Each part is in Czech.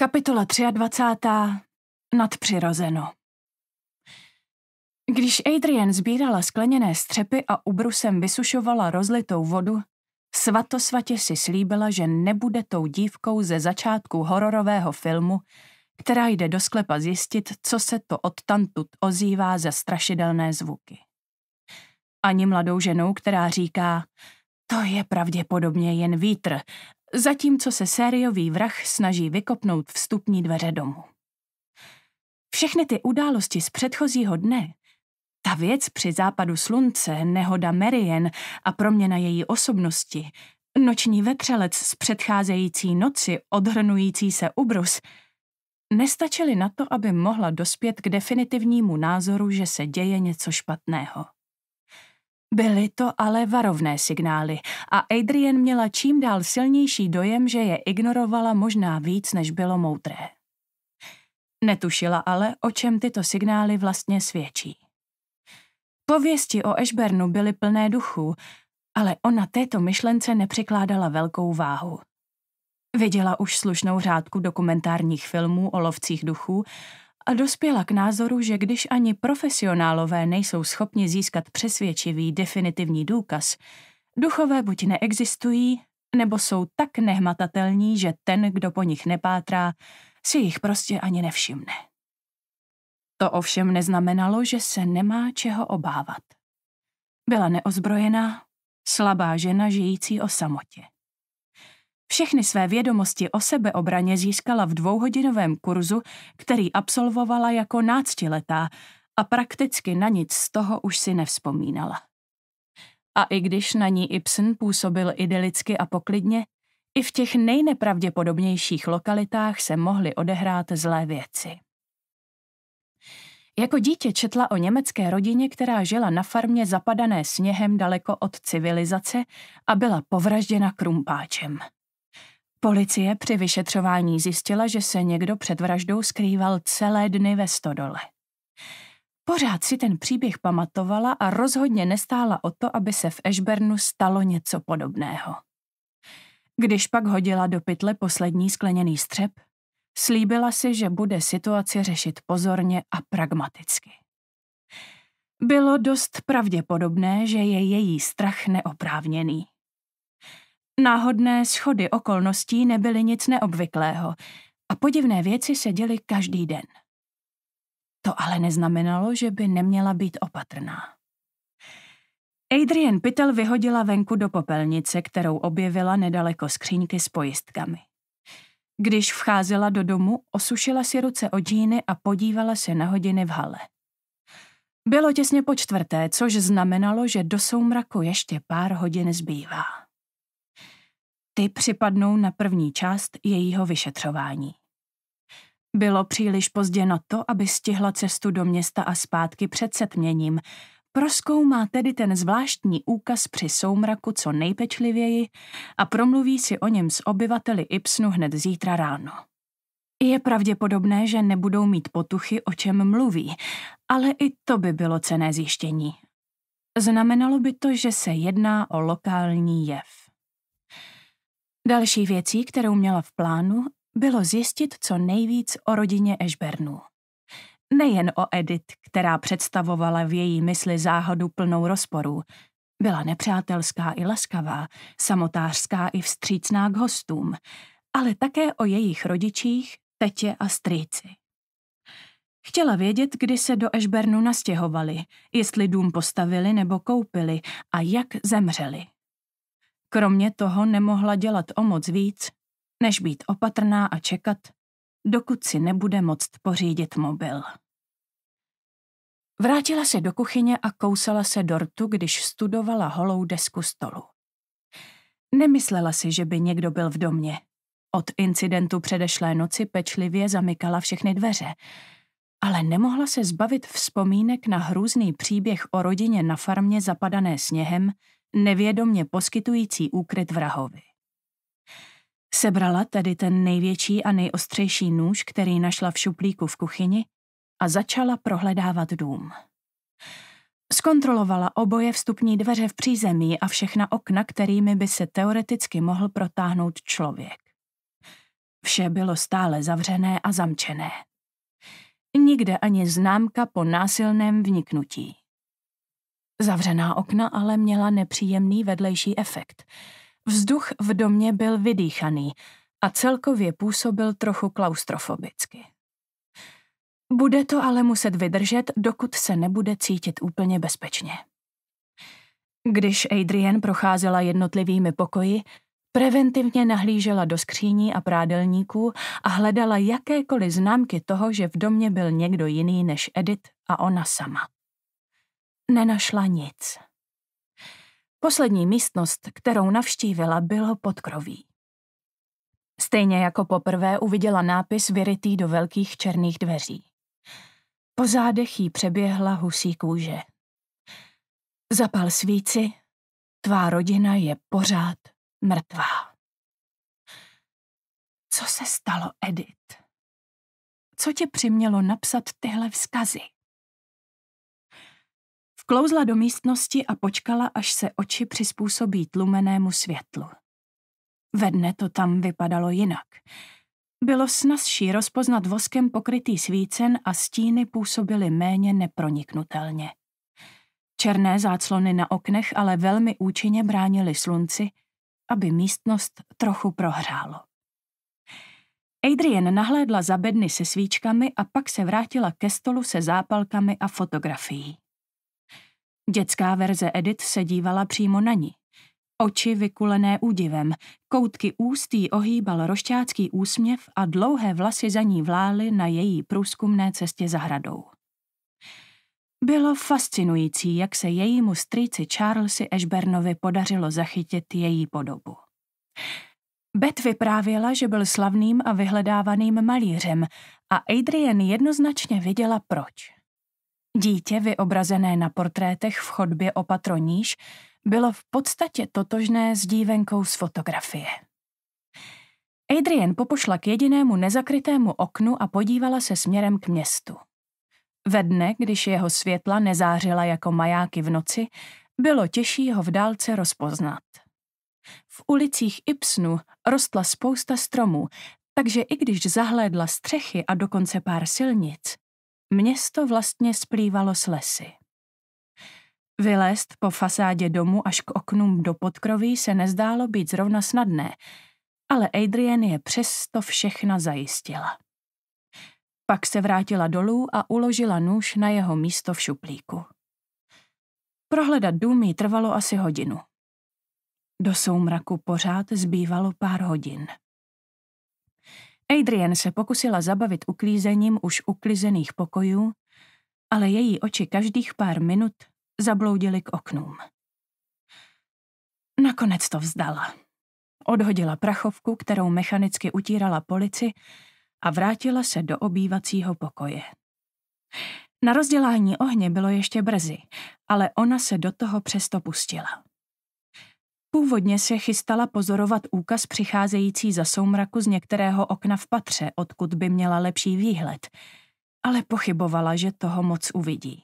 Kapitola 23. Nadpřirozeno. Když Adrian sbírala skleněné střepy a ubrusem vysušovala rozlitou vodu, svato svatě si slíbila, že nebude tou dívkou ze začátku hororového filmu, která jde do sklepa zjistit, co se to odtamtud ozývá za strašidelné zvuky. Ani mladou ženou, která říká, to je pravděpodobně jen vítr zatímco se sériový vrah snaží vykopnout vstupní dveře domu. Všechny ty události z předchozího dne, ta věc při západu slunce, nehoda Merien a proměna její osobnosti, noční vetřelec z předcházející noci odhrnující se ubrus, nestačily na to, aby mohla dospět k definitivnímu názoru, že se děje něco špatného. Byly to ale varovné signály a Adrian měla čím dál silnější dojem, že je ignorovala možná víc, než bylo moudré. Netušila ale, o čem tyto signály vlastně svědčí. Pověsti o Ashburnu byly plné duchů, ale ona této myšlence nepřikládala velkou váhu. Viděla už slušnou řádku dokumentárních filmů o lovcích duchů a dospěla k názoru, že když ani profesionálové nejsou schopni získat přesvědčivý definitivní důkaz, duchové buď neexistují, nebo jsou tak nehmatatelní, že ten, kdo po nich nepátrá, si jich prostě ani nevšimne. To ovšem neznamenalo, že se nemá čeho obávat. Byla neozbrojená, slabá žena žijící o samotě. Všechny své vědomosti o sebeobraně získala v dvouhodinovém kurzu, který absolvovala jako náctiletá a prakticky na nic z toho už si nevzpomínala. A i když na ní Ibsen působil idylicky a poklidně, i v těch nejnepravděpodobnějších lokalitách se mohly odehrát zlé věci. Jako dítě četla o německé rodině, která žila na farmě zapadané sněhem daleko od civilizace a byla povražděna krumpáčem. Policie při vyšetřování zjistila, že se někdo před vraždou skrýval celé dny ve stodole. Pořád si ten příběh pamatovala a rozhodně nestála o to, aby se v Ešbernu stalo něco podobného. Když pak hodila do pytle poslední skleněný střep, slíbila si, že bude situaci řešit pozorně a pragmaticky. Bylo dost pravděpodobné, že je její strach neoprávněný. Náhodné schody okolností nebyly nic neobvyklého a podivné věci se děly každý den. To ale neznamenalo, že by neměla být opatrná. Adrian Pytel vyhodila venku do popelnice, kterou objevila nedaleko skříňky s pojistkami. Když vcházela do domu, osušila si ruce od džíny a podívala se na hodiny v hale. Bylo těsně po čtvrté, což znamenalo, že do soumraku ještě pár hodin zbývá ty připadnou na první část jejího vyšetřování. Bylo příliš pozdě na to, aby stihla cestu do města a zpátky před setměním. Proskoumá tedy ten zvláštní úkaz při soumraku co nejpečlivěji a promluví si o něm s obyvateli Ipsnu hned zítra ráno. Je pravděpodobné, že nebudou mít potuchy, o čem mluví, ale i to by bylo cené zjištění. Znamenalo by to, že se jedná o lokální jev. Další věcí, kterou měla v plánu, bylo zjistit co nejvíc o rodině Ešbernů. Nejen o Edith, která představovala v její mysli záhodu plnou rozporů, byla nepřátelská i laskavá, samotářská i vstřícná k hostům, ale také o jejich rodičích, tetě a strýci. Chtěla vědět, kdy se do Ešbernu nastěhovali, jestli dům postavili nebo koupili a jak zemřeli. Kromě toho nemohla dělat o moc víc, než být opatrná a čekat, dokud si nebude moct pořídit mobil. Vrátila se do kuchyně a kousala se dortu, když studovala holou desku stolu. Nemyslela si, že by někdo byl v domě. Od incidentu předešlé noci pečlivě zamykala všechny dveře, ale nemohla se zbavit vzpomínek na hrůzný příběh o rodině na farmě zapadané sněhem, nevědomně poskytující úkryt vrahovi. Sebrala tedy ten největší a nejostřejší nůž, který našla v šuplíku v kuchyni a začala prohledávat dům. Zkontrolovala oboje vstupní dveře v přízemí a všechna okna, kterými by se teoreticky mohl protáhnout člověk. Vše bylo stále zavřené a zamčené. Nikde ani známka po násilném vniknutí. Zavřená okna ale měla nepříjemný vedlejší efekt. Vzduch v domě byl vydýchaný a celkově působil trochu klaustrofobicky. Bude to ale muset vydržet, dokud se nebude cítit úplně bezpečně. Když Adrian procházela jednotlivými pokoji, preventivně nahlížela do skříní a prádelníků a hledala jakékoliv známky toho, že v domě byl někdo jiný než Edith a ona sama nenašla nic. Poslední místnost, kterou navštívila, bylo podkroví. Stejně jako poprvé uviděla nápis vyrytý do velkých černých dveří. Po zádech jí přeběhla husí kůže. Zapal svíci, tvá rodina je pořád mrtvá. Co se stalo, Edith? Co tě přimělo napsat tyhle vzkazy? Vklouzla do místnosti a počkala, až se oči přizpůsobí tlumenému světlu. Ve dne to tam vypadalo jinak. Bylo snazší rozpoznat voskem pokrytý svícen a stíny působily méně neproniknutelně. Černé záclony na oknech ale velmi účinně bránily slunci, aby místnost trochu prohrálo. Adrian nahlédla za bedny se svíčkami a pak se vrátila ke stolu se zápalkami a fotografií. Dětská verze Edith se dívala přímo na ní. Oči vykulené údivem, koutky ústí ohýbal rošťácký úsměv a dlouhé vlasy za ní vlály na její průzkumné cestě zahradou. Bylo fascinující, jak se jejímu strýci Charlesi Ashburnovi podařilo zachytit její podobu. Bet vyprávěla, že byl slavným a vyhledávaným malířem a Adrian jednoznačně viděla proč. Dítě vyobrazené na portrétech v chodbě opatro bylo v podstatě totožné s dívenkou z fotografie. Adrian popošla k jedinému nezakrytému oknu a podívala se směrem k městu. Ve dne, když jeho světla nezářila jako majáky v noci, bylo těžší ho v dálce rozpoznat. V ulicích Ipsnu rostla spousta stromů, takže i když zahlédla střechy a dokonce pár silnic, Město vlastně splývalo s lesy. Vylézt po fasádě domu až k oknům do podkroví se nezdálo být zrovna snadné, ale Adrian je přesto všechna zajistila. Pak se vrátila dolů a uložila nůž na jeho místo v šuplíku. Prohledat dům jí trvalo asi hodinu. Do soumraku pořád zbývalo pár hodin. Adrian se pokusila zabavit uklízením už uklizených pokojů, ale její oči každých pár minut zabloudily k oknům. Nakonec to vzdala. Odhodila prachovku, kterou mechanicky utírala polici a vrátila se do obývacího pokoje. Na rozdělání ohně bylo ještě brzy, ale ona se do toho přesto pustila. Původně se chystala pozorovat úkaz přicházející za soumraku z některého okna v patře, odkud by měla lepší výhled, ale pochybovala, že toho moc uvidí.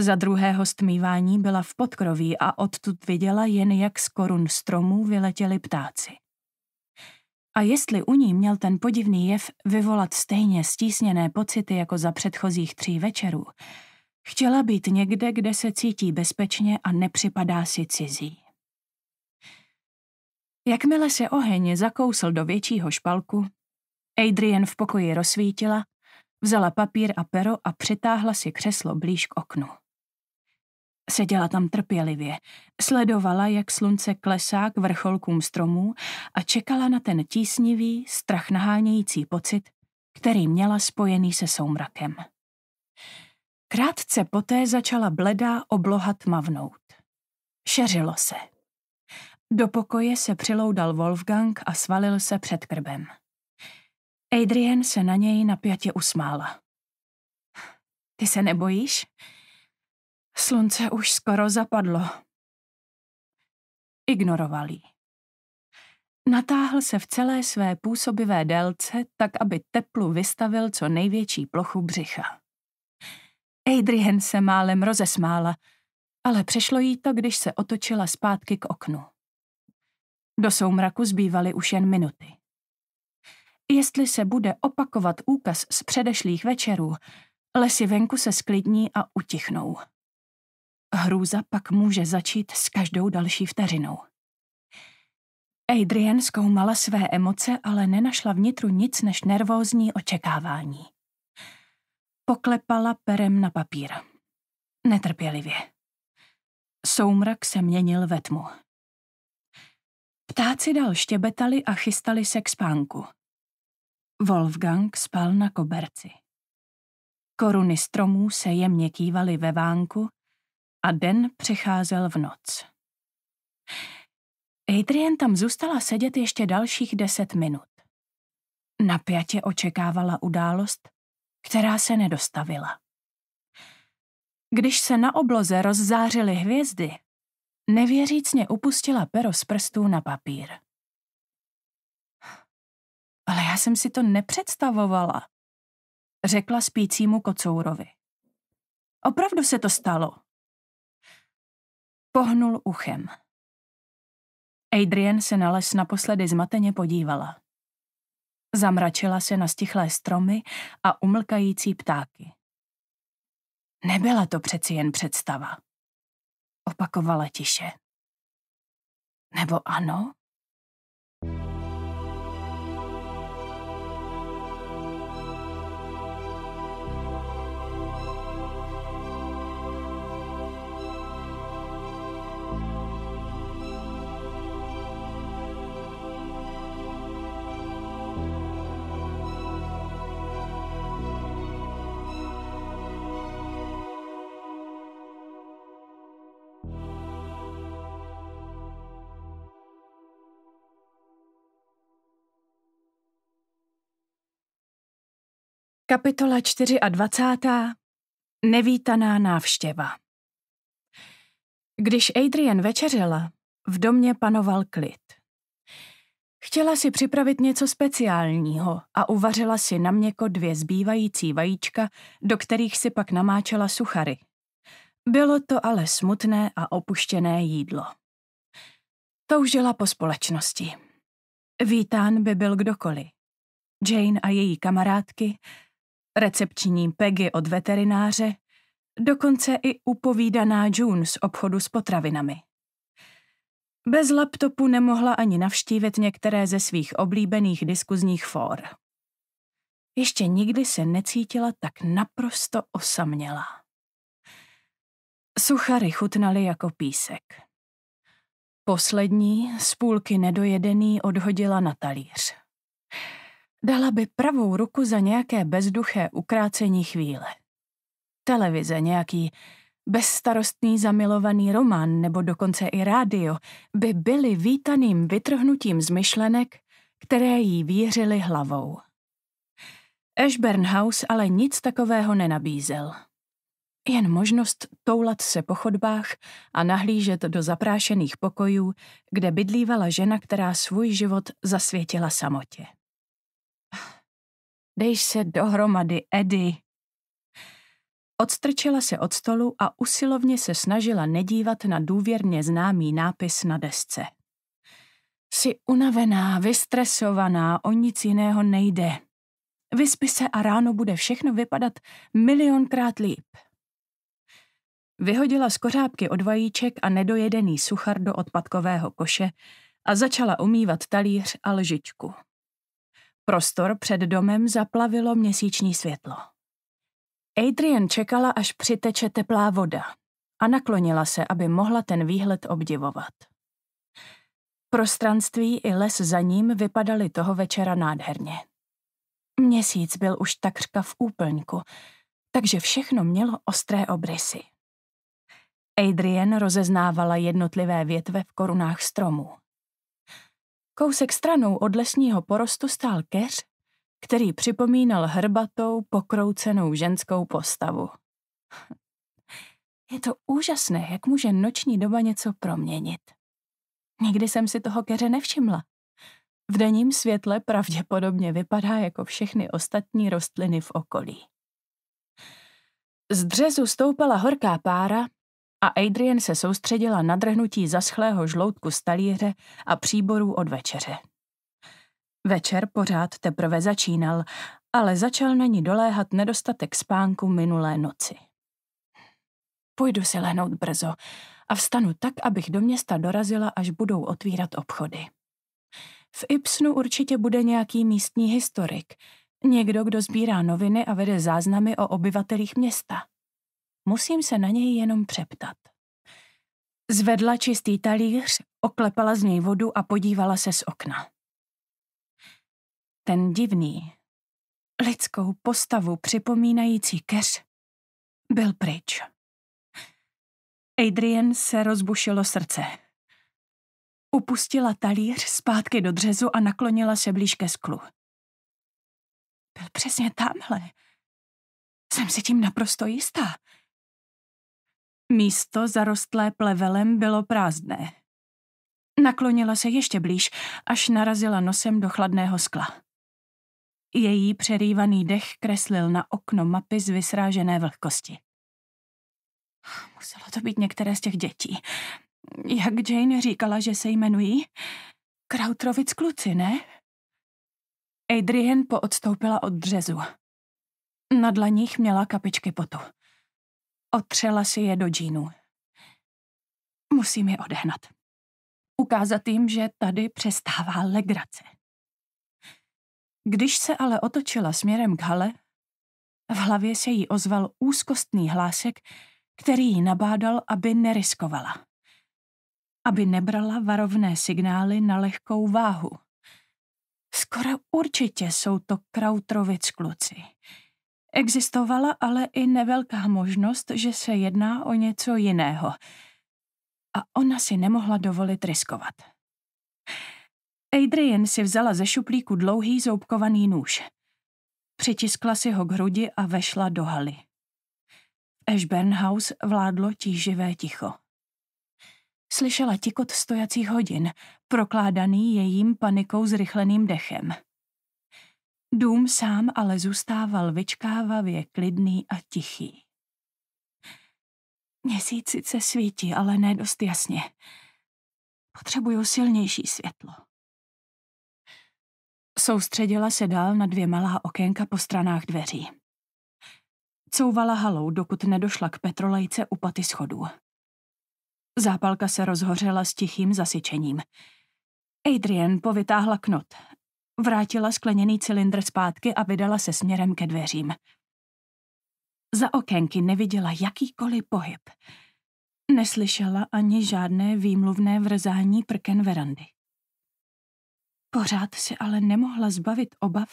Za druhého stmívání byla v podkroví a odtud viděla jen, jak z korun stromů vyletěli ptáci. A jestli u ní měl ten podivný jev vyvolat stejně stísněné pocity jako za předchozích tří večerů, chtěla být někde, kde se cítí bezpečně a nepřipadá si cizí. Jakmile se oheň zakousl do většího špalku, Adrian v pokoji rozsvítila, vzala papír a pero a přitáhla si křeslo blíž k oknu. Seděla tam trpělivě, sledovala, jak slunce klesá k vrcholkům stromů a čekala na ten tísnivý, strach nahánějící pocit, který měla spojený se soumrakem. Krátce poté začala bledá obloha tmavnout. Šeřilo se. Do pokoje se přiloudal Wolfgang a svalil se před krbem. Adrian se na něj napjatě usmála. Ty se nebojíš? Slunce už skoro zapadlo. Ignoroval jí. Natáhl se v celé své působivé délce, tak aby teplu vystavil co největší plochu břicha. Adrian se málem rozesmála, ale přešlo jí to, když se otočila zpátky k oknu. Do soumraku zbývaly už jen minuty. Jestli se bude opakovat úkaz z předešlých večerů, lesy venku se sklidní a utichnou. Hrůza pak může začít s každou další vteřinou. Adrian zkoumala své emoce, ale nenašla vnitru nic než nervózní očekávání. Poklepala perem na papír. Netrpělivě. Soumrak se měnil ve tmu. Ptáci dal štěbetali a chystali se k spánku. Wolfgang spal na koberci. Koruny stromů se jemně kývaly ve vánku a den přecházel v noc. Adrian tam zůstala sedět ještě dalších deset minut. Napjatě očekávala událost, která se nedostavila. Když se na obloze rozzářily hvězdy, Nevěřícně upustila pero z prstů na papír. Ale já jsem si to nepředstavovala, řekla spícímu kocourovi. Opravdu se to stalo. Pohnul uchem. Adrian se na les naposledy zmateně podívala. Zamračila se na stichlé stromy a umlkající ptáky. Nebyla to přeci jen představa opakovala tiše. Nebo ano? Kapitola 24. Nevítaná návštěva Když Adrian večeřela, v domě panoval klid. Chtěla si připravit něco speciálního a uvařila si na měko dvě zbývající vajíčka, do kterých si pak namáčela suchary. Bylo to ale smutné a opuštěné jídlo. Toužila po společnosti. Vítán by byl kdokoliv. Jane a její kamarádky, recepční Peggy od veterináře, dokonce i upovídaná June z obchodu s potravinami. Bez laptopu nemohla ani navštívit některé ze svých oblíbených diskuzních fór. Ještě nikdy se necítila tak naprosto osamělá. Suchary chutnaly jako písek. Poslední, z půlky nedojedený, odhodila na talíř. Dala by pravou ruku za nějaké bezduché ukrácení chvíle. Televize, nějaký bezstarostný zamilovaný román nebo dokonce i rádio by byly vítaným vytrhnutím z myšlenek, které jí vířily hlavou. Ashburn House ale nic takového nenabízel. Jen možnost toulat se po chodbách a nahlížet do zaprášených pokojů, kde bydlívala žena, která svůj život zasvětila samotě. Dej se dohromady, Eddie. Odstrčila se od stolu a usilovně se snažila nedívat na důvěrně známý nápis na desce. Jsi unavená, vystresovaná, o nic jiného nejde. Vyspi se a ráno bude všechno vypadat milionkrát líp. Vyhodila z kořápky od vajíček a nedojedený suchar do odpadkového koše a začala umývat talíř a lžičku. Prostor před domem zaplavilo měsíční světlo. Adrian čekala, až přiteče teplá voda a naklonila se, aby mohla ten výhled obdivovat. Prostranství i les za ním vypadaly toho večera nádherně. Měsíc byl už takřka v úplňku, takže všechno mělo ostré obrysy. Adrian rozeznávala jednotlivé větve v korunách stromů. Kousek stranou od lesního porostu stál keř, který připomínal hrbatou, pokroucenou ženskou postavu. Je to úžasné, jak může noční doba něco proměnit. Nikdy jsem si toho keře nevšimla. V denním světle pravděpodobně vypadá jako všechny ostatní rostliny v okolí. Z dřezu stoupala horká pára a Adrian se soustředila na drhnutí zaschlého žloutku z talíře a příborů od večeře. Večer pořád teprve začínal, ale začal na ní doléhat nedostatek spánku minulé noci. Půjdu si lehnout brzo a vstanu tak, abych do města dorazila, až budou otvírat obchody. V Ipsnu určitě bude nějaký místní historik, někdo, kdo sbírá noviny a vede záznamy o obyvatelích města. Musím se na něj jenom přeptat. Zvedla čistý talíř, oklepala z něj vodu a podívala se z okna. Ten divný, lidskou postavu připomínající keř, byl pryč. Adrian se rozbušilo srdce. Upustila talíř zpátky do dřezu a naklonila se blíž ke sklu. Byl přesně tamhle. Jsem si tím naprosto jistá. Místo zarostlé plevelem bylo prázdné. Naklonila se ještě blíž, až narazila nosem do chladného skla. Její přerývaný dech kreslil na okno mapy z vysrážené vlhkosti. Muselo to být některé z těch dětí. Jak Jane říkala, že se jmenují? Krautrovic kluci, ne? Adrian poodstoupila od dřezu. Na dlaních měla kapičky potu. Otřela si je do džínu. Musím je odehnat. Ukázat jim, že tady přestává legrace. Když se ale otočila směrem k hale, v hlavě se jí ozval úzkostný hlásek, který ji nabádal, aby neriskovala. Aby nebrala varovné signály na lehkou váhu. Skoro určitě jsou to Krautrovic kluci. Existovala ale i nevelká možnost, že se jedná o něco jiného. A ona si nemohla dovolit riskovat. Adrian si vzala ze šuplíku dlouhý zoubkovaný nůž. Přitiskla si ho k hrudi a vešla do haly. Ashburn House vládlo tíživé ticho. Slyšela tikot stojacích hodin, prokládaný jejím panikou zrychleným dechem. Dům sám ale zůstával vyčkávavě klidný a tichý. Měsíc sice svítí, ale ne dost jasně. Potřebuju silnější světlo. Soustředila se dál na dvě malá okénka po stranách dveří. Couvala halou, dokud nedošla k petrolejce u paty schodů. Zápalka se rozhořela s tichým zasyčením. Adrian povytáhla knot Vrátila skleněný cylindr zpátky a vydala se směrem ke dveřím. Za okénky neviděla jakýkoliv pohyb. Neslyšela ani žádné výmluvné vrzání prken verandy. Pořád si ale nemohla zbavit obav,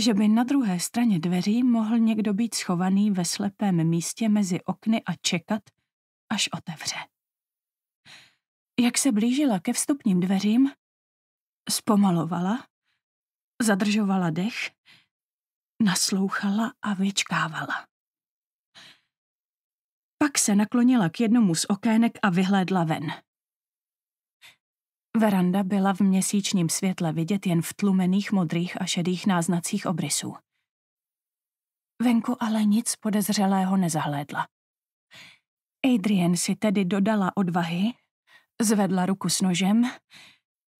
že by na druhé straně dveří mohl někdo být schovaný ve slepém místě mezi okny a čekat, až otevře. Jak se blížila ke vstupním dveřím, zpomalovala Zadržovala dech, naslouchala a vyčkávala. Pak se naklonila k jednomu z okének a vyhlédla ven. Veranda byla v měsíčním světle vidět jen v tlumených modrých a šedých náznacích obrysů. Venku ale nic podezřelého nezahlédla. Adrian si tedy dodala odvahy, zvedla ruku s nožem,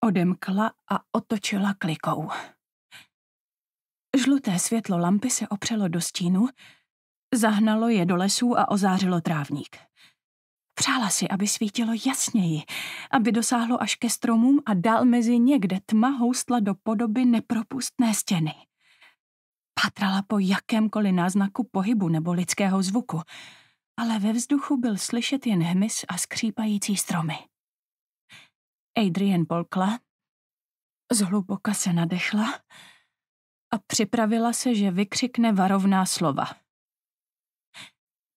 odemkla a otočila klikou. Žluté světlo lampy se opřelo do stínu, zahnalo je do lesů a ozářilo trávník. Přála si, aby svítilo jasněji, aby dosáhlo až ke stromům a dal mezi někde tma houstla do podoby nepropustné stěny. Patrala po jakémkoliv náznaku pohybu nebo lidského zvuku, ale ve vzduchu byl slyšet jen hmyz a skřípající stromy. Adrian polkla, zhluboka se nadechla, a připravila se, že vykřikne varovná slova.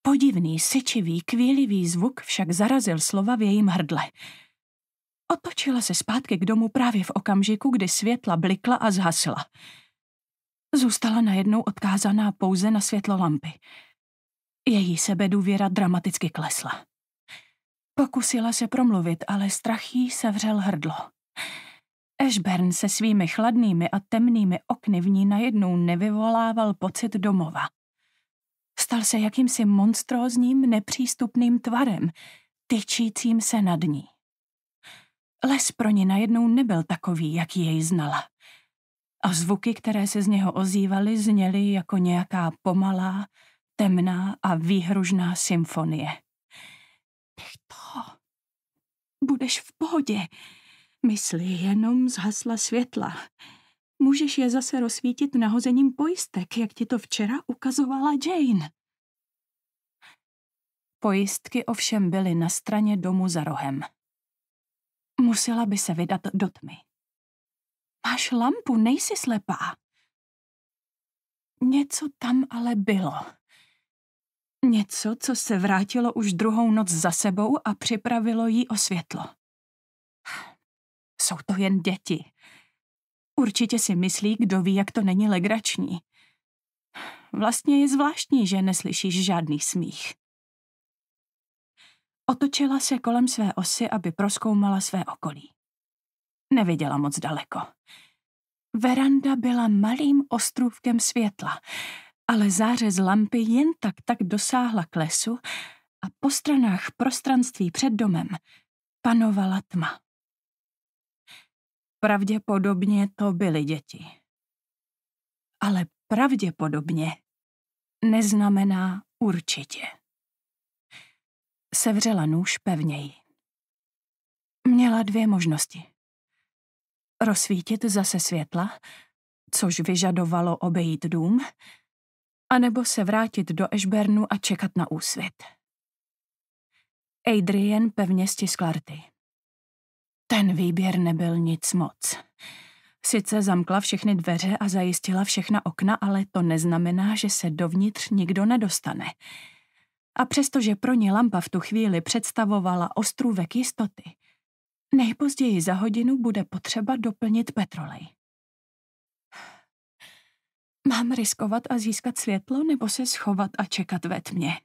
Podivný, syčivý, kvílivý zvuk však zarazil slova v jejím hrdle. Otočila se zpátky k domu právě v okamžiku, kdy světla blikla a zhasla. Zůstala najednou odkázaná pouze na světlo lampy. Její sebedůvěra dramaticky klesla. Pokusila se promluvit, ale strach jí sevřel hrdlo. Ashburn se svými chladnými a temnými okny v ní najednou nevyvolával pocit domova. Stal se jakýmsi monstrózním, nepřístupným tvarem, tyčícím se nad ní. Les pro ně najednou nebyl takový, jaký jej znala. A zvuky, které se z něho ozývaly, zněly jako nějaká pomalá, temná a výhružná symfonie. Ty to, budeš v pohodě, mysli jenom zhasla světla. Můžeš je zase rozsvítit nahozením pojistek, jak ti to včera ukazovala Jane. Pojistky ovšem byly na straně domu za rohem. Musela by se vydat do tmy. Máš lampu, nejsi slepá. Něco tam ale bylo. Něco, co se vrátilo už druhou noc za sebou a připravilo jí o světlo. Jsou to jen děti. Určitě si myslí, kdo ví, jak to není legrační. Vlastně je zvláštní, že neslyšíš žádný smích. Otočila se kolem své osy, aby proskoumala své okolí. Neviděla moc daleko. Veranda byla malým ostrůvkem světla, ale záře z lampy jen tak tak dosáhla k lesu a po stranách prostranství před domem panovala tma. Pravděpodobně to byly děti. Ale pravděpodobně neznamená určitě. Sevřela nůž pevněji. Měla dvě možnosti. Rozsvítit zase světla, což vyžadovalo obejít dům, anebo se vrátit do Ešbernu a čekat na úsvit. Adrian pevně stiskl rty. Ten výběr nebyl nic moc. Sice zamkla všechny dveře a zajistila všechna okna, ale to neznamená, že se dovnitř nikdo nedostane. A přestože pro ně lampa v tu chvíli představovala ostrůvek jistoty, nejpozději za hodinu bude potřeba doplnit petrolej. Mám riskovat a získat světlo, nebo se schovat a čekat ve tmě?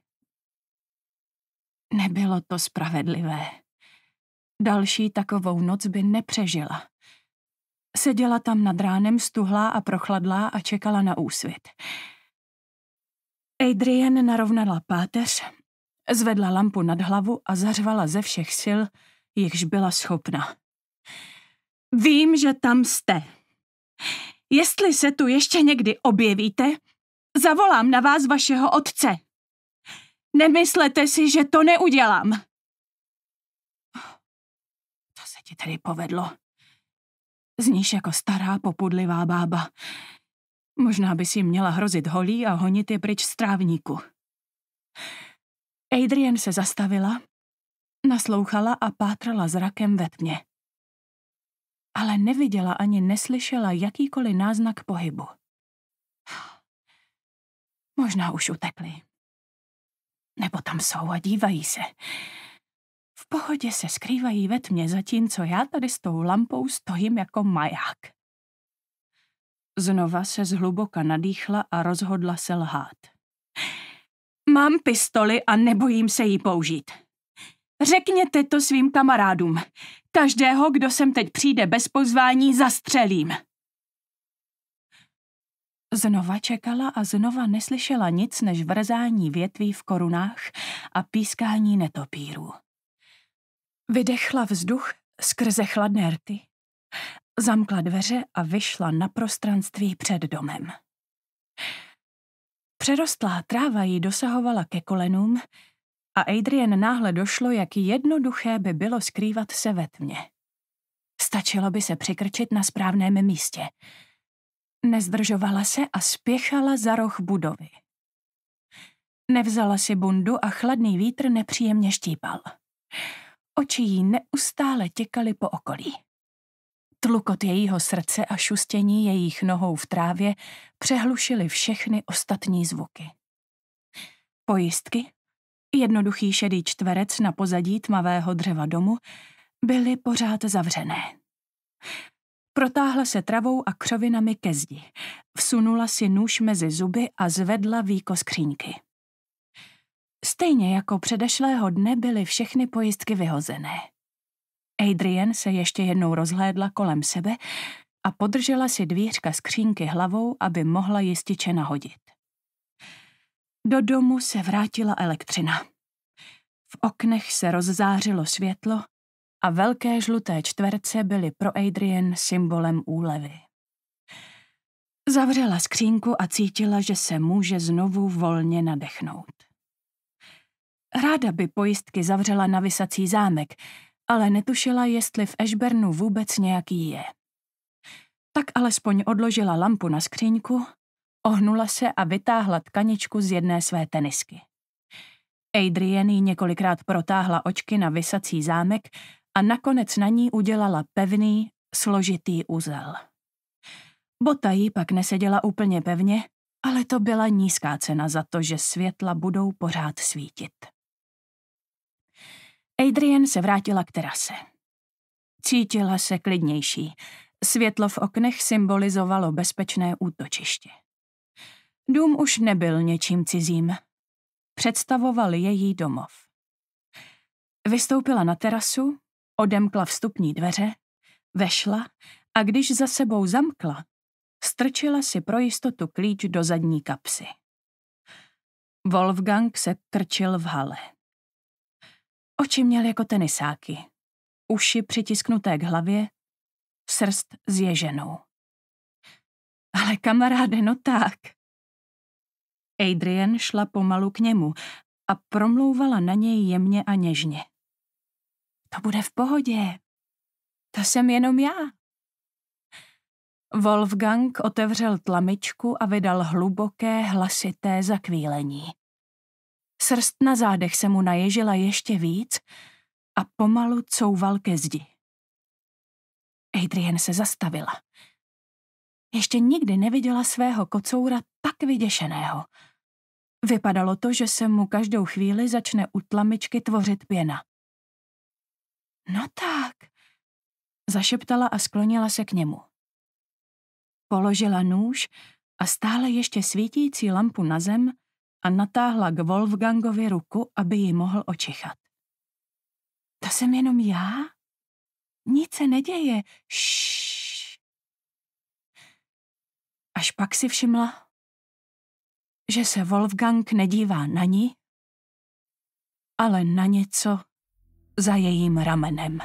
Nebylo to spravedlivé. Další takovou noc by nepřežila. Seděla tam nad ránem stuhlá a prochladlá a čekala na úsvit. Adrian narovnala páteř, zvedla lampu nad hlavu a zařvala ze všech sil, jichž byla schopna. Vím, že tam jste. Jestli se tu ještě někdy objevíte, zavolám na vás vašeho otce. Nemyslete si, že to neudělám ti tedy povedlo. Zníš jako stará popudlivá bába. Možná by si měla hrozit holí a honit je pryč z trávníku. Adrian se zastavila, naslouchala a pátrala zrakem ve tmě. Ale neviděla ani neslyšela jakýkoliv náznak pohybu. Možná už utekli. Nebo tam jsou a dívají se pohodě se skrývají ve tmě, zatímco já tady s tou lampou stojím jako maják. Znova se zhluboka nadýchla a rozhodla se lhát. Mám pistoli a nebojím se jí použít. Řekněte to svým kamarádům. Každého, kdo sem teď přijde bez pozvání, zastřelím. Znova čekala a znova neslyšela nic než vrzání větví v korunách a pískání netopírů. Vydechla vzduch skrze chladné rty, zamkla dveře a vyšla na prostranství před domem. Přerostlá tráva ji dosahovala ke kolenům a Adrian náhle došlo, jak jednoduché by bylo skrývat se ve tmě. Stačilo by se přikrčit na správném místě. Nezdržovala se a spěchala za roh budovy. Nevzala si bundu a chladný vítr nepříjemně štípal. Oči jí neustále těkaly po okolí. Tlukot jejího srdce a šustění jejich nohou v trávě přehlušily všechny ostatní zvuky. Pojistky, jednoduchý šedý čtverec na pozadí tmavého dřeva domu, byly pořád zavřené. Protáhla se travou a křovinami ke zdi, vsunula si nůž mezi zuby a zvedla výko skřínky. Stejně jako předešlého dne byly všechny pojistky vyhozené. Adrian se ještě jednou rozhlédla kolem sebe a podržela si dvířka skřínky hlavou, aby mohla jističe nahodit. Do domu se vrátila elektřina. V oknech se rozzářilo světlo a velké žluté čtverce byly pro Adrian symbolem úlevy. Zavřela skřínku a cítila, že se může znovu volně nadechnout. Ráda by pojistky zavřela na vysací zámek, ale netušila, jestli v Ashburnu vůbec nějaký je. Tak alespoň odložila lampu na skříňku, ohnula se a vytáhla tkaničku z jedné své tenisky. Adrian jí několikrát protáhla očky na vysací zámek a nakonec na ní udělala pevný, složitý uzel. Bota jí pak neseděla úplně pevně, ale to byla nízká cena za to, že světla budou pořád svítit. Adrian se vrátila k terase. Cítila se klidnější. Světlo v oknech symbolizovalo bezpečné útočiště. Dům už nebyl něčím cizím. Představoval její domov. Vystoupila na terasu, odemkla vstupní dveře, vešla a když za sebou zamkla, strčila si pro jistotu klíč do zadní kapsy. Wolfgang se krčil v hale. Oči měl jako tenisáky, uši přitisknuté k hlavě, srst zježenou. Ale kamaráde, no tak. Adrian šla pomalu k němu a promlouvala na něj jemně a něžně. To bude v pohodě. To jsem jenom já. Wolfgang otevřel tlamičku a vydal hluboké, hlasité zakvílení. Srst na zádech se mu naježila ještě víc a pomalu couval ke zdi. Adrian se zastavila. Ještě nikdy neviděla svého kocoura tak vyděšeného. Vypadalo to, že se mu každou chvíli začne u tlamičky tvořit pěna. No tak, zašeptala a sklonila se k němu. Položila nůž a stále ještě svítící lampu na zem a natáhla k Wolfgangovi ruku, aby ji mohl očichat. To jsem jenom já? Nic se neděje. Šš. Až pak si všimla, že se Wolfgang nedívá na ní, ale na něco za jejím ramenem.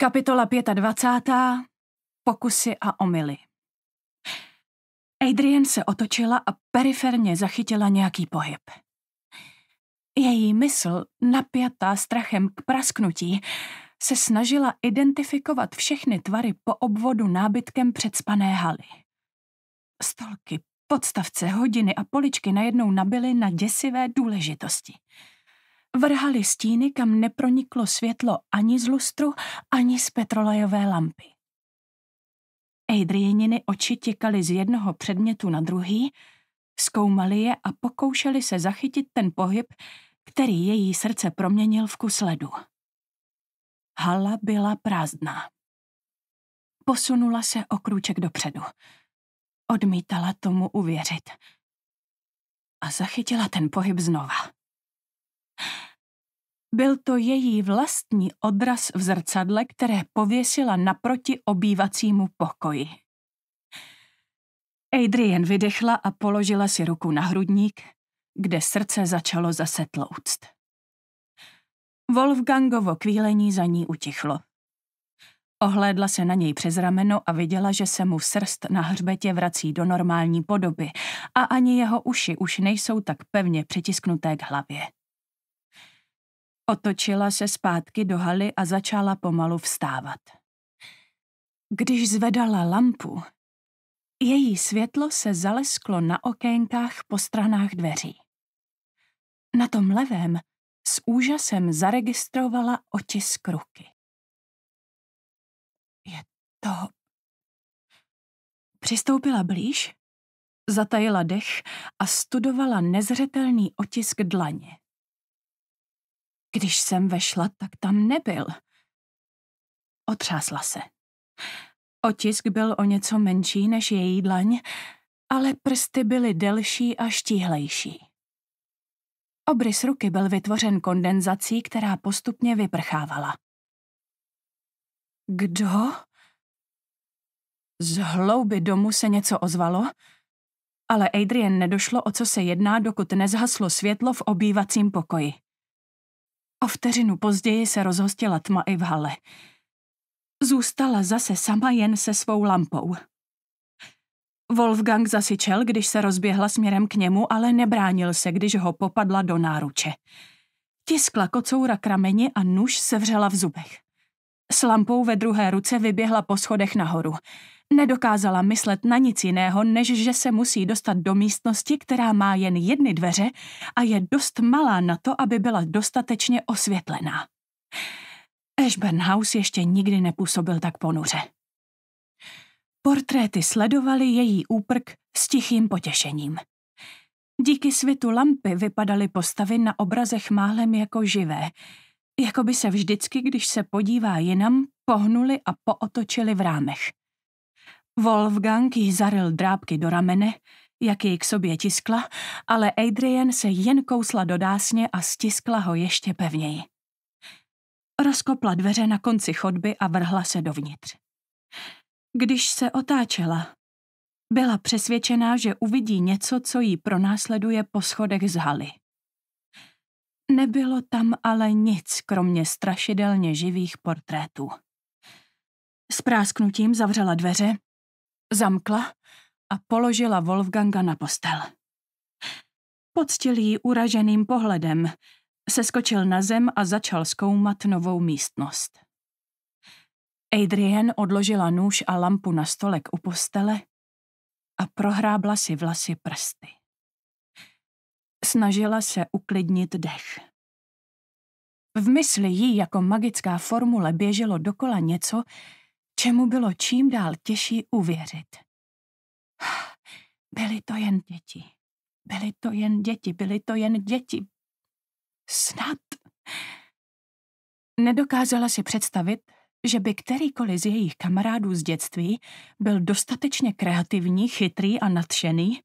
Kapitola 25. Pokusy a omily. Adrian se otočila a periferně zachytila nějaký pohyb. Její mysl, napjatá strachem k prasknutí, se snažila identifikovat všechny tvary po obvodu nábytkem předspané haly. Stolky, podstavce, hodiny a poličky najednou nabily na děsivé důležitosti – vrhali stíny, kam neproniklo světlo ani z lustru, ani z petrolejové lampy. Adrieniny oči těkaly z jednoho předmětu na druhý, zkoumali je a pokoušeli se zachytit ten pohyb, který její srdce proměnil v kus ledu. Hala byla prázdná. Posunula se o krůček dopředu. Odmítala tomu uvěřit. A zachytila ten pohyb znova. Byl to její vlastní odraz v zrcadle, které pověsila naproti obývacímu pokoji. Adrian vydechla a položila si ruku na hrudník, kde srdce začalo zase tlouct. Wolfgangovo kvílení za ní utichlo. Ohlédla se na něj přes rameno a viděla, že se mu srst na hřbetě vrací do normální podoby a ani jeho uši už nejsou tak pevně přitisknuté k hlavě. Otočila se zpátky do haly a začala pomalu vstávat. Když zvedala lampu, její světlo se zalesklo na okénkách po stranách dveří. Na tom levém s úžasem zaregistrovala otisk ruky. Je to... Přistoupila blíž, zatajila dech a studovala nezřetelný otisk dlaně. Když jsem vešla, tak tam nebyl. Otřásla se. Otisk byl o něco menší než její dlaň, ale prsty byly delší a štíhlejší. Obrys ruky byl vytvořen kondenzací, která postupně vyprchávala. Kdo? Z hlouby domu se něco ozvalo, ale Adrian nedošlo, o co se jedná, dokud nezhaslo světlo v obývacím pokoji. O vteřinu později se rozhostila tma i v hale. Zůstala zase sama jen se svou lampou. Wolfgang zasyčel, když se rozběhla směrem k němu, ale nebránil se, když ho popadla do náruče. Tiskla kocoura krameni a nůž sevřela v zubech. S lampou ve druhé ruce vyběhla po schodech nahoru. Nedokázala myslet na nic jiného, než že se musí dostat do místnosti, která má jen jedny dveře a je dost malá na to, aby byla dostatečně osvětlená. Ashburn House ještě nikdy nepůsobil tak ponuře. Portréty sledovaly její úprk s tichým potěšením. Díky svitu lampy vypadaly postavy na obrazech málem jako živé, jako by se vždycky, když se podívá jinam, pohnuli a pootočili v rámech. Wolfgang jí zaril drábky do ramene, jak jej k sobě tiskla, ale Adrian se jen kousla do dásně a stiskla ho ještě pevněji. Rozkopla dveře na konci chodby a vrhla se dovnitř. Když se otáčela, byla přesvědčená, že uvidí něco, co jí pronásleduje po schodech z haly. Nebylo tam ale nic, kromě strašidelně živých portrétů. S prásknutím zavřela dveře Zamkla a položila Wolfganga na postel. Poctil ji uraženým pohledem, seskočil na zem a začal zkoumat novou místnost. Adrian odložila nůž a lampu na stolek u postele a prohrábla si vlasy prsty. Snažila se uklidnit dech. V mysli jí jako magická formule běželo dokola něco, čemu bylo čím dál těžší uvěřit. Byly to jen děti. Byly to jen děti, byly to jen děti. Snad. Nedokázala si představit, že by kterýkoliv z jejich kamarádů z dětství byl dostatečně kreativní, chytrý a nadšený,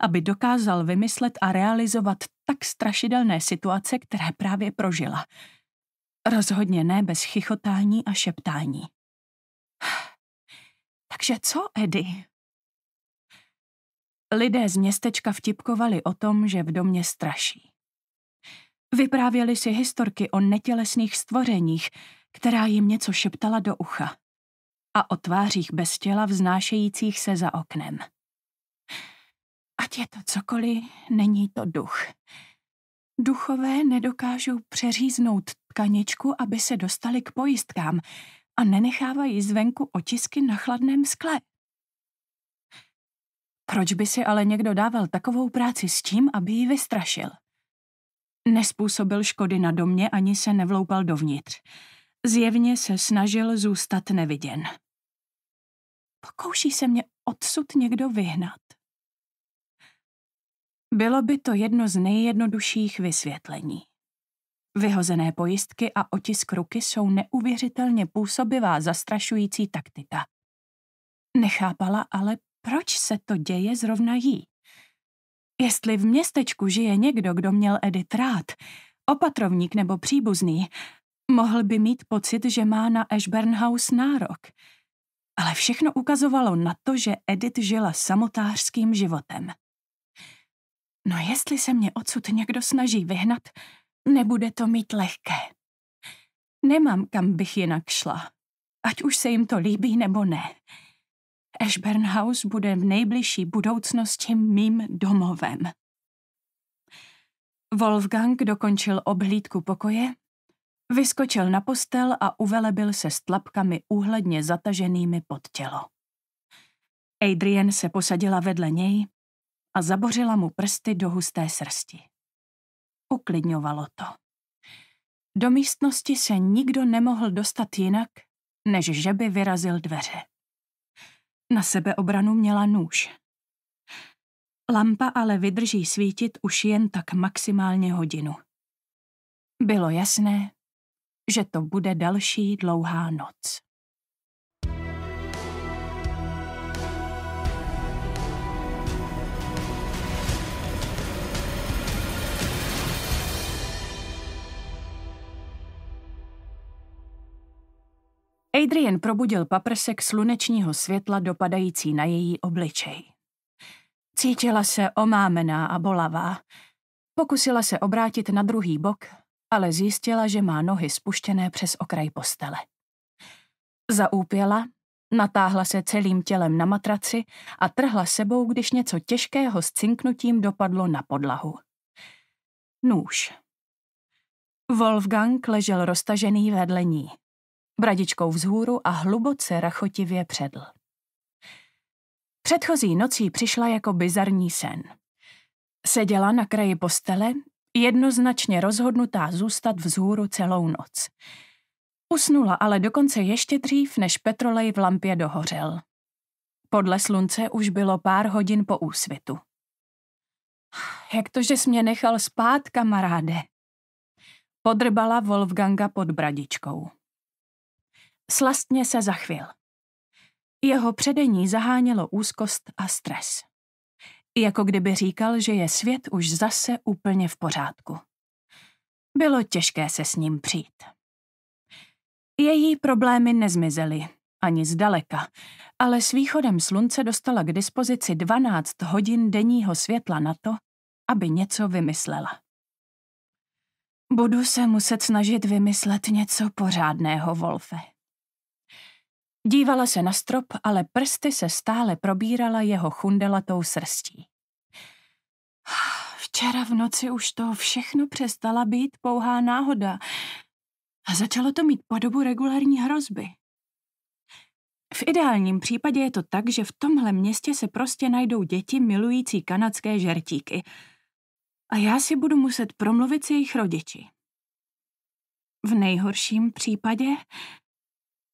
aby dokázal vymyslet a realizovat tak strašidelné situace, které právě prožila. Rozhodně ne bez chichotání a šeptání. Takže co, Edy? Lidé z městečka vtipkovali o tom, že v domě straší. Vyprávěli si historky o netělesných stvořeních, která jim něco šeptala do ucha. A o tvářích bez těla vznášejících se za oknem. Ať je to cokoliv, není to duch. Duchové nedokážou přeříznout tkaničku, aby se dostali k pojistkám, a nenechávají zvenku otisky na chladném skle. Proč by si ale někdo dával takovou práci s tím, aby ji vystrašil? Nespůsobil škody na domě ani se nevloupal dovnitř. Zjevně se snažil zůstat neviděn. Pokouší se mě odsud někdo vyhnat. Bylo by to jedno z nejjednodušších vysvětlení. Vyhozené pojistky a otisk ruky jsou neuvěřitelně působivá zastrašující taktika. Nechápala ale, proč se to děje zrovna jí. Jestli v městečku žije někdo, kdo měl Edith rád, opatrovník nebo příbuzný, mohl by mít pocit, že má na Ashburn House nárok. Ale všechno ukazovalo na to, že Edith žila samotářským životem. No jestli se mě odsud někdo snaží vyhnat, Nebude to mít lehké. Nemám, kam bych jinak šla. Ať už se jim to líbí nebo ne. Ashburn House bude v nejbližší budoucnosti mým domovem. Wolfgang dokončil obhlídku pokoje, vyskočil na postel a uvelebil se s tlapkami úhledně zataženými pod tělo. Adrian se posadila vedle něj a zabořila mu prsty do husté srsti uklidňovalo to. Do místnosti se nikdo nemohl dostat jinak, než že by vyrazil dveře. Na sebe obranu měla nůž. Lampa ale vydrží svítit už jen tak maximálně hodinu. Bylo jasné, že to bude další dlouhá noc. Adrian probudil paprsek slunečního světla dopadající na její obličej. Cítila se omámená a bolavá. Pokusila se obrátit na druhý bok, ale zjistila, že má nohy spuštěné přes okraj postele. Zaúpěla, natáhla se celým tělem na matraci a trhla sebou, když něco těžkého s cinknutím dopadlo na podlahu. Nůž. Wolfgang ležel roztažený vedle ní bradičkou vzhůru a hluboce rachotivě předl. Předchozí nocí přišla jako bizarní sen. Seděla na kraji postele, jednoznačně rozhodnutá zůstat vzhůru celou noc. Usnula ale dokonce ještě dřív, než petrolej v lampě dohořel. Podle slunce už bylo pár hodin po úsvitu. Jak to, že jsi mě nechal spát, kamaráde? Podrbala Wolfganga pod bradičkou. Slastně se zachvil. Jeho předení zahánělo úzkost a stres. Jako kdyby říkal, že je svět už zase úplně v pořádku. Bylo těžké se s ním přijít. Její problémy nezmizely, ani zdaleka, ale s východem slunce dostala k dispozici 12 hodin denního světla na to, aby něco vymyslela. Budu se muset snažit vymyslet něco pořádného, Wolfe, Dívala se na strop, ale prsty se stále probírala jeho chundelatou srstí. Včera v noci už to všechno přestala být pouhá náhoda a začalo to mít podobu regulární hrozby. V ideálním případě je to tak, že v tomhle městě se prostě najdou děti milující kanadské žertíky a já si budu muset promluvit s jejich rodiči. V nejhorším případě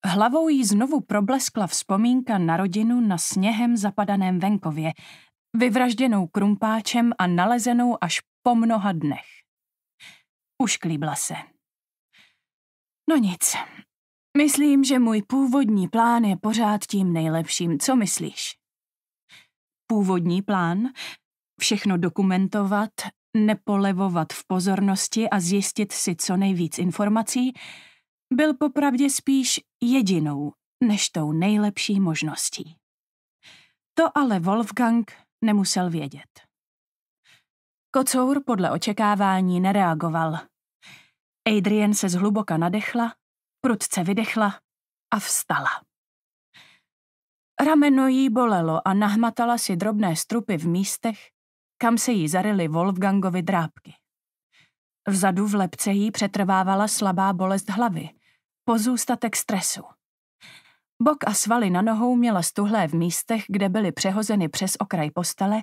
Hlavou jí znovu probleskla vzpomínka na rodinu na sněhem zapadaném venkově, vyvražděnou krumpáčem a nalezenou až po mnoha dnech. klíbla se. No nic. Myslím, že můj původní plán je pořád tím nejlepším. Co myslíš? Původní plán? Všechno dokumentovat, nepolevovat v pozornosti a zjistit si co nejvíc informací – byl popravdě spíš jedinou než tou nejlepší možností. To ale Wolfgang nemusel vědět. Kocour podle očekávání nereagoval. Adrian se zhluboka nadechla, prudce vydechla a vstala. Rameno jí bolelo a nahmatala si drobné strupy v místech, kam se jí zarily Wolfgangovi drápky. Vzadu v lepce jí přetrvávala slabá bolest hlavy Pozůstatek stresu. Bok a svaly na nohou měla stuhlé v místech, kde byly přehozeny přes okraj postele,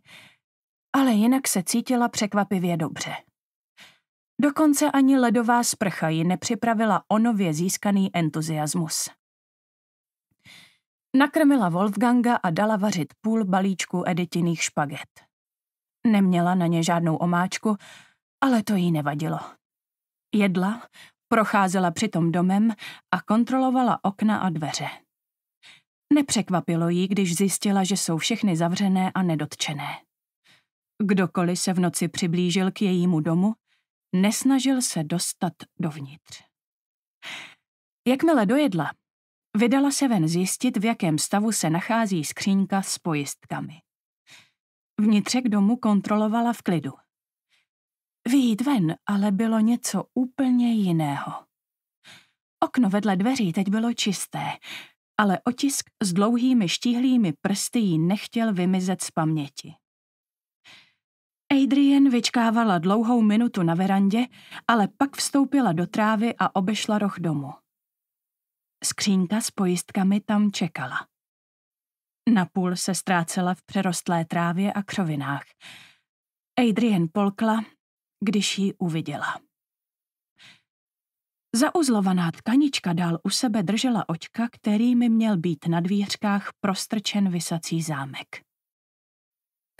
ale jinak se cítila překvapivě dobře. Dokonce ani ledová sprcha ji nepřipravila o nově získaný entuziasmus. Nakrmila Wolfganga a dala vařit půl balíčku editiných špaget. Neměla na ně žádnou omáčku, ale to jí nevadilo. Jedla, Procházela přitom domem a kontrolovala okna a dveře. Nepřekvapilo ji, když zjistila, že jsou všechny zavřené a nedotčené. Kdokoliv se v noci přiblížil k jejímu domu, nesnažil se dostat dovnitř. Jakmile dojedla, vydala se ven zjistit, v jakém stavu se nachází skřínka s pojistkami. Vnitřek domu kontrolovala v klidu. Výjít ven ale bylo něco úplně jiného. Okno vedle dveří teď bylo čisté, ale otisk s dlouhými štíhlými prsty jí nechtěl vymizet z paměti. Adrian vyčkávala dlouhou minutu na verandě, ale pak vstoupila do trávy a obešla roh domu. Skřínka s pojistkami tam čekala. Napůl se ztrácela v přerostlé trávě a křovinách. Adrian polkla když ji uviděla. Zauzlovaná tkanička dál u sebe držela očka, kterými měl být na dvířkách prostrčen vysací zámek.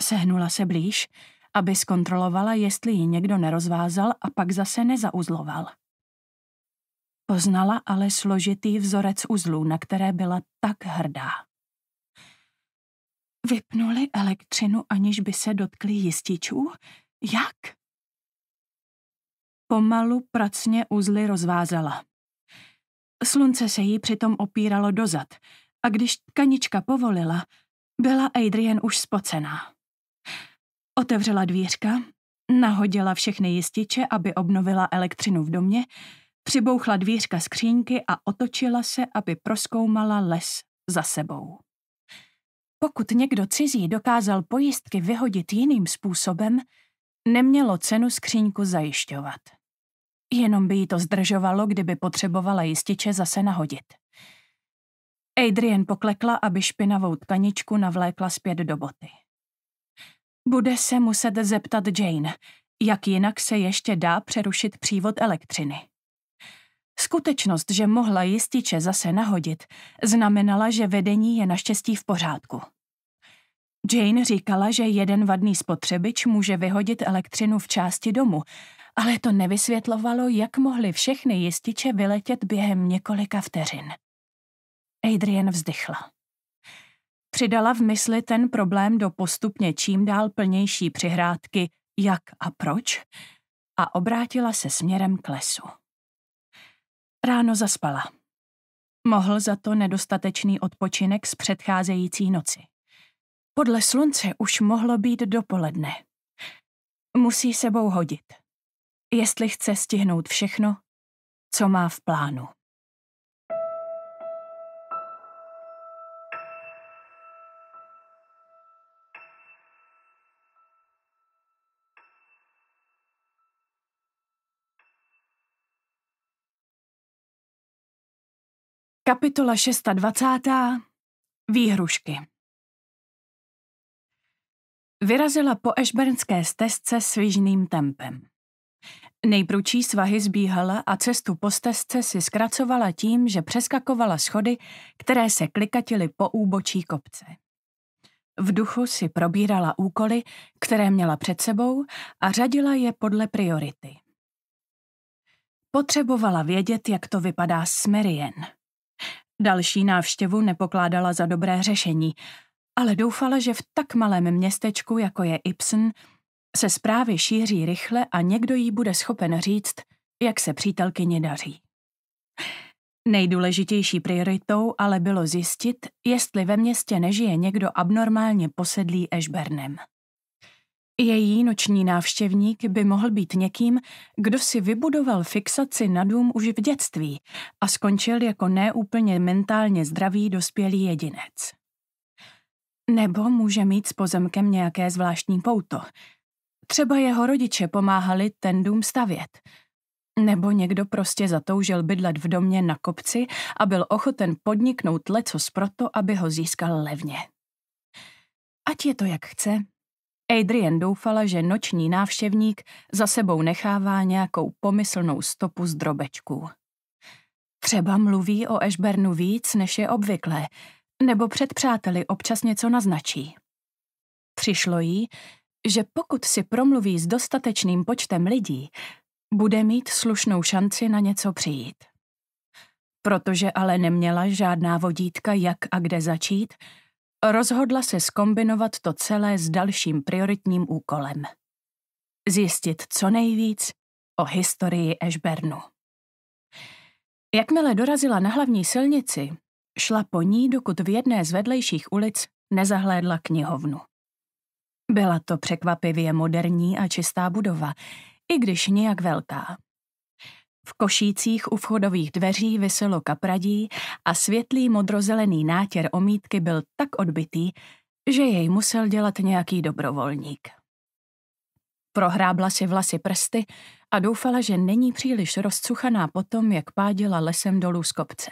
Sehnula se blíž, aby zkontrolovala, jestli ji někdo nerozvázal a pak zase nezauzloval. Poznala ale složitý vzorec uzlů, na které byla tak hrdá. Vypnuli elektřinu, aniž by se dotkli jističů? Jak? Pomalu pracně uzly rozvázala. Slunce se jí přitom opíralo dozad a když tkanička povolila, byla Adrian už spocená. Otevřela dvířka, nahodila všechny jističe, aby obnovila elektřinu v domě, přibouchla dvířka skřínky a otočila se, aby proskoumala les za sebou. Pokud někdo cizí dokázal pojistky vyhodit jiným způsobem, Nemělo cenu skříňku zajišťovat. Jenom by jí to zdržovalo, kdyby potřebovala jističe zase nahodit. Adrian poklekla, aby špinavou tkaničku navlékla zpět do boty. Bude se muset zeptat Jane, jak jinak se ještě dá přerušit přívod elektřiny. Skutečnost, že mohla jističe zase nahodit, znamenala, že vedení je naštěstí v pořádku. Jane říkala, že jeden vadný spotřebič může vyhodit elektřinu v části domu, ale to nevysvětlovalo, jak mohly všechny jističe vyletět během několika vteřin. Adrian vzdychla. Přidala v mysli ten problém do postupně čím dál plnější přihrádky jak a proč a obrátila se směrem k lesu. Ráno zaspala. Mohl za to nedostatečný odpočinek z předcházející noci. Podle slunce už mohlo být dopoledne. Musí sebou hodit, jestli chce stihnout všechno, co má v plánu. Kapitola 26. Výhrušky Vyrazila po ešbernské stezce výžným tempem. Nejprůčí svahy zbíhala a cestu po stezce si zkracovala tím, že přeskakovala schody, které se klikatily po úbočí kopce. V duchu si probírala úkoly, které měla před sebou a řadila je podle priority. Potřebovala vědět, jak to vypadá s Merien. Další návštěvu nepokládala za dobré řešení, ale doufala, že v tak malém městečku, jako je Ibsen, se zprávy šíří rychle a někdo jí bude schopen říct, jak se přítelkyně daří. Nejdůležitější prioritou ale bylo zjistit, jestli ve městě nežije někdo abnormálně posedlý Ešbernem. Její noční návštěvník by mohl být někým, kdo si vybudoval fixaci na dům už v dětství a skončil jako neúplně mentálně zdravý dospělý jedinec. Nebo může mít s pozemkem nějaké zvláštní pouto. Třeba jeho rodiče pomáhali ten dům stavět. Nebo někdo prostě zatoužil bydlet v domě na kopci a byl ochoten podniknout lecos proto, aby ho získal levně. Ať je to jak chce, Adrian doufala, že noční návštěvník za sebou nechává nějakou pomyslnou stopu z drobečků. Třeba mluví o Ashburnu víc, než je obvyklé, nebo před přáteli občas něco naznačí. Přišlo jí, že pokud si promluví s dostatečným počtem lidí, bude mít slušnou šanci na něco přijít. Protože ale neměla žádná vodítka, jak a kde začít, rozhodla se skombinovat to celé s dalším prioritním úkolem. Zjistit co nejvíc o historii Ešbernu. Jakmile dorazila na hlavní silnici, Šla po ní, dokud v jedné z vedlejších ulic nezahlédla knihovnu. Byla to překvapivě moderní a čistá budova, i když nějak velká. V košících u vchodových dveří vyselo kapradí a světlý modrozelený nátěr omítky byl tak odbitý, že jej musel dělat nějaký dobrovolník. Prohrábla si vlasy prsty a doufala, že není příliš rozcuchaná po tom, jak pádila lesem dolů z kopce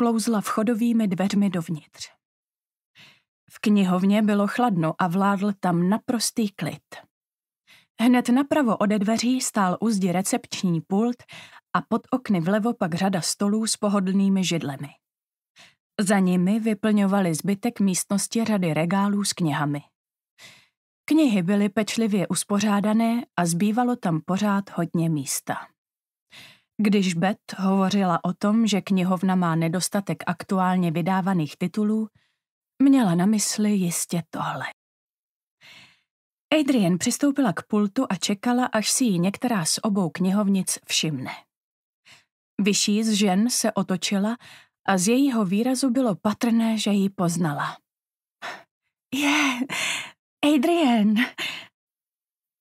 vklouzla vchodovými dveřmi dovnitř. V knihovně bylo chladno a vládl tam naprostý klid. Hned napravo ode dveří stál u zdi recepční pult a pod okny vlevo pak řada stolů s pohodlnými židlemi. Za nimi vyplňovali zbytek místnosti řady regálů s knihami. Knihy byly pečlivě uspořádané a zbývalo tam pořád hodně místa. Když Beth hovořila o tom, že knihovna má nedostatek aktuálně vydávaných titulů, měla na mysli jistě tohle. Adrian přistoupila k pultu a čekala, až si ji některá z obou knihovnic všimne. Vyšší z žen se otočila a z jejího výrazu bylo patrné, že ji poznala. Je, yeah, Adrian,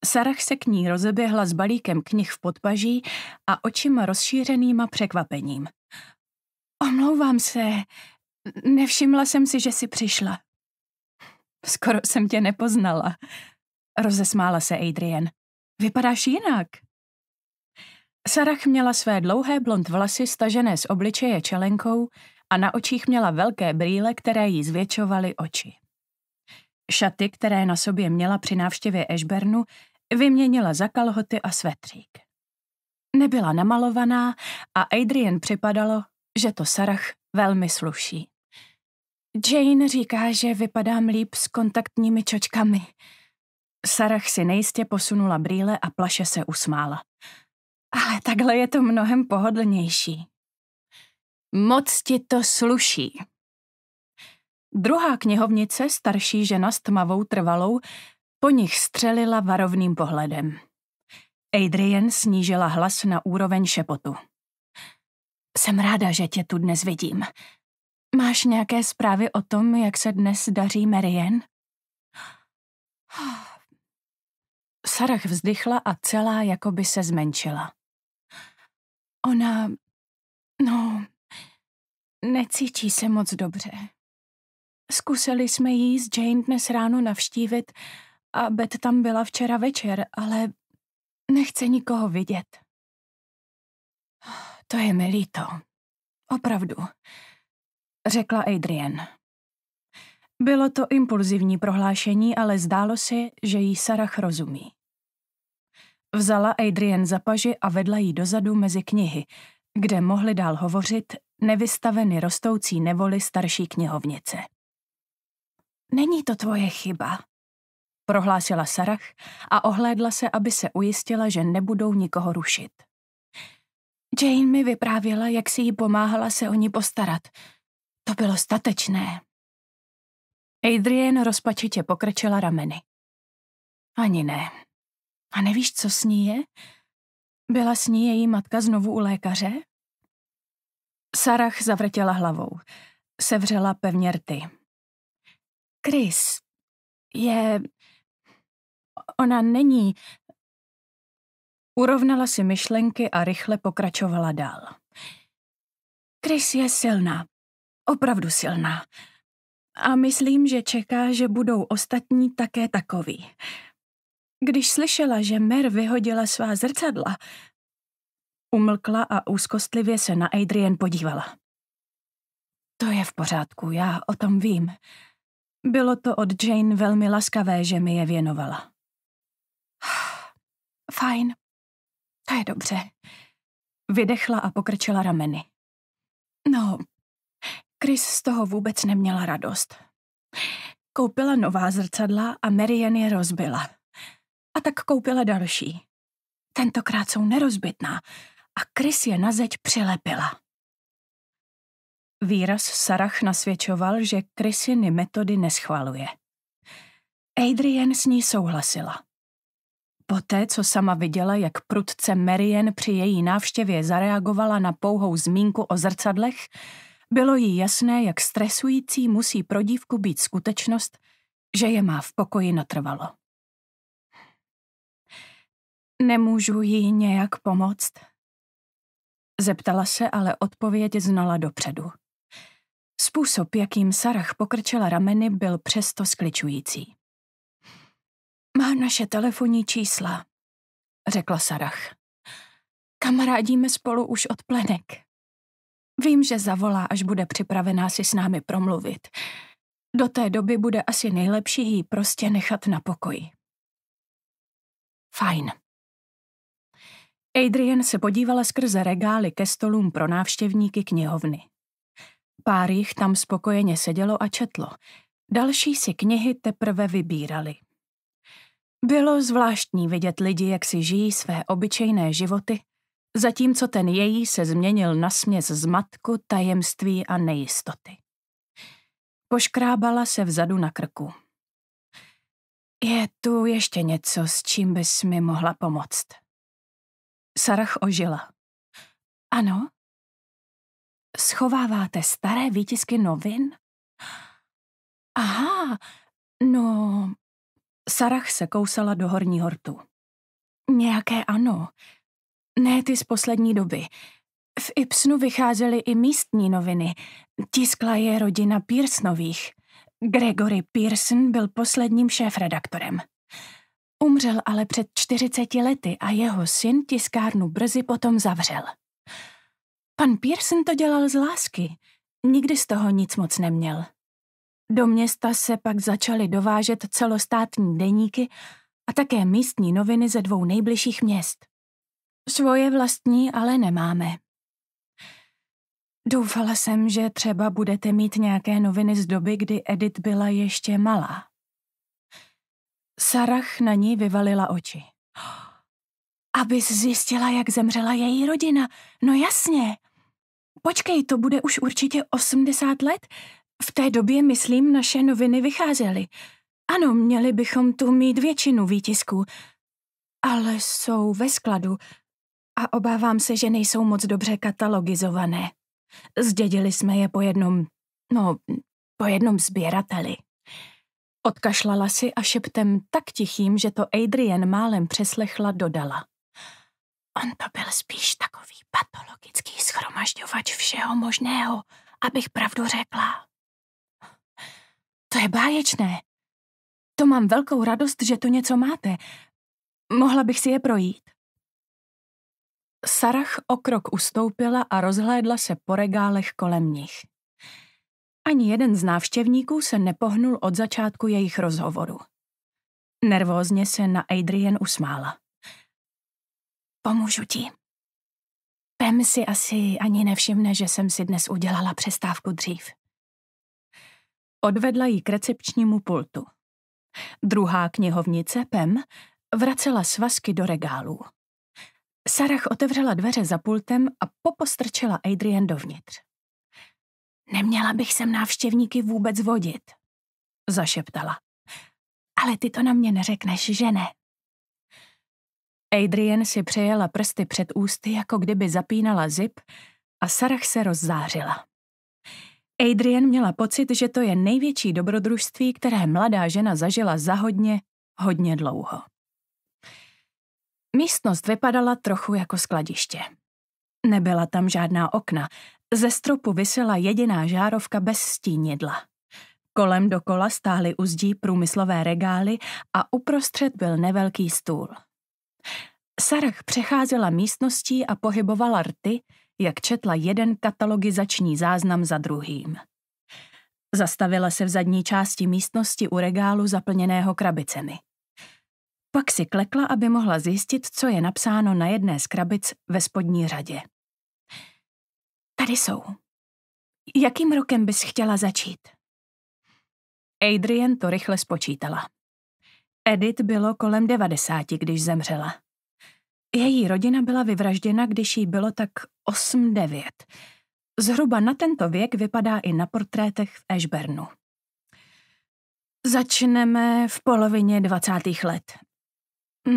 Sarah se k ní rozeběhla s balíkem knih v podpaží a očima rozšířenýma překvapením. Omlouvám se, nevšimla jsem si, že jsi přišla. Skoro jsem tě nepoznala. Rozesmála se Adrian. Vypadáš jinak. Sarah měla své dlouhé blond vlasy stažené z obličeje čelenkou a na očích měla velké brýle, které jí zvětšovaly oči. Šaty, které na sobě měla při návštěvě Ešbernu, vyměnila za kalhoty a svetřík. Nebyla namalovaná a Adrian připadalo, že to Sarah velmi sluší. Jane říká, že vypadám líp s kontaktními čočkami. Sarah si nejistě posunula brýle a plaše se usmála. Ale takhle je to mnohem pohodlnější. Moc ti to sluší, Druhá knihovnice, starší žena s tmavou trvalou, po nich střelila varovným pohledem. Adrian snížila hlas na úroveň šepotu. Jsem ráda, že tě tu dnes vidím. Máš nějaké zprávy o tom, jak se dnes daří Marian? Sarah vzdychla a celá jako by se zmenšila. Ona, no, necítí se moc dobře. Zkusili jsme ji s Jane dnes ráno navštívit a Bet tam byla včera večer, ale nechce nikoho vidět. To je mi líto. Opravdu, řekla Adrian. Bylo to impulzivní prohlášení, ale zdálo se, že jí Sarah rozumí. Vzala Adrian za paži a vedla ji dozadu mezi knihy, kde mohli dál hovořit, nevystaveny rostoucí nevoli starší knihovnice. Není to tvoje chyba, prohlásila Sarah a ohlédla se, aby se ujistila, že nebudou nikoho rušit. Jane mi vyprávěla, jak si jí pomáhala se o ní postarat. To bylo statečné. Adrian rozpačitě pokrčila rameny. Ani ne. A nevíš, co s ní je? Byla s ní její matka znovu u lékaře? Sarah zavrtěla hlavou. Sevřela pevně rty. Chris je... Ona není... Urovnala si myšlenky a rychle pokračovala dál. Chris je silná. Opravdu silná. A myslím, že čeká, že budou ostatní také takový. Když slyšela, že Mer vyhodila svá zrcadla, umlkla a úzkostlivě se na Adrian podívala. To je v pořádku, já o tom vím. Bylo to od Jane velmi laskavé, že mi je věnovala. Fajn. To je dobře. Vydechla a pokrčila rameny. No, Chris z toho vůbec neměla radost. Koupila nová zrcadla a Marian je rozbila. A tak koupila další. Tentokrát jsou nerozbitná a Chris je na zeď přilepila. Výraz Sarach nasvědčoval, že Krysiny metody neschvaluje. Adrian s ní souhlasila. Poté, co sama viděla, jak prudce Marian při její návštěvě zareagovala na pouhou zmínku o zrcadlech, bylo jí jasné, jak stresující musí pro dívku být skutečnost, že je má v pokoji natrvalo. Nemůžu jí nějak pomoct? Zeptala se, ale odpověď znala dopředu. Způsob, jakým Sarah pokrčila rameny, byl přesto skličující. Má naše telefonní čísla, řekla Sarah. Kamarádíme spolu už od plenek. Vím, že zavolá, až bude připravená si s námi promluvit. Do té doby bude asi nejlepší ji prostě nechat na pokoji. Fajn. Adrian se podívala skrze regály ke stolům pro návštěvníky knihovny. Pár jich tam spokojeně sedělo a četlo. Další si knihy teprve vybírali. Bylo zvláštní vidět lidi, jak si žijí své obyčejné životy, zatímco ten její se změnil na směs zmatku, tajemství a nejistoty. Poškrábala se vzadu na krku. Je tu ještě něco, s čím bys mi mohla pomoct. Sarah ožila. Ano? Schováváte staré výtisky novin? Aha, no... Sarah se kousala do horní hortu. Nějaké ano. Ne ty z poslední doby. V Ipsnu vycházely i místní noviny. Tiskla je rodina Pearsonových. Gregory Pearson byl posledním šéfredaktorem. Umřel ale před 40 lety a jeho syn tiskárnu brzy potom zavřel. Pan Pearson to dělal z lásky. Nikdy z toho nic moc neměl. Do města se pak začaly dovážet celostátní deníky a také místní noviny ze dvou nejbližších měst. Svoje vlastní ale nemáme. Doufala jsem, že třeba budete mít nějaké noviny z doby, kdy Edith byla ještě malá. Sarah na ní vyvalila oči. Abys zjistila, jak zemřela její rodina. No jasně. Počkej, to bude už určitě 80 let? V té době, myslím, naše noviny vycházely. Ano, měli bychom tu mít většinu výtisků, ale jsou ve skladu a obávám se, že nejsou moc dobře katalogizované. Zdědili jsme je po jednom, no, po jednom sběrateli. Odkašlala si a šeptem tak tichým, že to Adrian málem přeslechla, dodala. On to byl spíš takový patologický schromažďovač všeho možného, abych pravdu řekla. To je báječné. To mám velkou radost, že to něco máte. Mohla bych si je projít. Sarah o krok ustoupila a rozhlédla se po regálech kolem nich. Ani jeden z návštěvníků se nepohnul od začátku jejich rozhovoru. Nervózně se na Adrian usmála pomůžu ti. Pem si asi ani nevšimne, že jsem si dnes udělala přestávku dřív. Odvedla ji k recepčnímu pultu. Druhá knihovnice, Pem, vracela svazky do regálů. Sarah otevřela dveře za pultem a popostrčila Adrian dovnitř. Neměla bych sem návštěvníky vůbec vodit, zašeptala. Ale ty to na mě neřekneš, že ne? Adrian si přejela prsty před ústy, jako kdyby zapínala zip a Sarah se rozzářila. Adrian měla pocit, že to je největší dobrodružství, které mladá žena zažila za hodně, hodně dlouho. Místnost vypadala trochu jako skladiště. Nebyla tam žádná okna, ze stropu visela jediná žárovka bez stínidla. Kolem dokola stály uzdí průmyslové regály a uprostřed byl nevelký stůl – Sarah přecházela místností a pohybovala rty, jak četla jeden katalogizační záznam za druhým. Zastavila se v zadní části místnosti u regálu zaplněného krabicemi. Pak si klekla, aby mohla zjistit, co je napsáno na jedné z krabic ve spodní řadě. Tady jsou. Jakým rokem bys chtěla začít? Adrian to rychle spočítala. Edith bylo kolem 90, když zemřela. Její rodina byla vyvražděna, když jí bylo tak 8-9. Zhruba na tento věk vypadá i na portrétech v Ashburnu. Začneme v polovině 20. let.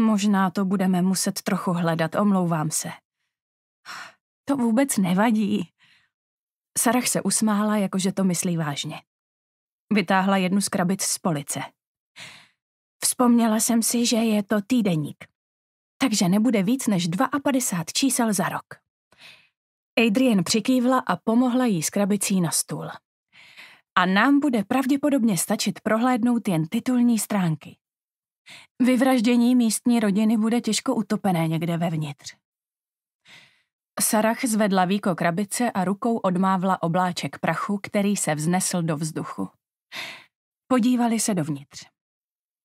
Možná to budeme muset trochu hledat, omlouvám se. To vůbec nevadí. Sarah se usmála, jakože to myslí vážně. Vytáhla jednu z krabic z police. Vzpomněla jsem si, že je to týdeník. Takže nebude víc než 52 čísel za rok. Adrian přikývla a pomohla jí s krabicí na stůl. A nám bude pravděpodobně stačit prohlédnout jen titulní stránky. Vyvraždění místní rodiny bude těžko utopené někde vevnitř. Sarah zvedla víko krabice a rukou odmávla obláček prachu, který se vznesl do vzduchu. Podívali se dovnitř.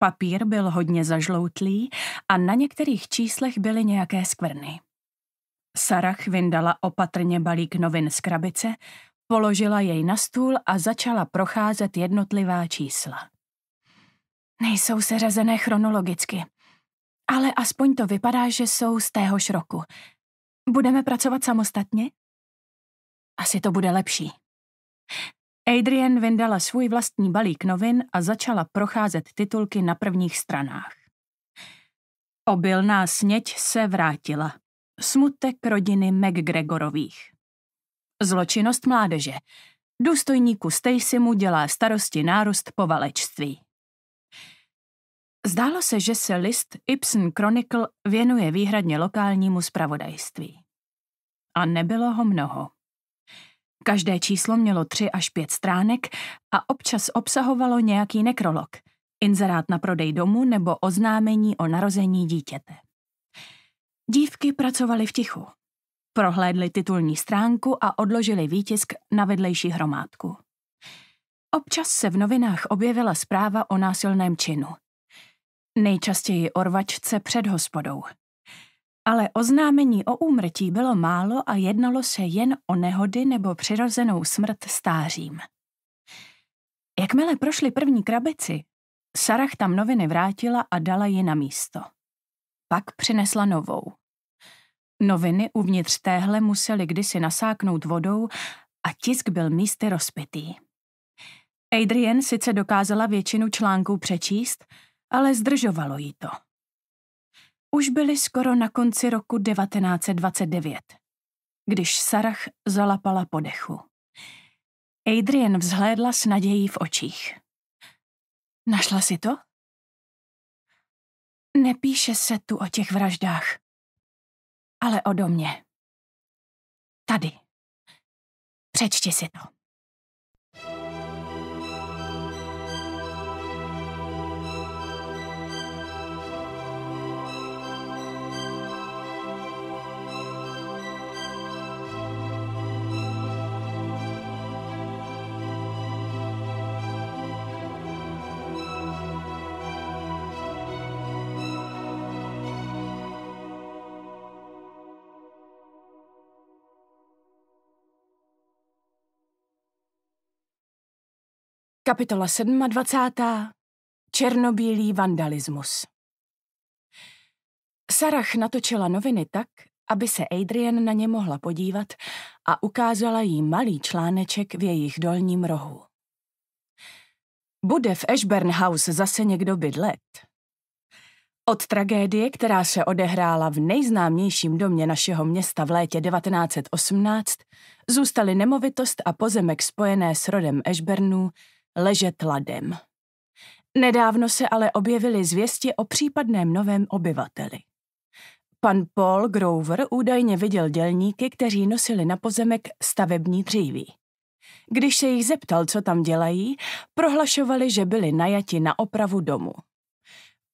Papír byl hodně zažloutlý a na některých číslech byly nějaké skvrny. Sarah vyndala opatrně balík novin z krabice, položila jej na stůl a začala procházet jednotlivá čísla. Nejsou seřazené chronologicky, ale aspoň to vypadá, že jsou z téhož roku. Budeme pracovat samostatně? Asi to bude lepší. Adrian vyndala svůj vlastní balík novin a začala procházet titulky na prvních stranách. Obilná sněť se vrátila. Smutek rodiny McGregorových. Zločinnost mládeže. Důstojníku Stacy mu dělá starosti nárůst povalečství. Zdálo se, že se list Ibsen Chronicle věnuje výhradně lokálnímu spravodajství. A nebylo ho mnoho. Každé číslo mělo tři až pět stránek a občas obsahovalo nějaký nekrolog, inzerát na prodej domu nebo oznámení o narození dítěte. Dívky pracovaly v tichu. prohlédly titulní stránku a odložili výtisk na vedlejší hromádku. Občas se v novinách objevila zpráva o násilném činu. Nejčastěji orvačce před hospodou, ale oznámení o úmrtí bylo málo a jednalo se jen o nehody nebo přirozenou smrt stářím. Jakmile prošli první krabici, Sarah tam noviny vrátila a dala ji na místo. Pak přinesla novou. Noviny uvnitř téhle museli kdysi nasáknout vodou a tisk byl místy rozpitý. Adrian sice dokázala většinu článků přečíst, ale zdržovalo jí to. Už byli skoro na konci roku 1929, když Sarah zalapala podechu. Adrian vzhlédla s nadějí v očích. Našla si to? Nepíše se tu o těch vraždách, ale o domě. Tady. Přečti si to. Kapitola 27. Černobílý vandalismus. Sarah natočila noviny tak, aby se Adrian na ně mohla podívat a ukázala jí malý článeček v jejich dolním rohu. Bude v Ashburn House zase někdo bydlet? Od tragédie, která se odehrála v nejznámějším domě našeho města v létě 1918, zůstaly nemovitost a pozemek spojené s rodem Ashburnů ležet ladem. Nedávno se ale objevily zvěsti o případném novém obyvateli. Pan Paul Grover údajně viděl dělníky, kteří nosili na pozemek stavební dříví. Když se jich zeptal, co tam dělají, prohlašovali, že byli najati na opravu domu.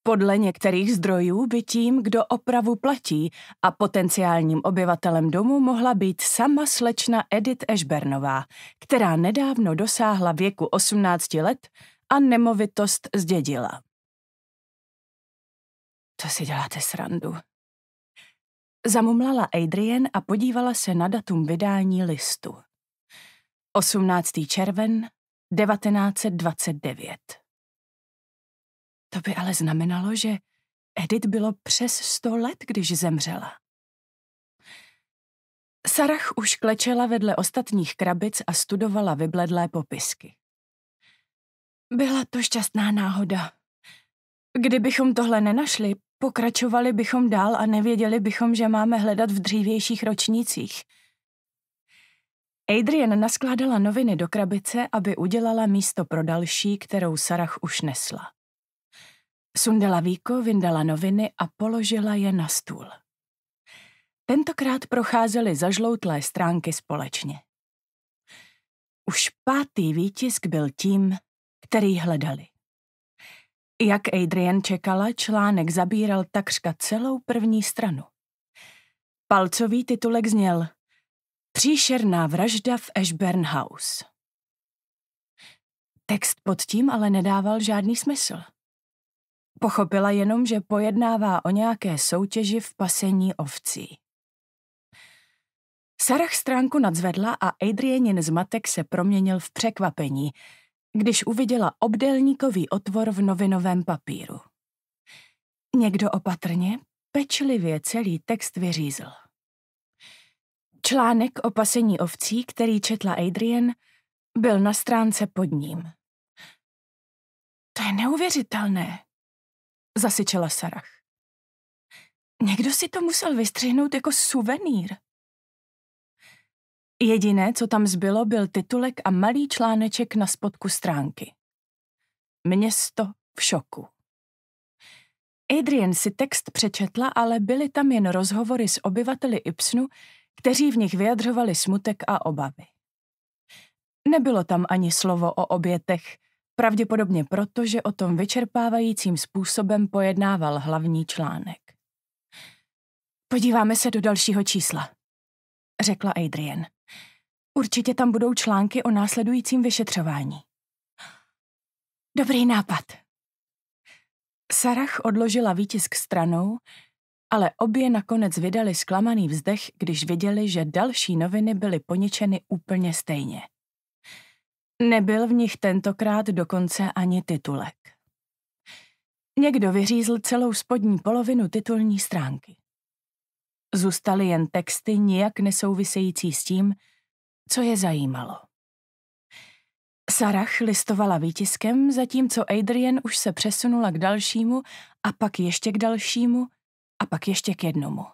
Podle některých zdrojů by tím, kdo opravu platí a potenciálním obyvatelem domu mohla být sama slečna Edith Ešbernová, která nedávno dosáhla věku 18 let a nemovitost zdědila. Co si děláte srandu. Zamumlala Adrian a podívala se na datum vydání listu. 18. červen 1929. To by ale znamenalo, že Edith bylo přes sto let, když zemřela. Sarah už klečela vedle ostatních krabic a studovala vybledlé popisky. Byla to šťastná náhoda. Kdybychom tohle nenašli, pokračovali bychom dál a nevěděli bychom, že máme hledat v dřívějších ročnících. Adrian naskládala noviny do krabice, aby udělala místo pro další, kterou Sarah už nesla. Sundala víko, vyndala noviny a položila je na stůl. Tentokrát procházely zažloutlé stránky společně. Už pátý výtisk byl tím, který hledali. Jak Adrian čekala, článek zabíral takřka celou první stranu. Palcový titulek zněl Příšerná vražda v Ashburn House. Text pod tím ale nedával žádný smysl. Pochopila jenom, že pojednává o nějaké soutěži v pasení ovcí. Sarah stránku nadzvedla a Adrianin zmatek se proměnil v překvapení, když uviděla obdélníkový otvor v novinovém papíru. Někdo opatrně, pečlivě celý text vyřízl. Článek o pasení ovcí, který četla Adrian, byl na stránce pod ním. To je neuvěřitelné, zasyčela Sarah. Někdo si to musel vystřihnout jako suvenýr. Jediné, co tam zbylo, byl titulek a malý článeček na spodku stránky. Město v šoku. Adrian si text přečetla, ale byly tam jen rozhovory s obyvateli Ipsnu, kteří v nich vyjadřovali smutek a obavy. Nebylo tam ani slovo o obětech, Pravděpodobně proto, že o tom vyčerpávajícím způsobem pojednával hlavní článek. Podíváme se do dalšího čísla, řekla Adrian. Určitě tam budou články o následujícím vyšetřování. Dobrý nápad. Sarah odložila výtisk stranou, ale obě nakonec vydali zklamaný vzdech, když viděli, že další noviny byly poničeny úplně stejně. Nebyl v nich tentokrát dokonce ani titulek. Někdo vyřízl celou spodní polovinu titulní stránky. Zůstaly jen texty nijak nesouvisející s tím, co je zajímalo. Sarah listovala výtiskem, zatímco Adrian už se přesunula k dalšímu a pak ještě k dalšímu a pak ještě k jednomu.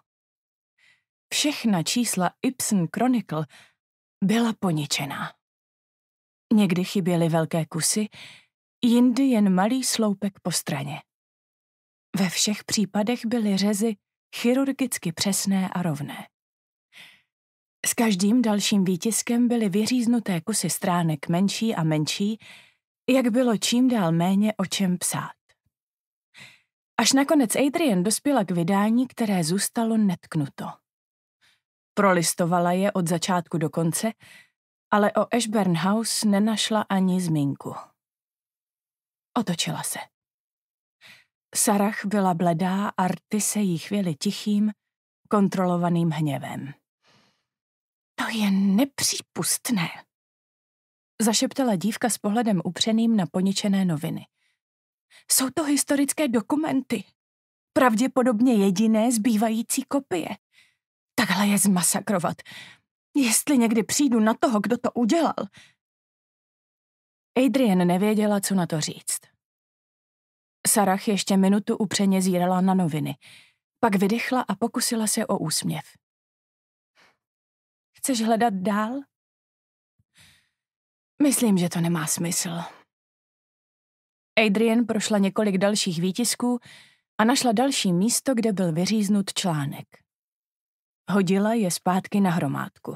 Všechna čísla Ibsen Chronicle byla poničená. Někdy chyběly velké kusy, jindy jen malý sloupek po straně. Ve všech případech byly řezy chirurgicky přesné a rovné. S každým dalším výtiskem byly vyříznuté kusy stránek menší a menší, jak bylo čím dál méně o čem psát. Až nakonec Adrian dospěla k vydání, které zůstalo netknuto. Prolistovala je od začátku do konce – ale o Ashburn House nenašla ani zmínku. Otočila se. Sarah byla bledá a rty se jí chvěli tichým, kontrolovaným hněvem. To je nepřípustné, zašeptala dívka s pohledem upřeným na poničené noviny. Jsou to historické dokumenty. Pravděpodobně jediné zbývající kopie. Takhle je zmasakrovat. Jestli někdy přijdu na toho, kdo to udělal. Adrian nevěděla, co na to říct. Sarah ještě minutu upřeně zírala na noviny. Pak vydechla a pokusila se o úsměv. Chceš hledat dál? Myslím, že to nemá smysl. Adrian prošla několik dalších výtisků a našla další místo, kde byl vyříznut článek. Hodila je zpátky na hromádku.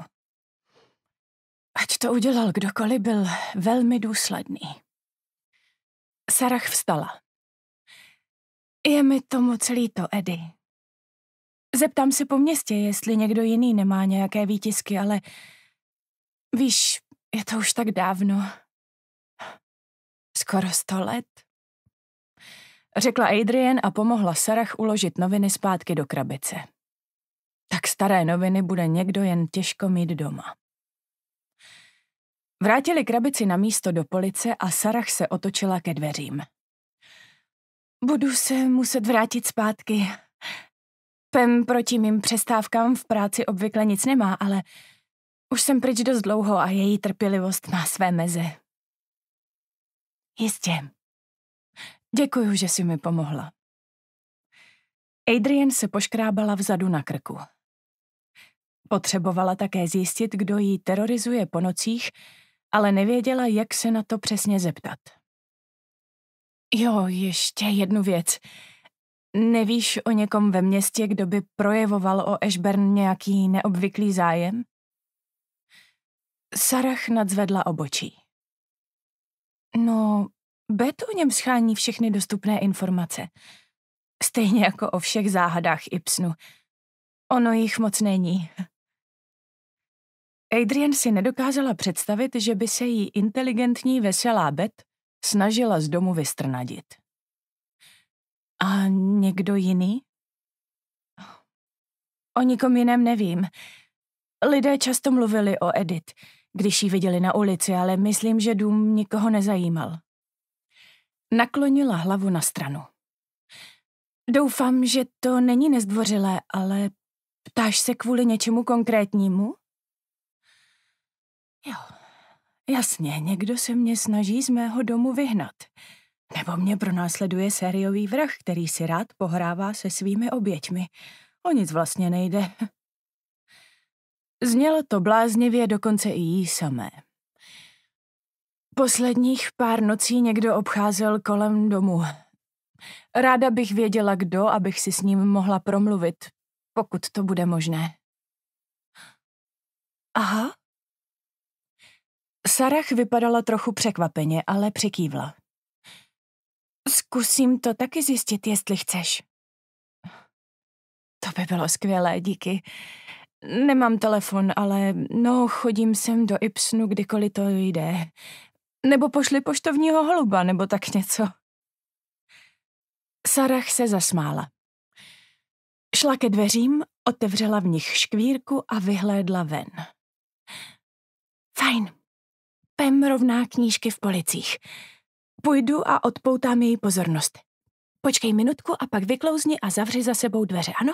Ať to udělal kdokoliv, byl velmi důsledný. Sarah vstala. Je mi to moc líto, Edy. Zeptám se po městě, jestli někdo jiný nemá nějaké výtisky, ale víš, je to už tak dávno. Skoro sto let. Řekla Adrian a pomohla Sarah uložit noviny zpátky do krabice tak staré noviny bude někdo jen těžko mít doma. Vrátili krabici na místo do police a Sarah se otočila ke dveřím. Budu se muset vrátit zpátky. Pem proti mým přestávkám v práci obvykle nic nemá, ale už jsem pryč dost dlouho a její trpělivost má své meze. Jistě. Děkuji, že jsi mi pomohla. Adrian se poškrábala vzadu na krku. Potřebovala také zjistit, kdo ji terorizuje po nocích, ale nevěděla, jak se na to přesně zeptat. Jo, ještě jednu věc. Nevíš o někom ve městě, kdo by projevoval o Ashburn nějaký neobvyklý zájem? Sarah nadzvedla obočí. No, Beth o něm schání všechny dostupné informace. Stejně jako o všech záhadách Ipsnu. Ono jich moc není. Adrian si nedokázala představit, že by se jí inteligentní veselá Bet snažila z domu vystrnadit. A někdo jiný? O nikom jiném nevím. Lidé často mluvili o Edith, když ji viděli na ulici, ale myslím, že dům nikoho nezajímal. Naklonila hlavu na stranu. Doufám, že to není nezdvořilé, ale ptáš se kvůli něčemu konkrétnímu? Jo, jasně, někdo se mě snaží z mého domu vyhnat. Nebo mě pronásleduje sériový vrah, který si rád pohrává se svými oběťmi. O nic vlastně nejde. Znělo to bláznivě dokonce i jí samé. Posledních pár nocí někdo obcházel kolem domu. Ráda bych věděla, kdo, abych si s ním mohla promluvit, pokud to bude možné. Aha, Sarah vypadala trochu překvapeně, ale přikývla. Zkusím to taky zjistit, jestli chceš. To by bylo skvělé, díky. Nemám telefon, ale no, chodím sem do Ipsnu, kdykoliv to jde. Nebo pošli poštovního holuba, nebo tak něco. Sarah se zasmála. Šla ke dveřím, otevřela v nich škvírku a vyhlédla ven. Fajn, pem rovná knížky v policích. Půjdu a odpoutám její pozornost. Počkej minutku a pak vyklouzni a zavři za sebou dveře, ano?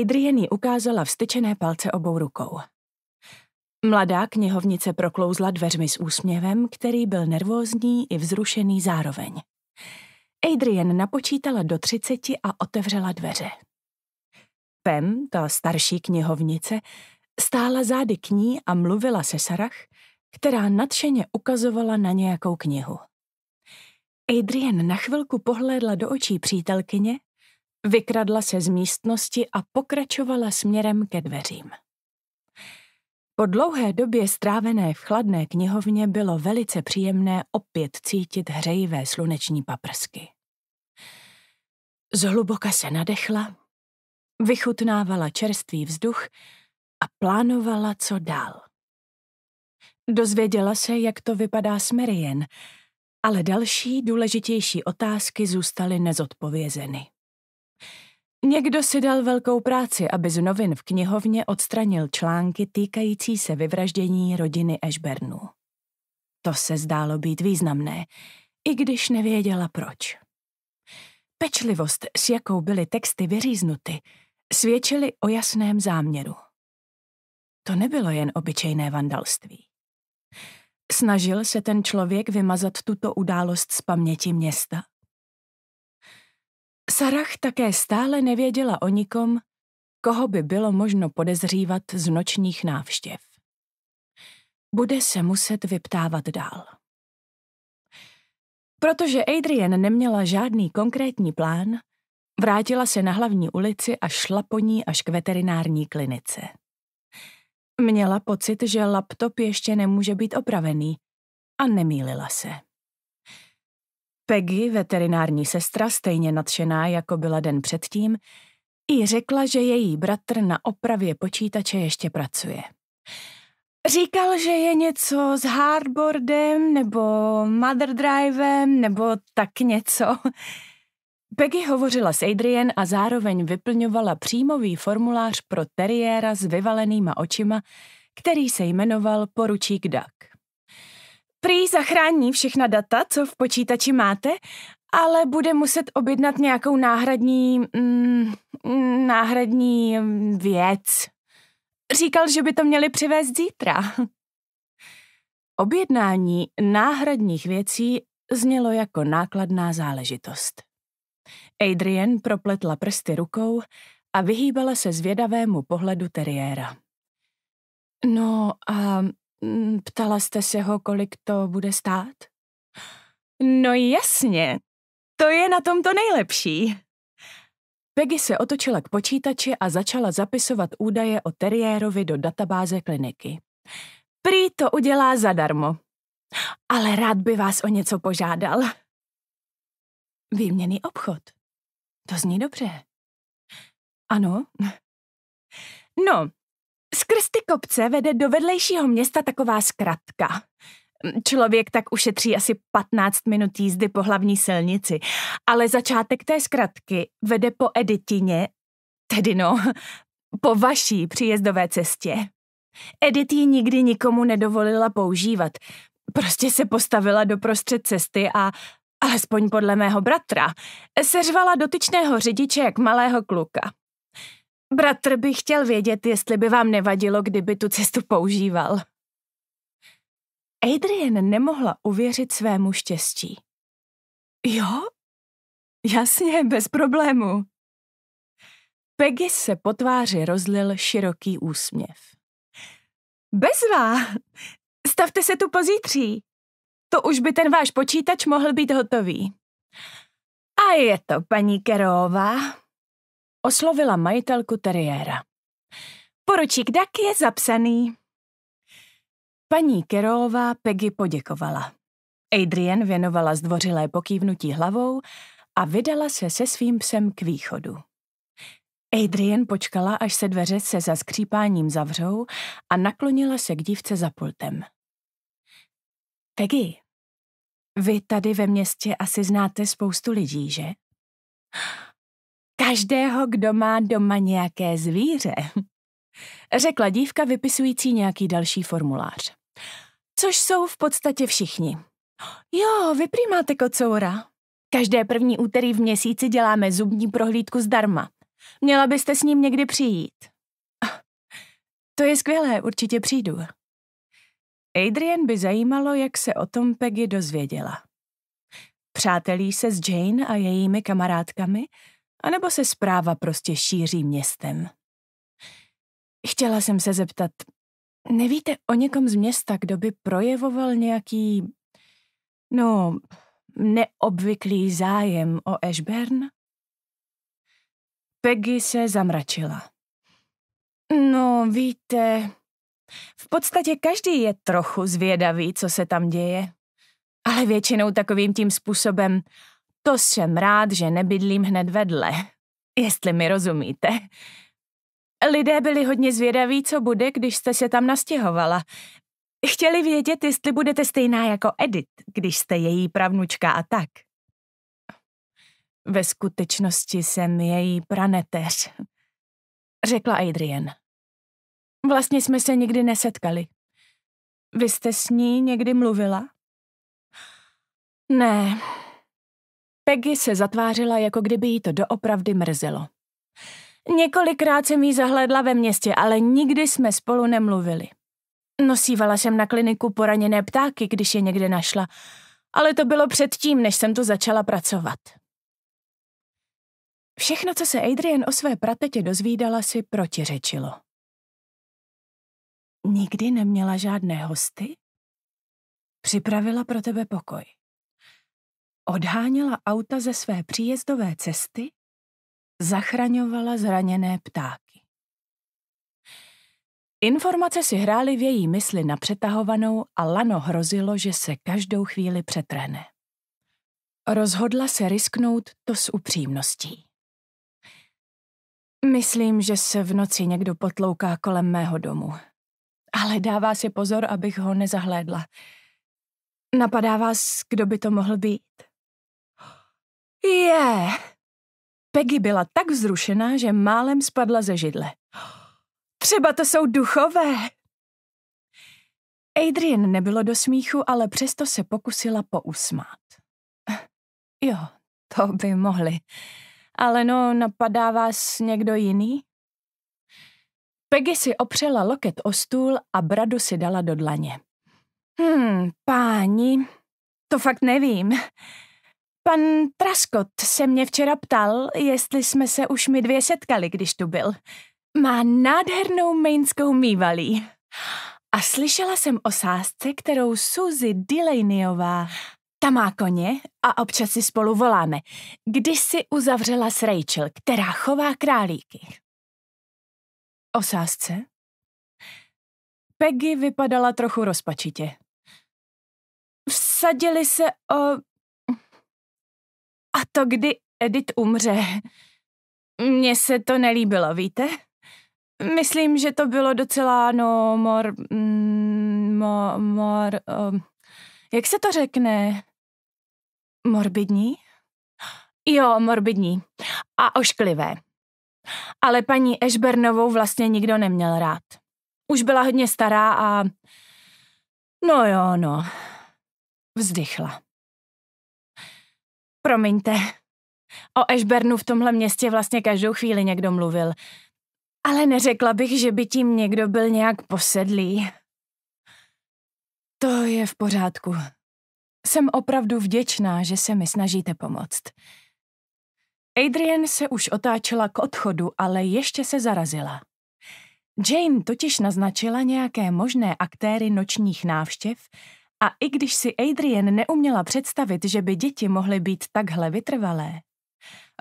Adrian jí ukázala vstyčené palce obou rukou. Mladá knihovnice proklouzla dveřmi s úsměvem, který byl nervózní i vzrušený zároveň. Adrian napočítala do třiceti a otevřela dveře. Pem, ta starší knihovnice, Stála zády k ní a mluvila se Sarah, která nadšeně ukazovala na nějakou knihu. Adrian na chvilku pohlédla do očí přítelkyně, vykradla se z místnosti a pokračovala směrem ke dveřím. Po dlouhé době strávené v chladné knihovně bylo velice příjemné opět cítit hřejivé sluneční paprsky. Zhluboka se nadechla, vychutnávala čerstvý vzduch a plánovala, co dál. Dozvěděla se, jak to vypadá s Merien, ale další důležitější otázky zůstaly nezodpovězeny. Někdo si dal velkou práci, aby z novin v knihovně odstranil články týkající se vyvraždění rodiny Ashburnů. To se zdálo být významné, i když nevěděla proč. Pečlivost, s jakou byly texty vyříznuty, svědčily o jasném záměru. To nebylo jen obyčejné vandalství. Snažil se ten člověk vymazat tuto událost z paměti města? Sarach také stále nevěděla o nikom, koho by bylo možno podezřívat z nočních návštěv. Bude se muset vyptávat dál. Protože Adrian neměla žádný konkrétní plán, vrátila se na hlavní ulici a šla po ní až k veterinární klinice. Měla pocit, že laptop ještě nemůže být opravený a nemýlila se. Peggy, veterinární sestra, stejně nadšená, jako byla den předtím, i řekla, že její bratr na opravě počítače ještě pracuje. Říkal, že je něco s hardboardem nebo mother drivem nebo tak něco. Peggy hovořila s Adrian a zároveň vyplňovala příjmový formulář pro teriéra s vyvalenýma očima, který se jmenoval Poručík Duck. Prý zachrání všechna data, co v počítači máte, ale bude muset objednat nějakou náhradní... Mm, mm náhradní věc. Říkal, že by to měli přivést zítra. Objednání náhradních věcí znělo jako nákladná záležitost. Adrian propletla prsty rukou a vyhýbala se zvědavému pohledu teriéra. No a mm, ptala jste se ho, kolik to bude stát? No jasně, to je na tom to nejlepší. Peggy se otočila k počítači a začala zapisovat údaje o teriérovi do databáze kliniky. Prý to udělá zadarmo. Ale rád by vás o něco požádal. Výměný obchod. To zní dobře. Ano. No, skrz ty kopce vede do vedlejšího města taková zkratka. Člověk tak ušetří asi 15 minut jízdy po hlavní silnici, ale začátek té zkratky vede po Editině, tedy no, po vaší příjezdové cestě. Edit ji nikdy nikomu nedovolila používat. Prostě se postavila do prostřed cesty a alespoň podle mého bratra, seřvala dotyčného řidiče jak malého kluka. Bratr by chtěl vědět, jestli by vám nevadilo, kdyby tu cestu používal. Adrian nemohla uvěřit svému štěstí. Jo? Jasně, bez problému. Peggy se po tváři rozlil široký úsměv. vás. Stavte se tu pozítří to už by ten váš počítač mohl být hotový. A je to, paní Kerová, oslovila majitelku teriéra. Poručík Dak je zapsaný. Paní Kerová Peggy poděkovala. Adrian věnovala zdvořilé pokývnutí hlavou a vydala se se svým psem k východu. Adrian počkala, až se dveře se zaskřípáním zavřou a naklonila se k dívce za pultem. Peggy, vy tady ve městě asi znáte spoustu lidí, že? Každého, kdo má doma nějaké zvíře, řekla dívka vypisující nějaký další formulář. Což jsou v podstatě všichni. Jo, vy máte kocoura. Každé první úterý v měsíci děláme zubní prohlídku zdarma. Měla byste s ním někdy přijít. Ah, to je skvělé, určitě přijdu. Adrian by zajímalo, jak se o tom Peggy dozvěděla. Přátelí se s Jane a jejími kamarádkami, anebo se zpráva prostě šíří městem. Chtěla jsem se zeptat, nevíte o někom z města, kdo by projevoval nějaký, no, neobvyklý zájem o Ashburn? Peggy se zamračila. No, víte, v podstatě každý je trochu zvědavý, co se tam děje. Ale většinou takovým tím způsobem, to jsem rád, že nebydlím hned vedle. Jestli mi rozumíte. Lidé byli hodně zvědaví, co bude, když jste se tam nastěhovala. Chtěli vědět, jestli budete stejná jako Edith, když jste její pravnučka a tak. Ve skutečnosti jsem její praneteř, řekla Adrienne. Vlastně jsme se nikdy nesetkali. Vy jste s ní někdy mluvila? Ne. Peggy se zatvářila, jako kdyby jí to doopravdy mrzelo. Několikrát jsem jí zahledla ve městě, ale nikdy jsme spolu nemluvili. Nosívala jsem na kliniku poraněné ptáky, když je někde našla, ale to bylo předtím, než jsem tu začala pracovat. Všechno, co se Adrian o své pratetě dozvídala, si protiřečilo. Nikdy neměla žádné hosty? Připravila pro tebe pokoj. Odháněla auta ze své příjezdové cesty? Zachraňovala zraněné ptáky. Informace si hrály v její mysli na přetahovanou a lano hrozilo, že se každou chvíli přetrhne. Rozhodla se risknout to s upřímností. Myslím, že se v noci někdo potlouká kolem mého domu ale dává si pozor, abych ho nezahlédla. Napadá vás, kdo by to mohl být? Je! Yeah. Peggy byla tak vzrušená, že málem spadla ze židle. Třeba to jsou duchové! Adrian nebylo do smíchu, ale přesto se pokusila pousmát. Jo, to by mohli. Ale no, napadá vás někdo jiný? Peggy si opřela loket o stůl a bradu si dala do dlaně. Hmm, páni, to fakt nevím. Pan Traskot se mě včera ptal, jestli jsme se už my dvě setkali, když tu byl. Má nádhernou mainskou mývalí. A slyšela jsem o sázce, kterou Suzy Delaneyová... Ta má koně a občas si spolu voláme. Když si uzavřela s Rachel, která chová králíky. O sásce? Peggy vypadala trochu rozpačitě. Vsadili se o... A to kdy Edith umře. Mně se to nelíbilo, víte? Myslím, že to bylo docela, no, mor... Mm, mo, mor... Um, jak se to řekne? Morbidní? Jo, morbidní. A ošklivé ale paní Ešbernovou vlastně nikdo neměl rád. Už byla hodně stará a... No jo, no. Vzdychla. Promiňte, o Ešbernu v tomhle městě vlastně každou chvíli někdo mluvil. Ale neřekla bych, že by tím někdo byl nějak posedlý. To je v pořádku. Jsem opravdu vděčná, že se mi snažíte pomoct. Adrian se už otáčela k odchodu, ale ještě se zarazila. Jane totiž naznačila nějaké možné aktéry nočních návštěv a i když si Adrian neuměla představit, že by děti mohly být takhle vytrvalé,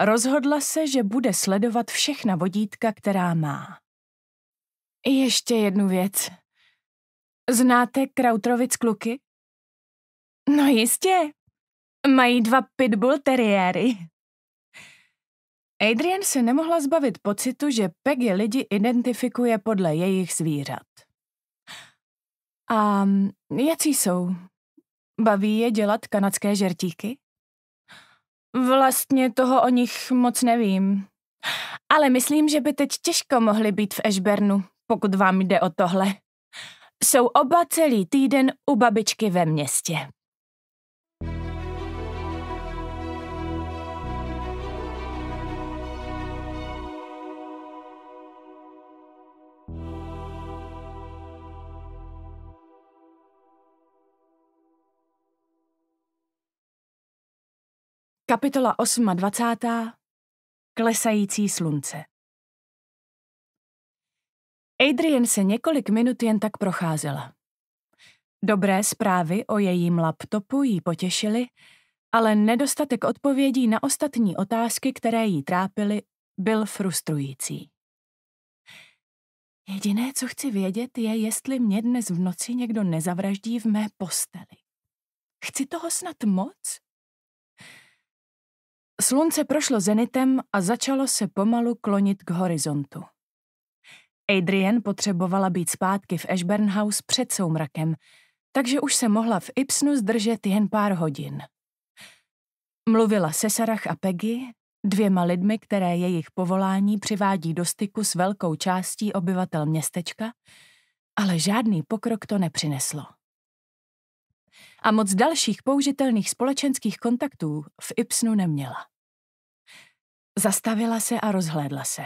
rozhodla se, že bude sledovat všechna vodítka, která má. Ještě jednu věc. Znáte Krautrovic kluky? No jistě. Mají dva pitbull teriéry. Adrian se nemohla zbavit pocitu, že Peggy lidi identifikuje podle jejich zvířat. A jaký jsou? Baví je dělat kanadské žertíky? Vlastně toho o nich moc nevím. Ale myslím, že by teď těžko mohli být v Ešbernu, pokud vám jde o tohle. Jsou oba celý týden u babičky ve městě. Kapitola 28. Klesající slunce Adrian se několik minut jen tak procházela. Dobré zprávy o jejím laptopu jí potěšily, ale nedostatek odpovědí na ostatní otázky, které jí trápily, byl frustrující. Jediné, co chci vědět, je, jestli mě dnes v noci někdo nezavraždí v mé posteli. Chci toho snad moc? Slunce prošlo zenitem a začalo se pomalu klonit k horizontu. Adrian potřebovala být zpátky v House před soumrakem, takže už se mohla v Ipsnu zdržet jen pár hodin. Mluvila se Sarah a Peggy, dvěma lidmi, které jejich povolání přivádí do styku s velkou částí obyvatel městečka, ale žádný pokrok to nepřineslo. A moc dalších použitelných společenských kontaktů v Ipsnu neměla. Zastavila se a rozhlédla se.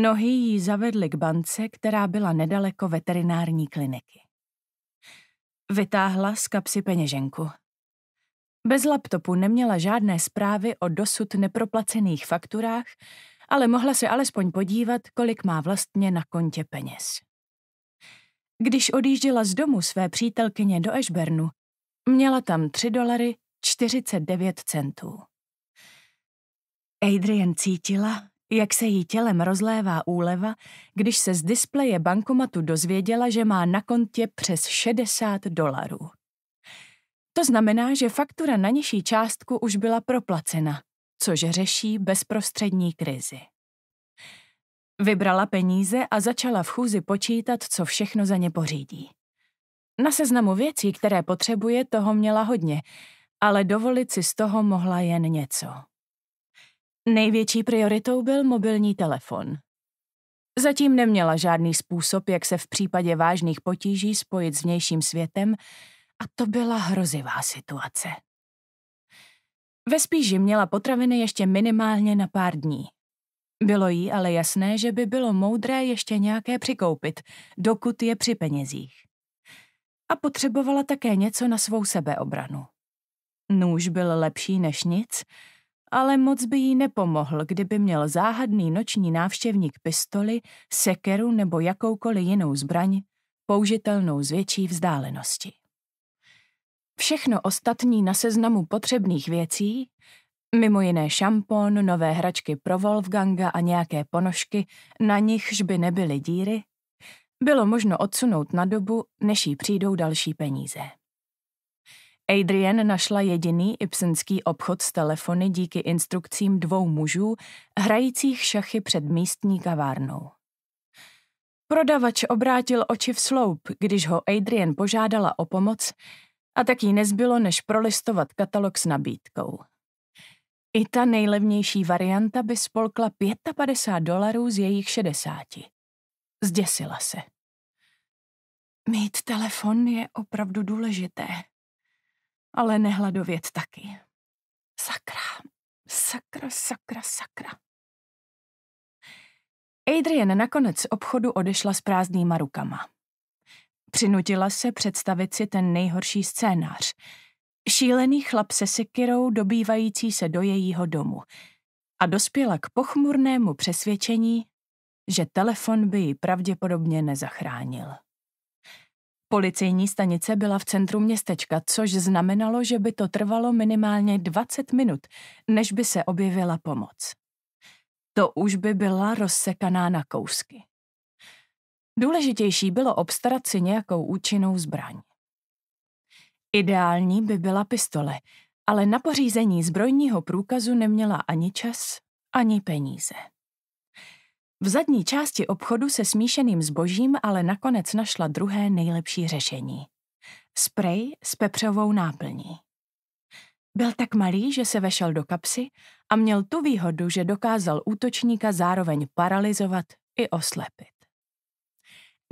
Nohy jí zavedly k bance, která byla nedaleko veterinární kliniky. Vytáhla z kapsy peněženku. Bez laptopu neměla žádné zprávy o dosud neproplacených fakturách, ale mohla se alespoň podívat, kolik má vlastně na kontě peněz. Když odjížděla z domu své přítelkyně do Ashburnu, měla tam 3 dolary 49 centů. Adrian cítila, jak se jí tělem rozlévá úleva, když se z displeje bankomatu dozvěděla, že má na kontě přes 60 dolarů. To znamená, že faktura na nižší částku už byla proplacena, což řeší bezprostřední krizi. Vybrala peníze a začala v chůzi počítat, co všechno za ně pořídí. Na seznamu věcí, které potřebuje, toho měla hodně, ale dovolit si z toho mohla jen něco. Největší prioritou byl mobilní telefon. Zatím neměla žádný způsob, jak se v případě vážných potíží spojit s vnějším světem a to byla hrozivá situace. Ve spíži měla potraviny ještě minimálně na pár dní. Bylo jí ale jasné, že by bylo moudré ještě nějaké přikoupit, dokud je při penězích. A potřebovala také něco na svou sebeobranu. Nůž byl lepší než nic – ale moc by jí nepomohl, kdyby měl záhadný noční návštěvník pistoli, sekeru nebo jakoukoliv jinou zbraň, použitelnou z větší vzdálenosti. Všechno ostatní na seznamu potřebných věcí, mimo jiné šampon, nové hračky pro Wolfganga a nějaké ponožky, na nichž by nebyly díry, bylo možno odsunout na dobu, než jí přijdou další peníze. Adrian našla jediný ibsenský obchod s telefony díky instrukcím dvou mužů, hrajících šachy před místní kavárnou. Prodavač obrátil oči v sloup, když ho Adrian požádala o pomoc a tak jí nezbylo, než prolistovat katalog s nabídkou. I ta nejlevnější varianta by spolkla 55 dolarů z jejich 60. Zděsila se. Mít telefon je opravdu důležité, ale nehladovět taky. Sakra, sakra, sakra, sakra. Adrian nakonec obchodu odešla s prázdnýma rukama. Přinutila se představit si ten nejhorší scénář. Šílený chlap se sekirou dobývající se do jejího domu a dospěla k pochmurnému přesvědčení, že telefon by ji pravděpodobně nezachránil. Policejní stanice byla v centru městečka, což znamenalo, že by to trvalo minimálně 20 minut, než by se objevila pomoc. To už by byla rozsekaná na kousky. Důležitější bylo obstarat si nějakou účinnou zbraň. Ideální by byla pistole, ale na pořízení zbrojního průkazu neměla ani čas, ani peníze. V zadní části obchodu se smíšeným zbožím ale nakonec našla druhé nejlepší řešení. Sprej s pepřovou náplní. Byl tak malý, že se vešel do kapsy a měl tu výhodu, že dokázal útočníka zároveň paralizovat i oslepit.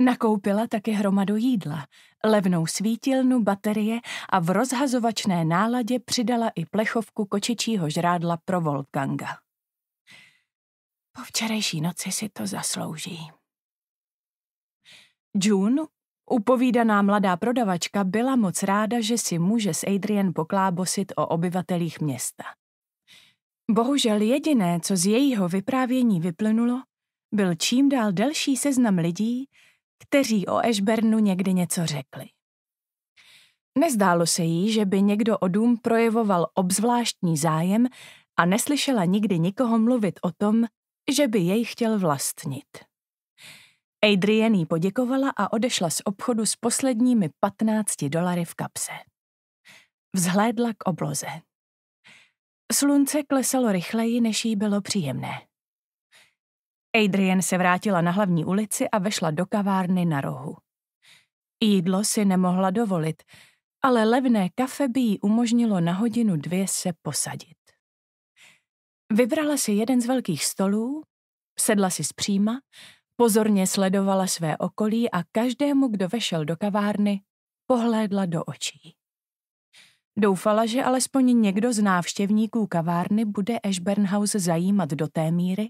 Nakoupila taky hromadu jídla, levnou svítilnu, baterie a v rozhazovačné náladě přidala i plechovku kočičího žrádla pro Wolfganga. Po včerejší noci si to zaslouží. June, upovídaná mladá prodavačka, byla moc ráda, že si může s Adrian poklábosit o obyvatelích města. Bohužel jediné, co z jejího vyprávění vyplynulo, byl čím dál delší seznam lidí, kteří o Ashburnu někdy něco řekli. Nezdálo se jí, že by někdo o dům projevoval obzvláštní zájem a neslyšela nikdy nikoho mluvit o tom, že by jej chtěl vlastnit. Adrienne poděkovala a odešla z obchodu s posledními 15 dolary v kapse. Vzhlédla k obloze. Slunce klesalo rychleji, než jí bylo příjemné. Adrienne se vrátila na hlavní ulici a vešla do kavárny na rohu. Jídlo si nemohla dovolit, ale levné kafe by jí umožnilo na hodinu dvě se posadit. Vybrala si jeden z velkých stolů, sedla si zpříma, pozorně sledovala své okolí a každému, kdo vešel do kavárny, pohlédla do očí. Doufala, že alespoň někdo z návštěvníků kavárny bude Ashburnhaus zajímat do té míry,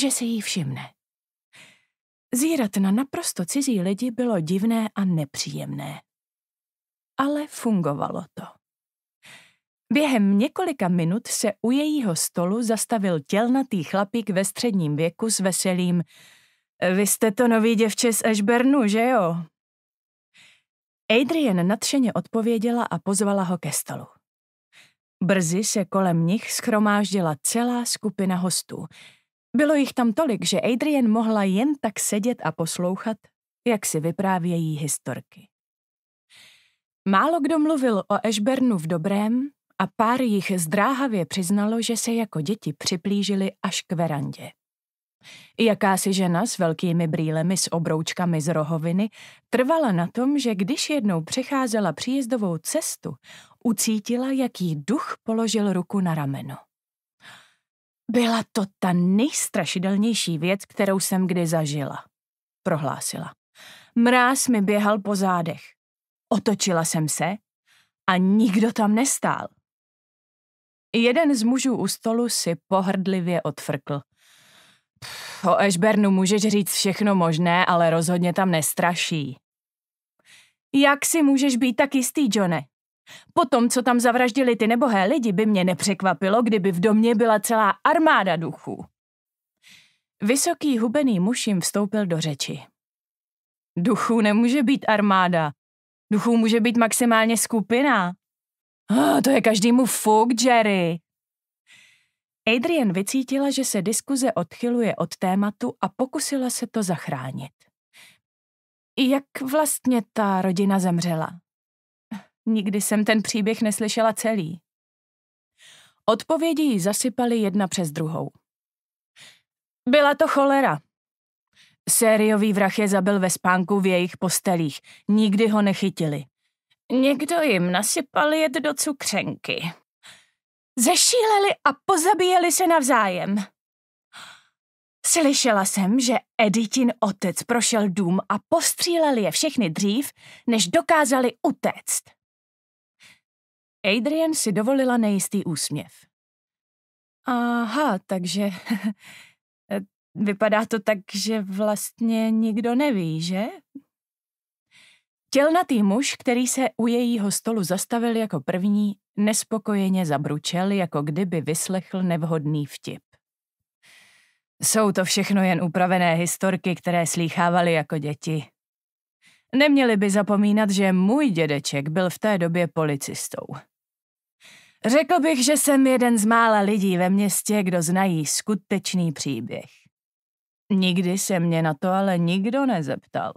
že se jí všimne. Zírat na naprosto cizí lidi bylo divné a nepříjemné. Ale fungovalo to. Během několika minut se u jejího stolu zastavil tělnatý chlapík ve středním věku s veselým Vy jste to nový děvče z Ashburnu, že jo? Adrian nadšeně odpověděla a pozvala ho ke stolu. Brzy se kolem nich schromáždila celá skupina hostů. Bylo jich tam tolik, že Adrian mohla jen tak sedět a poslouchat, jak si vyprávějí historky. Málo kdo mluvil o Ashburnu v dobrém, a pár jich zdráhavě přiznalo, že se jako děti připlížili až k verandě. Jakási žena s velkými brýlemi s obroučkami z rohoviny trvala na tom, že když jednou přecházela příjezdovou cestu, ucítila, jak jí duch položil ruku na rameno. Byla to ta nejstrašidelnější věc, kterou jsem kdy zažila, prohlásila. Mráz mi běhal po zádech. Otočila jsem se a nikdo tam nestál. Jeden z mužů u stolu si pohrdlivě odfrkl. o Ešbernu můžeš říct všechno možné, ale rozhodně tam nestraší. Jak si můžeš být tak jistý, Johne? Po tom, co tam zavraždili ty nebohé lidi, by mě nepřekvapilo, kdyby v domě byla celá armáda duchů. Vysoký hubený muž jim vstoupil do řeči. Duchů nemůže být armáda. Duchů může být maximálně skupina. Oh, to je každému fuk, Jerry. Adrian vycítila, že se diskuze odchyluje od tématu a pokusila se to zachránit. Jak vlastně ta rodina zemřela? Nikdy jsem ten příběh neslyšela celý. Odpovědi ji zasypaly jedna přes druhou. Byla to cholera. Sériový vrah je zabil ve spánku v jejich postelích. Nikdy ho nechytili. Někdo jim nasypal jed do cukřenky. Zešíleli a pozabíjeli se navzájem. Slyšela jsem, že Editin otec prošel dům a postřílel je všechny dřív, než dokázali utéct. Adrian si dovolila nejistý úsměv. Aha, takže vypadá to tak, že vlastně nikdo neví, že? Tělnatý muž, který se u jejího stolu zastavil jako první, nespokojeně zabručel, jako kdyby vyslechl nevhodný vtip. Jsou to všechno jen upravené historky, které slýchávali jako děti. Neměli by zapomínat, že můj dědeček byl v té době policistou. Řekl bych, že jsem jeden z mála lidí ve městě, kdo znají skutečný příběh. Nikdy se mě na to ale nikdo nezeptal.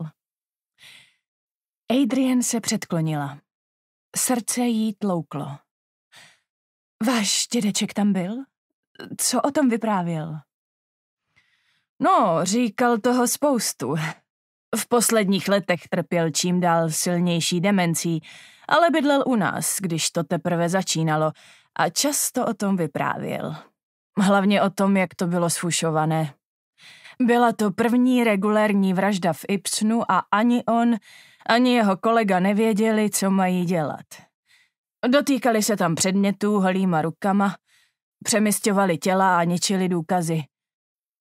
Adrian se předklonila. Srdce jí tlouklo. Váš dědeček tam byl? Co o tom vyprávěl? No, říkal toho spoustu. V posledních letech trpěl čím dál silnější demencí, ale bydlel u nás, když to teprve začínalo a často o tom vyprávěl. Hlavně o tom, jak to bylo sfušované. Byla to první regulérní vražda v Ipsnu a ani on, ani jeho kolega nevěděli, co mají dělat. Dotýkali se tam předmětů holýma rukama, přemysťovali těla a ničili důkazy.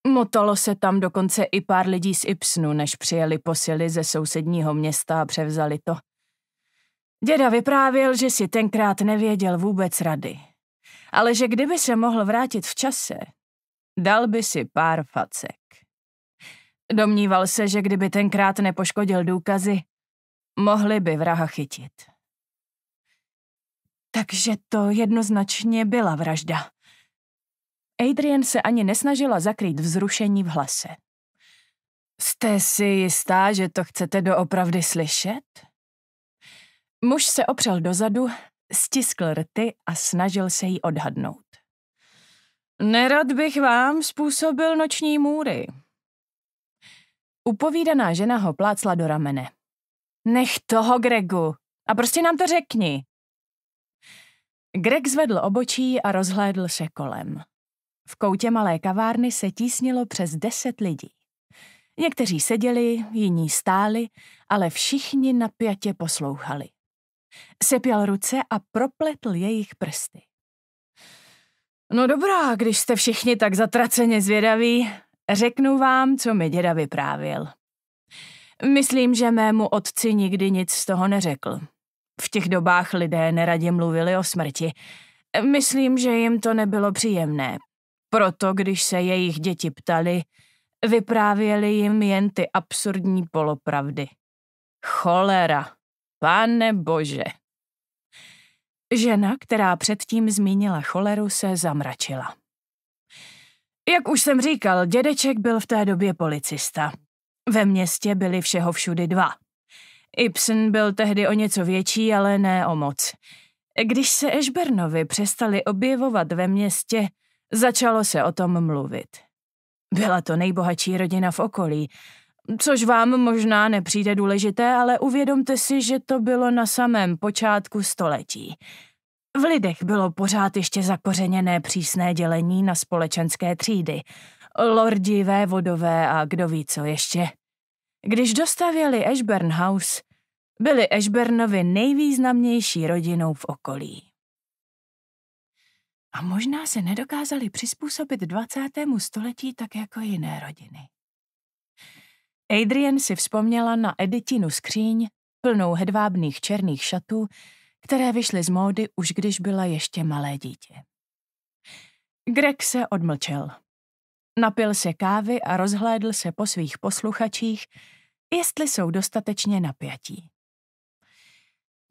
Motalo se tam dokonce i pár lidí z Ipsnu, než přijeli posily ze sousedního města a převzali to. Děda vyprávěl, že si tenkrát nevěděl vůbec rady, ale že kdyby se mohl vrátit v čase, dal by si pár facek. Domníval se, že kdyby tenkrát nepoškodil důkazy, Mohli by vraha chytit. Takže to jednoznačně byla vražda. Adrian se ani nesnažila zakrýt vzrušení v hlase. Jste si jistá, že to chcete doopravdy slyšet? Muž se opřel dozadu, stiskl rty a snažil se ji odhadnout. Nerad bych vám způsobil noční můry. Upovídaná žena ho plácla do ramene. Nech toho, Gregu. A prostě nám to řekni. Greg zvedl obočí a rozhlédl se kolem. V koutě malé kavárny se tísnilo přes deset lidí. Někteří seděli, jiní stáli, ale všichni napjatě poslouchali. Sepěl ruce a propletl jejich prsty. No dobrá, když jste všichni tak zatraceně zvědaví, řeknu vám, co mi děda vyprávěl. Myslím, že mému otci nikdy nic z toho neřekl. V těch dobách lidé neradě mluvili o smrti. Myslím, že jim to nebylo příjemné. Proto, když se jejich děti ptali, vyprávěli jim jen ty absurdní polopravdy. Cholera, pane bože. Žena, která předtím zmínila choleru, se zamračila. Jak už jsem říkal, dědeček byl v té době policista. Ve městě byli všeho všudy dva. Ibsen byl tehdy o něco větší, ale ne o moc. Když se Ešbernovi přestali objevovat ve městě, začalo se o tom mluvit. Byla to nejbohatší rodina v okolí, což vám možná nepřijde důležité, ale uvědomte si, že to bylo na samém počátku století. V lidech bylo pořád ještě zakořeněné přísné dělení na společenské třídy. Lordi, vodové a kdo ví co ještě. Když dostavěli Ashburn House, byli Ashburnovi nejvýznamnější rodinou v okolí. A možná se nedokázali přizpůsobit 20. století tak jako jiné rodiny. Adrian si vzpomněla na Editinu skříň, plnou hedvábných černých šatů, které vyšly z módy už když byla ještě malé dítě. Greg se odmlčel. Napil se kávy a rozhlédl se po svých posluchačích, jestli jsou dostatečně napjatí.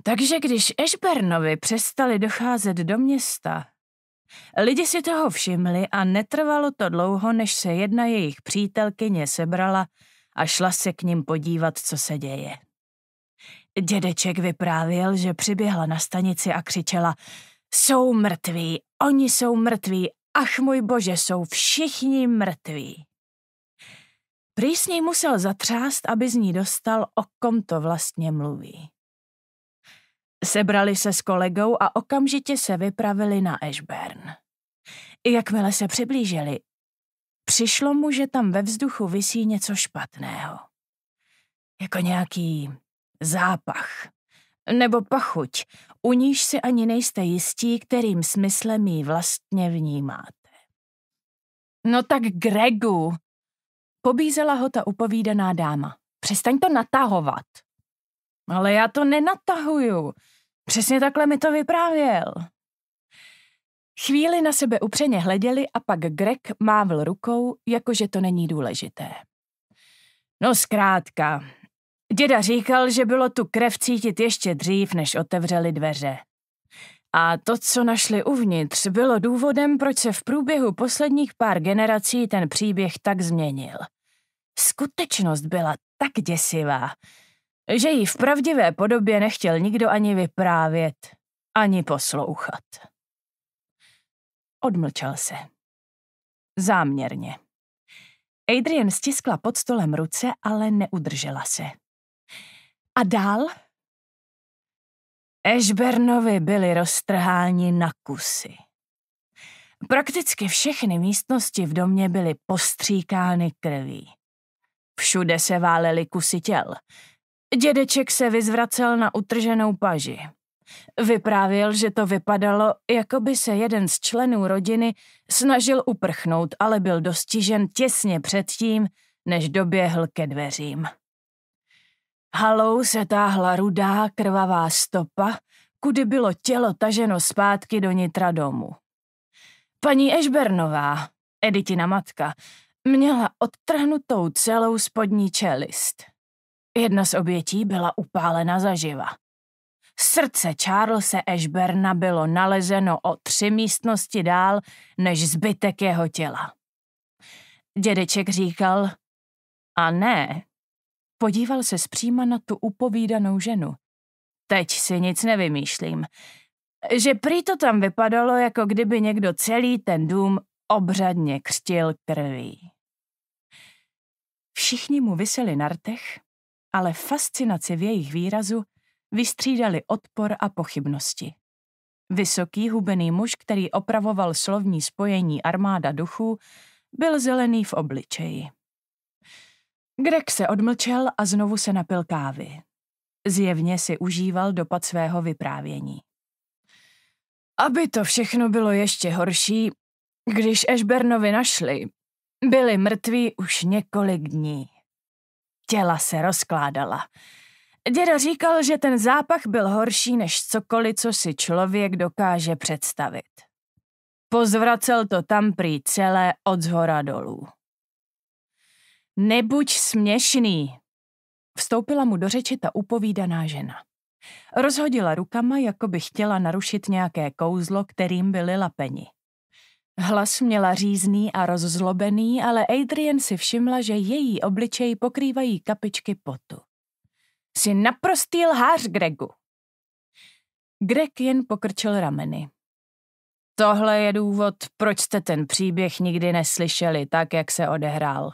Takže když Ešbernovi přestali docházet do města, lidi si toho všimli a netrvalo to dlouho, než se jedna jejich přítelkyně sebrala a šla se k ním podívat, co se děje. Dědeček vyprávěl, že přiběhla na stanici a křičela Jsou mrtví, oni jsou mrtví Ach můj bože, jsou všichni mrtví. Prý s ní musel zatřást, aby z ní dostal, o kom to vlastně mluví. Sebrali se s kolegou a okamžitě se vypravili na Ashburn. Jakmile se přiblížili, přišlo mu, že tam ve vzduchu visí něco špatného. Jako nějaký zápach nebo pachuť, u níž si ani nejste jistí, kterým smyslem ji vlastně vnímáte. No tak Gregu, pobízela ho ta upovídaná dáma. Přestaň to natahovat. Ale já to nenatahuju. Přesně takhle mi to vyprávěl. Chvíli na sebe upřeně hleděli a pak Greg mávl rukou, jakože to není důležité. No zkrátka, Děda říkal, že bylo tu krev cítit ještě dřív, než otevřeli dveře. A to, co našli uvnitř, bylo důvodem, proč se v průběhu posledních pár generací ten příběh tak změnil. Skutečnost byla tak děsivá, že ji v pravdivé podobě nechtěl nikdo ani vyprávět, ani poslouchat. Odmlčel se. Záměrně. Adrian stiskla pod stolem ruce, ale neudržela se. A dál? Ešbernovi byli roztrháni na kusy. Prakticky všechny místnosti v domě byly postříkány krví. Všude se válely kusy těl. Dědeček se vyzvracel na utrženou paži. Vyprávěl, že to vypadalo, jako by se jeden z členů rodiny snažil uprchnout, ale byl dostižen těsně předtím, než doběhl ke dveřím. Halou se táhla rudá krvavá stopa, kudy bylo tělo taženo zpátky do nitra domu. Paní Ešbernová, Editina matka, měla odtrhnutou celou spodní čelist. Jedna z obětí byla upálena zaživa. Srdce Charlesa Ešberna bylo nalezeno o tři místnosti dál než zbytek jeho těla. Dědeček říkal, a ne, Podíval se zpříma na tu upovídanou ženu. Teď si nic nevymýšlím. Že prý to tam vypadalo, jako kdyby někdo celý ten dům obřadně křtil krví. Všichni mu vyseli na rtech, ale fascinaci v jejich výrazu vystřídali odpor a pochybnosti. Vysoký hubený muž, který opravoval slovní spojení armáda duchů, byl zelený v obličeji. Greg se odmlčel a znovu se napil kávy. Zjevně si užíval dopad svého vyprávění. Aby to všechno bylo ještě horší, když Ashburnovi našli, byli mrtví už několik dní. Těla se rozkládala. Děda říkal, že ten zápach byl horší než cokoliv, co si člověk dokáže představit. Pozvracel to tam prý celé od zhora dolů. Nebuď směšný, vstoupila mu do řeči ta upovídaná žena. Rozhodila rukama, jako by chtěla narušit nějaké kouzlo, kterým byli lapeni. Hlas měla řízný a rozzlobený, ale Adrian si všimla, že její obličej pokrývají kapičky potu. Jsi naprostý lhář, Gregu! Greg jen pokrčil rameny. Tohle je důvod, proč jste ten příběh nikdy neslyšeli, tak jak se odehrál.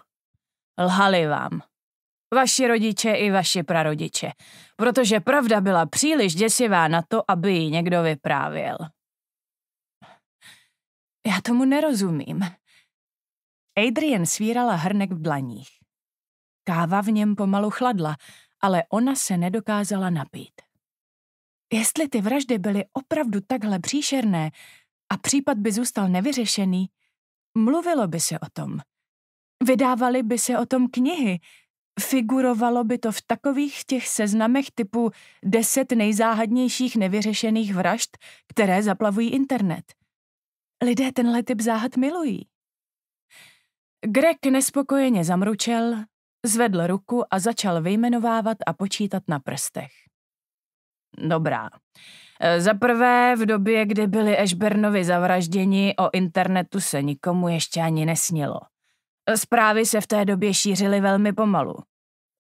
Lhali vám. Vaši rodiče i vaši prarodiče. Protože pravda byla příliš děsivá na to, aby ji někdo vyprávěl. Já tomu nerozumím. Adrian svírala hrnek v dlaních. Káva v něm pomalu chladla, ale ona se nedokázala napít. Jestli ty vraždy byly opravdu takhle příšerné a případ by zůstal nevyřešený, mluvilo by se o tom. Vydávaly by se o tom knihy. Figurovalo by to v takových těch seznamech typu deset nejzáhadnějších nevyřešených vražd, které zaplavují internet. Lidé tenhle typ záhad milují. Greg nespokojeně zamručel, zvedl ruku a začal vyjmenovávat a počítat na prstech. Dobrá. Za prvé, v době, kdy byli Ashburnovi zavražděni, o internetu se nikomu ještě ani nesnilo. Zprávy se v té době šířily velmi pomalu.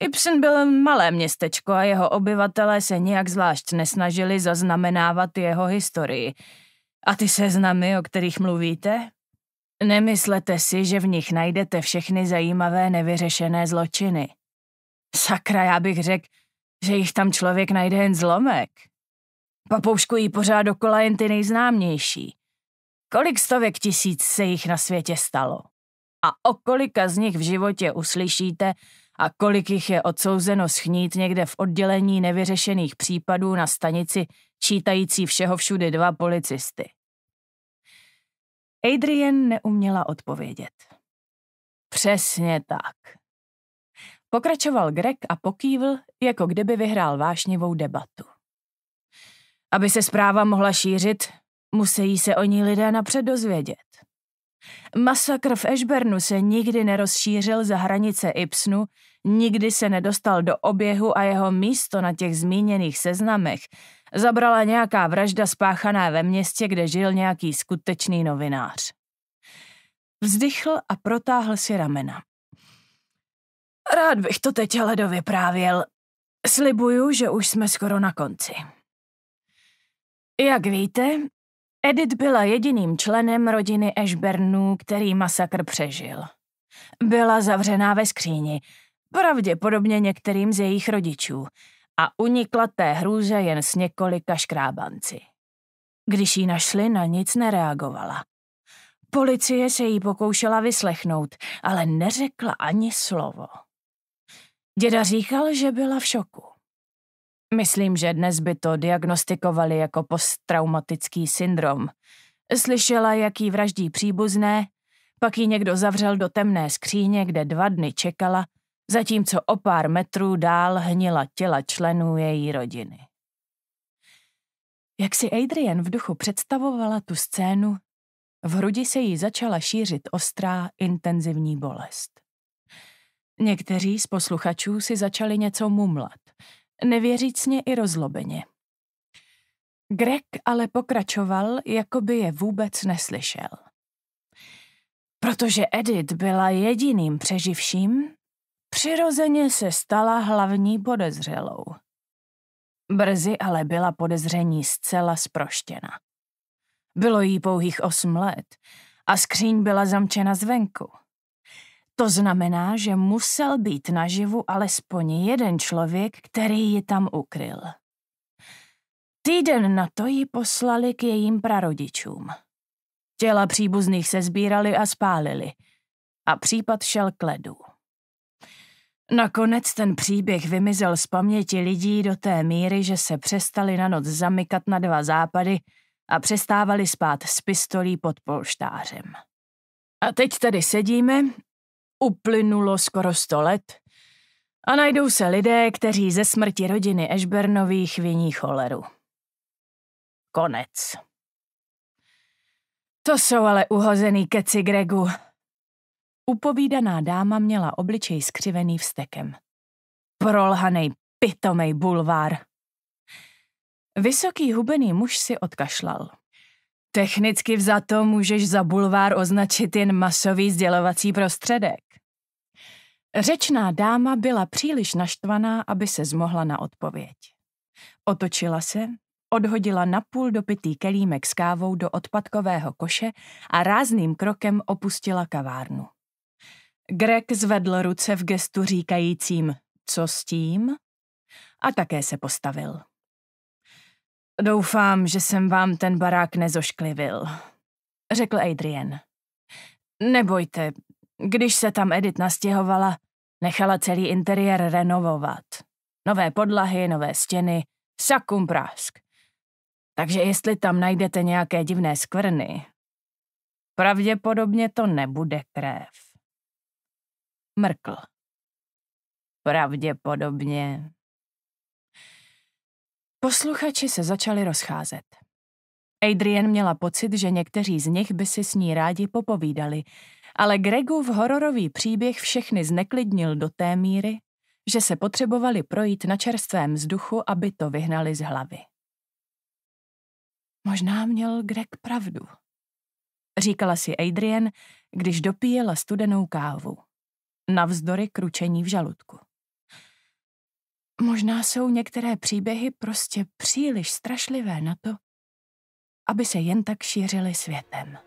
Ibsen byl malé městečko a jeho obyvatelé se nijak zvlášť nesnažili zaznamenávat jeho historii. A ty seznamy, o kterých mluvíte? Nemyslete si, že v nich najdete všechny zajímavé nevyřešené zločiny. Sakra, já bych řekl, že jich tam člověk najde jen zlomek. Papouškují pořád dokola jen ty nejznámější. Kolik stovek tisíc se jich na světě stalo? a o kolika z nich v životě uslyšíte a kolik jich je odsouzeno schnít někde v oddělení nevyřešených případů na stanici čítající všeho všude dva policisty. Adrian neuměla odpovědět. Přesně tak. Pokračoval Greg a pokývl, jako kdyby vyhrál vášnivou debatu. Aby se zpráva mohla šířit, musí se o ní lidé napřed dozvědět. Masakr v Ashburnu se nikdy nerozšířil za hranice Ipsnu, nikdy se nedostal do oběhu a jeho místo na těch zmíněných seznamech zabrala nějaká vražda spáchaná ve městě, kde žil nějaký skutečný novinář. Vzdychl a protáhl si ramena. Rád bych to teď ale dovyprávěl. Slibuju, že už jsme skoro na konci. Jak víte, Edith byla jediným členem rodiny Ashburnů, který masakr přežil. Byla zavřená ve skříni, pravděpodobně některým z jejich rodičů, a unikla té hrůze jen s několika škrábanci. Když ji našli, na nic nereagovala. Policie se jí pokoušela vyslechnout, ale neřekla ani slovo. Děda říkal, že byla v šoku. Myslím, že dnes by to diagnostikovali jako posttraumatický syndrom. Slyšela, jaký vraždí příbuzné, pak ji někdo zavřel do temné skříně, kde dva dny čekala, zatímco o pár metrů dál hnila těla členů její rodiny. Jak si Adrian v duchu představovala tu scénu, v hrudi se jí začala šířit ostrá, intenzivní bolest. Někteří z posluchačů si začali něco mumlat nevěřícně i rozlobeně. Greg ale pokračoval, jako by je vůbec neslyšel. Protože Edith byla jediným přeživším, přirozeně se stala hlavní podezřelou. Brzy ale byla podezření zcela sproštěna. Bylo jí pouhých osm let a skříň byla zamčena zvenku. To znamená, že musel být naživu alespoň jeden člověk, který ji tam ukryl. Týden na to ji poslali k jejím prarodičům. Těla příbuzných se sbírali a spálili a případ šel k ledu. Nakonec ten příběh vymizel z paměti lidí do té míry, že se přestali na noc zamykat na dva západy a přestávali spát s pistolí pod polštářem. A teď tady sedíme Uplynulo skoro sto let a najdou se lidé, kteří ze smrti rodiny Ešbernových viní choleru. Konec. To jsou ale uhozený keci, Gregu. Upovídaná dáma měla obličej skřivený vstekem. Prolhanej, pitomej bulvár. Vysoký hubený muž si odkašlal. Technicky vzato můžeš za bulvár označit jen masový sdělovací prostředek. Řečná dáma byla příliš naštvaná, aby se zmohla na odpověď. Otočila se, odhodila napůl dopitý kelímek s kávou do odpadkového koše a rázným krokem opustila kavárnu. Greg zvedl ruce v gestu říkajícím co s tím? A také se postavil. Doufám, že jsem vám ten barák nezošklivil, řekl Adrian. Nebojte, když se tam Edith nastěhovala, Nechala celý interiér renovovat. Nové podlahy, nové stěny, sakum prásk. Takže jestli tam najdete nějaké divné skvrny, pravděpodobně to nebude krev. Mrkl. Pravděpodobně. Posluchači se začali rozcházet. Adrian měla pocit, že někteří z nich by si s ní rádi popovídali, ale Gregův hororový příběh všechny zneklidnil do té míry, že se potřebovali projít na čerstvém vzduchu, aby to vyhnali z hlavy. Možná měl Greg pravdu, říkala si Adrian, když dopíjela studenou kávu. Navzdory kručení v žaludku. Možná jsou některé příběhy prostě příliš strašlivé na to, aby se jen tak šířily světem.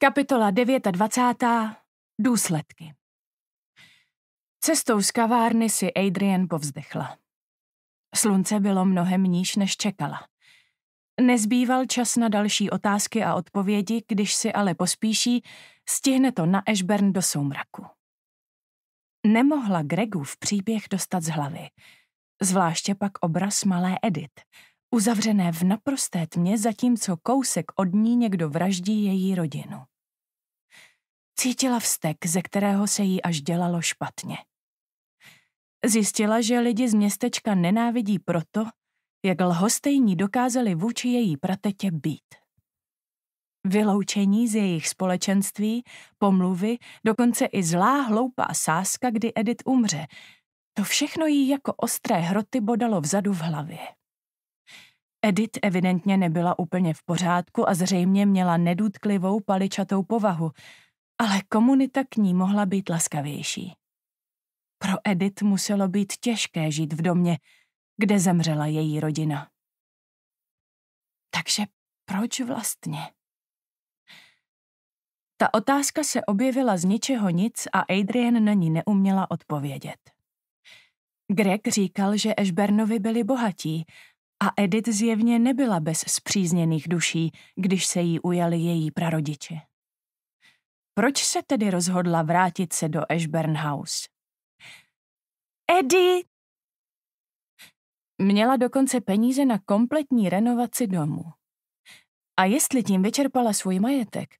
Kapitola 29. Důsledky Cestou z kavárny si Adrian povzdechla. Slunce bylo mnohem níž, než čekala. Nezbýval čas na další otázky a odpovědi, když si ale pospíší, stihne to na Ashburn do soumraku. Nemohla Gregu v příběh dostat z hlavy, zvláště pak obraz malé Edith – uzavřené v naprosté tmě, zatímco kousek od ní někdo vraždí její rodinu. Cítila vztek, ze kterého se jí až dělalo špatně. Zjistila, že lidi z městečka nenávidí proto, jak lhostejní dokázali vůči její pratetě být. Vyloučení z jejich společenství, pomluvy, dokonce i zlá hloupá sáska, kdy Edith umře, to všechno jí jako ostré hroty bodalo vzadu v hlavě. Edith evidentně nebyla úplně v pořádku a zřejmě měla nedůtklivou paličatou povahu, ale komunita k ní mohla být laskavější. Pro Edith muselo být těžké žít v domě, kde zemřela její rodina. Takže proč vlastně? Ta otázka se objevila z ničeho nic a Adrian na ní neuměla odpovědět. Greg říkal, že Ashburnovi byli bohatí a Edith zjevně nebyla bez zpřízněných duší, když se jí ujali její prarodiče. Proč se tedy rozhodla vrátit se do Ashburn House? Edy! Měla dokonce peníze na kompletní renovaci domu. A jestli tím vyčerpala svůj majetek,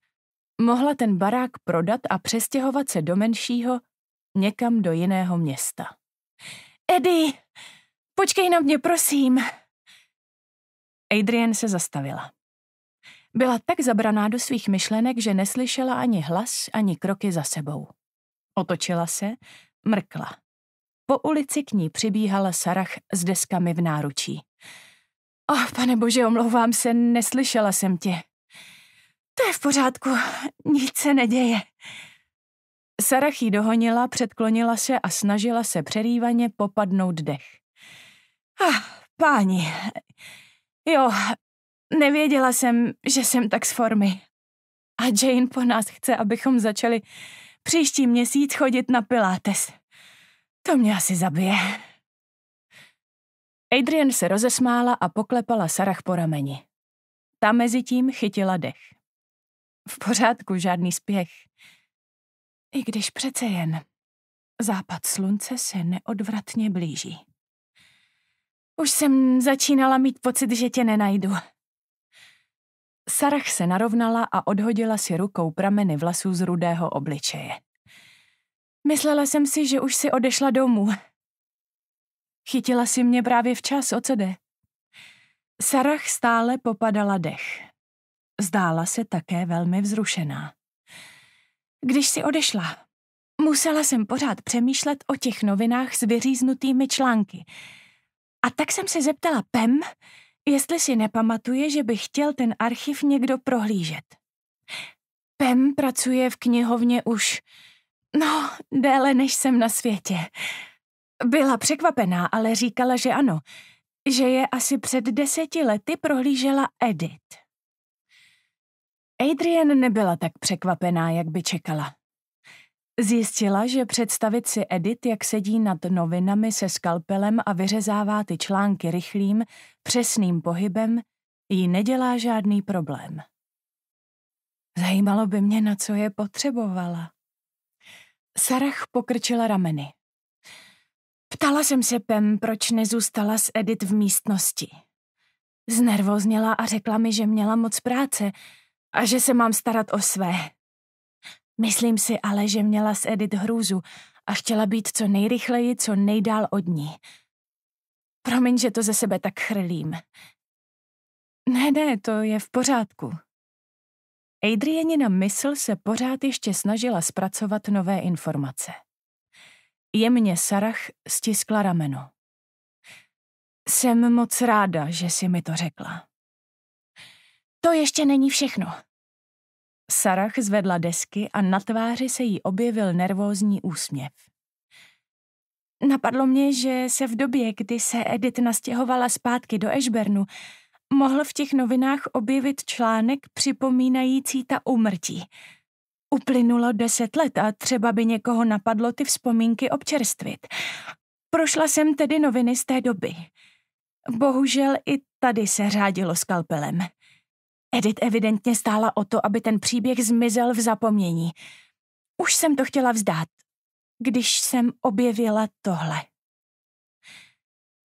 mohla ten barák prodat a přestěhovat se do menšího, někam do jiného města. Edy, počkej na mě, prosím! Adrian se zastavila. Byla tak zabraná do svých myšlenek, že neslyšela ani hlas, ani kroky za sebou. Otočila se, mrkla. Po ulici k ní přibíhala Sarah s deskami v náručí. Oh, pane bože, omlouvám se, neslyšela jsem tě. To je v pořádku, nic se neděje. Sarah ji dohonila, předklonila se a snažila se přerývaně popadnout dech. Ah, páni, Jo, nevěděla jsem, že jsem tak z formy. A Jane po nás chce, abychom začali příští měsíc chodit na Pilates. To mě asi zabije. Adrian se rozesmála a poklepala Sarah po rameni. Ta mezi tím chytila dech. V pořádku, žádný spěch. I když přece jen. Západ slunce se neodvratně blíží. Už jsem začínala mít pocit, že tě nenajdu. Sarah se narovnala a odhodila si rukou prameny vlasů z rudého obličeje. Myslela jsem si, že už si odešla domů. Chytila si mě právě včas, o co jde? Sarah stále popadala dech. Zdála se také velmi vzrušená. Když si odešla, musela jsem pořád přemýšlet o těch novinách s vyříznutými články – a tak jsem se zeptala Pem, jestli si nepamatuje, že by chtěl ten archiv někdo prohlížet. Pem pracuje v knihovně už, no, déle než jsem na světě. Byla překvapená, ale říkala, že ano, že je asi před deseti lety prohlížela Edith. Adrian nebyla tak překvapená, jak by čekala. Zjistila, že představit si Edit, jak sedí nad novinami se skalpelem a vyřezává ty články rychlým, přesným pohybem, jí nedělá žádný problém. Zajímalo by mě, na co je potřebovala. Sarah pokrčila rameny. Ptala jsem se Pem, proč nezůstala s Edit v místnosti. Znervozněla a řekla mi, že měla moc práce a že se mám starat o své. Myslím si ale, že měla s Edith hrůzu a chtěla být co nejrychleji, co nejdál od ní. Promiň, že to ze sebe tak chrlím. Ne, ne, to je v pořádku. Adrianina mysl se pořád ještě snažila zpracovat nové informace. Jemně Sarah stiskla rameno. Jsem moc ráda, že si mi to řekla. To ještě není všechno. Sarah zvedla desky a na tváři se jí objevil nervózní úsměv. Napadlo mě, že se v době, kdy se Edith nastěhovala zpátky do Ešbernu, mohl v těch novinách objevit článek připomínající ta úmrtí. Uplynulo deset let a třeba by někoho napadlo ty vzpomínky občerstvit. Prošla jsem tedy noviny z té doby. Bohužel i tady se řádilo skalpelem. Edith evidentně stála o to, aby ten příběh zmizel v zapomnění. Už jsem to chtěla vzdát, když jsem objevila tohle.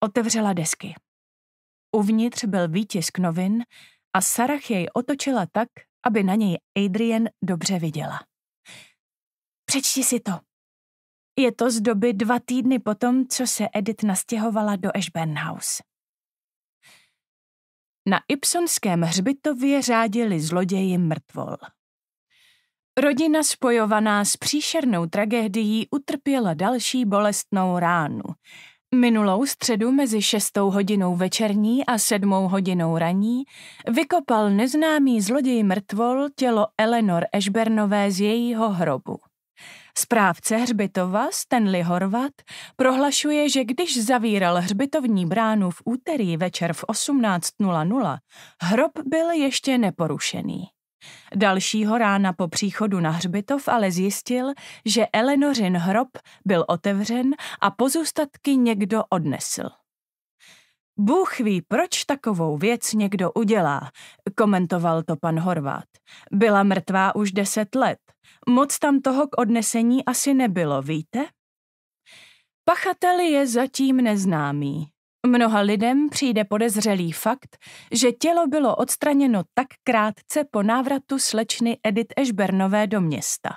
Otevřela desky. Uvnitř byl výtisk novin a Sarah jej otočila tak, aby na něj Adrian dobře viděla. Přečti si to. Je to z doby dva týdny potom, co se Edith nastěhovala do Ashburn House. Na Ipsonském hřbitově řádili zloději mrtvol. Rodina spojovaná s příšernou tragédií utrpěla další bolestnou ránu. Minulou středu mezi šestou hodinou večerní a sedmou hodinou raní vykopal neznámý zloděj mrtvol tělo Eleanor Ešbernové z jejího hrobu. Správce hřbitova Stanley Horvat prohlašuje, že když zavíral hřbitovní bránu v úterý večer v 18.00, hrob byl ještě neporušený. Dalšího rána po příchodu na hřbitov ale zjistil, že Elenořin hrob byl otevřen a pozůstatky někdo odnesl. Bůh ví, proč takovou věc někdo udělá, komentoval to pan Horvát. Byla mrtvá už deset let Moc tam toho k odnesení asi nebylo, víte? Pachatel je zatím neznámý. Mnoha lidem přijde podezřelý fakt, že tělo bylo odstraněno tak krátce po návratu slečny Edith Ashburnové do města.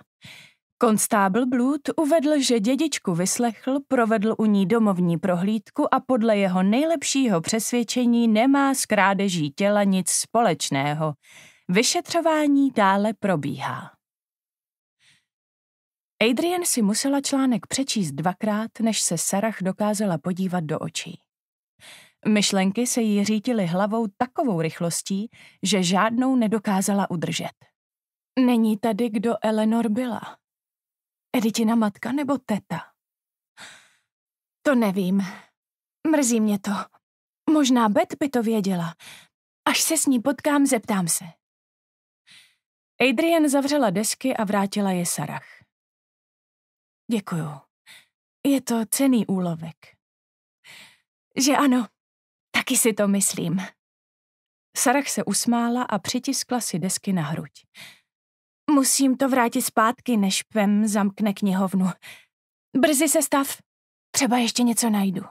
Konstábl Blood uvedl, že dědičku vyslechl, provedl u ní domovní prohlídku a podle jeho nejlepšího přesvědčení nemá s krádeží těla nic společného. Vyšetřování dále probíhá. Adrian si musela článek přečíst dvakrát, než se Sarah dokázala podívat do očí. Myšlenky se jí řítily hlavou takovou rychlostí, že žádnou nedokázala udržet. Není tady, kdo Eleanor byla. Editina matka nebo teta? To nevím. Mrzí mě to. Možná Bet by to věděla. Až se s ní potkám, zeptám se. Adrian zavřela desky a vrátila je Sarah. Děkuju. Je to cený úlovek. Že ano, taky si to myslím. Sarah se usmála a přitiskla si desky na hruď. Musím to vrátit zpátky, než Pem zamkne knihovnu. Brzy se stav. Třeba ještě něco najdu.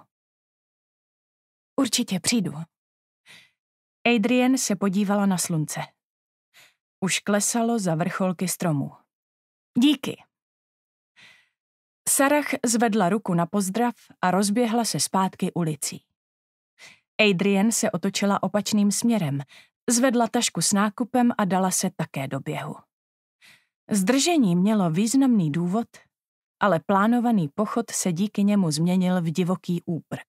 Určitě přijdu. Adrian se podívala na slunce. Už klesalo za vrcholky stromů. Díky. Sarah zvedla ruku na pozdrav a rozběhla se zpátky ulicí. Adrian se otočila opačným směrem, zvedla tašku s nákupem a dala se také do běhu. Zdržení mělo významný důvod, ale plánovaný pochod se díky němu změnil v divoký úprk.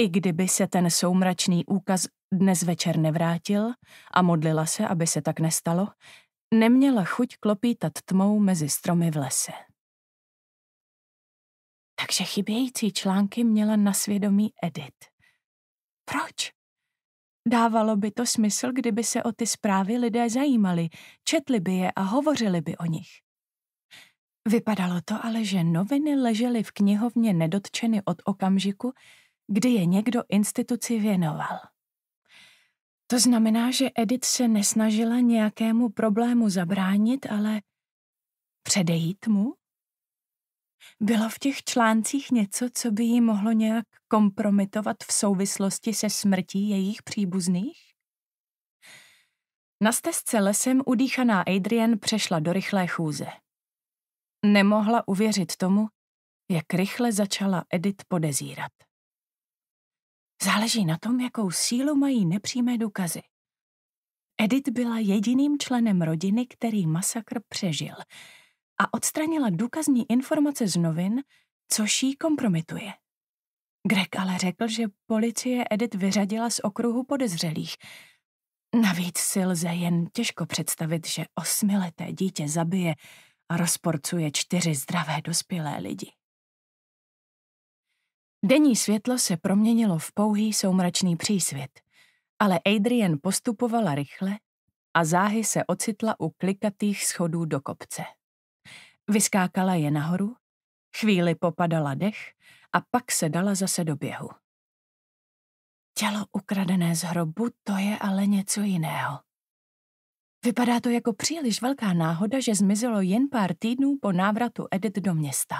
I kdyby se ten soumračný úkaz dnes večer nevrátil a modlila se, aby se tak nestalo, neměla chuť klopítat tmou mezi stromy v lese takže chybějící články měla na svědomí Edit. Proč? Dávalo by to smysl, kdyby se o ty zprávy lidé zajímali, četli by je a hovořili by o nich. Vypadalo to ale, že noviny ležely v knihovně nedotčeny od okamžiku, kdy je někdo instituci věnoval. To znamená, že Edith se nesnažila nějakému problému zabránit, ale předejít mu? Bylo v těch článcích něco, co by ji mohlo nějak kompromitovat v souvislosti se smrtí jejich příbuzných? Na stezce lesem udýchaná Adrian přešla do rychlé chůze. Nemohla uvěřit tomu, jak rychle začala Edith podezírat. Záleží na tom, jakou sílu mají nepřímé důkazy. Edith byla jediným členem rodiny, který masakr přežil – a odstranila důkazní informace z novin, což jí kompromituje. Greg ale řekl, že policie Edith vyřadila z okruhu podezřelých. Navíc si lze jen těžko představit, že osmileté dítě zabije a rozporcuje čtyři zdravé dospělé lidi. Denní světlo se proměnilo v pouhý soumračný přísvět, ale Adrian postupovala rychle a záhy se ocitla u klikatých schodů do kopce. Vyskákala je nahoru, chvíli popadala dech a pak se dala zase do běhu. Tělo ukradené z hrobu, to je ale něco jiného. Vypadá to jako příliš velká náhoda, že zmizelo jen pár týdnů po návratu Edith do města.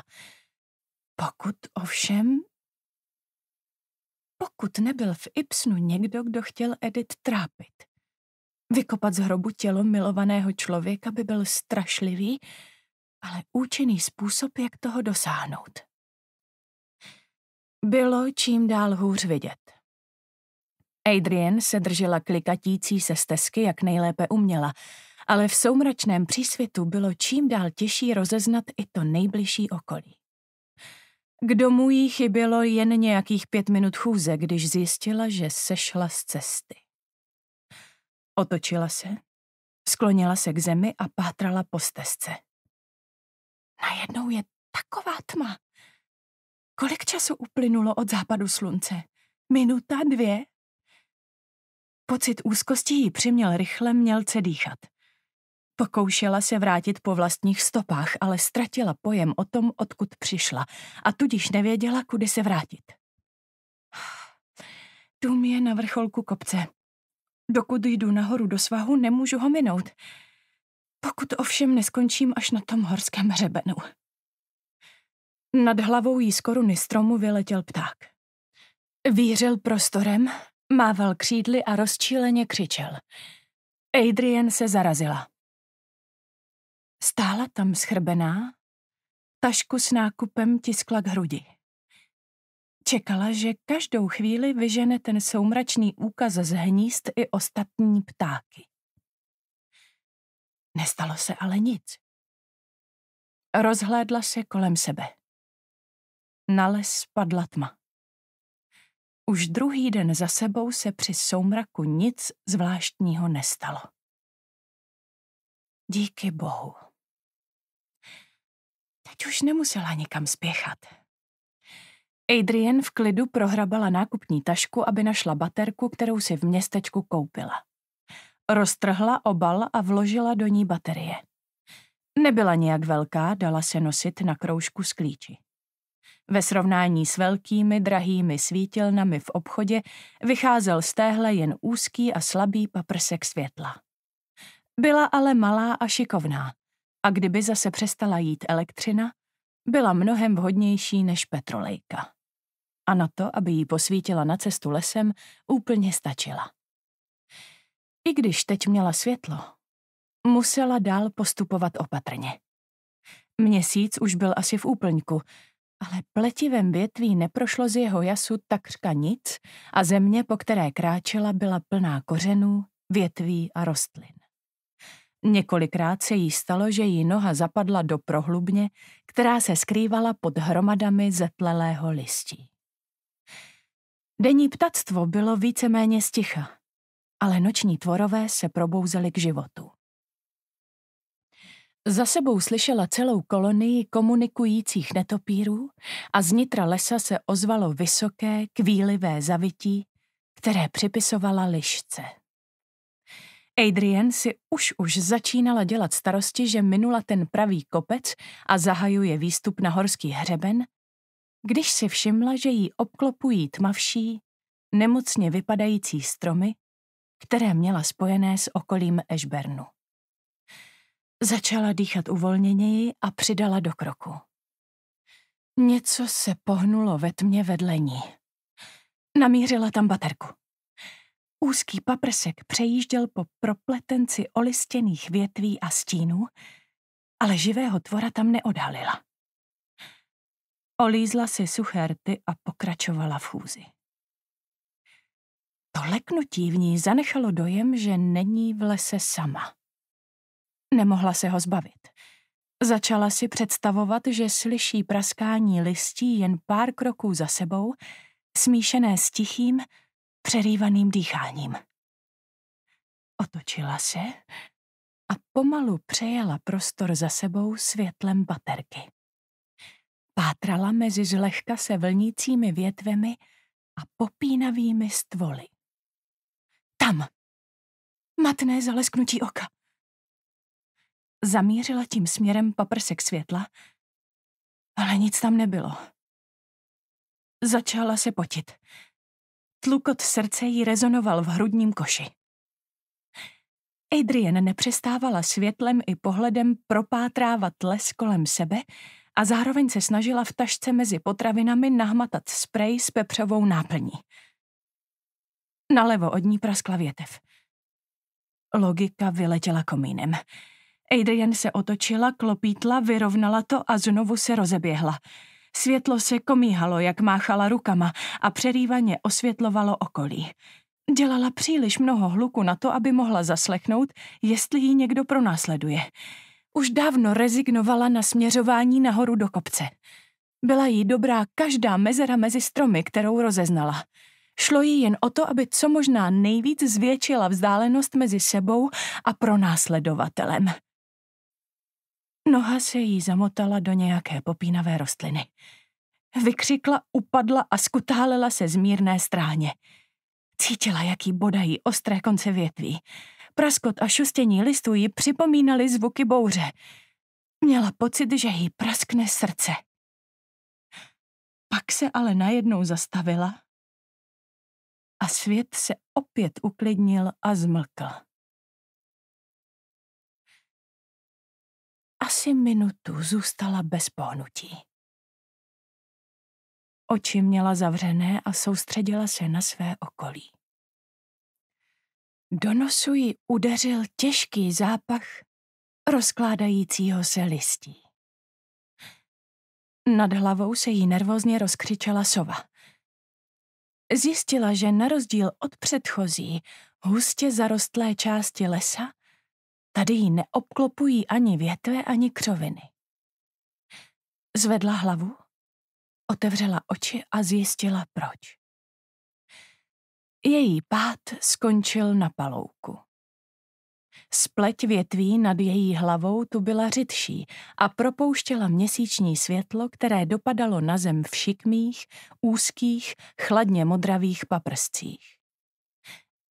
Pokud ovšem... Pokud nebyl v Ipsnu někdo, kdo chtěl Edith trápit. Vykopat z hrobu tělo milovaného člověka by byl strašlivý ale účinný způsob, jak toho dosáhnout. Bylo čím dál hůř vidět. Adrian se držela klikatící se stezky, jak nejlépe uměla, ale v soumračném přísvitu bylo čím dál těžší rozeznat i to nejbližší okolí. K domu jí chybělo jen nějakých pět minut chůze, když zjistila, že sešla z cesty. Otočila se, sklonila se k zemi a pátrala po stezce. Najednou je taková tma. Kolik času uplynulo od západu slunce? Minuta, dvě? Pocit úzkosti ji přiměl rychle mělce dýchat. Pokoušela se vrátit po vlastních stopách, ale ztratila pojem o tom, odkud přišla a tudíž nevěděla, kudy se vrátit. Dům je na vrcholku kopce. Dokud jdu nahoru do svahu, nemůžu ho minout. Pokud ovšem neskončím až na tom horském hřebenu. Nad hlavou jí z koruny stromu vyletěl pták. Vířil prostorem, mával křídly a rozčíleně křičel. Adrian se zarazila. Stála tam schrbená, tašku s nákupem tiskla k hrudi. Čekala, že každou chvíli vyžene ten soumračný úkaz z hnízd i ostatní ptáky. Nestalo se ale nic. Rozhlédla se kolem sebe. Na les padla tma. Už druhý den za sebou se při soumraku nic zvláštního nestalo. Díky bohu. Teď už nemusela nikam spěchat. Adrian v klidu prohrabala nákupní tašku, aby našla baterku, kterou si v městečku koupila. Roztrhla obal a vložila do ní baterie. Nebyla nějak velká, dala se nosit na kroužku sklíči. Ve srovnání s velkými, drahými svítilnami v obchodě vycházel z téhle jen úzký a slabý paprsek světla. Byla ale malá a šikovná a kdyby zase přestala jít elektřina, byla mnohem vhodnější než petrolejka. A na to, aby jí posvítila na cestu lesem, úplně stačila. I když teď měla světlo, musela dál postupovat opatrně. Měsíc už byl asi v úplňku, ale pletivém větví neprošlo z jeho jasu takřka nic a země, po které kráčela, byla plná kořenů, větví a rostlin. Několikrát se jí stalo, že jí noha zapadla do prohlubně, která se skrývala pod hromadami zetlelého listí. Denní ptactvo bylo víceméně sticha ale noční tvorové se probouzeli k životu. Za sebou slyšela celou kolonii komunikujících netopírů a z nitra lesa se ozvalo vysoké, kvílivé zavití, které připisovala lišce. Adrian si už už začínala dělat starosti, že minula ten pravý kopec a zahajuje výstup na horský hřeben, když si všimla, že jí obklopují tmavší, nemocně vypadající stromy které měla spojené s okolím Ešbernu. Začala dýchat uvolněněji a přidala do kroku. Něco se pohnulo ve tmě vedle ní. Namířila tam baterku. Úzký paprsek přejížděl po propletenci olistěných větví a stínů, ale živého tvora tam neodhalila. Olízla si suché rty a pokračovala v chůzi leknutí v ní zanechalo dojem, že není v lese sama. Nemohla se ho zbavit. Začala si představovat, že slyší praskání listí jen pár kroků za sebou, smíšené s tichým, přerývaným dýcháním. Otočila se a pomalu přejela prostor za sebou světlem baterky. Pátrala mezi zlehka se vlnícími větvemi a popínavými stvoly. Tam! Matné zalesknutí oka. Zamířila tím směrem paprsek světla, ale nic tam nebylo. Začala se potit. Tlukot srdce jí rezonoval v hrudním koši. Adrian nepřestávala světlem i pohledem propátrávat les kolem sebe a zároveň se snažila v tašce mezi potravinami nahmatat sprej s pepřovou náplní. Nalevo od ní praskla větev. Logika vyletěla komínem. Adrian se otočila, klopítla, vyrovnala to a znovu se rozeběhla. Světlo se komíhalo, jak máchala rukama a přerývaně osvětlovalo okolí. Dělala příliš mnoho hluku na to, aby mohla zaslechnout, jestli ji někdo pronásleduje. Už dávno rezignovala na směřování nahoru do kopce. Byla jí dobrá každá mezera mezi stromy, kterou rozeznala. Šlo jí jen o to, aby co možná nejvíc zvětšila vzdálenost mezi sebou a pronásledovatelem. Noha se jí zamotala do nějaké popínavé rostliny. Vykřikla, upadla a skutálela se z mírné stráně. Cítila, jaký bodají ostré konce větví. Praskot a šustění listů ji připomínaly zvuky bouře. Měla pocit, že jí praskne srdce. Pak se ale najednou zastavila a svět se opět uklidnil a zmlkl. Asi minutu zůstala bez pohnutí. Oči měla zavřené a soustředila se na své okolí. Do nosu ji udeřil těžký zápach rozkládajícího se listí. Nad hlavou se jí nervózně rozkřičela sova zjistila, že na rozdíl od předchozí hustě zarostlé části lesa, tady ji neobklopují ani větve, ani křoviny. Zvedla hlavu, otevřela oči a zjistila proč. Její pád skončil na palouku. Spleť větví nad její hlavou tu byla řidší a propouštěla měsíční světlo, které dopadalo na zem v šikmých, úzkých, chladně modravých paprscích.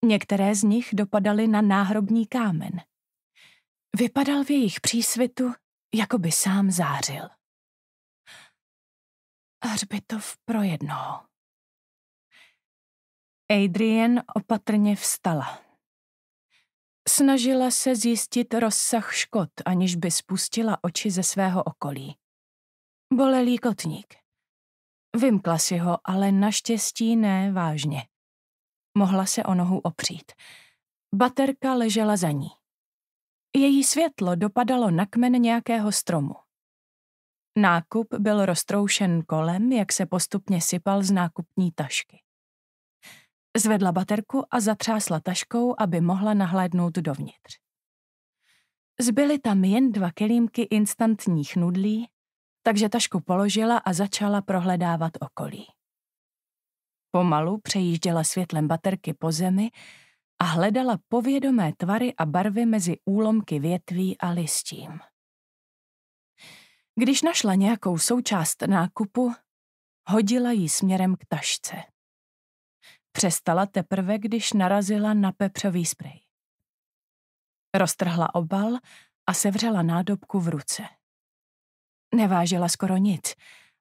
Některé z nich dopadaly na náhrobní kámen. Vypadal v jejich přísvitu, jako by sám zářil. Hřbitov pro jednoho. Adrian opatrně vstala. Snažila se zjistit rozsah škod, aniž by spustila oči ze svého okolí. Bolelý kotník. Vymkla si ho, ale naštěstí ne vážně. Mohla se o nohu opřít. Baterka ležela za ní. Její světlo dopadalo na kmen nějakého stromu. Nákup byl roztroušen kolem, jak se postupně sypal z nákupní tašky. Zvedla baterku a zatřásla taškou, aby mohla nahlédnout dovnitř. Zbyly tam jen dva kelímky instantních nudlí, takže tašku položila a začala prohledávat okolí. Pomalu přejížděla světlem baterky po zemi a hledala povědomé tvary a barvy mezi úlomky větví a listím. Když našla nějakou součást nákupu, hodila ji směrem k tašce. Přestala teprve, když narazila na pepřový sprej. Roztrhla obal a sevřela nádobku v ruce. Nevážila skoro nic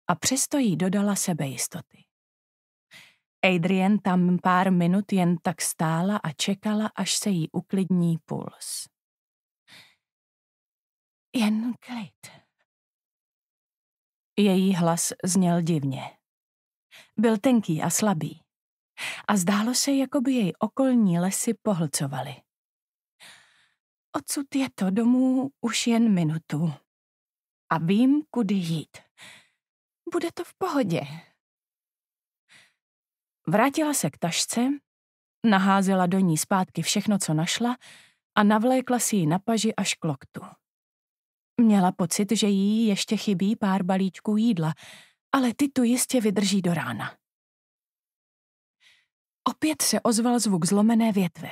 a přesto jí dodala sebejistoty. Adrian tam pár minut jen tak stála a čekala, až se jí uklidní puls. Jen klid. Její hlas zněl divně. Byl tenký a slabý a zdálo se, jako by jej okolní lesy pohlcovaly. Odsud je to domů už jen minutu. A vím, kudy jít. Bude to v pohodě. Vrátila se k tašce, naházela do ní zpátky všechno, co našla a navlékla si ji na paži až k loktu. Měla pocit, že jí ještě chybí pár balíčků jídla, ale ty tu jistě vydrží do rána. Opět se ozval zvuk zlomené větve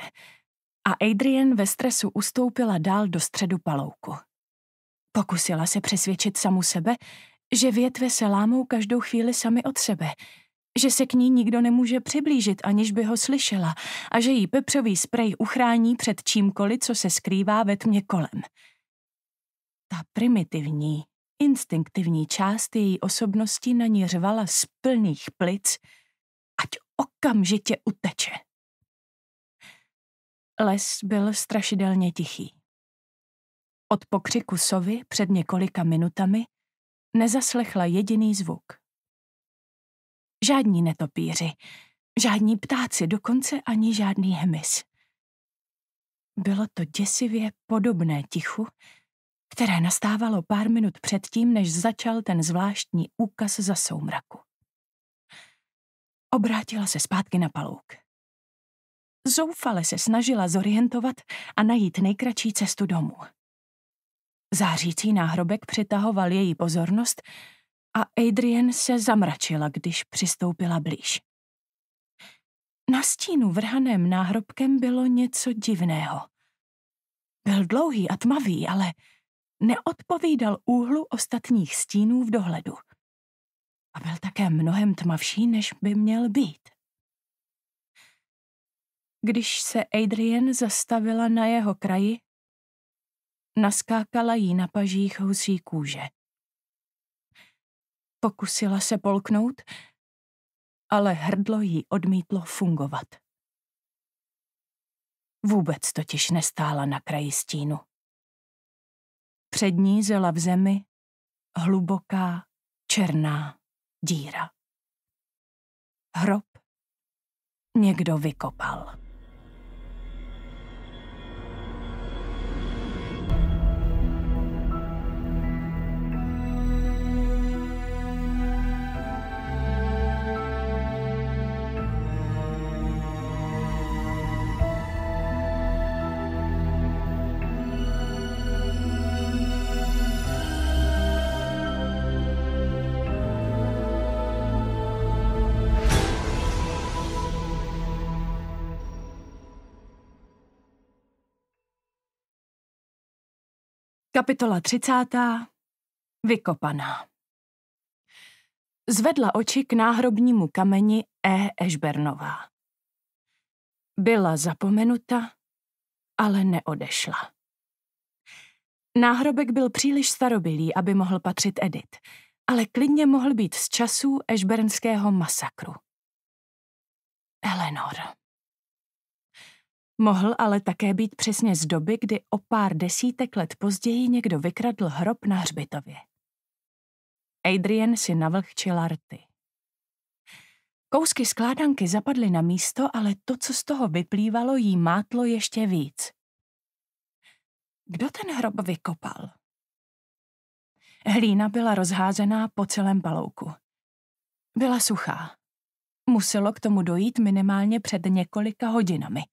a Adrian ve stresu ustoupila dál do středu palouku. Pokusila se přesvědčit samu sebe, že větve se lámou každou chvíli sami od sebe, že se k ní nikdo nemůže přiblížit, aniž by ho slyšela a že jí pepřový sprej uchrání před čímkoliv, co se skrývá ve tmě kolem. Ta primitivní, instinktivní část její osobnosti na ní řvala z plných plic, ať okamžitě uteče. Les byl strašidelně tichý. Od pokřiku sovy před několika minutami nezaslechla jediný zvuk. Žádní netopíři, žádní ptáci, dokonce ani žádný hmyz. Bylo to děsivě podobné tichu, které nastávalo pár minut předtím, než začal ten zvláštní úkaz za soumraku. Obrátila se zpátky na palouk. Zoufale se snažila zorientovat a najít nejkratší cestu domů. Zářící náhrobek přitahoval její pozornost a Adrian se zamračila, když přistoupila blíž. Na stínu vrhaném náhrobkem bylo něco divného. Byl dlouhý a tmavý, ale neodpovídal úhlu ostatních stínů v dohledu a byl také mnohem tmavší, než by měl být. Když se Adrian zastavila na jeho kraji, naskákala jí na pažích husí kůže. Pokusila se polknout, ale hrdlo jí odmítlo fungovat. Vůbec totiž nestála na kraji stínu. Před ní zela v zemi, hluboká, černá díra. Hrob někdo vykopal. Kapitola 30. Vykopaná. Zvedla oči k náhrobnímu kameni E. Ešbernová. Byla zapomenuta, ale neodešla. Náhrobek byl příliš starobilý, aby mohl patřit Edit, ale klidně mohl být z časů Ešbernského masakru. Eleanor. Mohl ale také být přesně z doby, kdy o pár desítek let později někdo vykradl hrob na hřbitově. Adrian si navlhčil arty. Kousky skládanky zapadly na místo, ale to, co z toho vyplývalo, jí mátlo ještě víc. Kdo ten hrob vykopal? Hlína byla rozházená po celém palouku. Byla suchá. Muselo k tomu dojít minimálně před několika hodinami –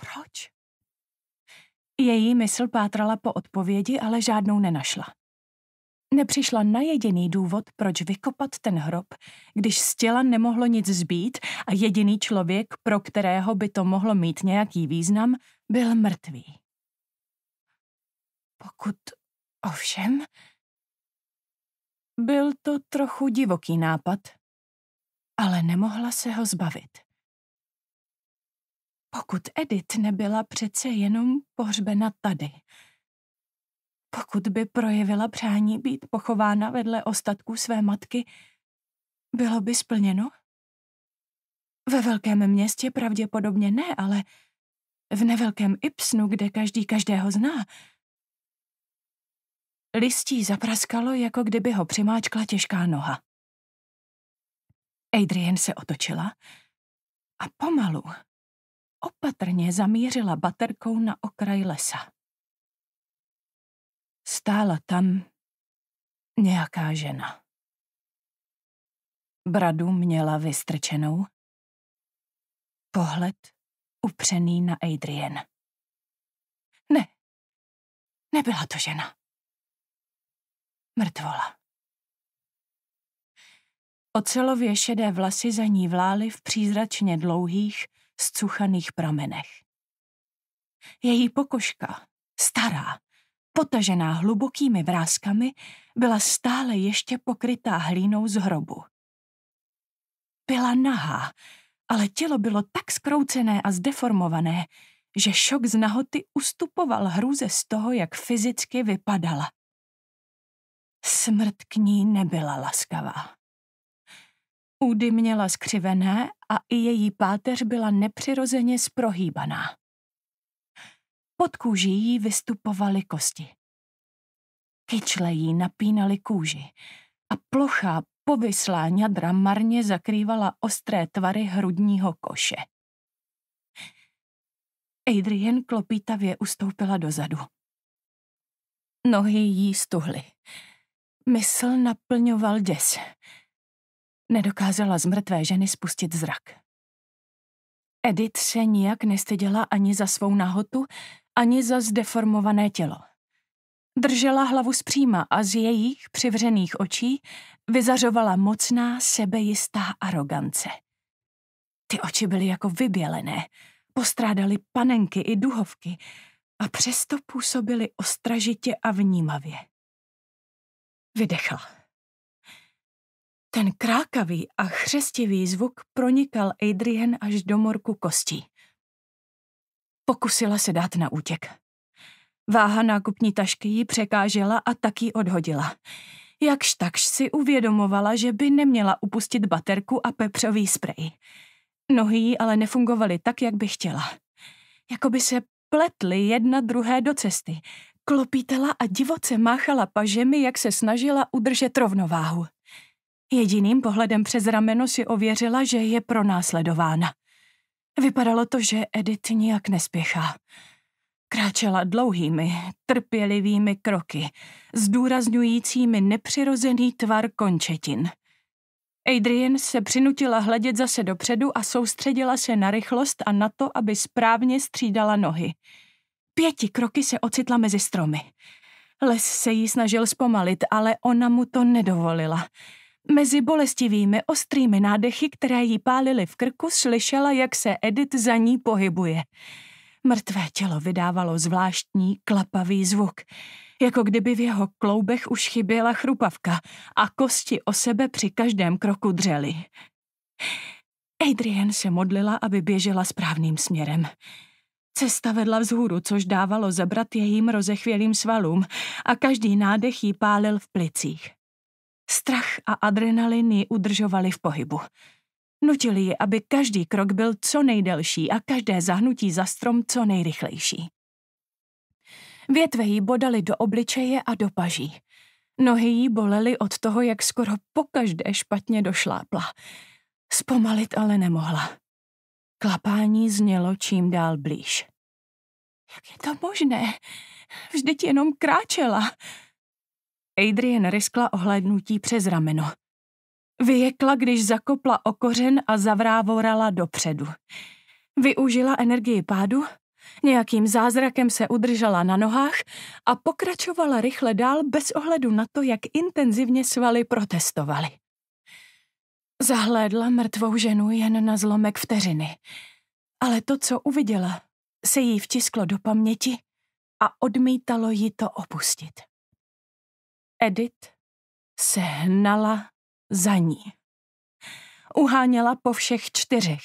proč? Její mysl pátrala po odpovědi, ale žádnou nenašla. Nepřišla na jediný důvod, proč vykopat ten hrob, když z těla nemohlo nic zbýt a jediný člověk, pro kterého by to mohlo mít nějaký význam, byl mrtvý. Pokud ovšem... Byl to trochu divoký nápad, ale nemohla se ho zbavit. Pokud Edith nebyla přece jenom pohřbena tady. Pokud by projevila přání být pochována vedle ostatků své matky, bylo by splněno? Ve velkém městě pravděpodobně ne, ale v nevelkém Ipsnu, kde každý každého zná. Listí zapraskalo, jako kdyby ho přimáčkla těžká noha. Adrian se otočila a pomalu, opatrně zamířila baterkou na okraj lesa. Stála tam nějaká žena. Bradu měla vystrčenou, pohled upřený na Adrien. Ne, nebyla to žena. Mrtvola. Ocelově šedé vlasy za ní vlály v přízračně dlouhých, zcuchaných pramenech. Její pokožka, stará, potažená hlubokými vrázkami, byla stále ještě pokrytá hlínou z hrobu. Byla nahá, ale tělo bylo tak skroucené a zdeformované, že šok z nahoty ustupoval hrůze z toho, jak fyzicky vypadala. Smrt k ní nebyla laskavá. Údy měla skřivené a i její páteř byla nepřirozeně sprohýbaná. Pod kůží jí vystupovaly kosti. Kyčle jí napínaly kůži a plochá povyslá ňadra marně zakrývala ostré tvary hrudního koše. Adrian klopítavě ustoupila dozadu. Nohy jí stuhly. Mysl naplňoval děs. Nedokázala z mrtvé ženy spustit zrak. Edith se nijak nestyděla ani za svou nahotu, ani za zdeformované tělo. Držela hlavu zpříma a z jejich přivřených očí vyzařovala mocná, sebejistá arogance. Ty oči byly jako vybělené, postrádaly panenky i duhovky a přesto působily ostražitě a vnímavě. Vydechla. Ten krákavý a chřestivý zvuk pronikal Adrian až do morku kostí. Pokusila se dát na útěk. Váha nákupní tašky ji překážela a tak ji odhodila. Jakž takž si uvědomovala, že by neměla upustit baterku a pepřový sprej. Nohy jí ale nefungovaly tak, jak by chtěla. Jakoby se pletly jedna druhé do cesty. Klopítala a divoce máchala pažemi, jak se snažila udržet rovnováhu. Jediným pohledem přes rameno si ověřila, že je pronásledována. Vypadalo to, že Edith nijak nespěchá. Kráčela dlouhými, trpělivými kroky, zdůrazňujícími nepřirozený tvar končetin. Adrian se přinutila hledět zase dopředu a soustředila se na rychlost a na to, aby správně střídala nohy. Pěti kroky se ocitla mezi stromy. Les se jí snažil zpomalit, ale ona mu to nedovolila. Mezi bolestivými ostrými nádechy, které jí pálily v krku, slyšela, jak se Edith za ní pohybuje. Mrtvé tělo vydávalo zvláštní klapavý zvuk, jako kdyby v jeho kloubech už chyběla chrupavka a kosti o sebe při každém kroku dřely. Adrian se modlila, aby běžela správným směrem. Cesta vedla vzhůru, což dávalo zabrat jejím rozechvělým svalům a každý nádech jí pálil v plicích. Strach a adrenalin ji udržovali v pohybu. Nutili ji, aby každý krok byl co nejdelší a každé zahnutí za strom co nejrychlejší. Větve jí bodaly do obličeje a do paží. Nohy jí bolely od toho, jak skoro pokaždé špatně došlápla. Zpomalit ale nemohla. Klapání znělo čím dál blíž. Jak je to možné? Vždyť jenom kráčela. Adrian riskla ohlédnutí přes rameno. Vyjekla, když zakopla o kořen a zavrávorala dopředu. Využila energii pádu, nějakým zázrakem se udržela na nohách a pokračovala rychle dál bez ohledu na to, jak intenzivně svaly protestovaly. Zahlédla mrtvou ženu jen na zlomek vteřiny, ale to, co uviděla, se jí vtisklo do paměti a odmítalo ji to opustit. Edith se hnala za ní. Uháněla po všech čtyřech.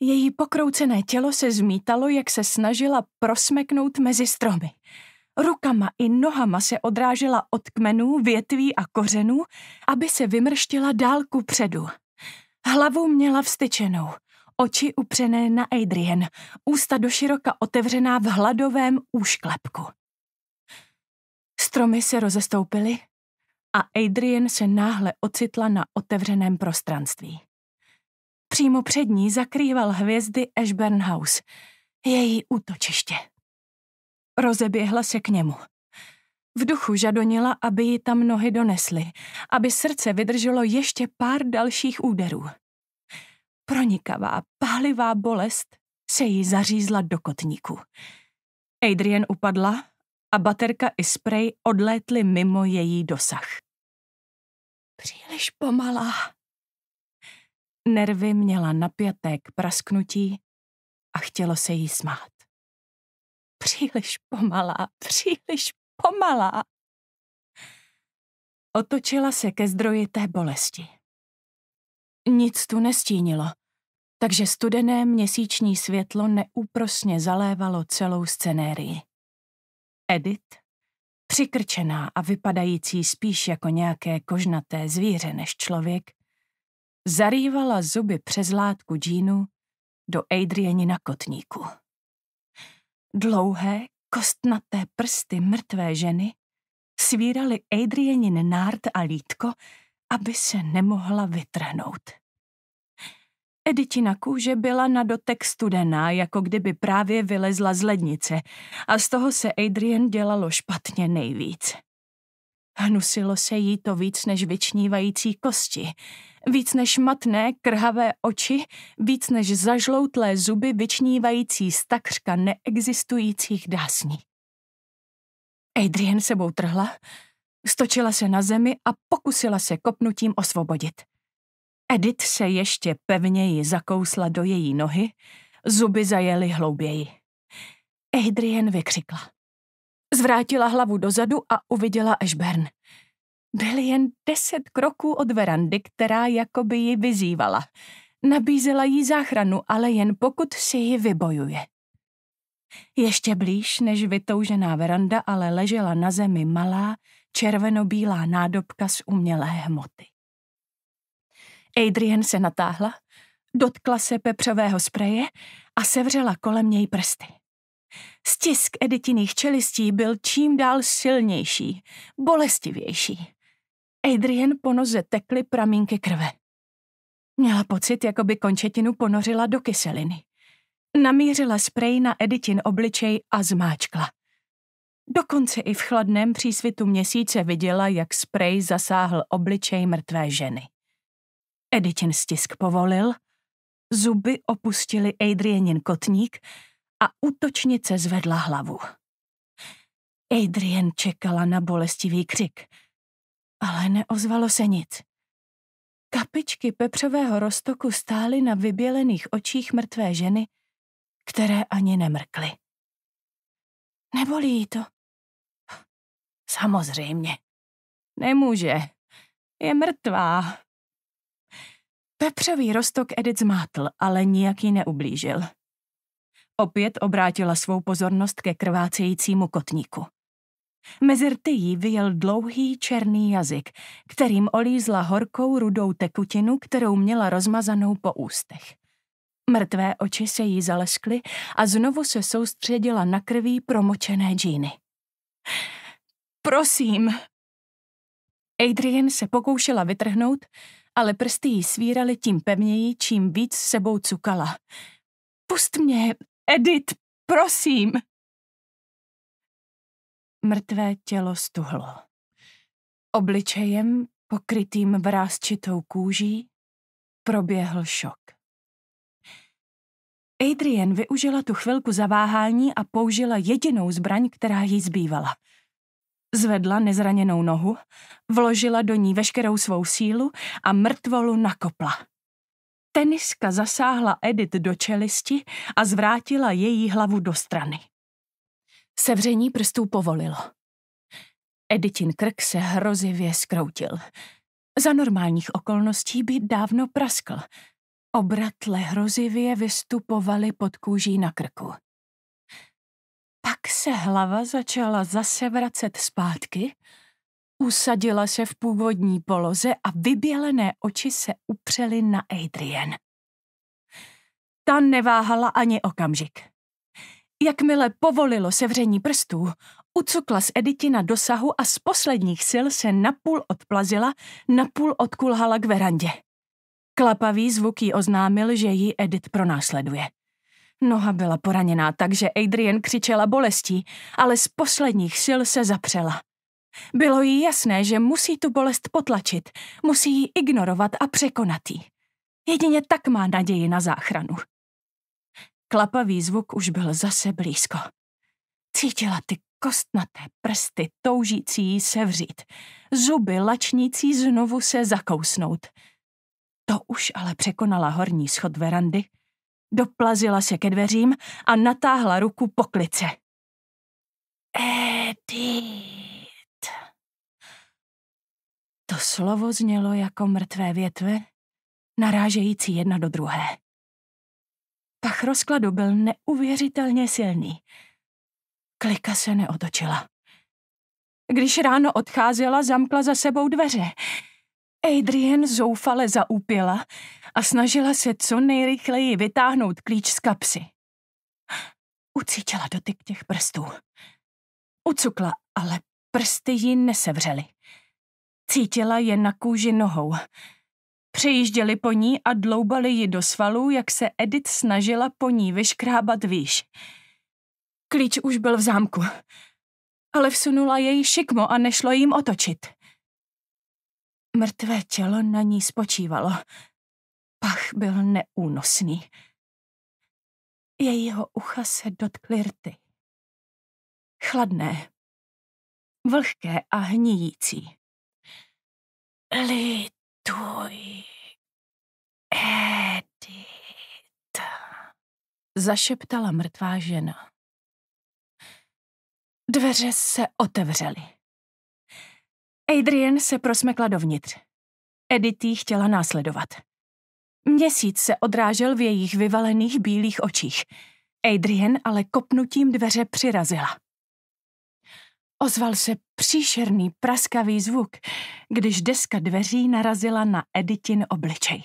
Její pokroucené tělo se zmítalo, jak se snažila prosmeknout mezi stromy. Rukama i nohama se odrážela od kmenů, větví a kořenů, aby se vymrštila dálku předu. Hlavu měla vstyčenou, oči upřené na Adrian, ústa doširoka otevřená v hladovém úšklepku. Stromy se rozestoupily a Adrian se náhle ocitla na otevřeném prostranství. Přímo před ní zakrýval hvězdy Ashburn House, její útočiště. Rozeběhla se k němu. V duchu žadonila, aby ji tam nohy donesly, aby srdce vydrželo ještě pár dalších úderů. Pronikavá, pálivá bolest se jí zařízla do kotníku. Adrian upadla a baterka i spray odlétly mimo její dosah. Příliš pomalá. Nervy měla napjaté k prasknutí a chtělo se jí smát. Příliš pomalá, příliš pomalá. Otočila se ke zdroji té bolesti. Nic tu nestínilo, takže studené měsíční světlo neúprosně zalévalo celou scenérii. Edit přikrčená a vypadající spíš jako nějaké kožnaté zvíře než člověk, zarývala zuby přes látku džínu do Adrieni na kotníku. Dlouhé, kostnaté prsty mrtvé ženy svíraly Adrienin nárt a lítko, aby se nemohla vytrhnout. Editina kůže byla na dotek studená, jako kdyby právě vylezla z lednice a z toho se Adrian dělalo špatně nejvíc. Hnusilo se jí to víc než vyčnívající kosti, víc než matné, krhavé oči, víc než zažloutlé zuby vyčnívající z takřka neexistujících dásní. Adrian sebou trhla, stočila se na zemi a pokusila se kopnutím osvobodit – Edith se ještě pevněji zakousla do její nohy, zuby zajely hlouběji. Adrian vykřikla. Zvrátila hlavu dozadu a uviděla Ashburn. Byl jen deset kroků od verandy, která jakoby ji vyzývala. Nabízela jí záchranu, ale jen pokud si ji vybojuje. Ještě blíž než vytoužená veranda, ale ležela na zemi malá, červenobílá nádobka z umělé hmoty. Adrian se natáhla, dotkla se pepřového spreje a sevřela kolem něj prsty. Stisk Editiných čelistí byl čím dál silnější, bolestivější. Adrian po noze tekly pramínky krve. Měla pocit, jako by končetinu ponořila do kyseliny. Namířila sprej na Editin obličej a zmáčkla. Dokonce i v chladném přísvitu měsíce viděla, jak sprej zasáhl obličej mrtvé ženy. Editin stisk povolil, zuby opustili Adrienin kotník a útočnice zvedla hlavu. Adrien čekala na bolestivý křik, ale neozvalo se nic. Kapičky pepřového roztoku stály na vybělených očích mrtvé ženy, které ani nemrkly. Nebolí jí to? Samozřejmě. Nemůže. Je mrtvá. Pepřový rostok Edith zmátl, ale nijak ji neublížil. Opět obrátila svou pozornost ke krvácejícímu kotníku. Mezi rty jí vyjel dlouhý černý jazyk, kterým olízla horkou rudou tekutinu, kterou měla rozmazanou po ústech. Mrtvé oči se jí zaleskly a znovu se soustředila na krví promočené džíny. Prosím! Adrian se pokoušela vytrhnout, ale prsty jí svíraly tím pevněji, čím víc sebou cukala. Pust mě, Edith, prosím! Mrtvé tělo stuhlo. Obličejem, pokrytým vrázčitou kůží, proběhl šok. Adrian využila tu chvilku zaváhání a použila jedinou zbraň, která jí zbývala – Zvedla nezraněnou nohu, vložila do ní veškerou svou sílu a mrtvolu nakopla. Teniska zasáhla Edit do čelisti a zvrátila její hlavu do strany. Sevření prstů povolilo. Editin krk se hrozivě skroutil. Za normálních okolností by dávno praskl. Obratle hrozivě vystupovaly pod kůží na krku jak se hlava začala zase vracet zpátky, usadila se v původní poloze a vybělené oči se upřely na Adrian. Ta neváhala ani okamžik. Jakmile povolilo sevření prstů, ucukla z Edity na dosahu a z posledních sil se napůl odplazila, napůl odkulhala k verandě. Klapavý zvuk jí oznámil, že ji Edit pronásleduje – Noha byla poraněná, takže Adrian křičela bolestí, ale z posledních sil se zapřela. Bylo jí jasné, že musí tu bolest potlačit, musí ji ignorovat a překonat ji. Jedině tak má naději na záchranu. Klapavý zvuk už byl zase blízko. Cítila ty kostnaté prsty toužící jí sevřít, zuby lačnící znovu se zakousnout. To už ale překonala horní schod verandy Doplazila se ke dveřím a natáhla ruku po klice. Edit. To slovo znělo jako mrtvé větve, narážející jedna do druhé. Pach rozkladu byl neuvěřitelně silný. Klika se neotočila. Když ráno odcházela, zamkla za sebou dveře. Adrian zoufale zaúpila a snažila se co nejrychleji vytáhnout klíč z kapsy. Ucítila dotyk těch prstů. Ucukla, ale prsty ji nesevřely. Cítila je na kůži nohou. Přejížděli po ní a dloubali ji do svalů, jak se Edith snažila po ní vyškrábat výš. Klíč už byl v zámku, ale vsunula jej šikmo a nešlo jim otočit. Mrtvé tělo na ní spočívalo. Pach byl neúnosný. Jejího ucha se dotkly rty. Chladné, vlhké a hníjící. Lituj, Edith, zašeptala mrtvá žena. Dveře se otevřely. Adrian se prosmekla dovnitř. Edity chtěla následovat. Měsíc se odrážel v jejich vyvalených bílých očích. Adrian ale kopnutím dveře přirazila. Ozval se příšerný praskavý zvuk, když deska dveří narazila na Editin obličej.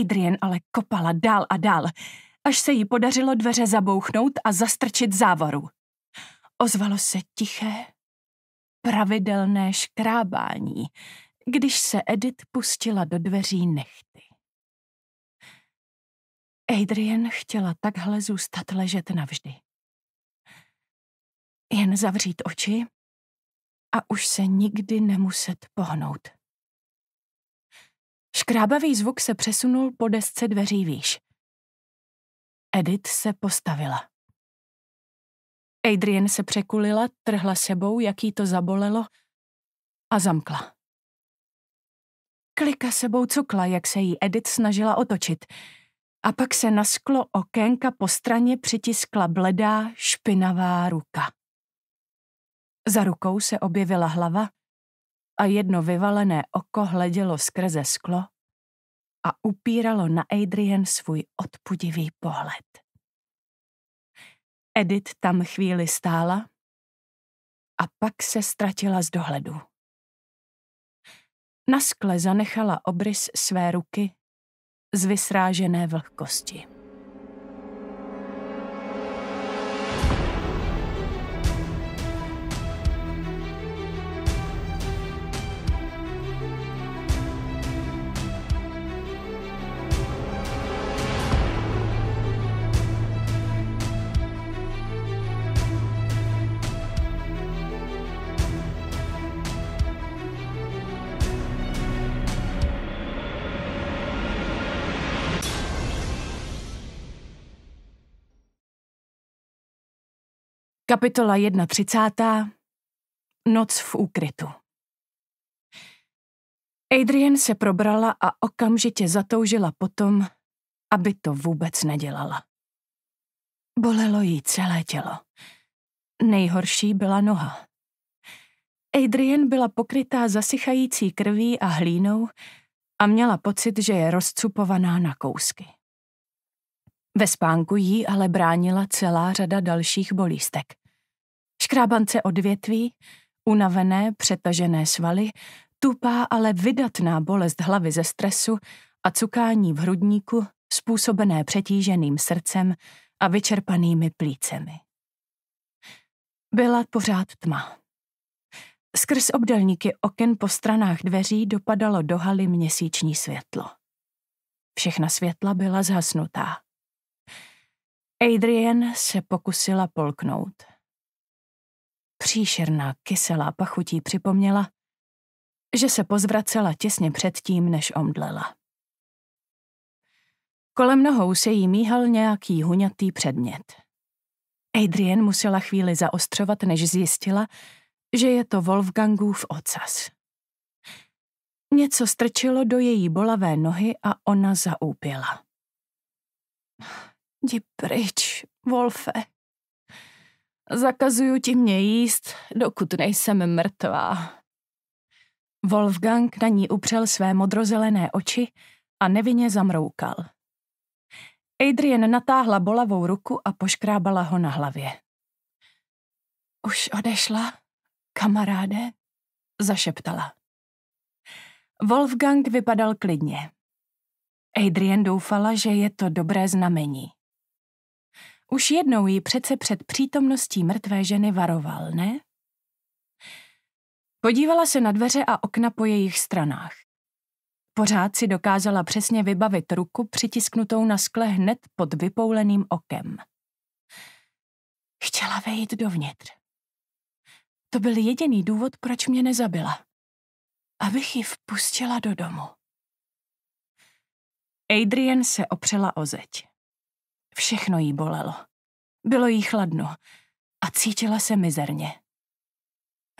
Adrian ale kopala dál a dál, až se jí podařilo dveře zabouchnout a zastrčit závoru. Ozvalo se tiché, pravidelné škrábání, když se Edith pustila do dveří nechty. Adrian chtěla takhle zůstat ležet navždy. Jen zavřít oči a už se nikdy nemuset pohnout. Škrábavý zvuk se přesunul po desce dveří výš. Edith se postavila. Adrian se překulila, trhla sebou, jak jí to zabolelo a zamkla. Klika sebou cukla, jak se jí Edith snažila otočit. A pak se na sklo okénka po straně přitiskla bledá, špinavá ruka. Za rukou se objevila hlava a jedno vyvalené oko hledělo skrze sklo a upíralo na Adrian svůj odpudivý pohled. Edith tam chvíli stála a pak se ztratila z dohledu. Na skle zanechala obrys své ruky z vysrážené vlhkosti. Kapitola 1.30. Noc v úkrytu. Adrian se probrala a okamžitě zatoužila potom, aby to vůbec nedělala. Bolelo jí celé tělo. Nejhorší byla noha. Adrian byla pokrytá zasychající krví a hlínou a měla pocit, že je rozcupovaná na kousky. Ve spánku jí ale bránila celá řada dalších bolístek. Škrábance odvětví, unavené, přetažené svaly, tupá, ale vydatná bolest hlavy ze stresu a cukání v hrudníku způsobené přetíženým srdcem a vyčerpanými plícemi. Byla pořád tma. Skrz obdelníky oken po stranách dveří dopadalo do haly měsíční světlo. Všechna světla byla zhasnutá. Adrian se pokusila polknout. Příšerná kyselá pachutí připomněla, že se pozvracela těsně předtím, než omdlela. Kolem nohou se jí míhal nějaký huňatý předmět. Adrian musela chvíli zaostřovat, než zjistila, že je to Wolfgangův ocas. Něco strčilo do její bolavé nohy a ona zaúpila. Jdi pryč, Wolfe. Zakazuju ti mě jíst, dokud nejsem mrtvá. Wolfgang na ní upřel své modrozelené oči a nevinně zamroukal. Adrian natáhla bolavou ruku a poškrábala ho na hlavě. Už odešla, kamaráde? Zašeptala. Wolfgang vypadal klidně. Adrian doufala, že je to dobré znamení. Už jednou ji přece před přítomností mrtvé ženy varoval, ne? Podívala se na dveře a okna po jejich stranách. Pořád si dokázala přesně vybavit ruku přitisknutou na skle hned pod vypouleným okem. Chtěla vejít dovnitř. To byl jediný důvod, proč mě nezabila. Abych ji vpustila do domu. Adrian se opřela o zeď. Všechno jí bolelo. Bylo jí chladno a cítila se mizerně.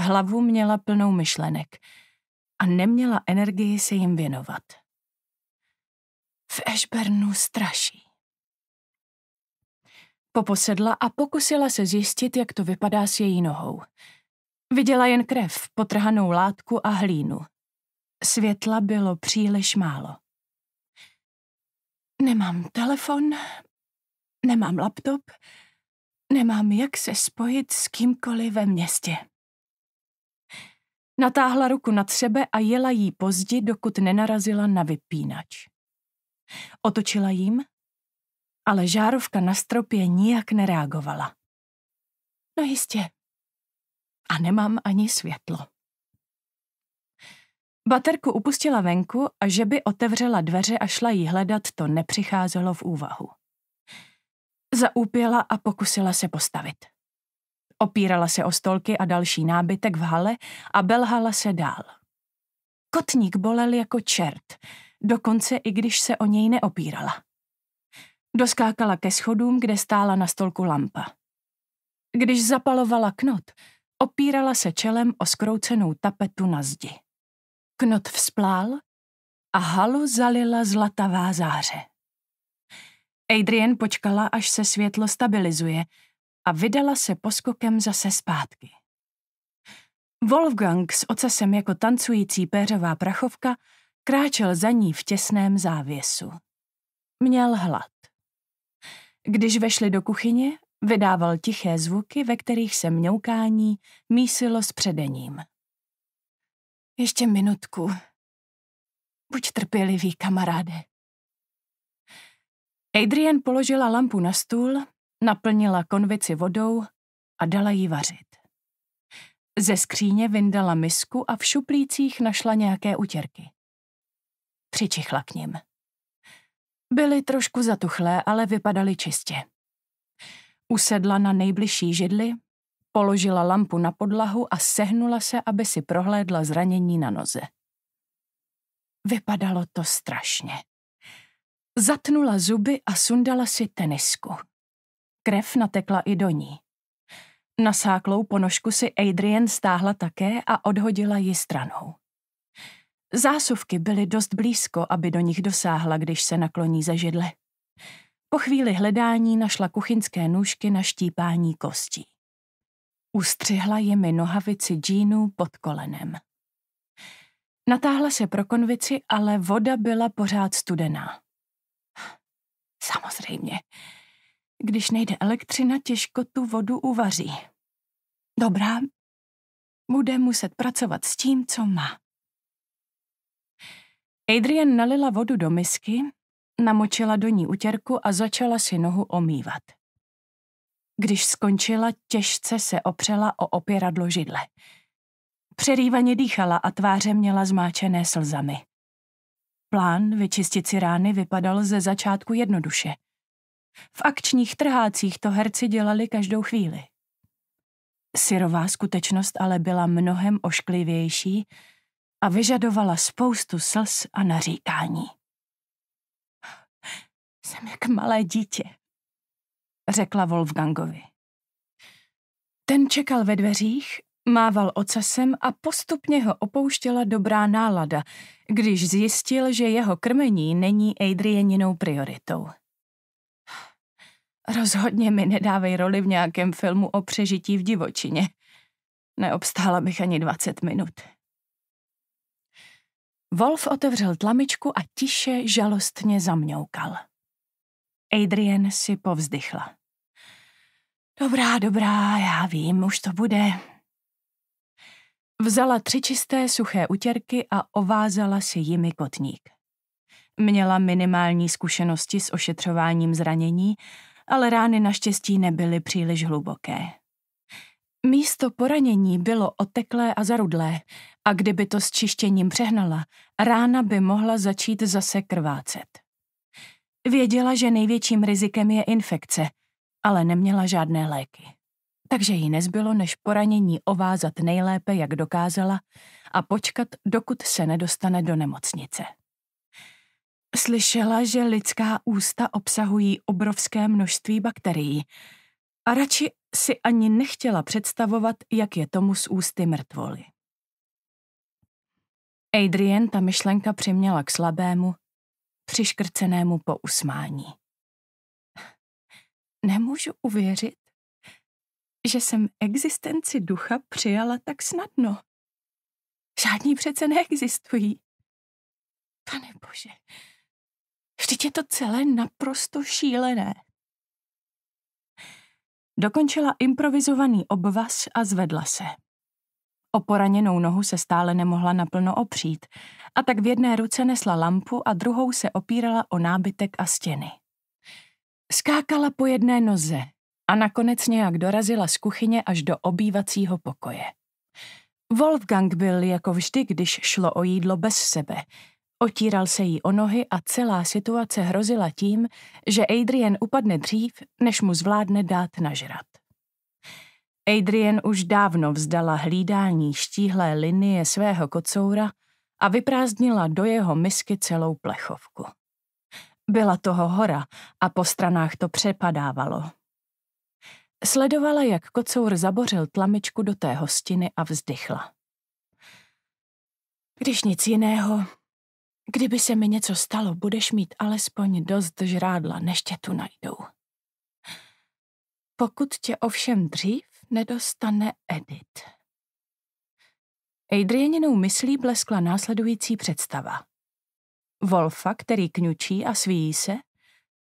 Hlavu měla plnou myšlenek a neměla energii se jim věnovat. V Ešbernu straší. Poposedla a pokusila se zjistit, jak to vypadá s její nohou. Viděla jen krev, potrhanou látku a hlínu. Světla bylo příliš málo. Nemám telefon, nemám laptop, nemám jak se spojit s kýmkoliv ve městě. Natáhla ruku na sebe a jela jí pozdě, dokud nenarazila na vypínač. Otočila jim, ale žárovka na stropě nijak nereagovala. No jistě. A nemám ani světlo. Baterku upustila venku a že by otevřela dveře a šla jí hledat, to nepřicházelo v úvahu. Zaúpěla a pokusila se postavit. Opírala se o stolky a další nábytek v hale a belhala se dál. Kotník bolel jako čert, dokonce i když se o něj neopírala. Doskákala ke schodům, kde stála na stolku lampa. Když zapalovala knot, opírala se čelem o skroucenou tapetu na zdi. Knot vzplál a halu zalila zlatavá záře. Adrian počkala, až se světlo stabilizuje a vydala se poskokem zase zpátky. Wolfgang s ocasem jako tancující péřová prachovka kráčel za ní v těsném závěsu. Měl hlad. Když vešli do kuchyně, vydával tiché zvuky, ve kterých se mňoukání mísilo s předením. Ještě minutku. Buď trpělivý, kamaráde, Adrian položila lampu na stůl, naplnila konvici vodou a dala jí vařit. Ze skříně vyndala misku a v šuplících našla nějaké utěrky. Přičichla k ním. Byly trošku zatuchlé, ale vypadaly čistě. Usedla na nejbližší židli, položila lampu na podlahu a sehnula se, aby si prohlédla zranění na noze. Vypadalo to strašně. Zatnula zuby a sundala si tenisku. Krev natekla i do ní. Nasáklou ponožku si Adrian stáhla také a odhodila ji stranou. Zásuvky byly dost blízko, aby do nich dosáhla, když se nakloní ze židle. Po chvíli hledání našla kuchyňské nůžky na štípání kostí. Ustřihla jimi nohavici džínů pod kolenem. Natáhla se pro konvici, ale voda byla pořád studená. Samozřejmě. Když nejde elektřina, těžko tu vodu uvaří. Dobrá, bude muset pracovat s tím, co má. Adrian nalila vodu do misky, namočila do ní utěrku a začala si nohu omývat. Když skončila, těžce se opřela o opěradlo židle. Přerývaně dýchala a tváře měla zmáčené slzami. Plán vyčistit si rány vypadal ze začátku jednoduše. V akčních trhácích to herci dělali každou chvíli. Syrová skutečnost ale byla mnohem ošklivější a vyžadovala spoustu slz a naříkání. Jsem jak malé dítě, řekla Wolfgangovi. Ten čekal ve dveřích Mával ocasem a postupně ho opouštěla dobrá nálada, když zjistil, že jeho krmení není Adrianinou prioritou. Rozhodně mi nedávej roli v nějakém filmu o přežití v divočině. Neobstála bych ani 20 minut. Wolf otevřel tlamičku a tiše žalostně zamňoukal. Adrian si povzdychla. Dobrá, dobrá, já vím, už to bude, Vzala tři čisté suché utěrky a ovázala si jimi kotník. Měla minimální zkušenosti s ošetřováním zranění, ale rány naštěstí nebyly příliš hluboké. Místo poranění bylo oteklé a zarudlé a kdyby to s čištěním přehnala, rána by mohla začít zase krvácet. Věděla, že největším rizikem je infekce, ale neměla žádné léky takže jí nezbylo, než poranění ovázat nejlépe, jak dokázala, a počkat, dokud se nedostane do nemocnice. Slyšela, že lidská ústa obsahují obrovské množství bakterií a radši si ani nechtěla představovat, jak je tomu s ústy mrtvoly. Adrian ta myšlenka přiměla k slabému, přiškrcenému pousmání. Nemůžu uvěřit, že jsem existenci ducha přijala tak snadno. Žádní přece neexistují. Pane Bože, vždyť je to celé naprosto šílené. Dokončila improvizovaný obvaz a zvedla se. O poraněnou nohu se stále nemohla naplno opřít a tak v jedné ruce nesla lampu a druhou se opírala o nábytek a stěny. Skákala po jedné noze, a nakonec nějak dorazila z kuchyně až do obývacího pokoje. Wolfgang byl jako vždy, když šlo o jídlo bez sebe. Otíral se jí o nohy a celá situace hrozila tím, že Adrian upadne dřív, než mu zvládne dát nažrat. Adrian už dávno vzdala hlídání štíhlé linie svého kocoura a vyprázdnila do jeho misky celou plechovku. Byla toho hora a po stranách to přepadávalo. Sledovala, jak kocour zabořil tlamičku do té hostiny a vzdychla. Když nic jiného, kdyby se mi něco stalo, budeš mít alespoň dost žrádla, než tě tu najdou. Pokud tě ovšem dřív nedostane Edit. Adrianinou myslí bleskla následující představa. Wolfa, který kňučí a svíjí se,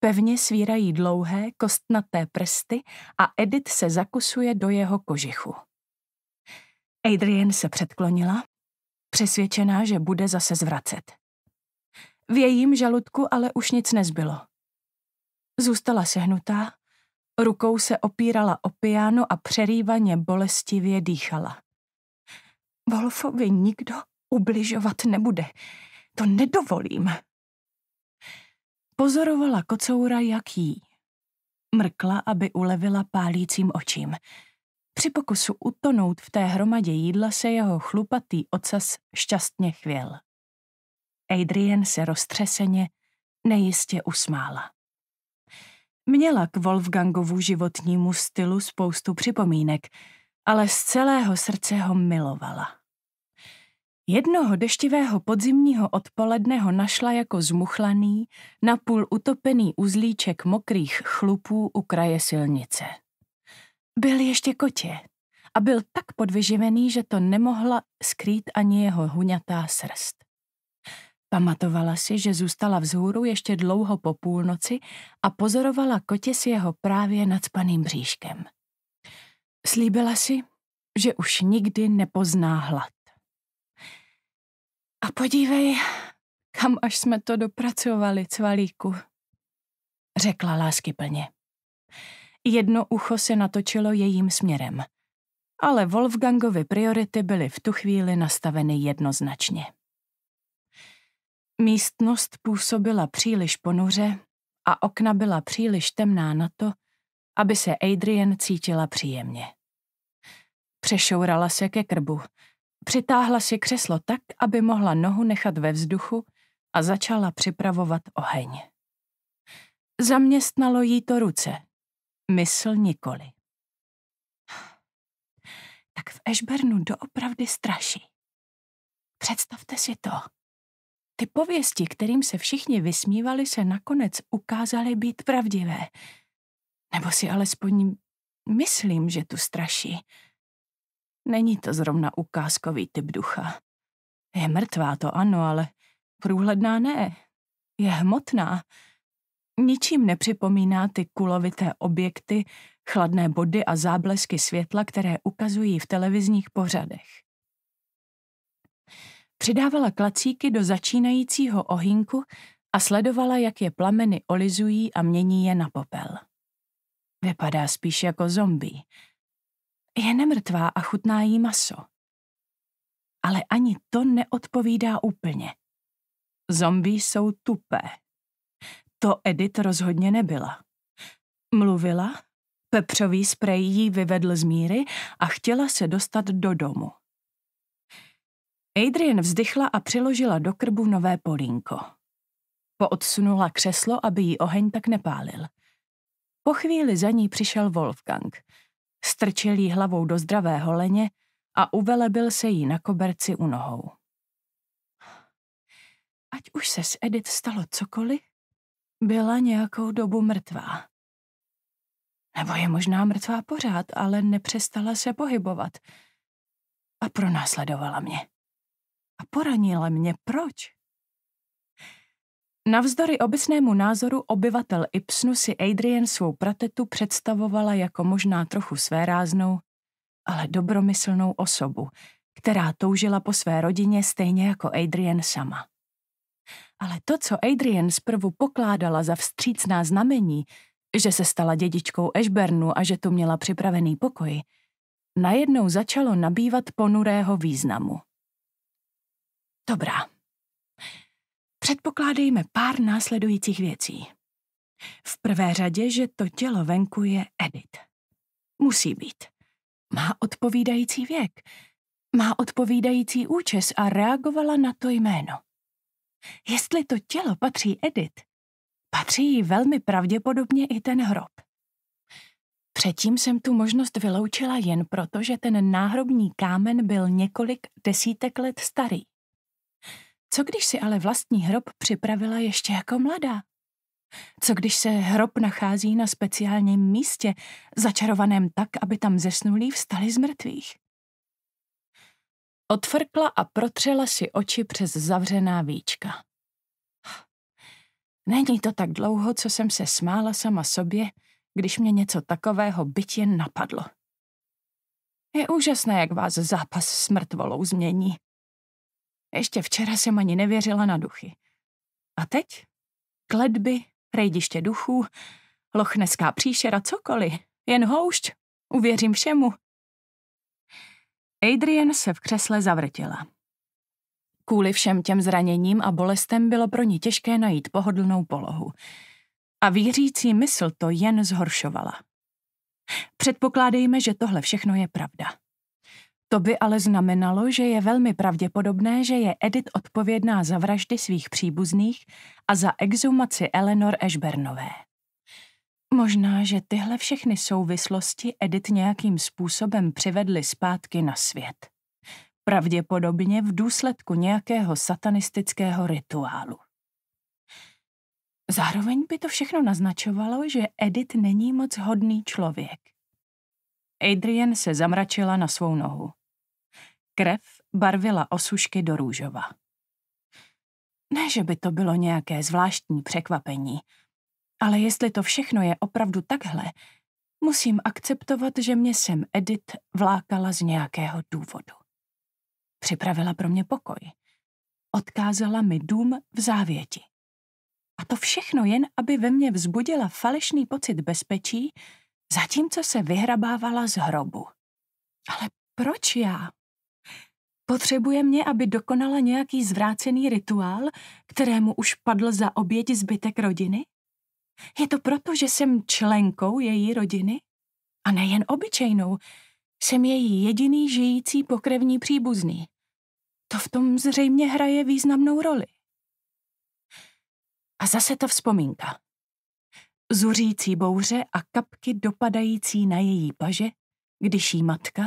Pevně svírají dlouhé, kostnaté prsty a Edith se zakusuje do jeho kožichu. Adrian se předklonila, přesvědčená, že bude zase zvracet. V jejím žaludku ale už nic nezbylo. Zůstala sehnutá, rukou se opírala o piano a přerývaně bolestivě dýchala. Wolfovi nikdo ubližovat nebude. To nedovolím, Pozorovala kocoura, jak jí. Mrkla, aby ulevila pálícím očím. Při pokusu utonout v té hromadě jídla se jeho chlupatý ocas šťastně chvěl. Adrian se roztřeseně, nejistě usmála. Měla k Wolfgangovu životnímu stylu spoustu připomínek, ale z celého srdce ho milovala. Jednoho deštivého podzimního odpoledne ho našla jako zmuchlaný, napůl utopený uzlíček mokrých chlupů u kraje silnice. Byl ještě kotě a byl tak podvyživený, že to nemohla skrýt ani jeho huňatá srst. Pamatovala si, že zůstala vzhůru ještě dlouho po půlnoci a pozorovala kotě s jeho právě nadspaným bříškem. Slíbila si, že už nikdy nepozná hlad. A podívej, kam až jsme to dopracovali, cvalíku, řekla láskyplně. Jedno ucho se natočilo jejím směrem, ale Wolfgangovy priority byly v tu chvíli nastaveny jednoznačně. Místnost působila příliš ponuře a okna byla příliš temná na to, aby se Adrian cítila příjemně. Přešourala se ke krbu Přitáhla si křeslo tak, aby mohla nohu nechat ve vzduchu a začala připravovat oheň. Zaměstnalo jí to ruce, mysl nikoli. Tak v Ešbernu doopravdy straší. Představte si to. Ty pověsti, kterým se všichni vysmívali, se nakonec ukázaly být pravdivé. Nebo si alespoň myslím, že tu straší. Není to zrovna ukázkový typ ducha. Je mrtvá to ano, ale průhledná ne. Je hmotná. Ničím nepřipomíná ty kulovité objekty, chladné body a záblesky světla, které ukazují v televizních pořadech. Přidávala klacíky do začínajícího ohinku a sledovala, jak je plameny olizují a mění je na popel. Vypadá spíš jako zombie, je nemrtvá a chutná jí maso. Ale ani to neodpovídá úplně. Zombie jsou tupé. To Edith rozhodně nebyla. Mluvila, pepřový sprej jí vyvedl z míry a chtěla se dostat do domu. Adrian vzdychla a přiložila do krbu nové polínko. Poodsunula křeslo, aby jí oheň tak nepálil. Po chvíli za ní přišel Wolfgang strčil jí hlavou do zdravého leně a uvelebil se jí na koberci u nohou. Ať už se s Edith stalo cokoliv, byla nějakou dobu mrtvá. Nebo je možná mrtvá pořád, ale nepřestala se pohybovat. A pronásledovala mě. A poranila mě. Proč? Navzdory obecnému názoru obyvatel Ipsnu si Adrian svou pratetu představovala jako možná trochu svéráznou, ale dobromyslnou osobu, která toužila po své rodině stejně jako Adrian sama. Ale to, co Adrian zprvu pokládala za vstřícná znamení, že se stala dědičkou Ashburnu a že tu měla připravený pokoj, najednou začalo nabývat ponurého významu. Dobrá, Předpokládejme pár následujících věcí. V prvé řadě, že to tělo venku je Edit. Musí být. Má odpovídající věk, má odpovídající účes a reagovala na to jméno. Jestli to tělo patří Edit, patří jí velmi pravděpodobně i ten hrob. Předtím jsem tu možnost vyloučila jen proto, že ten náhrobní kámen byl několik desítek let starý. Co když si ale vlastní hrob připravila ještě jako mladá? Co když se hrob nachází na speciálním místě, začarovaném tak, aby tam zesnulí vstali z mrtvých? Otvrkla a protřela si oči přes zavřená víčka. Není to tak dlouho, co jsem se smála sama sobě, když mě něco takového byť jen napadlo. Je úžasné, jak vás zápas s mrtvolou změní. Ještě včera jsem ani nevěřila na duchy. A teď? Kledby, rejdiště duchů, lochneská příšera, cokoliv. Jen houšť. Uvěřím všemu. Adrian se v křesle zavrtila. Kvůli všem těm zraněním a bolestem bylo pro ní těžké najít pohodlnou polohu. A vířící mysl to jen zhoršovala. Předpokládejme, že tohle všechno je pravda. To by ale znamenalo, že je velmi pravděpodobné, že je Edith odpovědná za vraždy svých příbuzných a za exumaci Eleanor Ashburnové. Možná, že tyhle všechny souvislosti Edith nějakým způsobem přivedly zpátky na svět. Pravděpodobně v důsledku nějakého satanistického rituálu. Zároveň by to všechno naznačovalo, že Edith není moc hodný člověk. Adrian se zamračila na svou nohu. Krev barvila osušky do růžova. Ne, že by to bylo nějaké zvláštní překvapení, ale jestli to všechno je opravdu takhle, musím akceptovat, že mě sem Edith vlákala z nějakého důvodu. Připravila pro mě pokoj. Odkázala mi dům v závěti. A to všechno jen, aby ve mně vzbudila falešný pocit bezpečí, zatímco se vyhrabávala z hrobu. Ale proč já? Potřebuje mě, aby dokonala nějaký zvrácený rituál, kterému už padl za oběť zbytek rodiny? Je to proto, že jsem členkou její rodiny? A nejen obyčejnou, jsem její jediný žijící pokrevní příbuzný. To v tom zřejmě hraje významnou roli. A zase ta vzpomínka. Zuřící bouře a kapky dopadající na její paže, když jí matka,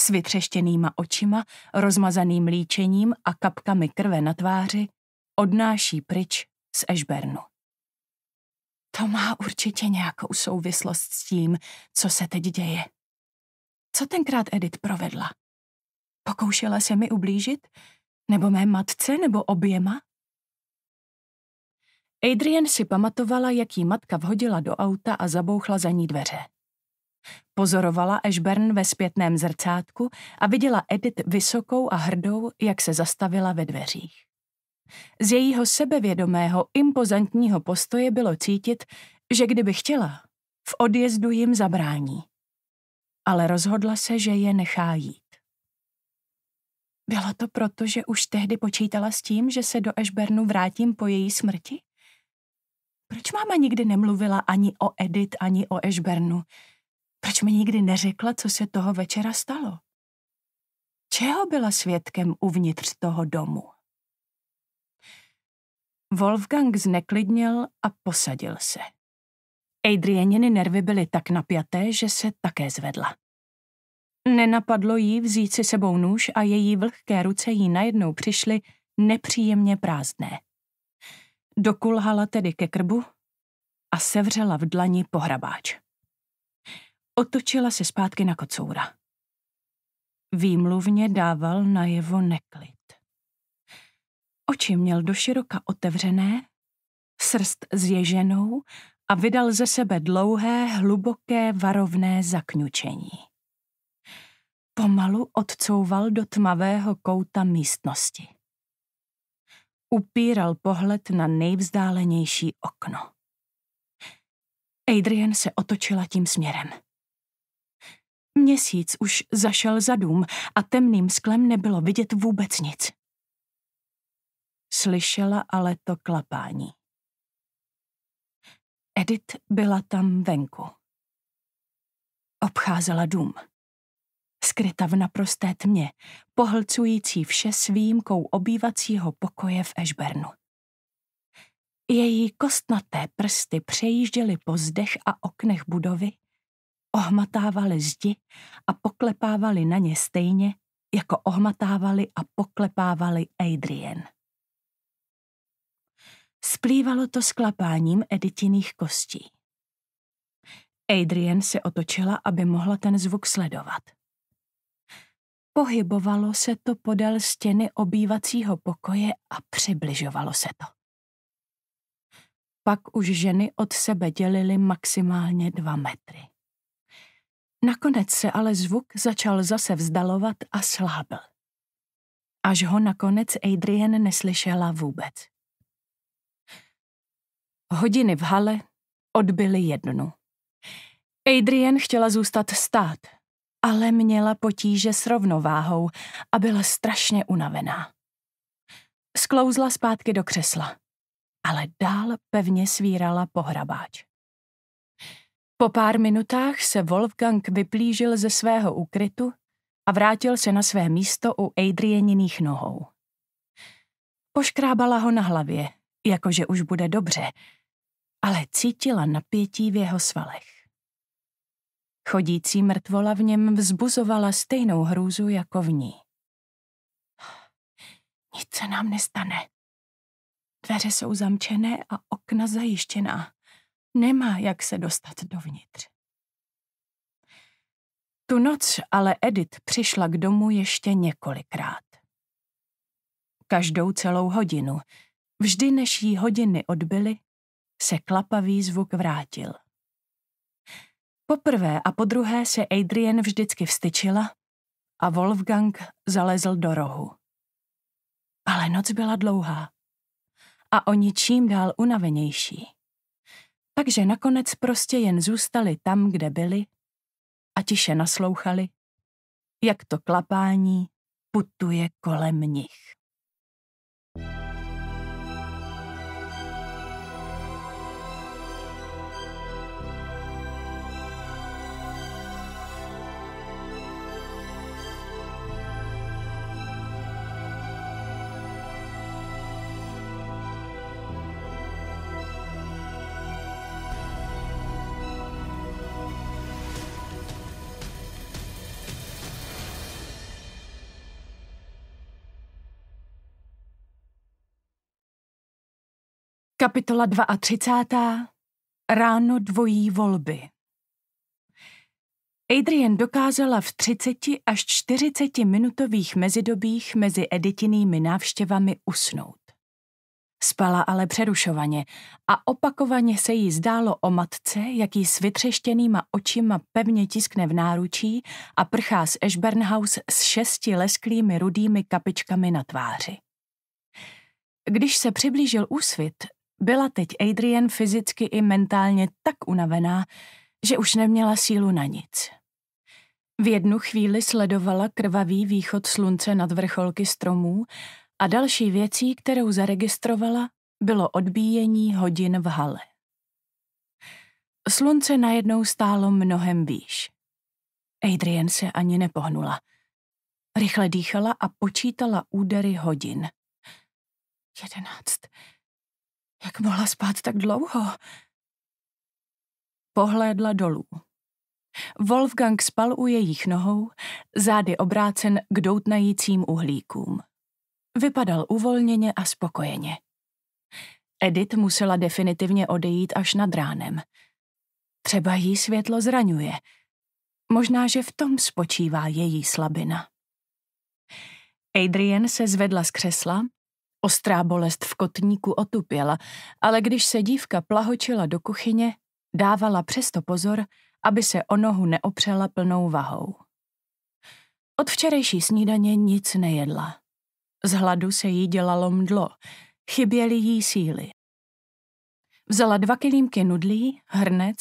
s vytřeštěnýma očima, rozmazaným líčením a kapkami krve na tváři, odnáší pryč z Ešbernu. To má určitě nějakou souvislost s tím, co se teď děje. Co tenkrát Edith provedla? Pokoušela se mi ublížit? Nebo mé matce, nebo oběma? Adrian si pamatovala, jak jí matka vhodila do auta a zabouchla za ní dveře. Pozorovala Ashburn ve zpětném zrcátku a viděla Edith vysokou a hrdou, jak se zastavila ve dveřích. Z jejího sebevědomého, impozantního postoje bylo cítit, že kdyby chtěla, v odjezdu jim zabrání. Ale rozhodla se, že je nechá jít. Bylo to proto, že už tehdy počítala s tím, že se do Ashburnu vrátím po její smrti? Proč máma nikdy nemluvila ani o Edith, ani o Ashburnu? Proč mi nikdy neřekla, co se toho večera stalo? Čeho byla svědkem uvnitř toho domu? Wolfgang zneklidnil a posadil se. Adrianiny nervy byly tak napjaté, že se také zvedla. Nenapadlo jí vzít si sebou nůž a její vlhké ruce jí najednou přišly nepříjemně prázdné. Dokulhala tedy ke krbu a sevřela v dlani pohrabáč. Otočila se zpátky na kocoura. Výmluvně dával najevo neklid. Oči měl doširoka otevřené, srst zježenou a vydal ze sebe dlouhé, hluboké, varovné zakňučení. Pomalu odcouval do tmavého kouta místnosti. Upíral pohled na nejvzdálenější okno. Adrian se otočila tím směrem. Měsíc už zašel za dům a temným sklem nebylo vidět vůbec nic. Slyšela ale to klapání. Edith byla tam venku. Obcházela dům. Skryta v naprosté tmě, pohlcující vše s výjimkou obývacího pokoje v Ešbernu. Její kostnaté prsty přejížděly po zdech a oknech budovy ohmatávali zdi a poklepávali na ně stejně, jako ohmatávali a poklepávali Adrian. Splývalo to klapáním editiných kostí. Adrian se otočila, aby mohla ten zvuk sledovat. Pohybovalo se to podél stěny obývacího pokoje a přibližovalo se to. Pak už ženy od sebe dělily maximálně dva metry. Nakonec se ale zvuk začal zase vzdalovat a slábl. Až ho nakonec Adrian neslyšela vůbec. Hodiny v hale odbyly jednu. Adrian chtěla zůstat stát, ale měla potíže s rovnováhou a byla strašně unavená. Sklouzla zpátky do křesla, ale dál pevně svírala pohrabáč. Po pár minutách se Wolfgang vyplížil ze svého ukrytu a vrátil se na své místo u Adrieniných nohou. Poškrábala ho na hlavě, jakože už bude dobře, ale cítila napětí v jeho svalech. Chodící mrtvola v něm vzbuzovala stejnou hrůzu jako v ní. Nic se nám nestane. Dveře jsou zamčené a okna zajištěná nemá jak se dostat dovnitř. Tu noc ale Edith přišla k domu ještě několikrát. Každou celou hodinu, vždy než jí hodiny odbyly, se klapavý zvuk vrátil. Poprvé a po druhé se Adrian vždycky vstyčila a Wolfgang zalezl do rohu. Ale noc byla dlouhá a oni čím dál unavenější. Takže nakonec prostě jen zůstali tam, kde byli a tiše naslouchali, jak to klapání putuje kolem nich. thank you Kapitola 32. Ráno dvojí volby. Adrian dokázala v 30 až 40 minutových mezidobích mezi editinými návštěvami usnout. Spala ale přerušovaně a opakovaně se jí zdálo o matce, jak jí s vytřeštěnýma očima pevně tiskne v náručí a prchá z Ashburnhouse s šesti lesklými rudými kapičkami na tváři. Když se přiblížil úsvit, byla teď Adrian fyzicky i mentálně tak unavená, že už neměla sílu na nic. V jednu chvíli sledovala krvavý východ slunce nad vrcholky stromů a další věcí, kterou zaregistrovala, bylo odbíjení hodin v hale. Slunce najednou stálo mnohem výš. Adrian se ani nepohnula. Rychle dýchala a počítala údery hodin. Jedenáct, jak mohla spát tak dlouho? Pohlédla dolů. Wolfgang spal u jejich nohou, zády obrácen k doutnajícím uhlíkům. Vypadal uvolněně a spokojeně. Edith musela definitivně odejít až nad ránem. Třeba jí světlo zraňuje. Možná, že v tom spočívá její slabina. Adrian se zvedla z křesla Ostrá bolest v kotníku otupěla, ale když se dívka plahočila do kuchyně, dávala přesto pozor, aby se o nohu neopřela plnou vahou. Od včerejší snídaně nic nejedla. Z hladu se jí dělalo mdlo, chyběly jí síly. Vzala dva kilímky nudlí, hrnec,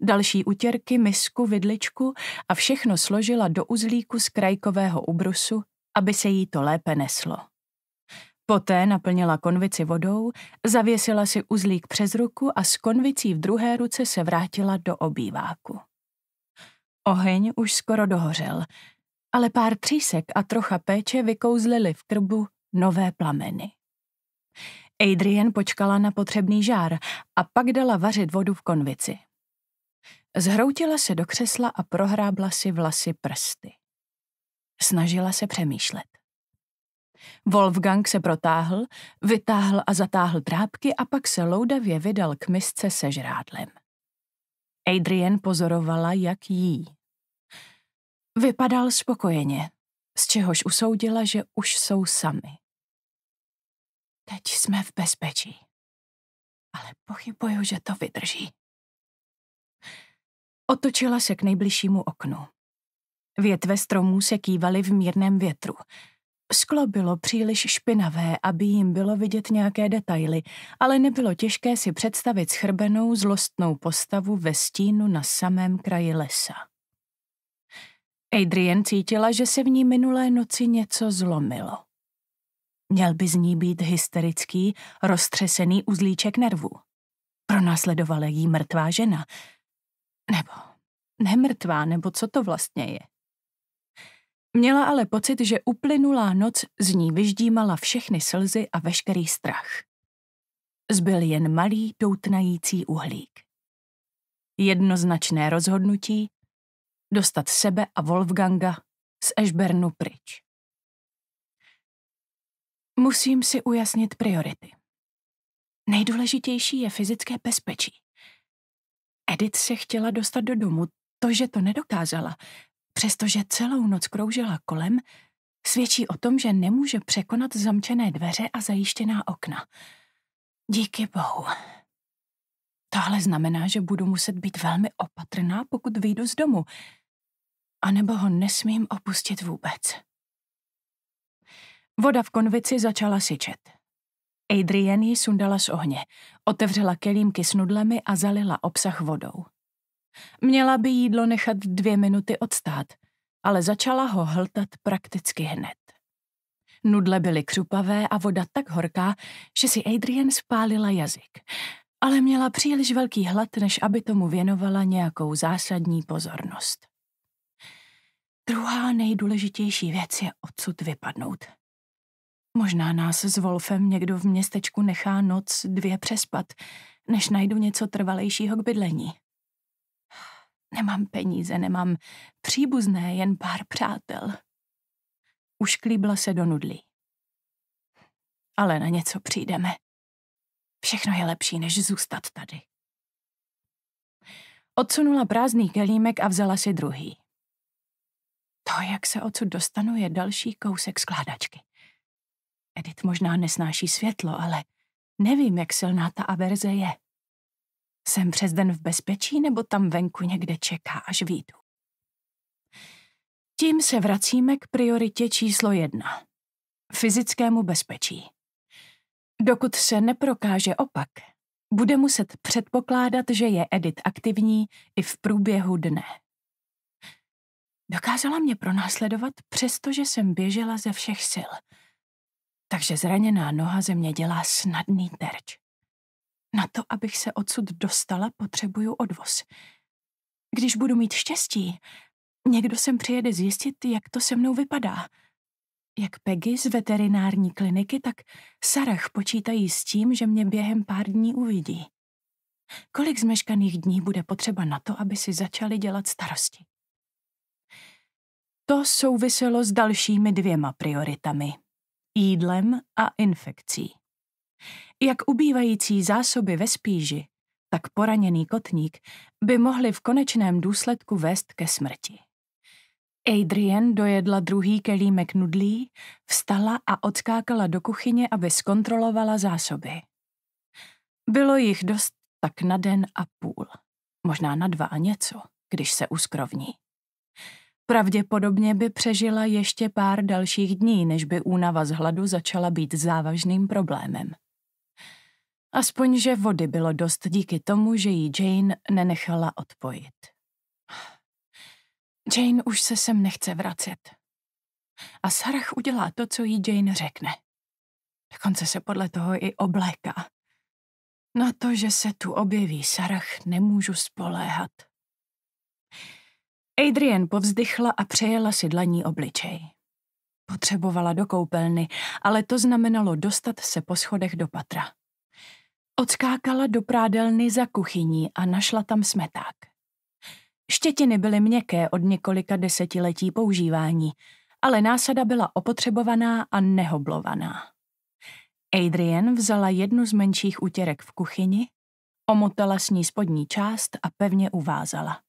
další utěrky, misku, vidličku a všechno složila do uzlíku z krajkového ubrusu, aby se jí to lépe neslo. Poté naplnila konvici vodou, zavěsila si uzlík přes ruku a s konvicí v druhé ruce se vrátila do obýváku. Oheň už skoro dohořel, ale pár třísek a trocha péče vykouzlili v krbu nové plameny. Adrian počkala na potřebný žár a pak dala vařit vodu v konvici. Zhroutila se do křesla a prohrábla si vlasy prsty. Snažila se přemýšlet. Wolfgang se protáhl, vytáhl a zatáhl trápky a pak se loudavě vydal k misce se žrádlem. Adrian pozorovala, jak jí. Vypadal spokojeně, z čehož usoudila, že už jsou sami. Teď jsme v bezpečí, ale pochybuju, že to vydrží. Otočila se k nejbližšímu oknu. Větve stromů se kývaly v mírném větru – Sklo bylo příliš špinavé, aby jim bylo vidět nějaké detaily, ale nebylo těžké si představit schrbenou, zlostnou postavu ve stínu na samém kraji lesa. Adrian cítila, že se v ní minulé noci něco zlomilo. Měl by z ní být hysterický, roztřesený uzlíček nervů. Pronásledovala jí mrtvá žena. Nebo nemrtvá, nebo co to vlastně je. Měla ale pocit, že uplynulá noc z ní vyždímala všechny slzy a veškerý strach. Zbyl jen malý doutnající uhlík. Jednoznačné rozhodnutí dostat sebe a Wolfganga z Ashburnu pryč. Musím si ujasnit priority. Nejdůležitější je fyzické bezpečí. Edith se chtěla dostat do domu, to, že to nedokázala, přestože celou noc kroužila kolem, svědčí o tom, že nemůže překonat zamčené dveře a zajištěná okna. Díky bohu. Tohle znamená, že budu muset být velmi opatrná, pokud vyjdu z domu. A nebo ho nesmím opustit vůbec. Voda v konvici začala syčet. Adrienne ji sundala z ohně, otevřela kelímky s nudlemi a zalila obsah vodou. Měla by jídlo nechat dvě minuty odstát, ale začala ho hltat prakticky hned. Nudle byly křupavé a voda tak horká, že si Adrian spálila jazyk, ale měla příliš velký hlad, než aby tomu věnovala nějakou zásadní pozornost. Druhá nejdůležitější věc je odsud vypadnout. Možná nás s Wolfem někdo v městečku nechá noc dvě přespat, než najdu něco trvalejšího k bydlení. Nemám peníze, nemám příbuzné, jen pár přátel. Ušklíbla se do nudlí. Ale na něco přijdeme. Všechno je lepší, než zůstat tady. Odsunula prázdný kelímek a vzala si druhý. To, jak se odsud dostanu, je další kousek skládačky. Edith možná nesnáší světlo, ale nevím, jak silná ta averze je. Jsem přes den v bezpečí nebo tam venku někde čeká, až výjdu? Tím se vracíme k prioritě číslo jedna. Fyzickému bezpečí. Dokud se neprokáže opak, bude muset předpokládat, že je Edit aktivní i v průběhu dne. Dokázala mě pronásledovat, přestože jsem běžela ze všech sil. Takže zraněná noha ze mě dělá snadný terč. Na to, abych se odsud dostala, potřebuju odvoz. Když budu mít štěstí, někdo sem přijede zjistit, jak to se mnou vypadá. Jak Peggy z veterinární kliniky, tak Sarah počítají s tím, že mě během pár dní uvidí. Kolik zmeškaných dní bude potřeba na to, aby si začali dělat starosti? To souviselo s dalšími dvěma prioritami. Jídlem a infekcí. Jak ubývající zásoby ve spíži, tak poraněný kotník by mohli v konečném důsledku vést ke smrti. Adrian dojedla druhý kelímek nudlí, vstala a odskákala do kuchyně, aby zkontrolovala zásoby. Bylo jich dost tak na den a půl, možná na dva a něco, když se uskrovní. Pravděpodobně by přežila ještě pár dalších dní, než by únava z hladu začala být závažným problémem. Aspoň, že vody bylo dost díky tomu, že ji Jane nenechala odpojit. Jane už se sem nechce vracet. A Sarah udělá to, co jí Jane řekne. Dokonce se podle toho i obléká. Na to, že se tu objeví Sarah, nemůžu spoléhat. Adrian povzdychla a přejela si dlaní obličej. Potřebovala do koupelny, ale to znamenalo dostat se po schodech do patra. Odskákala do prádelny za kuchyní a našla tam smeták. Štětiny byly měkké od několika desetiletí používání, ale násada byla opotřebovaná a nehoblovaná. Adrian vzala jednu z menších utěrek v kuchyni, omotala s ní spodní část a pevně uvázala.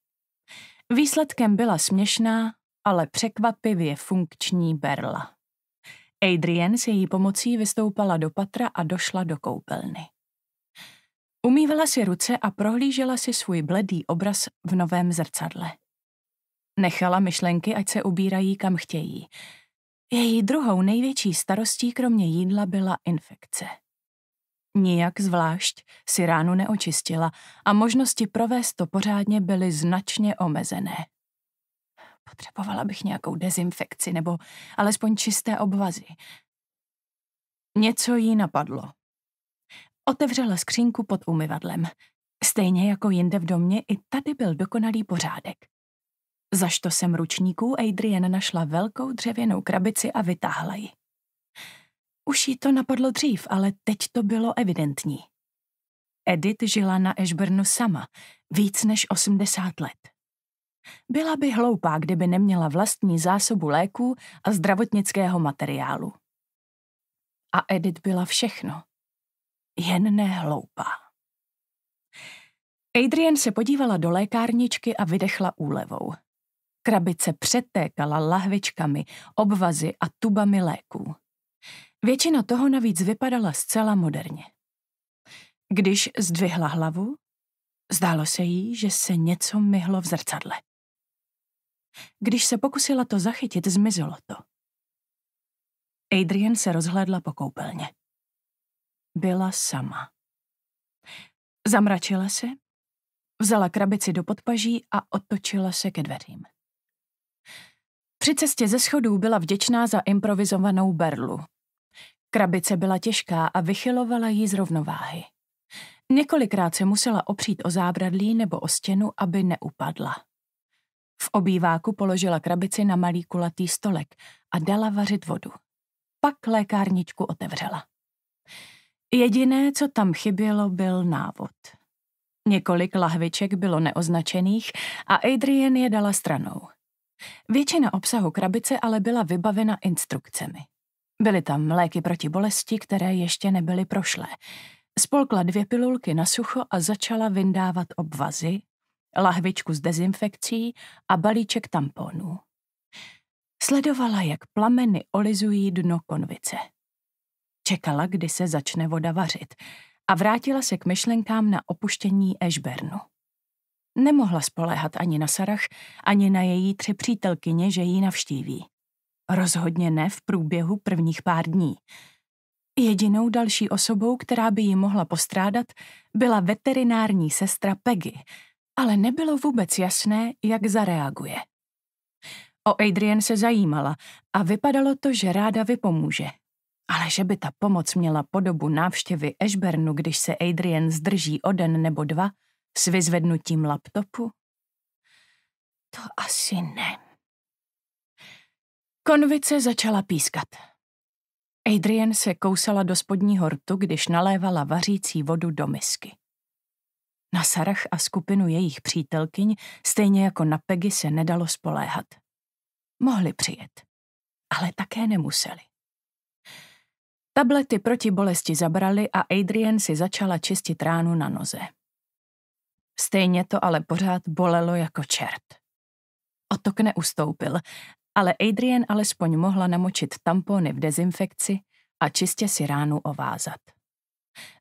Výsledkem byla směšná, ale překvapivě funkční berla. Adrian s její pomocí vystoupala do patra a došla do koupelny. Umývala si ruce a prohlížela si svůj bledý obraz v novém zrcadle. Nechala myšlenky, ať se ubírají kam chtějí. Její druhou největší starostí kromě jídla byla infekce. Nijak zvlášť si ránu neočistila a možnosti provést to pořádně byly značně omezené. Potřebovala bych nějakou dezinfekci nebo alespoň čisté obvazy. Něco jí napadlo. Otevřela skřínku pod umyvadlem. Stejně jako jinde v domě, i tady byl dokonalý pořádek. Zašto štosem ručníků Adrian našla velkou dřevěnou krabici a vytáhla ji. Už jí to napadlo dřív, ale teď to bylo evidentní. Edith žila na Ashburnu sama, víc než 80 let. Byla by hloupá, kdyby neměla vlastní zásobu léků a zdravotnického materiálu. A Edith byla všechno jen ne hloupá. Adrian se podívala do lékárničky a vydechla úlevou. Krabice přetékala lahvičkami, obvazy a tubami léků. Většina toho navíc vypadala zcela moderně. Když zdvihla hlavu, zdálo se jí, že se něco myhlo v zrcadle. Když se pokusila to zachytit, zmizelo to. Adrian se rozhlédla po koupelně byla sama. Zamračila se, vzala krabici do podpaží a otočila se ke dveřím. Při cestě ze schodů byla vděčná za improvizovanou berlu. Krabice byla těžká a vychylovala ji z rovnováhy. Několikrát se musela opřít o zábradlí nebo o stěnu, aby neupadla. V obýváku položila krabici na malý kulatý stolek a dala vařit vodu. Pak lékárničku otevřela. Jediné, co tam chybělo, byl návod. Několik lahviček bylo neoznačených a Adrian je dala stranou. Většina obsahu krabice ale byla vybavena instrukcemi. Byly tam léky proti bolesti, které ještě nebyly prošlé. Spolkla dvě pilulky na sucho a začala vyndávat obvazy, lahvičku s dezinfekcí a balíček tamponů. Sledovala, jak plameny olizují dno konvice. Čekala, kdy se začne voda vařit a vrátila se k myšlenkám na opuštění Ešbernu. Nemohla spoléhat ani na Sarach, ani na její tři přítelkyně, že ji navštíví. Rozhodně ne v průběhu prvních pár dní. Jedinou další osobou, která by ji mohla postrádat, byla veterinární sestra Peggy, ale nebylo vůbec jasné, jak zareaguje. O Adrian se zajímala a vypadalo to, že ráda vypomůže. Ale že by ta pomoc měla podobu návštěvy Ashburnu, když se Adrian zdrží o den nebo dva s vyzvednutím laptopu? To asi ne. Konvice začala pískat. Adrian se kousala do spodního rtu, když nalévala vařící vodu do misky. Na Sarah a skupinu jejich přítelkyň, stejně jako na Peggy, se nedalo spoléhat. Mohli přijet, ale také nemuseli. Tablety proti bolesti zabrali a Adrian si začala čistit ránu na noze. Stejně to ale pořád bolelo jako čert. Otok neustoupil, ale Adrian alespoň mohla namočit tampony v dezinfekci a čistě si ránu ovázat.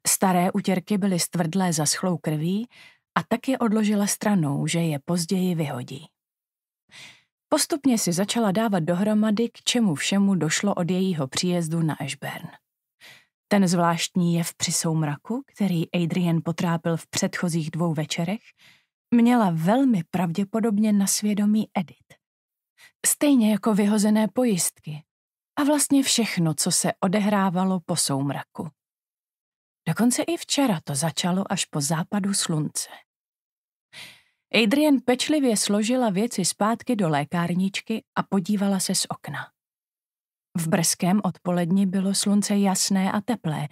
Staré utěrky byly stvrdlé za schlou krví a tak je odložila stranou, že je později vyhodí. Postupně si začala dávat dohromady, k čemu všemu došlo od jejího příjezdu na Ashburn. Ten zvláštní jev při soumraku, který Adrian potrápil v předchozích dvou večerech, měla velmi pravděpodobně na svědomí Edith. Stejně jako vyhozené pojistky a vlastně všechno, co se odehrávalo po soumraku. Dokonce i včera to začalo až po západu slunce. Adrian pečlivě složila věci zpátky do lékárničky a podívala se z okna. V brzkém odpoledni bylo slunce jasné a teplé,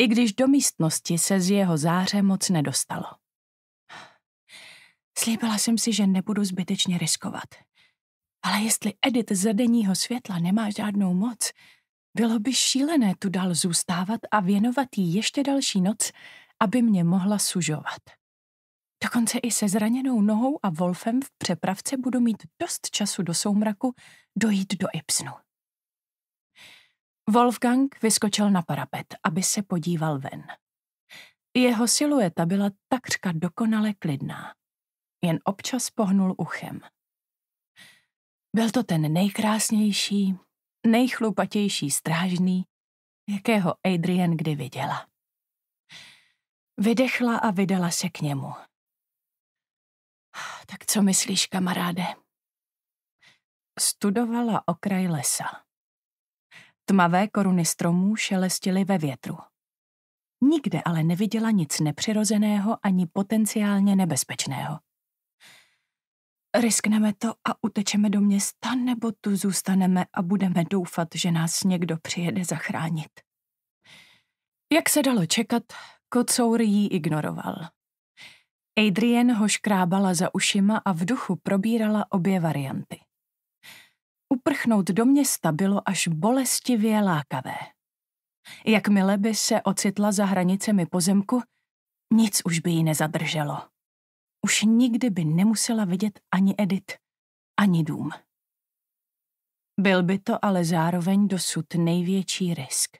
i když do místnosti se z jeho záře moc nedostalo. Slíbila jsem si, že nebudu zbytečně riskovat. Ale jestli Edit ze denního světla nemá žádnou moc, bylo by šílené tu dál zůstávat a věnovat jí ještě další noc, aby mě mohla sužovat. Dokonce i se zraněnou nohou a Wolfem v přepravce budu mít dost času do soumraku dojít do Ipsnu. Wolfgang vyskočil na parapet, aby se podíval ven. Jeho silueta byla takřka dokonale klidná. Jen občas pohnul uchem. Byl to ten nejkrásnější, nejchlupatější strážný, jakého Adrian kdy viděla. Vydechla a vydala se k němu. Ah, tak co myslíš, kamaráde? Studovala okraj lesa. Tmavé koruny stromů šelestily ve větru. Nikde ale neviděla nic nepřirozeného ani potenciálně nebezpečného. Riskneme to a utečeme do města, nebo tu zůstaneme a budeme doufat, že nás někdo přijede zachránit. Jak se dalo čekat, kocour ji ignoroval. Adrian ho škrábala za ušima a v duchu probírala obě varianty. Uprchnout do města bylo až bolestivě lákavé. Jakmile by se ocitla za hranicemi pozemku, nic už by ji nezadrželo. Už nikdy by nemusela vidět ani Edit, ani dům. Byl by to ale zároveň dosud největší risk.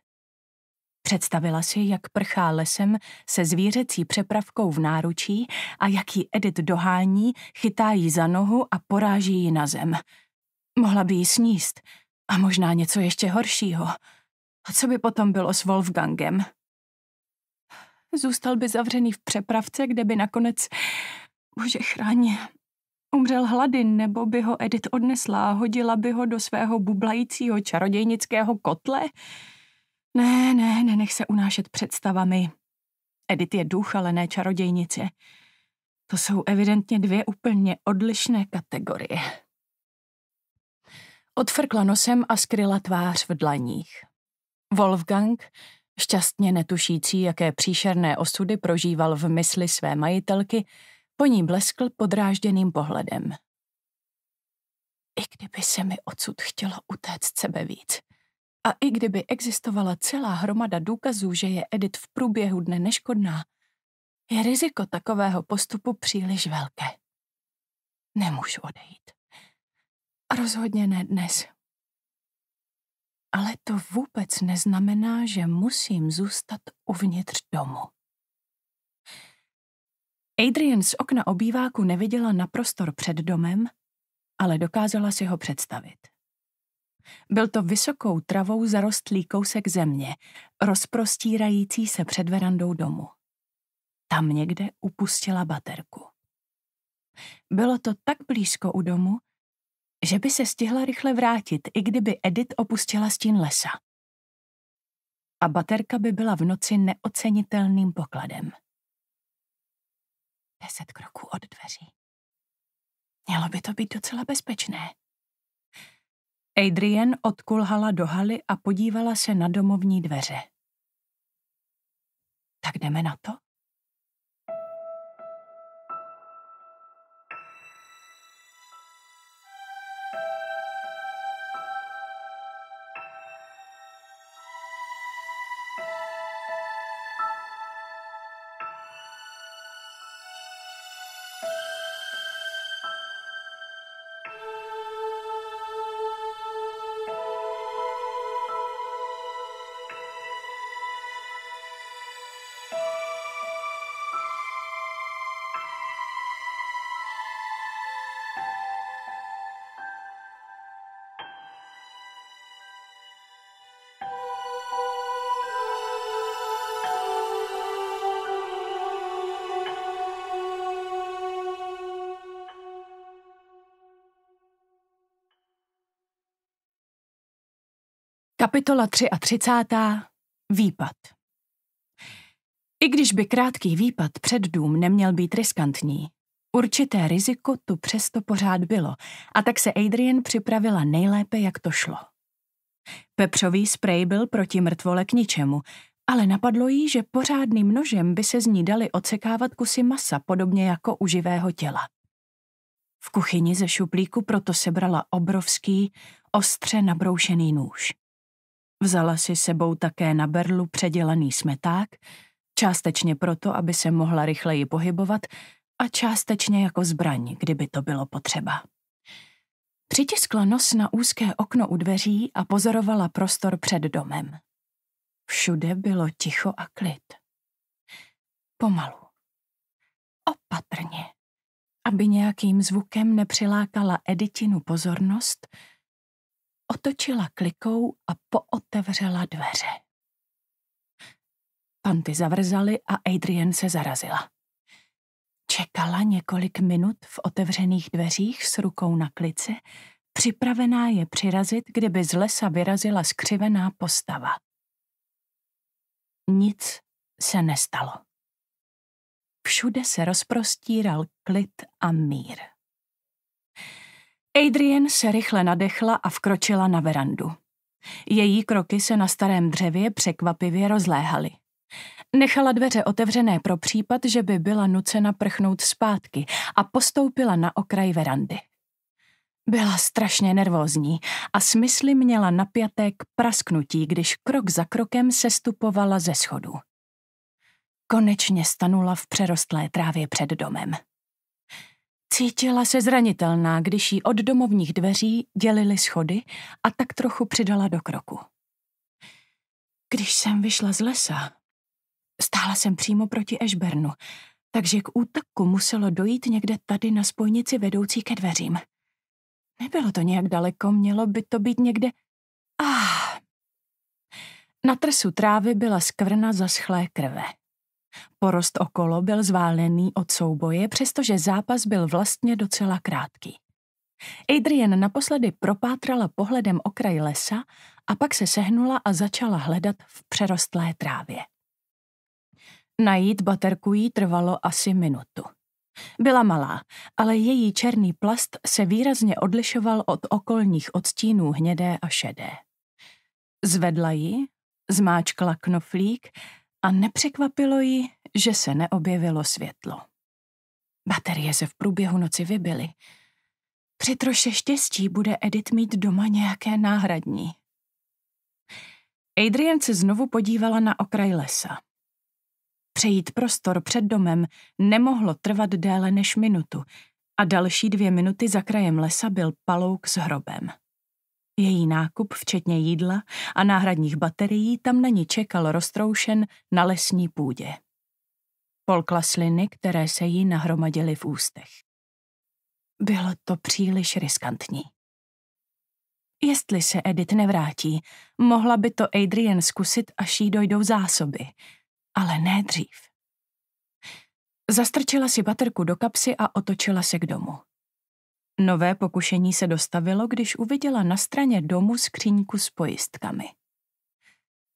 Představila si, jak prchá lesem se zvířecí přepravkou v náručí a jak ji Edit dohání, chytá ji za nohu a poráží ji na zem – Mohla by jí sníst. A možná něco ještě horšího. A co by potom bylo s Wolfgangem? Zůstal by zavřený v přepravce, kde by nakonec... Bože chráně. Umřel hlady, nebo by ho Edith odnesla a hodila by ho do svého bublajícího čarodějnického kotle? Ne, ne, nenech se unášet představami. Edith je duch, ale ne čarodějnice. To jsou evidentně dvě úplně odlišné kategorie. Odfrkla nosem a skryla tvář v dlaních. Wolfgang, šťastně netušící, jaké příšerné osudy prožíval v mysli své majitelky, po ní bleskl podrážděným pohledem. I kdyby se mi odsud chtělo utéct sebe víc, a i kdyby existovala celá hromada důkazů, že je Edith v průběhu dne neškodná, je riziko takového postupu příliš velké. Nemůžu odejít rozhodně ne dnes. Ale to vůbec neznamená, že musím zůstat uvnitř domu. Adrian z okna obýváku neviděla na prostor před domem, ale dokázala si ho představit. Byl to vysokou travou zarostlý kousek země, rozprostírající se před verandou domu. Tam někde upustila baterku. Bylo to tak blízko u domu, že by se stihla rychle vrátit, i kdyby Edith opustila stín lesa. A baterka by byla v noci neocenitelným pokladem. Deset kroků od dveří. Mělo by to být docela bezpečné. Adrian odkulhala do haly a podívala se na domovní dveře. Tak jdeme na to? Kapitola 33. Výpad I když by krátký výpad před dům neměl být riskantní, určité riziko tu přesto pořád bylo a tak se Adrian připravila nejlépe, jak to šlo. Pepřový sprej byl proti mrtvole k ničemu, ale napadlo jí, že pořádným nožem by se z ní dali odsekávat kusy masa, podobně jako u živého těla. V kuchyni ze šuplíku proto sebrala obrovský, ostře nabroušený nůž. Vzala si sebou také na berlu předělaný smeták, částečně proto, aby se mohla rychleji pohybovat a částečně jako zbraň, kdyby to bylo potřeba. Přitiskla nos na úzké okno u dveří a pozorovala prostor před domem. Všude bylo ticho a klid. Pomalu. Opatrně, aby nějakým zvukem nepřilákala Editinu pozornost, otočila klikou a pootevřela dveře. Panty zavrzaly a Adrian se zarazila. Čekala několik minut v otevřených dveřích s rukou na klice, připravená je přirazit, kdyby z lesa vyrazila skřivená postava. Nic se nestalo. Všude se rozprostíral klid a mír. Adrian se rychle nadechla a vkročila na verandu. Její kroky se na starém dřevě překvapivě rozléhaly. Nechala dveře otevřené pro případ, že by byla nucena prchnout zpátky a postoupila na okraj verandy. Byla strašně nervózní a smysly měla napjaté k prasknutí, když krok za krokem sestupovala ze schodu. Konečně stanula v přerostlé trávě před domem. Cítila se zranitelná, když jí od domovních dveří dělily schody a tak trochu přidala do kroku. Když jsem vyšla z lesa, stála jsem přímo proti Ešbernu, takže k útaku muselo dojít někde tady na spojnici vedoucí ke dveřím. Nebylo to nějak daleko, mělo by to být někde... Ah. Na trsu trávy byla skvrna zaschlé krve. Porost okolo byl zválený od souboje, přestože zápas byl vlastně docela krátký. Adrian naposledy propátrala pohledem okraj lesa a pak se sehnula a začala hledat v přerostlé trávě. Najít baterku jí trvalo asi minutu. Byla malá, ale její černý plast se výrazně odlišoval od okolních odstínů hnědé a šedé. Zvedla ji, zmáčkla knoflík a nepřekvapilo ji, že se neobjevilo světlo. Baterie se v průběhu noci vybily. Při troše štěstí bude Edith mít doma nějaké náhradní. Adrian se znovu podívala na okraj lesa. Přejít prostor před domem nemohlo trvat déle než minutu a další dvě minuty za krajem lesa byl palouk s hrobem. Její nákup, včetně jídla a náhradních baterií, tam na ní čekal roztroušen na lesní půdě. Polkla sliny, které se jí nahromadily v ústech. Bylo to příliš riskantní. Jestli se Edith nevrátí, mohla by to Adrian zkusit, až jí dojdou zásoby, ale ne dřív. Zastrčila si baterku do kapsy a otočila se k domu. Nové pokušení se dostavilo, když uviděla na straně domu skříňku s pojistkami.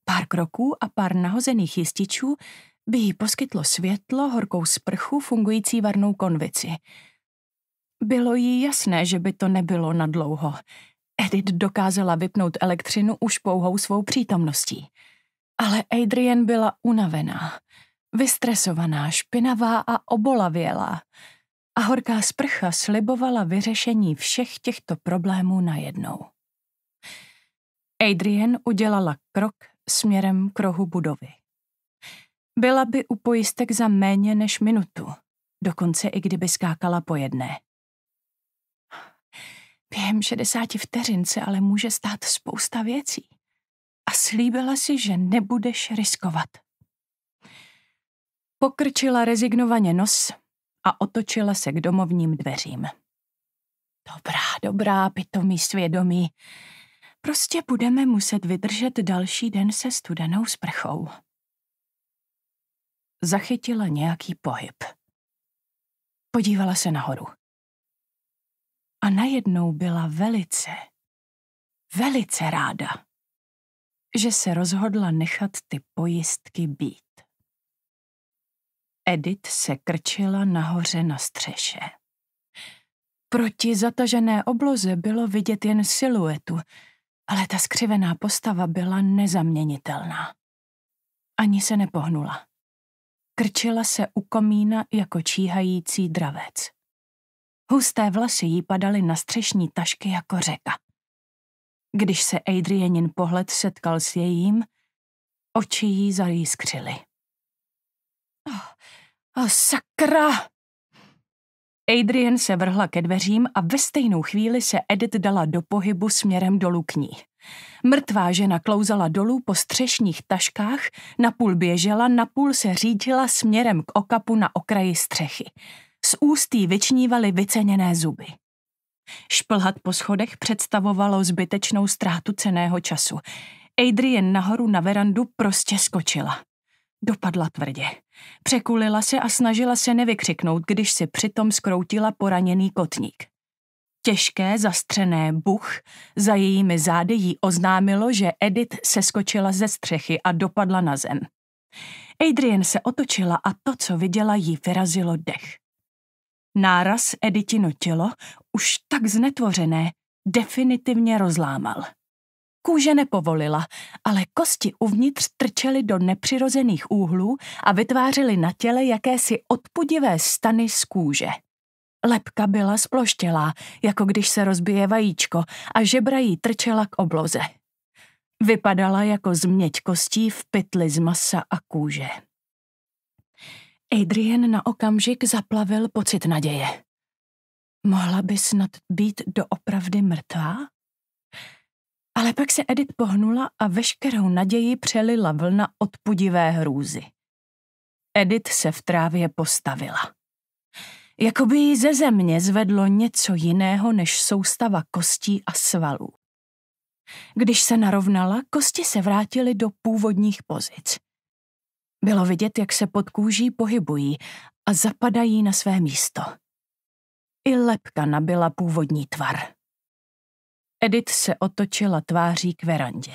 Pár kroků a pár nahozených jističů by jí poskytlo světlo, horkou sprchu, fungující varnou konvici. Bylo jí jasné, že by to nebylo na dlouho. Edith dokázala vypnout elektřinu už pouhou svou přítomností. Ale Adrian byla unavená, vystresovaná, špinavá a obolavělá a horká sprcha slibovala vyřešení všech těchto problémů najednou. Adrian udělala krok směrem k rohu budovy. Byla by u pojistek za méně než minutu, dokonce i kdyby skákala po jedné. Během 60 vteřin se ale může stát spousta věcí. A slíbila si, že nebudeš riskovat. Pokrčila rezignovaně nos a otočila se k domovním dveřím. Dobrá, dobrá, pitomý svědomí. Prostě budeme muset vydržet další den se studenou sprchou. Zachytila nějaký pohyb. Podívala se nahoru. A najednou byla velice, velice ráda, že se rozhodla nechat ty pojistky být. Edith se krčila nahoře na střeše. Proti zatažené obloze bylo vidět jen siluetu, ale ta skřivená postava byla nezaměnitelná. Ani se nepohnula. Krčila se u komína jako číhající dravec. Husté vlasy jí padaly na střešní tašky jako řeka. Když se Adrianin pohled setkal s jejím, oči jí zajískřily. Oh, Oh, sakra! Adrian se vrhla ke dveřím a ve stejnou chvíli se Edith dala do pohybu směrem dolů k ní. Mrtvá žena klouzala dolů po střešních taškách, napůl běžela, napůl se řídila směrem k okapu na okraji střechy. Z ústí vyčnívaly vyceněné zuby. Šplhat po schodech představovalo zbytečnou ztrátu ceného času. Adrian nahoru na verandu prostě skočila. Dopadla tvrdě. Překulila se a snažila se nevykřiknout, když si přitom skroutila poraněný kotník. Těžké zastřené buch za jejími zády jí oznámilo, že Edith seskočila ze střechy a dopadla na zem. Adrian se otočila a to, co viděla, jí vyrazilo dech. Náraz Editino tělo, už tak znetvořené, definitivně rozlámal. Kůže nepovolila, ale kosti uvnitř trčely do nepřirozených úhlů a vytvářely na těle jakési odpudivé stany z kůže. Lepka byla sploštělá, jako když se rozbije vajíčko a žebra jí trčela k obloze. Vypadala jako změť kostí v pytli z masa a kůže. Adrian na okamžik zaplavil pocit naděje. Mohla by snad být doopravdy mrtvá? Ale pak se Edith pohnula a veškerou naději přelila vlna odpudivé hrůzy. Edith se v trávě postavila. Jakoby ji ze země zvedlo něco jiného než soustava kostí a svalů. Když se narovnala, kosti se vrátily do původních pozic. Bylo vidět, jak se pod kůží pohybují a zapadají na své místo. I lepka nabyla původní tvar. Edith se otočila tváří k verandě.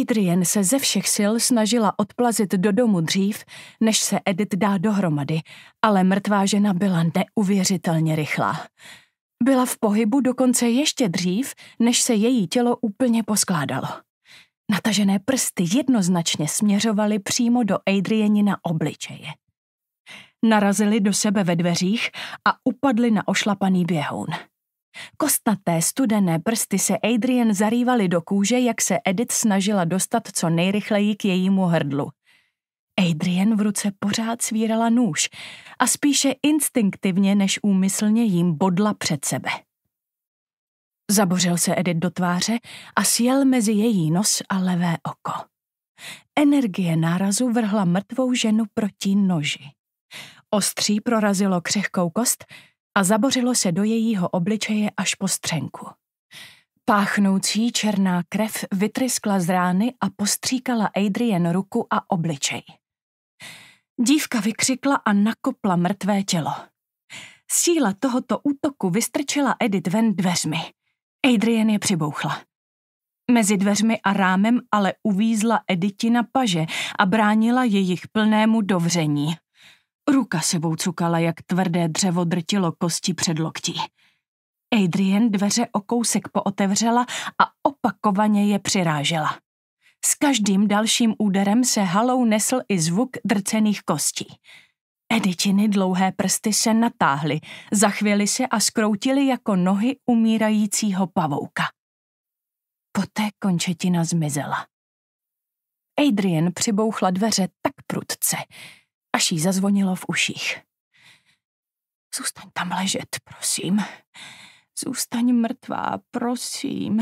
Adrian se ze všech sil snažila odplazit do domu dřív, než se Edith dá dohromady, ale mrtvá žena byla neuvěřitelně rychlá. Byla v pohybu dokonce ještě dřív, než se její tělo úplně poskládalo. Natažené prsty jednoznačně směřovaly přímo do Adrieni na obličeje. Narazili do sebe ve dveřích a upadli na ošlapaný běhoun. Kostnaté studené prsty se Adrian zarývaly do kůže, jak se Edith snažila dostat co nejrychleji k jejímu hrdlu. Adrian v ruce pořád svírala nůž a spíše instinktivně než úmyslně jim bodla před sebe. Zabořil se Edith do tváře a sjel mezi její nos a levé oko. Energie nárazu vrhla mrtvou ženu proti noži. Ostří prorazilo křehkou kost a zabořilo se do jejího obličeje až po střenku. Páchnoucí černá krev vytryskla z rány a postříkala Adrien ruku a obličej. Dívka vykřikla a nakopla mrtvé tělo. Síla tohoto útoku vystrčila Edith ven dveřmi. Adrien je přibouchla. Mezi dveřmi a rámem ale uvízla Editina paže a bránila jejich plnému dovření. Ruka sebou cukala, jak tvrdé dřevo drtilo kosti před loktí. Adrian dveře o kousek pootevřela a opakovaně je přirážela. S každým dalším úderem se halou nesl i zvuk drcených kostí. Editiny dlouhé prsty se natáhly, zachvěly se a skroutily jako nohy umírajícího pavouka. Poté končetina zmizela. Adrian přibouchla dveře tak prudce, až jí zazvonilo v uších. Zůstaň tam ležet, prosím. Zůstaň mrtvá, prosím.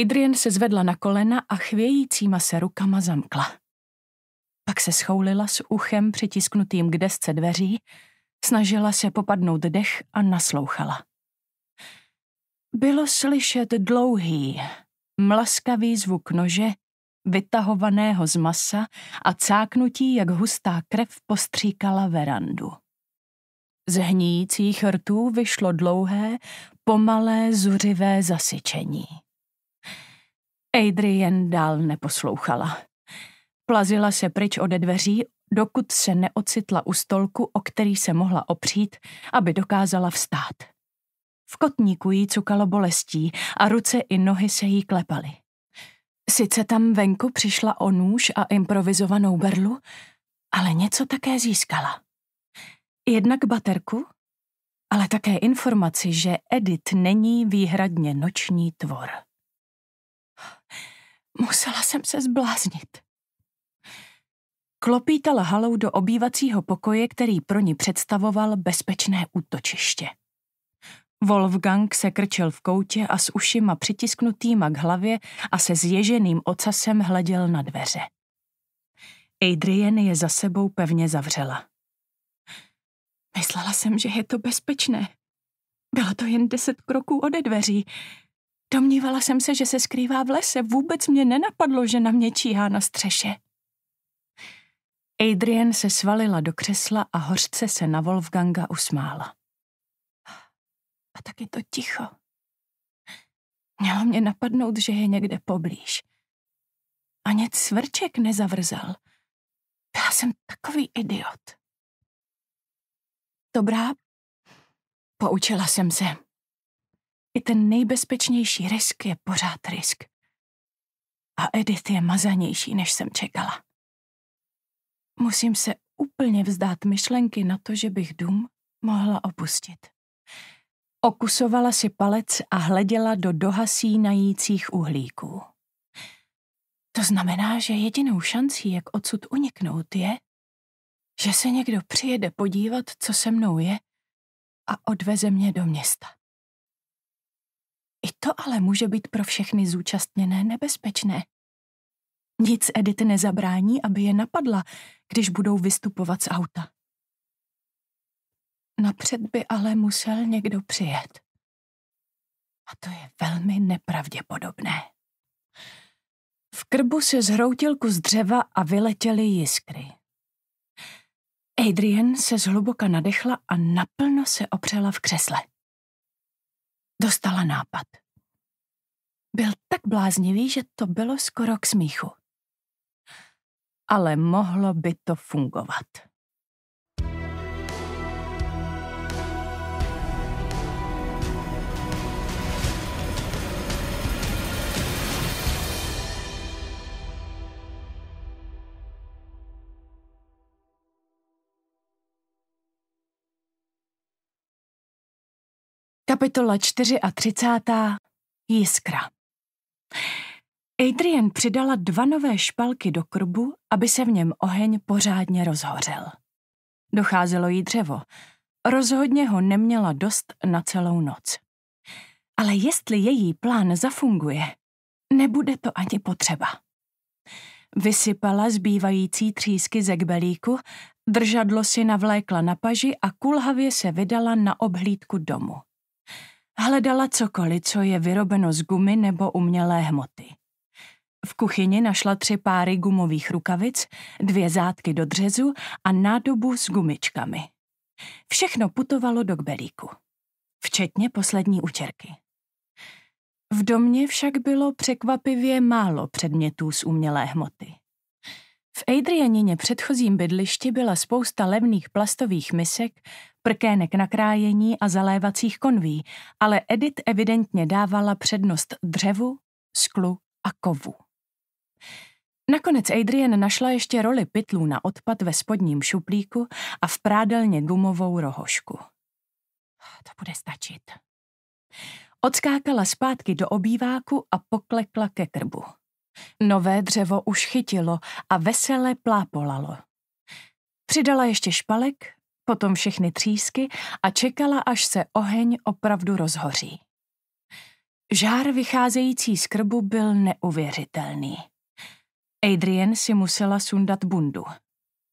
Adrian se zvedla na kolena a chvějícíma se rukama zamkla. Pak se schoulila s uchem přitisknutým k desce dveří, snažila se popadnout dech a naslouchala. Bylo slyšet dlouhý, mlaskavý zvuk nože, vytahovaného z masa a cáknutí, jak hustá krev postříkala verandu. Z hníjících rtů vyšlo dlouhé, pomalé, zuřivé zasyčení. Adrian dál neposlouchala. Plazila se pryč ode dveří, dokud se neocitla u stolku, o který se mohla opřít, aby dokázala vstát. V kotníku jí cukalo bolestí a ruce i nohy se jí klepaly. Sice tam venku přišla o nůž a improvizovanou berlu, ale něco také získala. Jednak baterku, ale také informaci, že Edit není výhradně noční tvor. Musela jsem se zbláznit. Klopítala halou do obývacího pokoje, který pro ní představoval bezpečné útočiště. Wolfgang se krčel v koutě a s ušima přitisknutýma k hlavě a se zježeným ocasem hleděl na dveře. Adrian je za sebou pevně zavřela. Myslela jsem, že je to bezpečné. Bylo to jen deset kroků ode dveří. Domnívala jsem se, že se skrývá v lese. Vůbec mě nenapadlo, že na mě číhá na střeše. Adrian se svalila do křesla a hořce se na Wolfganga usmála. A je to ticho. Mělo mě napadnout, že je někde poblíž. nic svrček nezavrzal. Já jsem takový idiot. Dobrá, poučila jsem se. I ten nejbezpečnější risk je pořád risk. A Edith je mazanější, než jsem čekala. Musím se úplně vzdát myšlenky na to, že bych dům mohla opustit. Okusovala si palec a hleděla do dohasí najících uhlíků. To znamená, že jedinou šancí, jak odsud uniknout, je, že se někdo přijede podívat, co se mnou je, a odveze mě do města. I to ale může být pro všechny zúčastněné nebezpečné. Nic Edith nezabrání, aby je napadla, když budou vystupovat z auta. Napřed by ale musel někdo přijet. A to je velmi nepravděpodobné. V krbu se zhroutil kus dřeva a vyletěly jiskry. Adrian se zhluboka nadechla a naplno se opřela v křesle. Dostala nápad. Byl tak bláznivý, že to bylo skoro k smíchu. Ale mohlo by to fungovat. Kapitola a 30. Jiskra. Adrian přidala dva nové špalky do krbu, aby se v něm oheň pořádně rozhořel. Docházelo jí dřevo. Rozhodně ho neměla dost na celou noc. Ale jestli její plán zafunguje, nebude to ani potřeba. Vysypala zbývající třísky ze kbelíku, držadlo si navlékla na paži a kulhavě se vydala na obhlídku domu. Hledala cokoliv, co je vyrobeno z gumy nebo umělé hmoty. V kuchyni našla tři páry gumových rukavic, dvě zátky do dřezu a nádobu s gumičkami. Všechno putovalo do kbelíku, včetně poslední učerky. V domě však bylo překvapivě málo předmětů z umělé hmoty. V Adrianině předchozím bydlišti byla spousta levných plastových misek, prkének na krájení a zalévacích konví, ale Edith evidentně dávala přednost dřevu, sklu a kovu. Nakonec Adrian našla ještě roli pytlů na odpad ve spodním šuplíku a v prádelně gumovou rohošku. To bude stačit. Odskákala zpátky do obýváku a poklekla ke krbu. Nové dřevo už chytilo a vesele plápolalo. Přidala ještě špalek potom všechny třísky a čekala, až se oheň opravdu rozhoří. Žár vycházející z krbu byl neuvěřitelný. Adrian si musela sundat bundu.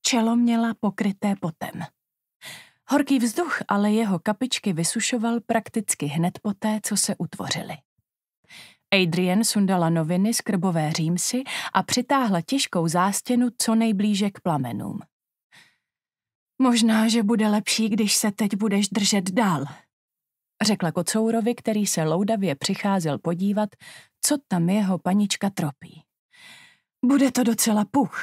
Čelo měla pokryté potem. Horký vzduch ale jeho kapičky vysušoval prakticky hned poté, co se utvořily. Adrian sundala noviny z krbové římsy a přitáhla těžkou zástěnu co nejblíže k plamenům. Možná, že bude lepší, když se teď budeš držet dál, řekla kocourovi, který se loudavě přicházel podívat, co tam jeho panička tropí. Bude to docela puch.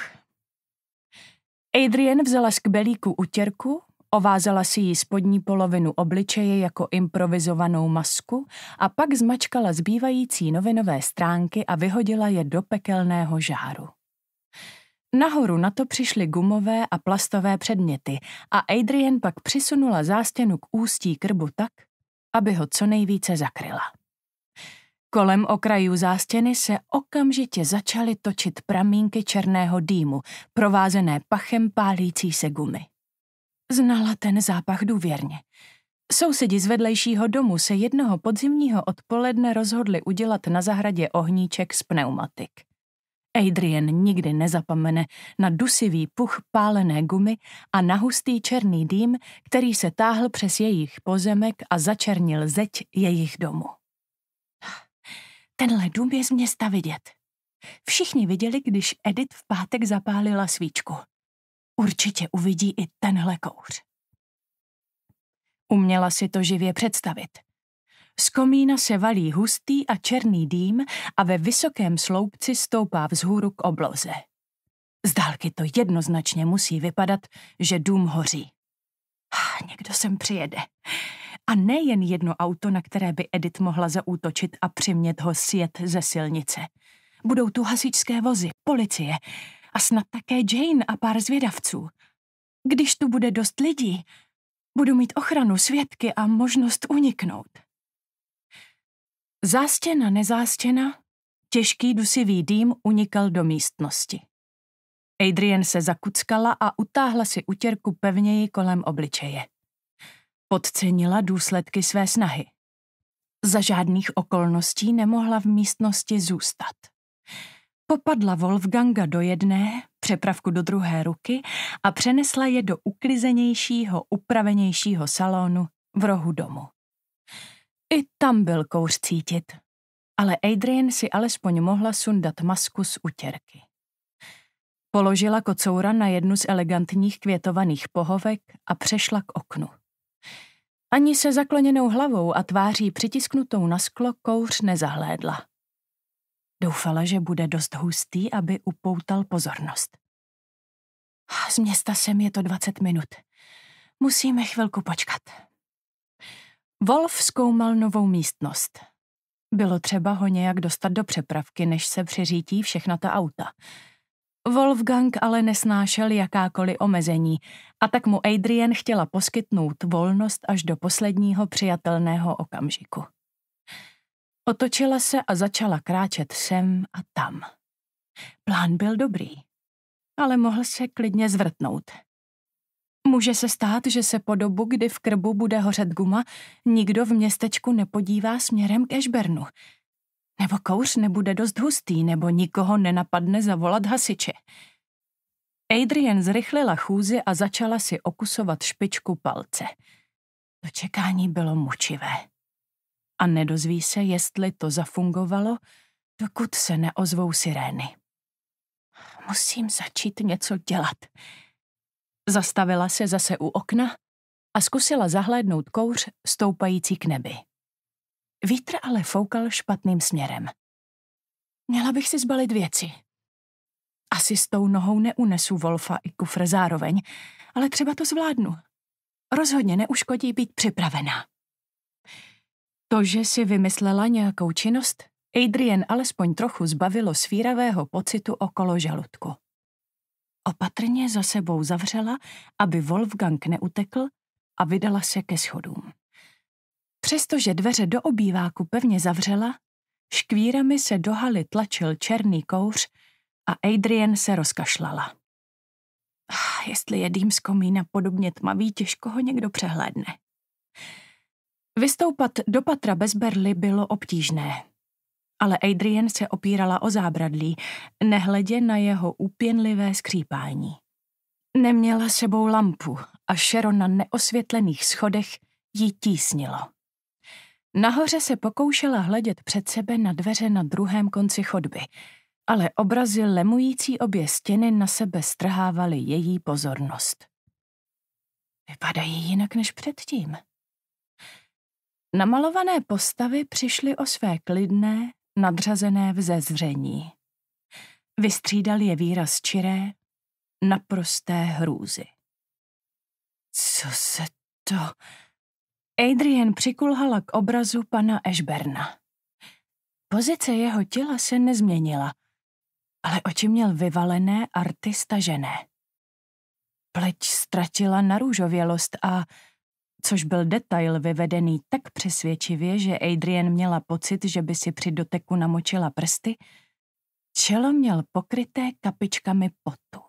Adrian vzala z kbelíku utěrku, ovázala si jí spodní polovinu obličeje jako improvizovanou masku a pak zmačkala zbývající novinové stránky a vyhodila je do pekelného žáru. Nahoru na to přišly gumové a plastové předměty a Adrian pak přisunula zástěnu k ústí krbu tak, aby ho co nejvíce zakryla. Kolem okrajů zástěny se okamžitě začaly točit pramínky černého dýmu, provázené pachem pálící se gumy. Znala ten zápach důvěrně. Sousedi z vedlejšího domu se jednoho podzimního odpoledne rozhodli udělat na zahradě ohníček z pneumatik. Adrian nikdy nezapomene na dusivý puch pálené gumy a na hustý černý dým, který se táhl přes jejich pozemek a začernil zeď jejich domu. Tenhle dům je z města vidět. Všichni viděli, když Edith v pátek zapálila svíčku. Určitě uvidí i tenhle kouř. Uměla si to živě představit. Z komína se valí hustý a černý dým a ve vysokém sloupci stoupá vzhůru k obloze. Z dálky to jednoznačně musí vypadat, že dům hoří. Někdo sem přijede. A nejen jedno auto, na které by Edit mohla zaútočit a přimět ho sjet ze silnice. Budou tu hasičské vozy, policie a snad také Jane a pár zvědavců. Když tu bude dost lidí, budu mít ochranu, svědky a možnost uniknout. Zástěna nezástěna, těžký dusivý dým unikal do místnosti. Adrian se zakuckala a utáhla si utěrku pevněji kolem obličeje. Podcenila důsledky své snahy. Za žádných okolností nemohla v místnosti zůstat. Popadla Wolfganga do jedné, přepravku do druhé ruky a přenesla je do uklizenějšího, upravenějšího salonu v rohu domu. I tam byl kouř cítit, ale Adrian si alespoň mohla sundat masku z utěrky. Položila kocoura na jednu z elegantních květovaných pohovek a přešla k oknu. Ani se zakloněnou hlavou a tváří přitisknutou na sklo kouř nezahlédla. Doufala, že bude dost hustý, aby upoutal pozornost. Z města sem je to 20 minut. Musíme chvilku počkat. Wolf zkoumal novou místnost. Bylo třeba ho nějak dostat do přepravky, než se přeřítí všechna ta auta. Wolfgang ale nesnášel jakákoliv omezení a tak mu Adrian chtěla poskytnout volnost až do posledního přijatelného okamžiku. Otočila se a začala kráčet sem a tam. Plán byl dobrý, ale mohl se klidně zvrtnout – Může se stát, že se po dobu, kdy v krbu bude hořet guma, nikdo v městečku nepodívá směrem k Ešbernu. Nebo kouř nebude dost hustý, nebo nikoho nenapadne zavolat hasiče. Adrian zrychlila chůzi a začala si okusovat špičku palce. To čekání bylo mučivé. A nedozví se, jestli to zafungovalo, dokud se neozvou sirény. Musím začít něco dělat. Zastavila se zase u okna a zkusila zahlédnout kouř stoupající k nebi. Vítr ale foukal špatným směrem. Měla bych si zbalit věci. Asi s tou nohou neunesu Wolfa i kufr zároveň, ale třeba to zvládnu. Rozhodně neuškodí být připravená. To, že si vymyslela nějakou činnost, Adrian alespoň trochu zbavilo svíravého pocitu okolo žaludku opatrně za sebou zavřela, aby Wolfgang neutekl a vydala se ke schodům. Přestože dveře do obýváku pevně zavřela, škvírami se do haly tlačil černý kouř a Adrian se rozkašlala. Ach, jestli je dým z komína podobně tmavý, těžko ho někdo přehlédne. Vystoupat do patra bez berly bylo obtížné ale Adrian se opírala o zábradlí, nehledě na jeho úpěnlivé skřípání. Neměla sebou lampu a šero na neosvětlených schodech jí tísnilo. Nahoře se pokoušela hledět před sebe na dveře na druhém konci chodby, ale obrazy lemující obě stěny na sebe strhávaly její pozornost. Vypadají jinak než předtím. Namalované postavy přišly o své klidné, nadřazené vzezření. Vystřídal je výraz čiré, naprosté hrůzy. Co se to... Adrian přikulhala k obrazu pana Ashberna. Pozice jeho těla se nezměnila, ale oči měl vyvalené arty stažené. Pleť ztratila narůžovělost a což byl detail vyvedený tak přesvědčivě, že Adrian měla pocit, že by si při doteku namočila prsty, čelo měl pokryté kapičkami potu.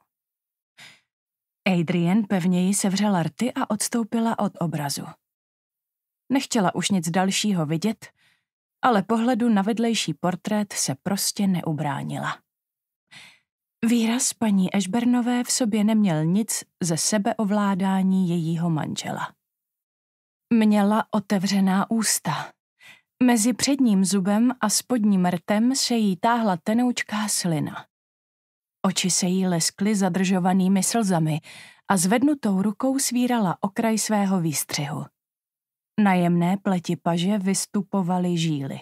Adrian pevněji sevřela rty a odstoupila od obrazu. Nechtěla už nic dalšího vidět, ale pohledu na vedlejší portrét se prostě neubránila. Výraz paní Ešbernové v sobě neměl nic ze sebeovládání jejího manžela. Měla otevřená ústa. Mezi předním zubem a spodním rtem se jí táhla tenoučká slina. Oči se jí leskly zadržovanými slzami a zvednutou rukou svírala okraj svého výstřihu. Na jemné pleti paže vystupovaly žíly.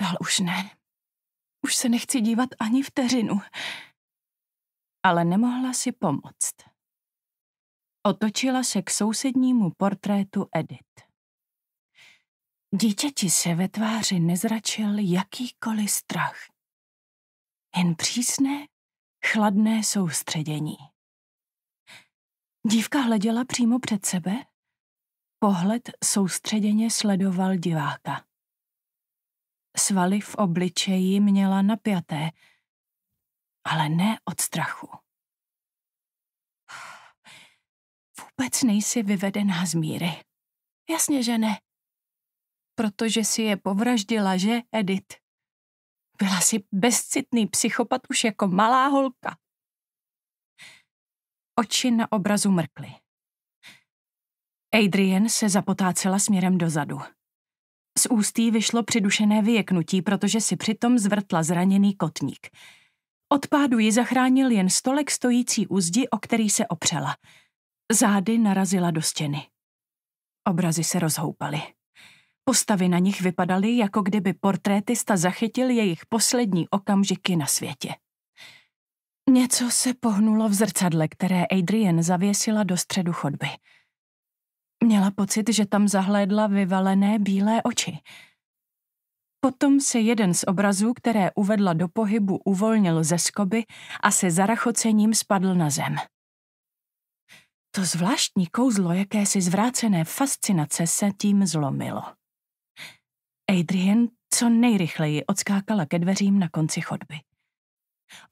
Dal už ne. Už se nechci dívat ani vteřinu. Ale nemohla si pomoct. Otočila se k sousednímu portrétu Edith. Dítěti se ve tváři nezračil jakýkoliv strach. Jen přísné, chladné soustředění. Dívka hleděla přímo před sebe, pohled soustředěně sledoval diváka. Svaly v obličeji měla napjaté, ale ne od strachu. vůbec nejsi vyvedená z míry. Jasně, že ne. Protože si je povraždila, že, Edith? Byla si bezcitný psychopat už jako malá holka. Oči na obrazu mrkly. Adrian se zapotácela směrem dozadu. Z ústí vyšlo přidušené vyjeknutí, protože si přitom zvrtla zraněný kotník. Od pádu ji zachránil jen stolek stojící u zdi, o který se opřela – Zády narazila do stěny. Obrazy se rozhoupaly. Postavy na nich vypadaly, jako kdyby portrétista zachytil jejich poslední okamžiky na světě. Něco se pohnulo v zrcadle, které Adrian zavěsila do středu chodby. Měla pocit, že tam zahlédla vyvalené bílé oči. Potom se jeden z obrazů, které uvedla do pohybu, uvolnil ze skoby a se zarachocením spadl na zem. To zvláštní kouzlo jakési zvrácené fascinace se tím zlomilo. Adrian co nejrychleji odskákala ke dveřím na konci chodby.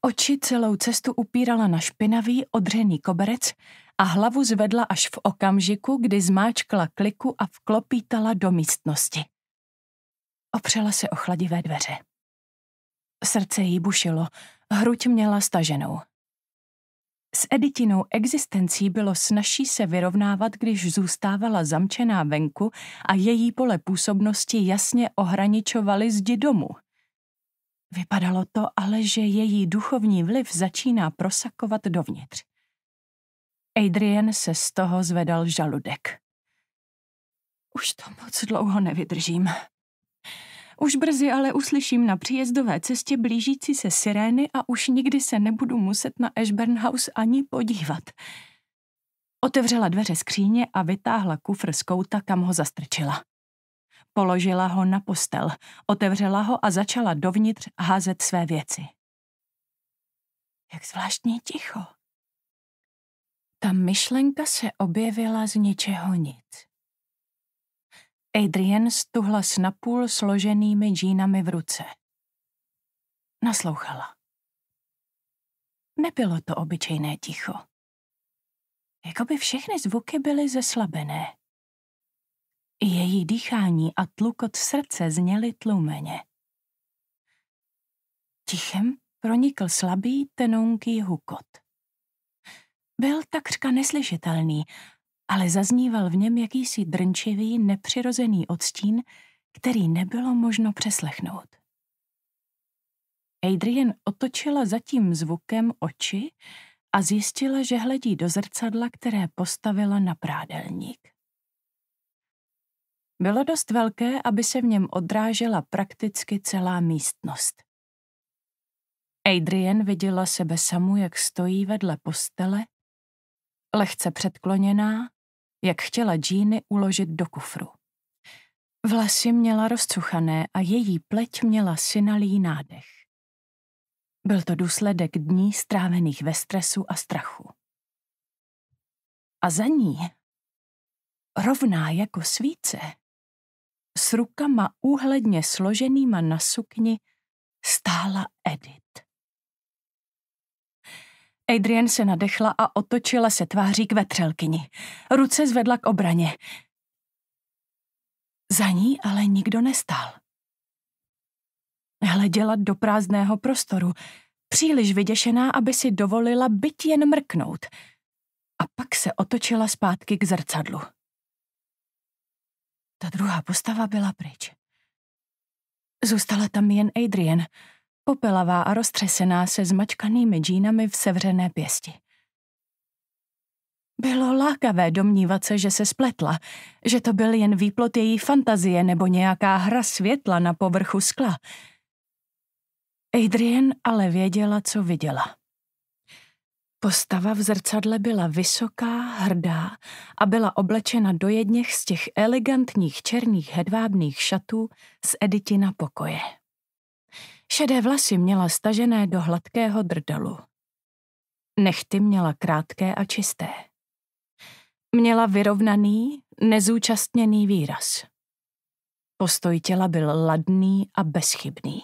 Oči celou cestu upírala na špinavý, odřený koberec a hlavu zvedla až v okamžiku, kdy zmáčkla kliku a vklopítala do místnosti. Opřela se o chladivé dveře. Srdce jí bušilo, hruď měla staženou. S Editinou existencí bylo snažší se vyrovnávat, když zůstávala zamčená venku a její pole působnosti jasně ohraničovaly zdi domu. Vypadalo to ale, že její duchovní vliv začíná prosakovat dovnitř. Adrian se z toho zvedal žaludek. Už to moc dlouho nevydržím, už brzy ale uslyším na příjezdové cestě blížící se sirény a už nikdy se nebudu muset na Ashburn House ani podívat. Otevřela dveře skříně a vytáhla kufr z kouta, kam ho zastrčila. Položila ho na postel, otevřela ho a začala dovnitř házet své věci. Jak zvláštní ticho. Ta myšlenka se objevila z ničeho nic. Adrian stuhla s napůl složenými džínami v ruce. Naslouchala. Nebylo to obyčejné ticho. Jakoby všechny zvuky byly zeslabené. I její dýchání a tlukot srdce zněly tlumeně. Tichem pronikl slabý, tenounký hukot. Byl takřka neslyšitelný, ale zazníval v něm jakýsi drnčivý, nepřirozený odstín, který nebylo možno přeslechnout. Adrian otočila za tím zvukem oči a zjistila, že hledí do zrcadla, které postavila na prádelník. Bylo dost velké, aby se v něm odrážela prakticky celá místnost. Adrian viděla sebe samu, jak stojí vedle postele, lehce předkloněná, jak chtěla džíny uložit do kufru. Vlasy měla rozcuchané a její pleť měla synalý nádech. Byl to důsledek dní strávených ve stresu a strachu. A za ní, rovná jako svíce, s rukama úhledně složenýma na sukni, stála Edith. Adrian se nadechla a otočila se tváří k vetřelkyni. Ruce zvedla k obraně. Za ní ale nikdo nestál. Hleděla do prázdného prostoru, příliš vyděšená, aby si dovolila byt jen mrknout. A pak se otočila zpátky k zrcadlu. Ta druhá postava byla pryč. Zůstala tam jen Adrian, Popelavá a roztřesená se zmačkanými džínami v sevřené pěsti. Bylo lákavé domnívat se, že se spletla, že to byl jen výplot její fantazie nebo nějaká hra světla na povrchu skla. Adrian ale věděla, co viděla. Postava v zrcadle byla vysoká, hrdá a byla oblečena do jedněch z těch elegantních černých hedvábných šatů z Editina pokoje. Šedé vlasy měla stažené do hladkého drdalu. Nechty měla krátké a čisté. Měla vyrovnaný, nezúčastněný výraz. Postoj těla byl ladný a bezchybný.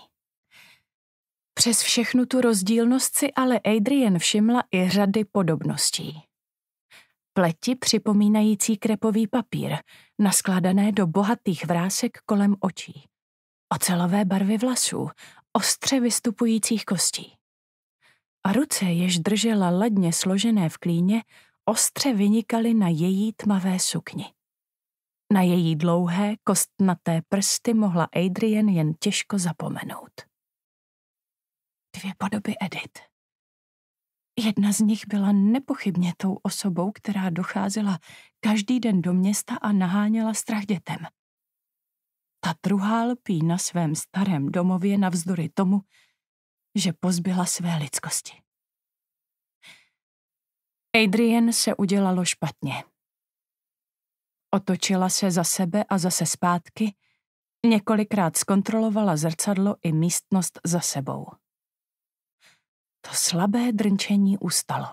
Přes všechnu tu rozdílnost si ale Adrian všimla i řady podobností. Pleti připomínající krepový papír, naskládané do bohatých vrásek kolem očí. Ocelové barvy vlasů, ostře vystupujících kostí. A ruce, jež držela ladně složené v klíně, ostře vynikaly na její tmavé sukni. Na její dlouhé, kostnaté prsty mohla Adrian jen těžko zapomenout. Dvě podoby Edith. Jedna z nich byla nepochybně tou osobou, která docházela každý den do města a naháněla strach dětem – ta druhá lpí na svém starém domově navzdory tomu, že pozbyla své lidskosti. Adrian se udělalo špatně. Otočila se za sebe a zase zpátky, několikrát zkontrolovala zrcadlo i místnost za sebou. To slabé drnčení ustalo.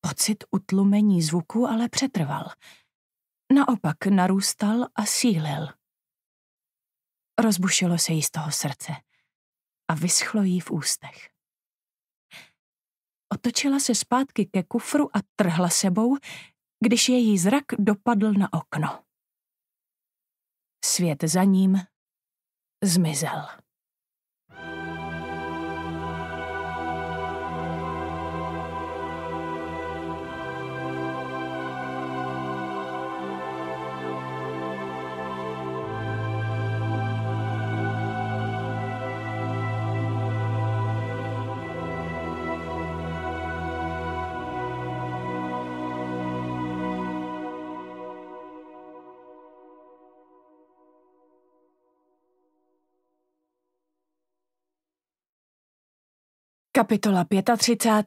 Pocit utlumení zvuku ale přetrval – Naopak narůstal a sílil. Rozbušilo se jí z toho srdce a vyschlo jí v ústech. Otočila se zpátky ke kufru a trhla sebou, když její zrak dopadl na okno. Svět za ním zmizel. Kapitola 35.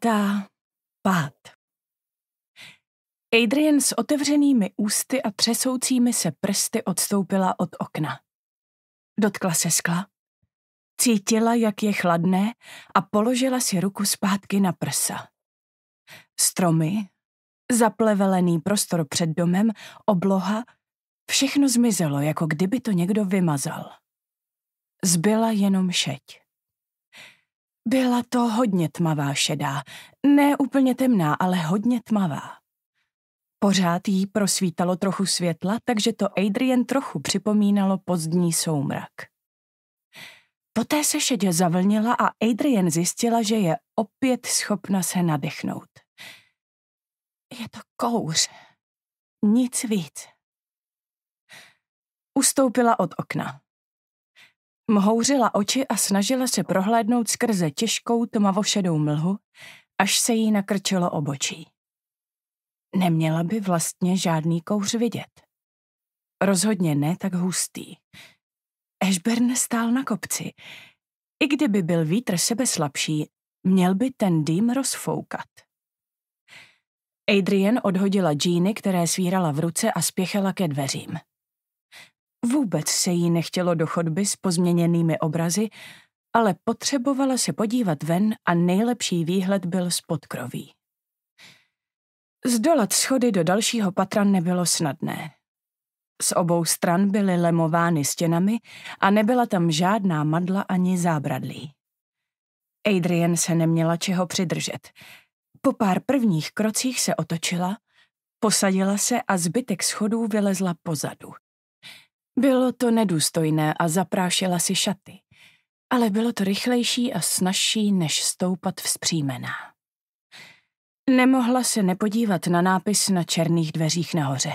Pát. Adrian s otevřenými ústy a třesoucími se prsty odstoupila od okna. Dotkla se skla, cítila, jak je chladné a položila si ruku zpátky na prsa. Stromy, zaplevelený prostor před domem, obloha, všechno zmizelo, jako kdyby to někdo vymazal. Zbyla jenom šeť. Byla to hodně tmavá šedá, ne úplně temná, ale hodně tmavá. Pořád jí prosvítalo trochu světla, takže to Adrian trochu připomínalo pozdní soumrak. Poté se šedě zavlnila a Adrian zjistila, že je opět schopna se nadechnout. Je to kouř. Nic víc. Ustoupila od okna. Mhouřila oči a snažila se prohlédnout skrze těžkou tmavošedou mlhu, až se jí nakrčilo obočí. Neměla by vlastně žádný kouř vidět. Rozhodně ne tak hustý. Ashburn stál na kopci. I kdyby byl vítr sebe slabší, měl by ten dým rozfoukat. Adrian odhodila džíny, které svírala v ruce a spěchala ke dveřím. Vůbec se jí nechtělo do chodby s pozměněnými obrazy, ale potřebovala se podívat ven a nejlepší výhled byl z podkroví. Zdolat schody do dalšího patra nebylo snadné. Z obou stran byly lemovány stěnami a nebyla tam žádná madla ani zábradlí. Adrian se neměla čeho přidržet. Po pár prvních krocích se otočila, posadila se a zbytek schodů vylezla pozadu. Bylo to nedůstojné a zaprášila si šaty, ale bylo to rychlejší a snažší, než stoupat vzpřímená. Nemohla se nepodívat na nápis na černých dveřích nahoře.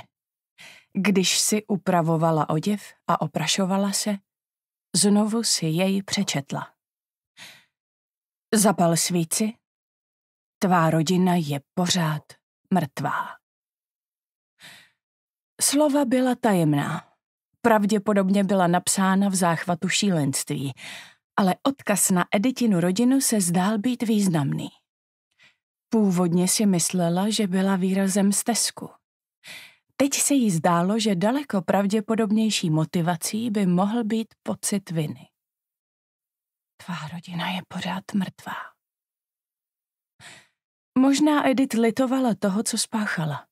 Když si upravovala oděv a oprašovala se, znovu si jej přečetla. Zapal svíci, tvá rodina je pořád mrtvá. Slova byla tajemná pravděpodobně byla napsána v záchvatu šílenství, ale odkaz na Editinu rodinu se zdál být významný. Původně si myslela, že byla výrazem stezku. Teď se jí zdálo, že daleko pravděpodobnější motivací by mohl být pocit viny. Tvá rodina je pořád mrtvá. Možná Edith litovala toho, co spáchala.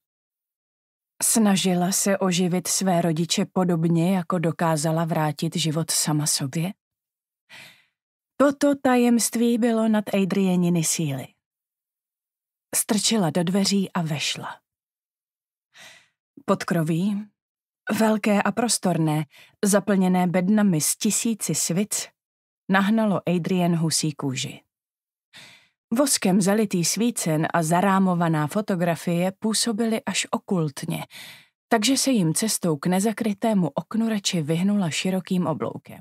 Snažila se oživit své rodiče podobně, jako dokázala vrátit život sama sobě? Toto tajemství bylo nad Adrieniny síly. Strčila do dveří a vešla. Podkroví, velké a prostorné, zaplněné bednami z tisíci svic, nahnalo Adrien husí kůži. Voskem zalitý svícen a zarámovaná fotografie působily až okultně, takže se jim cestou k nezakrytému oknu radši vyhnula širokým obloukem.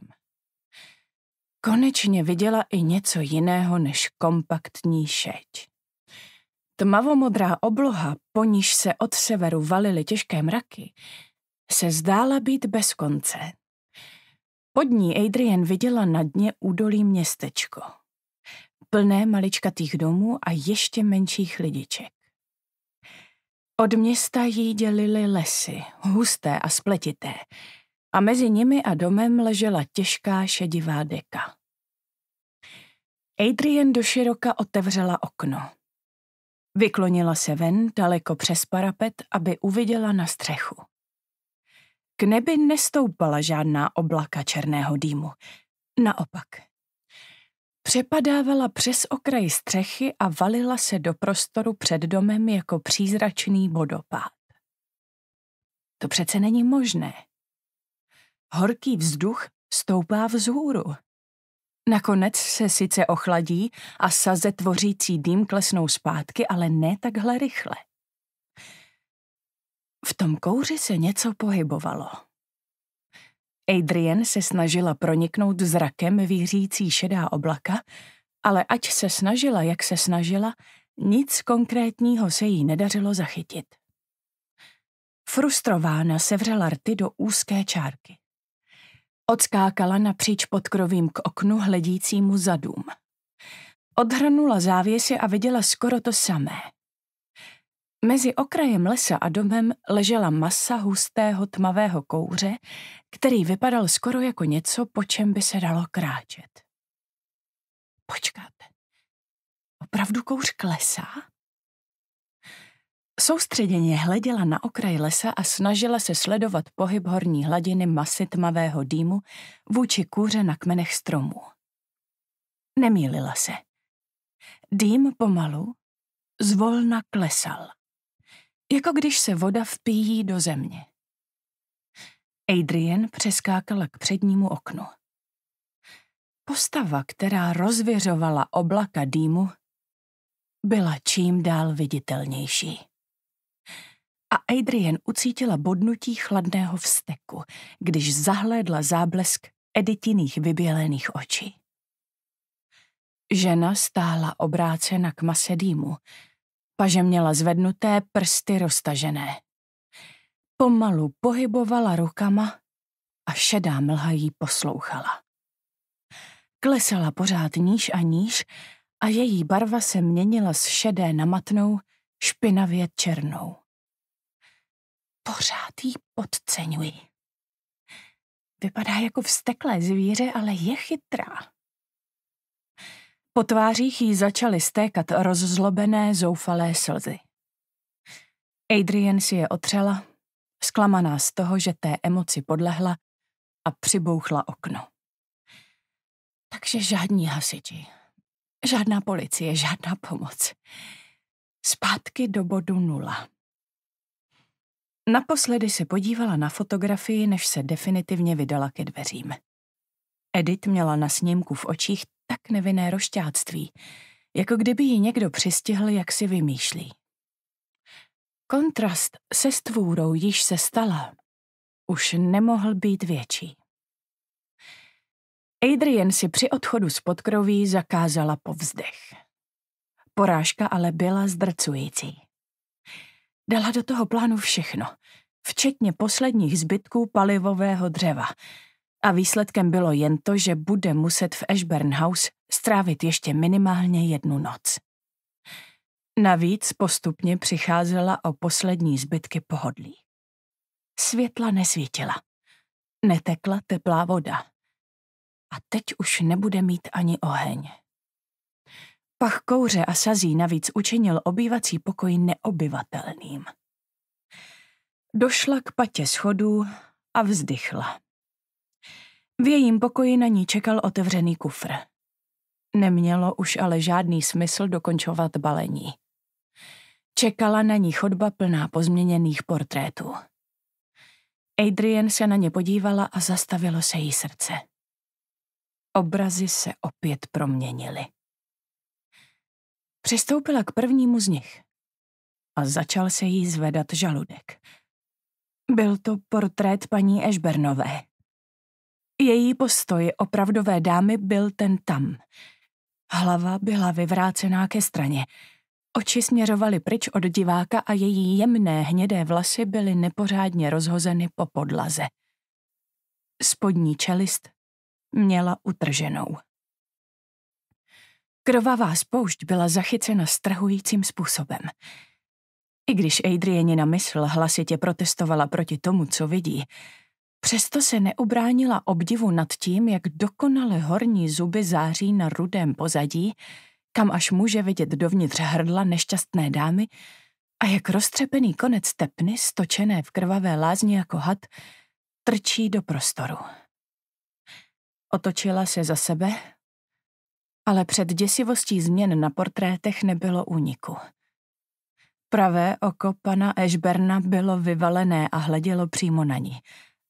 Konečně viděla i něco jiného než kompaktní šeť. Tmavomodrá obloha, po níž se od severu valily těžké mraky, se zdála být bez konce. Pod ní Adrian viděla na dně údolí městečko – plné maličkatých domů a ještě menších lidiček. Od města jí dělily lesy, husté a spletité, a mezi nimi a domem ležela těžká šedivá deka. Adrian doširoka otevřela okno. Vyklonila se ven daleko přes parapet, aby uviděla na střechu. K nebi nestoupala žádná oblaka černého dýmu. Naopak, Přepadávala přes okraj střechy a valila se do prostoru před domem jako přízračný vodopád. To přece není možné. Horký vzduch stoupá vzhůru. Nakonec se sice ochladí a saze tvořící dým klesnou zpátky, ale ne takhle rychle. V tom kouři se něco pohybovalo. Adrian se snažila proniknout zrakem výřící šedá oblaka, ale ať se snažila, jak se snažila, nic konkrétního se jí nedařilo zachytit. Frustrována sevřela rty do úzké čárky. Odskákala napříč podkrovím k oknu hledícímu zadům. Odhrnula závěsy a viděla skoro to samé. Mezi okrajem lesa a domem ležela masa hustého tmavého kouře, který vypadal skoro jako něco, po čem by se dalo kráčet. Počkáte, opravdu kouř klesá? Soustředěně hleděla na okraj lesa a snažila se sledovat pohyb horní hladiny masy tmavého dýmu vůči kůře na kmenech stromů. Nemýlila se. Dým pomalu, zvolna klesal jako když se voda vpíjí do země. Adrian přeskákala k přednímu oknu. Postava, která rozvěřovala oblaka dýmu, byla čím dál viditelnější. A Adrian ucítila bodnutí chladného vsteku, když zahlédla záblesk editiných vybělených očí. Žena stála obrácena k mase dýmu, paže měla zvednuté prsty roztažené. Pomalu pohybovala rukama a šedá mlha jí poslouchala. Klesala pořád níž a níž a její barva se měnila z šedé na matnou, špinavě černou. Pořád jí podceňuji. Vypadá jako vsteklé zvíře, ale je chytrá. Po tvářích jí začaly stékat rozzlobené, zoufalé slzy. Adrian si je otřela, zklamaná z toho, že té emoci podlehla a přibouchla okno. Takže žádní hasiči, žádná policie, žádná pomoc. Zpátky do bodu nula. Naposledy se podívala na fotografii, než se definitivně vydala ke dveřím. Edith měla na snímku v očích tak nevinné rošťáctví, jako kdyby ji někdo přistihl, jak si vymýšlí. Kontrast se stvůrou již se stala, už nemohl být větší. Adrian si při odchodu z podkroví zakázala povzdech. Porážka ale byla zdrcující. Dala do toho plánu všechno, včetně posledních zbytků palivového dřeva – a výsledkem bylo jen to, že bude muset v Ashburn House strávit ještě minimálně jednu noc. Navíc postupně přicházela o poslední zbytky pohodlí. Světla nesvítila. Netekla teplá voda. A teď už nebude mít ani oheň. Pach kouře a sazí navíc učinil obývací pokoj neobyvatelným. Došla k patě schodů a vzdychla. V jejím pokoji na ní čekal otevřený kufr. Nemělo už ale žádný smysl dokončovat balení. Čekala na ní chodba plná pozměněných portrétů. Adrian se na ně podívala a zastavilo se jí srdce. Obrazy se opět proměnily. Přistoupila k prvnímu z nich a začal se jí zvedat žaludek. Byl to portrét paní Ešbernové její postoj opravdové dámy byl ten tam. Hlava byla vyvrácená ke straně. Oči směřovaly pryč od diváka a její jemné hnědé vlasy byly nepořádně rozhozeny po podlaze. Spodní čelist měla utrženou. Krvavá spoušť byla zachycena strhujícím způsobem. I když Adrienina mysl hlasitě protestovala proti tomu, co vidí, Přesto se neubránila obdivu nad tím, jak dokonale horní zuby září na rudém pozadí, kam až může vidět dovnitř hrdla nešťastné dámy a jak roztřepený konec tepny, stočené v krvavé lázni jako had, trčí do prostoru. Otočila se za sebe, ale před děsivostí změn na portrétech nebylo úniku. Pravé oko pana Ešberna bylo vyvalené a hledělo přímo na ní –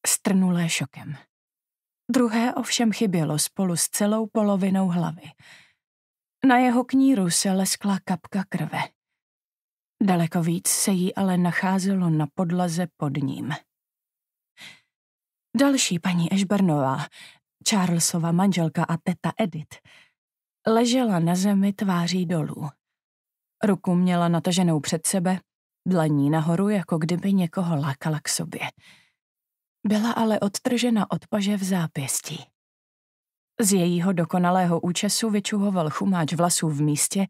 strnulé šokem. Druhé ovšem chybělo spolu s celou polovinou hlavy. Na jeho kníru se leskla kapka krve. Daleko víc se jí ale nacházelo na podlaze pod ním. Další paní Ešbernová, Charlesova manželka a teta Edith, ležela na zemi tváří dolů. Ruku měla nataženou před sebe, dlaní nahoru, jako kdyby někoho lákala k sobě. Byla ale odtržena od paže v zápěstí. Z jejího dokonalého účesu vyčuhoval chumáč vlasů v místě,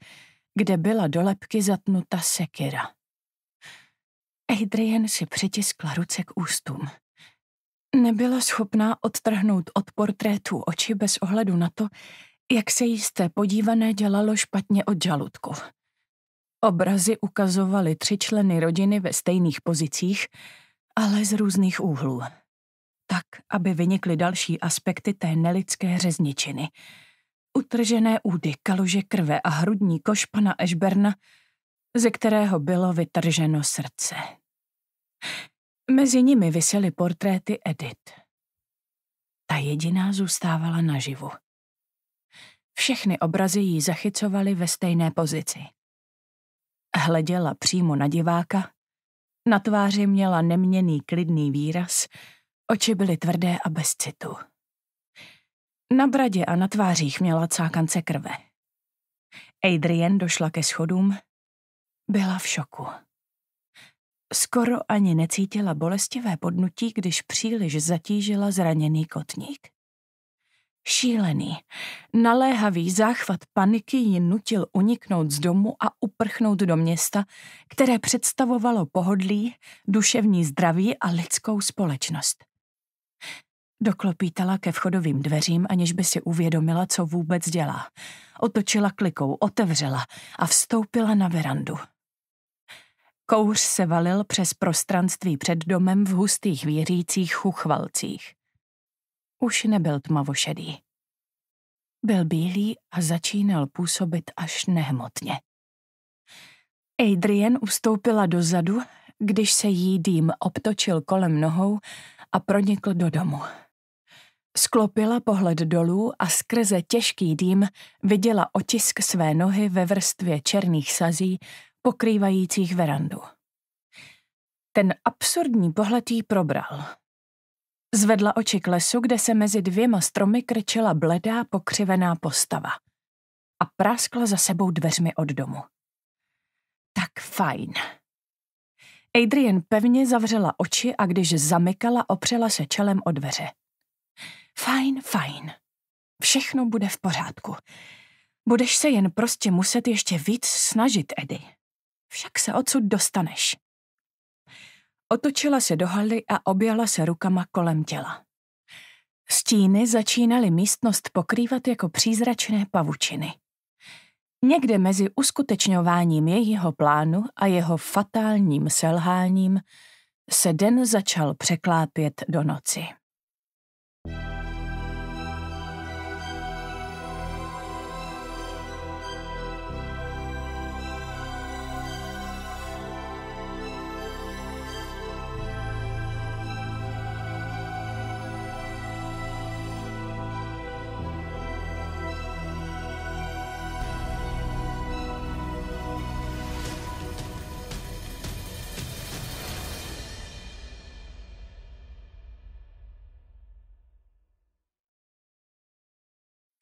kde byla do lepky zatnuta sekira. Adrian si přitiskla ruce k ústům. Nebyla schopná odtrhnout od portrétu oči bez ohledu na to, jak se jí z té podívané dělalo špatně od žaludku. Obrazy ukazovaly tři členy rodiny ve stejných pozicích, ale z různých úhlů tak, aby vynikly další aspekty té nelidské řezničiny. Utržené údy, kaluže krve a hrudní koš pana Ešberna, ze kterého bylo vytrženo srdce. Mezi nimi visely portréty Edith. Ta jediná zůstávala naživu. Všechny obrazy ji zachycovaly ve stejné pozici. Hleděla přímo na diváka, na tváři měla neměný klidný výraz – Oči byly tvrdé a bez citu. Na bradě a na tvářích měla cákance krve. Adrian došla ke schodům. Byla v šoku. Skoro ani necítila bolestivé podnutí, když příliš zatížila zraněný kotník. Šílený, naléhavý záchvat paniky ji nutil uniknout z domu a uprchnout do města, které představovalo pohodlí, duševní zdraví a lidskou společnost. Doklopítala ke vchodovým dveřím, aniž by si uvědomila, co vůbec dělá. Otočila klikou, otevřela a vstoupila na verandu. Kouř se valil přes prostranství před domem v hustých věřících chuchvalcích. Už nebyl tmavošedý. Byl bílý a začínal působit až nehmotně. Adrian ustoupila dozadu, když se jí dým obtočil kolem nohou a pronikl do domu. Sklopila pohled dolů a skrze těžký dým viděla otisk své nohy ve vrstvě černých sazí, pokrývajících verandu. Ten absurdní pohled jí probral. Zvedla oči k lesu, kde se mezi dvěma stromy krčela bledá, pokřivená postava. A práskla za sebou dveřmi od domu. Tak fajn. Adrian pevně zavřela oči a když zamykala, opřela se čelem o dveře. Fajn, fajn. Všechno bude v pořádku. Budeš se jen prostě muset ještě víc snažit, Edy. Však se odsud dostaneš. Otočila se do haly a objala se rukama kolem těla. Stíny začínaly místnost pokrývat jako přízračné pavučiny. Někde mezi uskutečňováním jejího plánu a jeho fatálním selháním se den začal překlápět do noci. thank you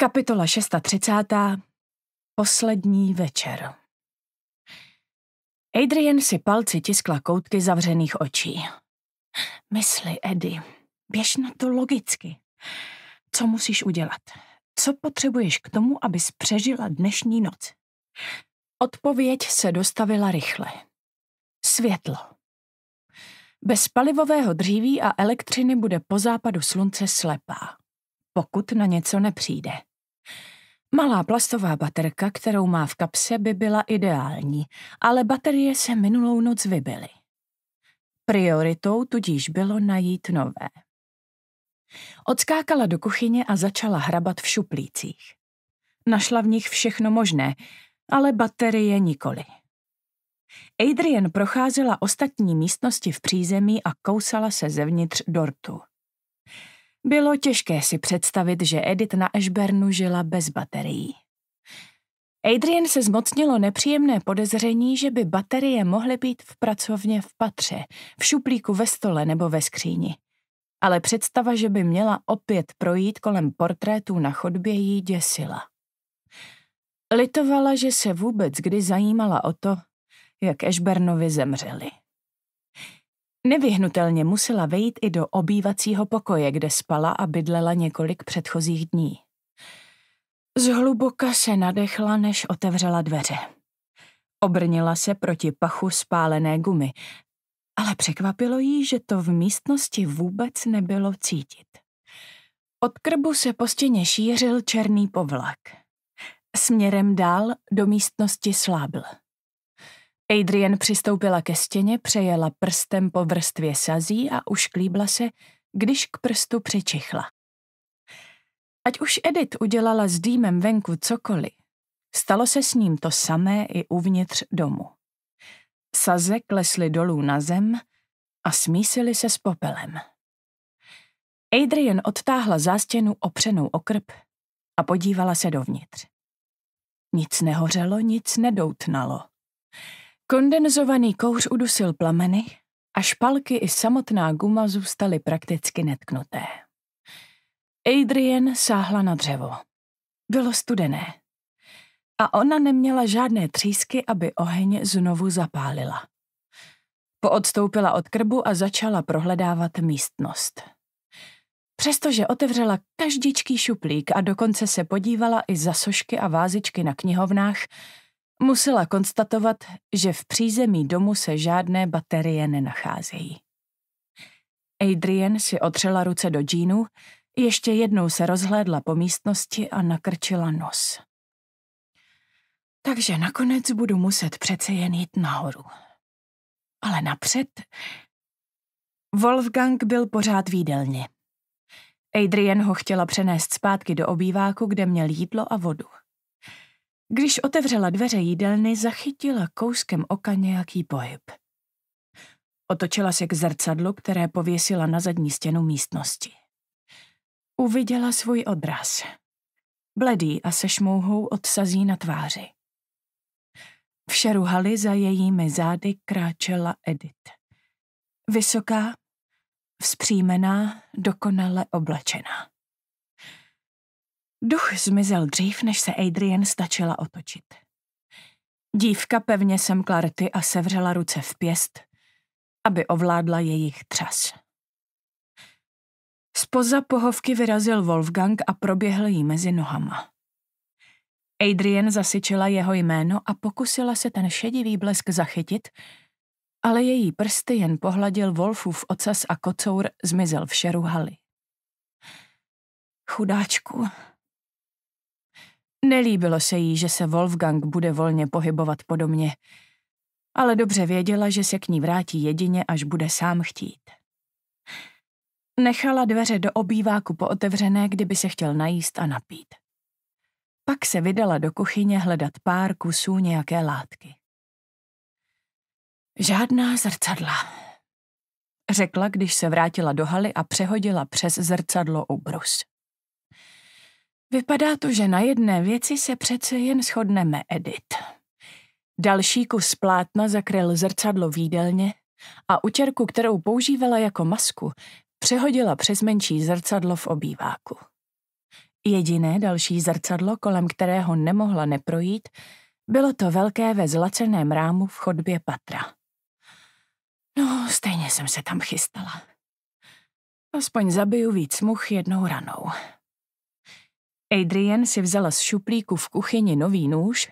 Kapitola 630. Poslední večer. Adrian si palci tiskla koutky zavřených očí. Mysli, Eddie, běž na to logicky. Co musíš udělat? Co potřebuješ k tomu, abys přežila dnešní noc? Odpověď se dostavila rychle. Světlo. Bez palivového dříví a elektřiny bude po západu slunce slepá, pokud na něco nepřijde. Malá plastová baterka, kterou má v kapse, by byla ideální, ale baterie se minulou noc vybily. Prioritou tudíž bylo najít nové. Odskákala do kuchyně a začala hrabat v šuplících. Našla v nich všechno možné, ale baterie nikoli. Adrian procházela ostatní místnosti v přízemí a kousala se zevnitř dortu. Bylo těžké si představit, že Edith na Ashburnu žila bez baterií. Adrian se zmocnilo nepříjemné podezření, že by baterie mohly být v pracovně v patře, v šuplíku ve stole nebo ve skříni. Ale představa, že by měla opět projít kolem portrétů na chodbě, jí děsila. Litovala, že se vůbec kdy zajímala o to, jak Ashburnovi zemřeli. Nevyhnutelně musela vejít i do obývacího pokoje, kde spala a bydlela několik předchozích dní. Zhluboka se nadechla, než otevřela dveře. Obrnila se proti pachu spálené gumy, ale překvapilo jí, že to v místnosti vůbec nebylo cítit. Od krbu se po stěně šířil černý povlak. Směrem dál do místnosti slábl. Adrian přistoupila ke stěně, přejela prstem po vrstvě sazí a ušklíbla se, když k prstu přičichla. Ať už Edith udělala s dýmem venku cokoliv, stalo se s ním to samé i uvnitř domu. Saze klesly dolů na zem a smísily se s popelem. Adrian odtáhla zástěnu opřenou o krb a podívala se dovnitř. Nic nehořelo, nic nedoutnalo. Kondenzovaný kouř udusil plameny a špalky i samotná guma zůstaly prakticky netknuté. Adrian sáhla na dřevo. Bylo studené. A ona neměla žádné třísky, aby oheň znovu zapálila. Poodstoupila od krbu a začala prohledávat místnost. Přestože otevřela každičký šuplík a dokonce se podívala i za sošky a vázičky na knihovnách, Musela konstatovat, že v přízemí domu se žádné baterie nenacházejí. Adrian si otřela ruce do džínu, ještě jednou se rozhlédla po místnosti a nakrčila nos. Takže nakonec budu muset přece jen jít nahoru. Ale napřed... Wolfgang byl pořád jídelně. Adrian ho chtěla přenést zpátky do obýváku, kde měl jídlo a vodu. Když otevřela dveře jídelny, zachytila kouskem oka nějaký pohyb. Otočila se k zrcadlu, které pověsila na zadní stěnu místnosti. Uviděla svůj odraz. Bledý a se šmouhou odsazí na tváři. V šeru haly za jejími zády kráčela Edith. Vysoká, vzpřímená, dokonale oblečená. Duch zmizel dřív, než se Adrian stačila otočit. Dívka pevně semkla rty a sevřela ruce v pěst, aby ovládla jejich třas. Spoza pohovky vyrazil Wolfgang a proběhl jí mezi nohama. Adrian zasyčila jeho jméno a pokusila se ten šedivý blesk zachytit, ale její prsty jen pohladil Wolfův ocas a kocour zmizel v šeru haly. Chudáčku, Nelíbilo se jí, že se Wolfgang bude volně pohybovat podobně, ale dobře věděla, že se k ní vrátí jedině, až bude sám chtít. Nechala dveře do obýváku pootevřené, kdyby se chtěl najíst a napít. Pak se vydala do kuchyně hledat pár kusů nějaké látky. Žádná zrcadla, řekla, když se vrátila do haly a přehodila přes zrcadlo obrus. Vypadá to, že na jedné věci se přece jen shodneme, Edit. Další kus plátna zakryl zrcadlo výdelně a utěrku, kterou používala jako masku, přehodila přes menší zrcadlo v obýváku. Jediné další zrcadlo, kolem kterého nemohla neprojít, bylo to velké ve zlaceném rámu v chodbě patra. No, stejně jsem se tam chystala. Aspoň zabiju víc much jednou ranou. Adrian si vzala z šuplíku v kuchyni nový nůž,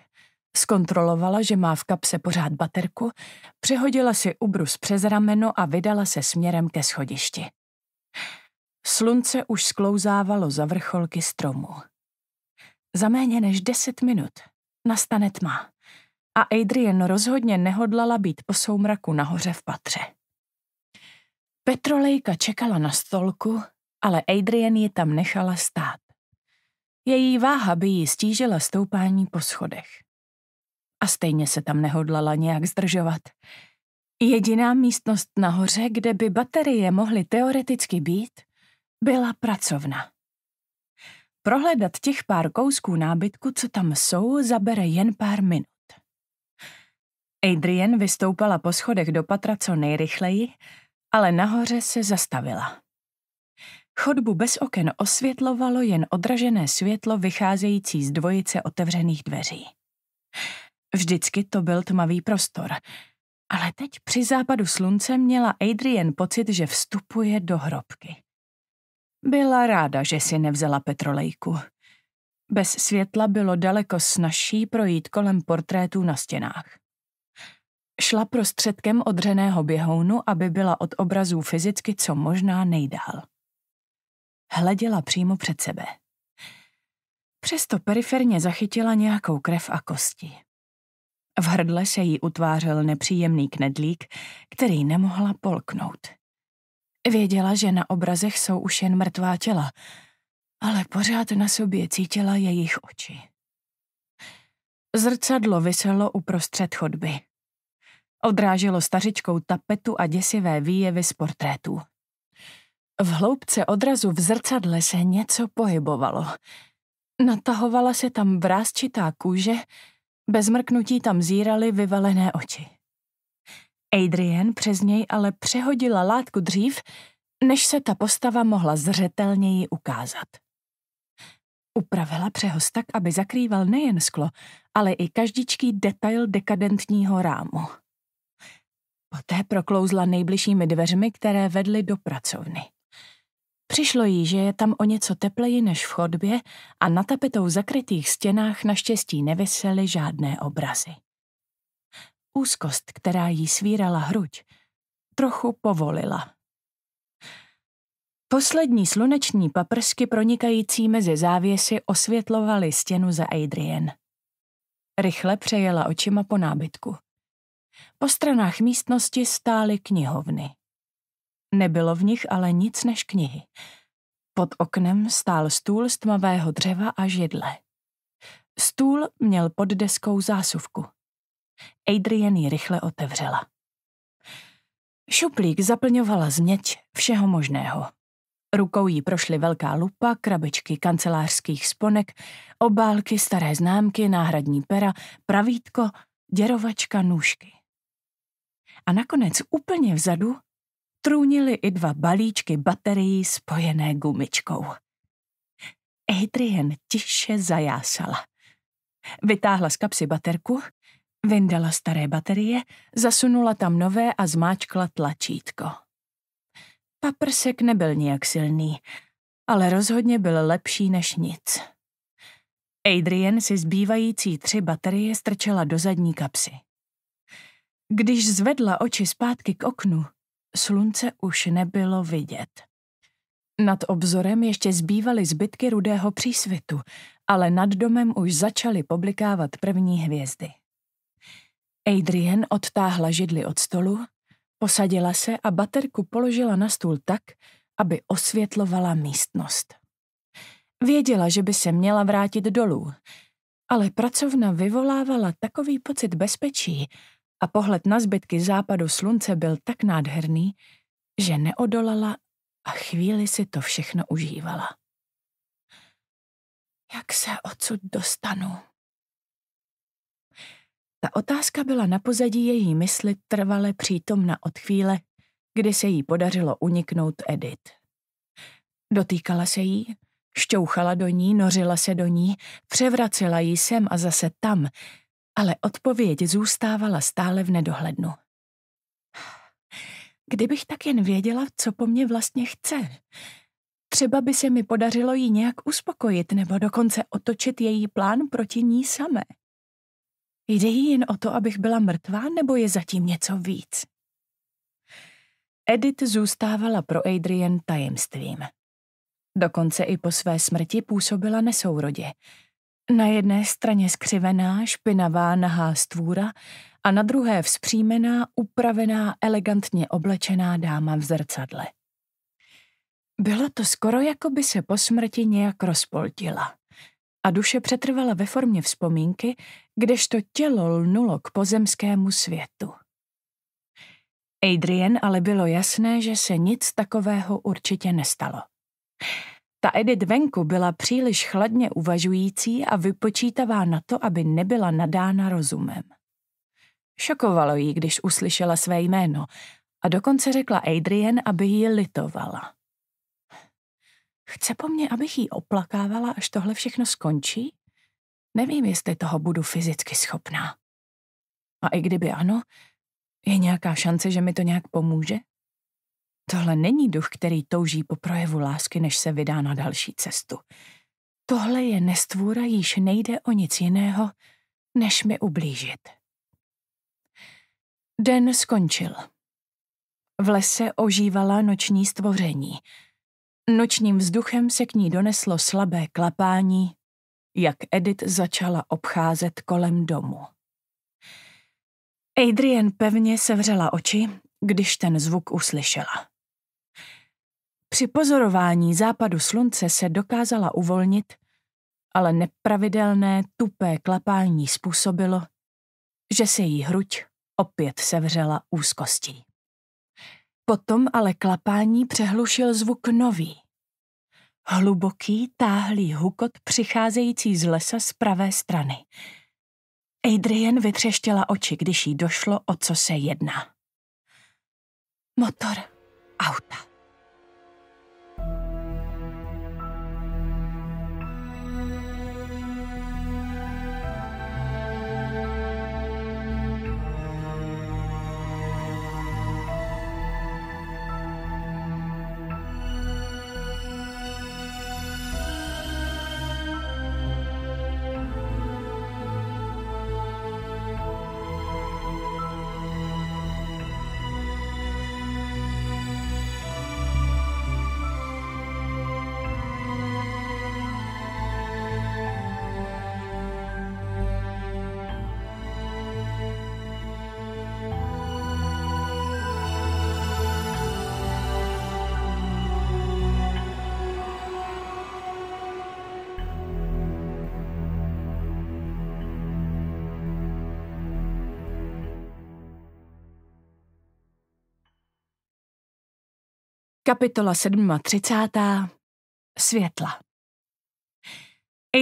zkontrolovala, že má v kapse pořád baterku, přehodila si ubrus přes rameno a vydala se směrem ke schodišti. Slunce už sklouzávalo za vrcholky stromu. Za méně než deset minut nastane tma a Adrian rozhodně nehodlala být po soumraku nahoře v patře. Petrolejka čekala na stolku, ale Adrian ji tam nechala stát. Její váha by jí stížila stoupání po schodech. A stejně se tam nehodlala nějak zdržovat. Jediná místnost nahoře, kde by baterie mohly teoreticky být, byla pracovna. Prohledat těch pár kousků nábytku, co tam jsou, zabere jen pár minut. Adrian vystoupala po schodech do patra co nejrychleji, ale nahoře se zastavila. Chodbu bez oken osvětlovalo jen odražené světlo vycházející z dvojice otevřených dveří. Vždycky to byl tmavý prostor, ale teď při západu slunce měla Adrian pocit, že vstupuje do hrobky. Byla ráda, že si nevzala petrolejku. Bez světla bylo daleko snažší projít kolem portrétů na stěnách. Šla prostředkem odřeného běhounu, aby byla od obrazů fyzicky co možná nejdál hleděla přímo před sebe. Přesto periferně zachytila nějakou krev a kosti. V hrdle se jí utvářel nepříjemný knedlík, který nemohla polknout. Věděla, že na obrazech jsou už jen mrtvá těla, ale pořád na sobě cítila jejich oči. Zrcadlo vyselo uprostřed chodby. Odráželo stařičkou tapetu a děsivé výjevy z portrétů. V hloubce odrazu v zrcadle se něco pohybovalo. Natahovala se tam vrázčitá kůže, bez mrknutí tam zíraly vyvalené oči. Adrian přes něj ale přehodila látku dřív, než se ta postava mohla zřetelněji ukázat. Upravila přehoz tak, aby zakrýval nejen sklo, ale i každičký detail dekadentního rámu. Poté proklouzla nejbližšími dveřmi, které vedly do pracovny. Přišlo jí, že je tam o něco tepleji než v chodbě a na tapetou zakrytých stěnách naštěstí nevysely žádné obrazy. Úzkost, která jí svírala hruď, trochu povolila. Poslední sluneční paprsky pronikající mezi závěsy osvětlovaly stěnu za Adrien. Rychle přejela očima po nábytku. Po stranách místnosti stály knihovny. Nebylo v nich ale nic než knihy. Pod oknem stál stůl z tmavého dřeva a židle. Stůl měl pod deskou zásuvku. Adrian ji rychle otevřela. Šuplík zaplňovala změť všeho možného. Rukou jí prošly velká lupa, krabičky kancelářských sponek, obálky, staré známky, náhradní pera, pravítko, děrovačka, nůžky. A nakonec úplně vzadu trůnily i dva balíčky baterií spojené gumičkou. Adrian tiše zajásala. Vytáhla z kapsy baterku, vyndala staré baterie, zasunula tam nové a zmáčkla tlačítko. Paprsek nebyl nijak silný, ale rozhodně byl lepší než nic. Adrian si zbývající tři baterie strčela do zadní kapsy. Když zvedla oči zpátky k oknu, Slunce už nebylo vidět. Nad obzorem ještě zbývaly zbytky rudého přísvitu, ale nad domem už začaly publikávat první hvězdy. Adrian odtáhla židli od stolu, posadila se a baterku položila na stůl tak, aby osvětlovala místnost. Věděla, že by se měla vrátit dolů, ale pracovna vyvolávala takový pocit bezpečí, a pohled na zbytky západu slunce byl tak nádherný, že neodolala a chvíli si to všechno užívala. Jak se odsud dostanu? Ta otázka byla na pozadí její mysli trvale přítomna od chvíle, kdy se jí podařilo uniknout Edit. Dotýkala se jí, šťouchala do ní, nořila se do ní, převracela jí sem a zase tam, ale odpověď zůstávala stále v nedohlednu. Kdybych tak jen věděla, co po mně vlastně chce. Třeba by se mi podařilo ji nějak uspokojit nebo dokonce otočit její plán proti ní samé. Jde jí jen o to, abych byla mrtvá, nebo je zatím něco víc? Edith zůstávala pro Adrian tajemstvím. Dokonce i po své smrti působila nesourodě, na jedné straně skřivená, špinavá, nahá stvůra a na druhé vzpřímená, upravená, elegantně oblečená dáma v zrcadle. Bylo to skoro, jako by se po smrti nějak rozpoltila. A duše přetrvala ve formě vzpomínky, kdežto tělo lnulo k pozemskému světu. Adrian ale bylo jasné, že se nic takového určitě nestalo. Ta Edith venku byla příliš chladně uvažující a vypočítavá na to, aby nebyla nadána rozumem. Šokovalo ji, když uslyšela své jméno a dokonce řekla Adrian, aby ji litovala. Chce po mně, abych ji oplakávala, až tohle všechno skončí? Nevím, jestli toho budu fyzicky schopná. A i kdyby ano, je nějaká šance, že mi to nějak pomůže? Tohle není duch, který touží po projevu lásky, než se vydá na další cestu. Tohle je nestvůra, již nejde o nic jiného, než mi ublížit. Den skončil. V lese ožívala noční stvoření. Nočním vzduchem se k ní doneslo slabé klapání, jak Edith začala obcházet kolem domu. Adrian pevně sevřela oči, když ten zvuk uslyšela. Při pozorování západu slunce se dokázala uvolnit, ale nepravidelné tupé klapání způsobilo, že se jí hruď opět sevřela úzkostí. Potom ale klapání přehlušil zvuk nový. Hluboký, táhlý hukot přicházející z lesa z pravé strany. Adrian vytřeštěla oči, když jí došlo, o co se jedná. Motor auta. Kapitola 37. Světla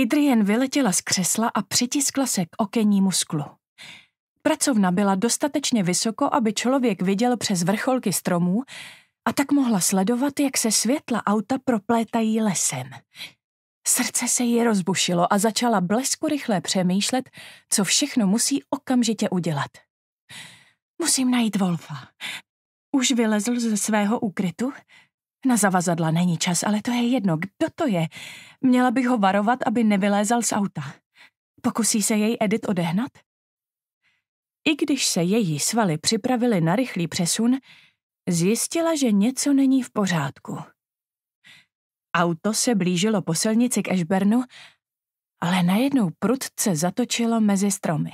Adrian vyletěla z křesla a přitiskla se k okennímu sklu. Pracovna byla dostatečně vysoko, aby člověk viděl přes vrcholky stromů a tak mohla sledovat, jak se světla auta proplétají lesem. Srdce se jí rozbušilo a začala blesku rychle přemýšlet, co všechno musí okamžitě udělat. Musím najít Wolfa. Už vylezl ze svého úkrytu? Na zavazadla není čas, ale to je jedno. Kdo to je? Měla bych ho varovat, aby nevylézal z auta. Pokusí se jej Edit odehnat? I když se její svaly připravili na rychlý přesun, zjistila, že něco není v pořádku. Auto se blížilo po silnici k Ashburnu, ale najednou prudce zatočilo mezi stromy.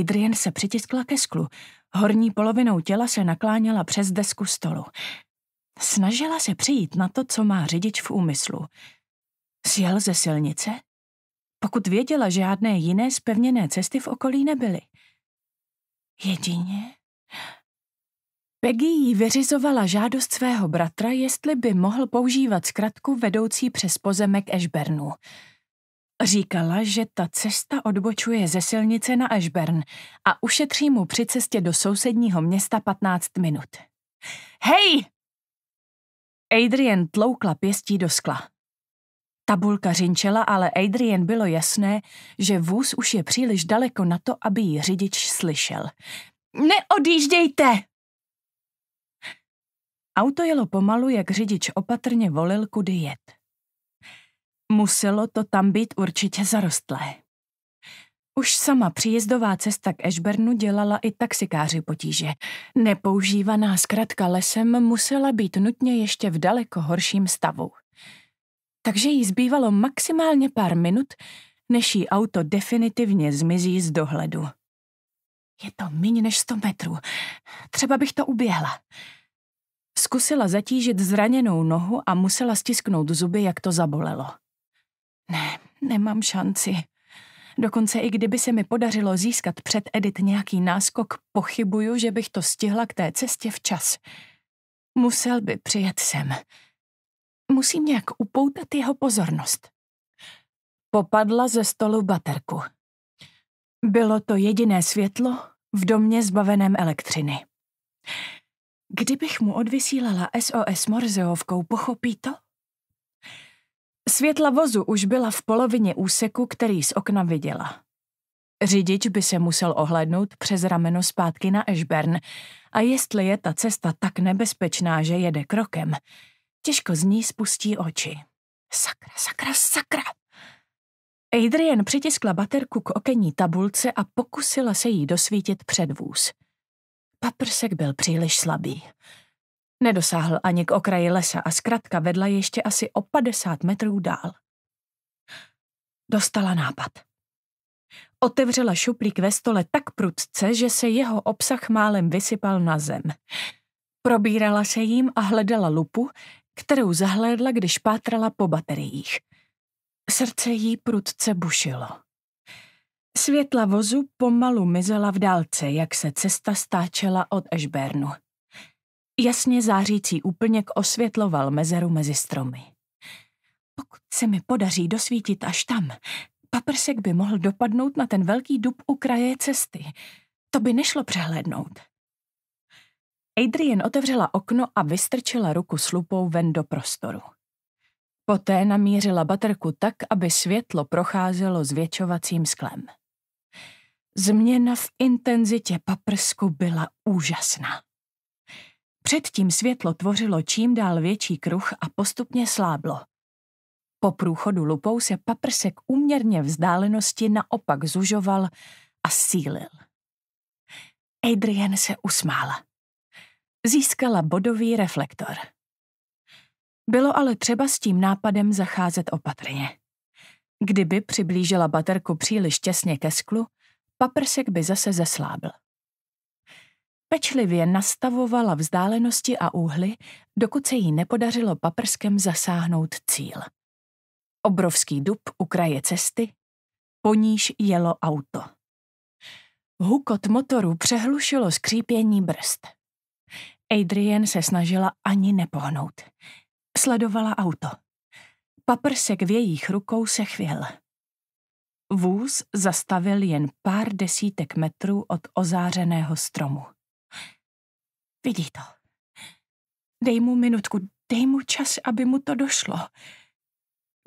Adrian se přitiskla ke sklu, Horní polovinou těla se nakláněla přes desku stolu. Snažila se přijít na to, co má řidič v úmyslu. Sjel ze silnice? Pokud věděla, že žádné jiné spevněné cesty v okolí nebyly. Jedině? Peggy jí vyřizovala žádost svého bratra, jestli by mohl používat zkratku vedoucí přes pozemek Ashburnu. Říkala, že ta cesta odbočuje ze silnice na Ashburn a ušetří mu při cestě do sousedního města 15 minut. Hej! Adrian tloukla pěstí do skla. Tabulka řinčela, ale Adrian bylo jasné, že vůz už je příliš daleko na to, aby ji řidič slyšel. Neodjíždějte! Auto jelo pomalu, jak řidič opatrně volil, kudy jet. Muselo to tam být určitě zarostlé. Už sama příjezdová cesta k Ashburnu dělala i taxikáři potíže. Nepoužívaná zkratka lesem musela být nutně ještě v daleko horším stavu. Takže jí zbývalo maximálně pár minut, než jí auto definitivně zmizí z dohledu. Je to méně než 100 metrů. Třeba bych to uběhla. Zkusila zatížit zraněnou nohu a musela stisknout zuby, jak to zabolelo. Ne, nemám šanci. Dokonce i kdyby se mi podařilo získat před Edit nějaký náskok, pochybuju, že bych to stihla k té cestě včas. Musel by přijet sem. Musím nějak upoutat jeho pozornost. Popadla ze stolu baterku. Bylo to jediné světlo v domě zbaveném elektřiny. Kdybych mu odvysílala SOS Morzeovkou, pochopí to? Světla vozu už byla v polovině úseku, který z okna viděla. Řidič by se musel ohlednout přes rameno zpátky na Ashburn a jestli je ta cesta tak nebezpečná, že jede krokem, těžko z ní spustí oči. Sakra, sakra, sakra! Adrian přitiskla baterku k okenní tabulce a pokusila se jí dosvítit vůz. Paprsek byl příliš slabý. Nedosáhl ani k okraji lesa a zkrátka vedla ještě asi o 50 metrů dál. Dostala nápad. Otevřela šuplík ve stole tak prudce, že se jeho obsah málem vysypal na zem. Probírala se jím a hledala lupu, kterou zahlédla, když pátrala po bateriích. Srdce jí prudce bušilo. Světla vozu pomalu mizela v dálce, jak se cesta stáčela od Ešbernu. Jasně zářící úplněk osvětloval mezeru mezi stromy. Pokud se mi podaří dosvítit až tam, paprsek by mohl dopadnout na ten velký dub u kraje cesty. To by nešlo přehlédnout. Adrian otevřela okno a vystrčila ruku s lupou ven do prostoru. Poté namířila baterku tak, aby světlo procházelo zvětšovacím sklem. Změna v intenzitě paprsku byla úžasná. Předtím světlo tvořilo čím dál větší kruh a postupně sláblo. Po průchodu lupou se paprsek úměrně vzdálenosti naopak zužoval a sílil. Adrian se usmála. Získala bodový reflektor. Bylo ale třeba s tím nápadem zacházet opatrně. Kdyby přiblížila baterku příliš těsně ke sklu, paprsek by zase zeslábl. Pečlivě nastavovala vzdálenosti a úhly, dokud se jí nepodařilo paprskem zasáhnout cíl. Obrovský dub u kraje cesty, po níž jelo auto. Hukot motoru přehlušilo skřípění brzd. Adrian se snažila ani nepohnout. Sledovala auto. Paprsek v jejich rukou se chvěl. Vůz zastavil jen pár desítek metrů od ozářeného stromu. Vidí to. Dej mu minutku, dej mu čas, aby mu to došlo.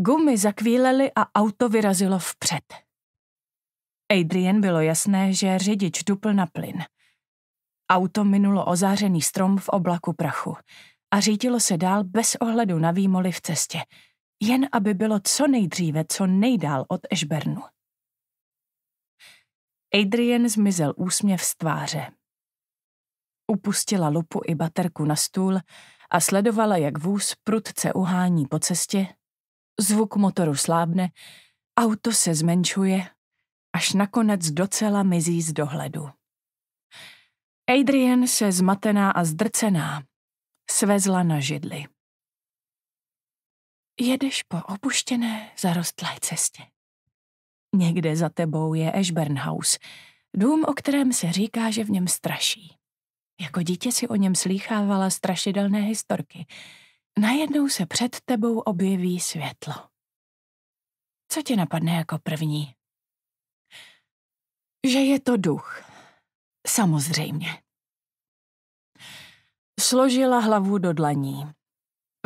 Gumy zakvílely a auto vyrazilo vpřed. Adrian bylo jasné, že řidič dupl na plyn. Auto minulo ozářený strom v oblaku prachu a řídilo se dál bez ohledu na výmoly v cestě, jen aby bylo co nejdříve, co nejdál od Ešbernu. Adrian zmizel úsměv z tváře. Upustila lupu i baterku na stůl a sledovala, jak vůz prudce uhání po cestě, zvuk motoru slábne, auto se zmenšuje, až nakonec docela mizí z dohledu. Adrian se zmatená a zdrcená svezla na židli. Jedeš po opuštěné zarostlé cestě. Někde za tebou je House, dům, o kterém se říká, že v něm straší. Jako dítě si o něm slýchávala strašidelné historky. Najednou se před tebou objeví světlo. Co tě napadne jako první? Že je to duch. Samozřejmě. Složila hlavu do dlaní.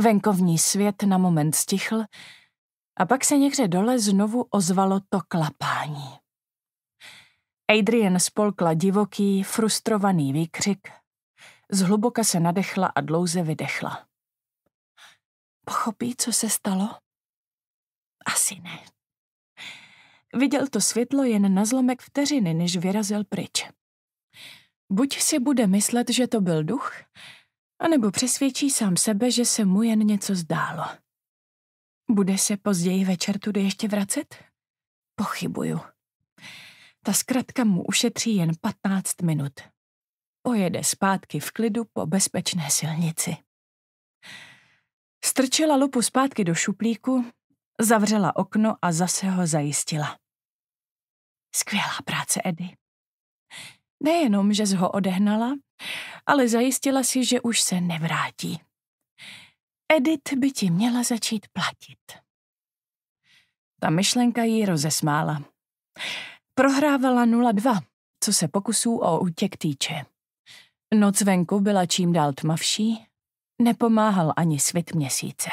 Venkovní svět na moment stichl a pak se někde dole znovu ozvalo to klapání. Adrian spolkla divoký, frustrovaný výkřik Zhluboka se nadechla a dlouze vydechla. Pochopí, co se stalo? Asi ne. Viděl to světlo jen na zlomek vteřiny, než vyrazil pryč. Buď si bude myslet, že to byl duch, anebo přesvědčí sám sebe, že se mu jen něco zdálo. Bude se později večer tudy ještě vracet? Pochybuju. Ta zkratka mu ušetří jen 15 minut pojede zpátky v klidu po bezpečné silnici. Strčila lupu zpátky do šuplíku, zavřela okno a zase ho zajistila. Skvělá práce, Edy. Nejenom, že ho odehnala, ale zajistila si, že už se nevrátí. Edit by ti měla začít platit. Ta myšlenka ji rozesmála. Prohrávala 0-2, co se pokusů o útěk týče. Noc venku byla čím dál tmavší, nepomáhal ani svit měsíce.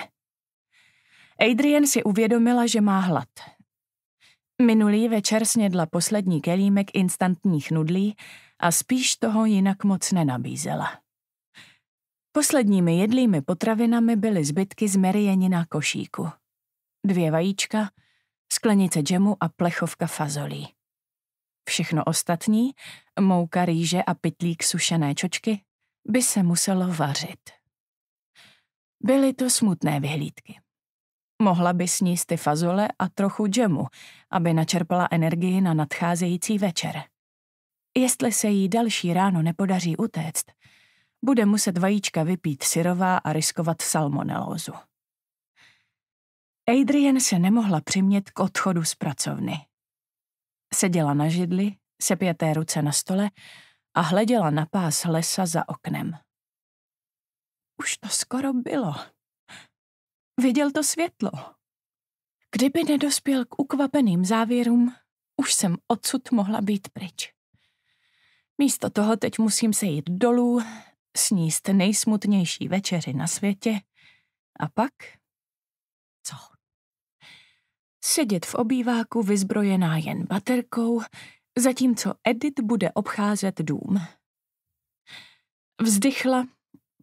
Adrian si uvědomila, že má hlad. Minulý večer snědla poslední kelímek instantních nudlí a spíš toho jinak moc nenabízela. Posledními jedlými potravinami byly zbytky z Merienina košíku. Dvě vajíčka, sklenice džemu a plechovka fazolí. Všechno ostatní, mouka rýže a pytlík sušené čočky, by se muselo vařit. Byly to smutné vyhlídky. Mohla by sníst ty fazole a trochu džemu, aby načerpala energii na nadcházející večer. Jestli se jí další ráno nepodaří utéct, bude muset vajíčka vypít syrová a riskovat salmonelózu. Adrian se nemohla přimět k odchodu z pracovny. Seděla na židli, sepěté ruce na stole a hleděla na pás lesa za oknem. Už to skoro bylo. Viděl to světlo. Kdyby nedospěl k ukvapeným závěrům, už jsem odsud mohla být pryč. Místo toho teď musím se jít dolů, sníst nejsmutnější večeři na světě a pak... Co? sedět v obýváku vyzbrojená jen baterkou, zatímco Edith bude obcházet dům. Vzdychla,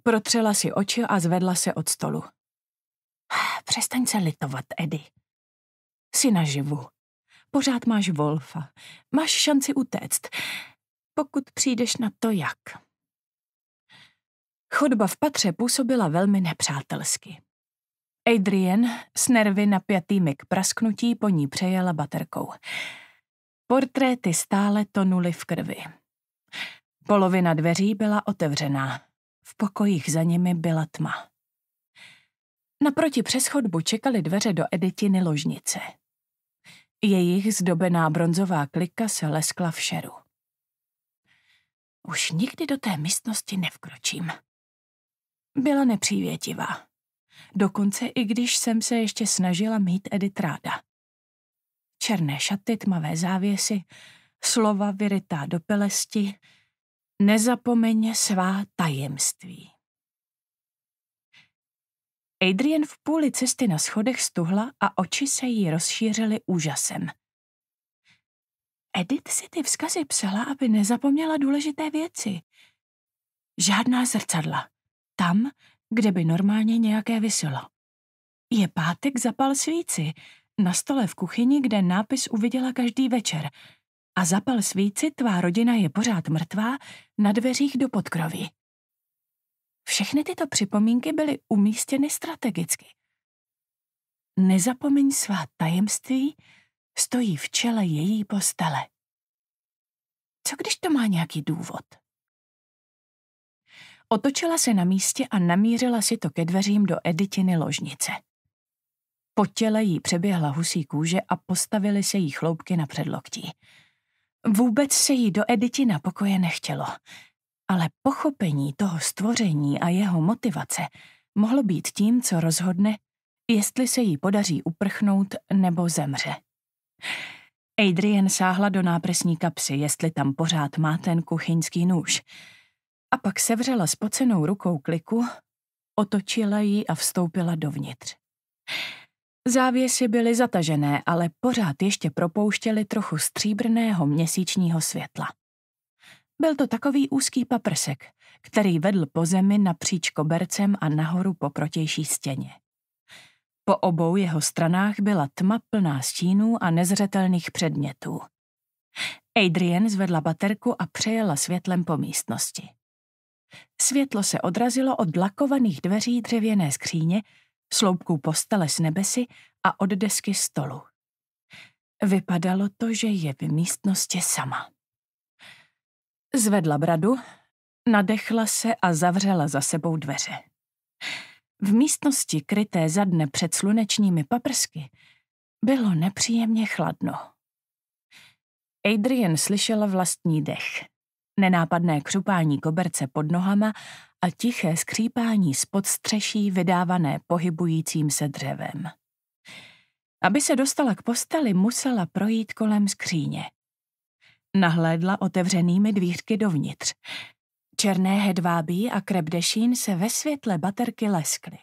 protřela si oči a zvedla se od stolu. Přestaň se litovat, Edy. Jsi naživu. Pořád máš Wolfa. Máš šanci utéct, pokud přijdeš na to jak. Chodba v patře působila velmi nepřátelsky. Adrian s nervy napjatými k prasknutí po ní přejela baterkou. Portréty stále tonuly v krvi. Polovina dveří byla otevřená. V pokojích za nimi byla tma. Naproti přes chodbu čekaly dveře do Editiny ložnice. Jejich zdobená bronzová klika se leskla v šeru. Už nikdy do té místnosti nevkročím. Byla nepřívětivá. Dokonce i když jsem se ještě snažila mít Edith ráda. Černé šaty, tmavé závěsy, slova vyrytá do pelesti, nezapomeně svá tajemství. Adrian v půli cesty na schodech stuhla a oči se jí rozšířily úžasem. Edith si ty vzkazy psala, aby nezapomněla důležité věci. Žádná zrcadla. Tam, kde by normálně nějaké vysilo. Je pátek, zapal svíci, na stole v kuchyni, kde nápis uviděla každý večer. A zapal svíci, tvá rodina je pořád mrtvá, na dveřích do podkroví. Všechny tyto připomínky byly umístěny strategicky. Nezapomeň svá tajemství, stojí v čele její postele. Co když to má nějaký důvod? Otočila se na místě a namířila si to ke dveřím do Editiny ložnice. Po těle jí přeběhla husí kůže a postavily se jí chloupky na předloktí. Vůbec se jí do Edity na pokoje nechtělo, ale pochopení toho stvoření a jeho motivace mohlo být tím, co rozhodne, jestli se jí podaří uprchnout nebo zemře. Adrian sáhla do náprsní kapsy, jestli tam pořád má ten kuchyňský nůž – a pak sevřela spocenou rukou kliku, otočila ji a vstoupila dovnitř. Závěsy byly zatažené, ale pořád ještě propouštěly trochu stříbrného měsíčního světla. Byl to takový úzký paprsek, který vedl po zemi napříč kobercem a nahoru po protější stěně. Po obou jeho stranách byla tma plná stínů a nezřetelných předmětů. Adrian zvedla baterku a přejela světlem po místnosti. Světlo se odrazilo od lakovaných dveří dřevěné skříně, sloupků postele s nebesy a od desky stolu. Vypadalo to, že je v místnosti sama. Zvedla bradu, nadechla se a zavřela za sebou dveře. V místnosti, kryté za dne před slunečními paprsky, bylo nepříjemně chladno. Adrian slyšela vlastní dech. Nenápadné křupání koberce pod nohama a tiché skřípání spod střeší vydávané pohybujícím se dřevem. Aby se dostala k posteli, musela projít kolem skříně. Nahlédla otevřenými dvířky dovnitř. Černé hedvábí a krebdešín se ve světle baterky leskly.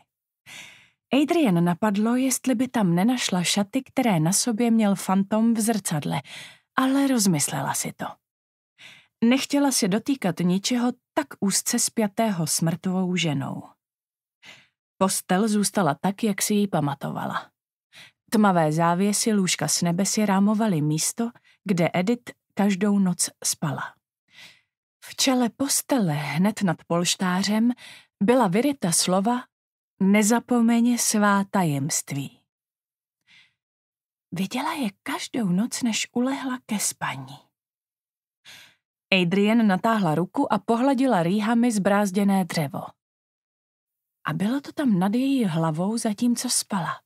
Adrian napadlo, jestli by tam nenašla šaty, které na sobě měl fantom v zrcadle, ale rozmyslela si to. Nechtěla se dotýkat ničeho tak úzce spjatého smrtovou ženou. Postel zůstala tak, jak si ji pamatovala. Tmavé závěsy lůžka s si rámovaly místo, kde Edith každou noc spala. V čele postele hned nad polštářem byla vyryta slova Nezapomeň svá tajemství. Viděla je každou noc, než ulehla ke spaní. Adrian natáhla ruku a pohladila rýhami zbrázděné dřevo. A bylo to tam nad její hlavou, zatímco spala.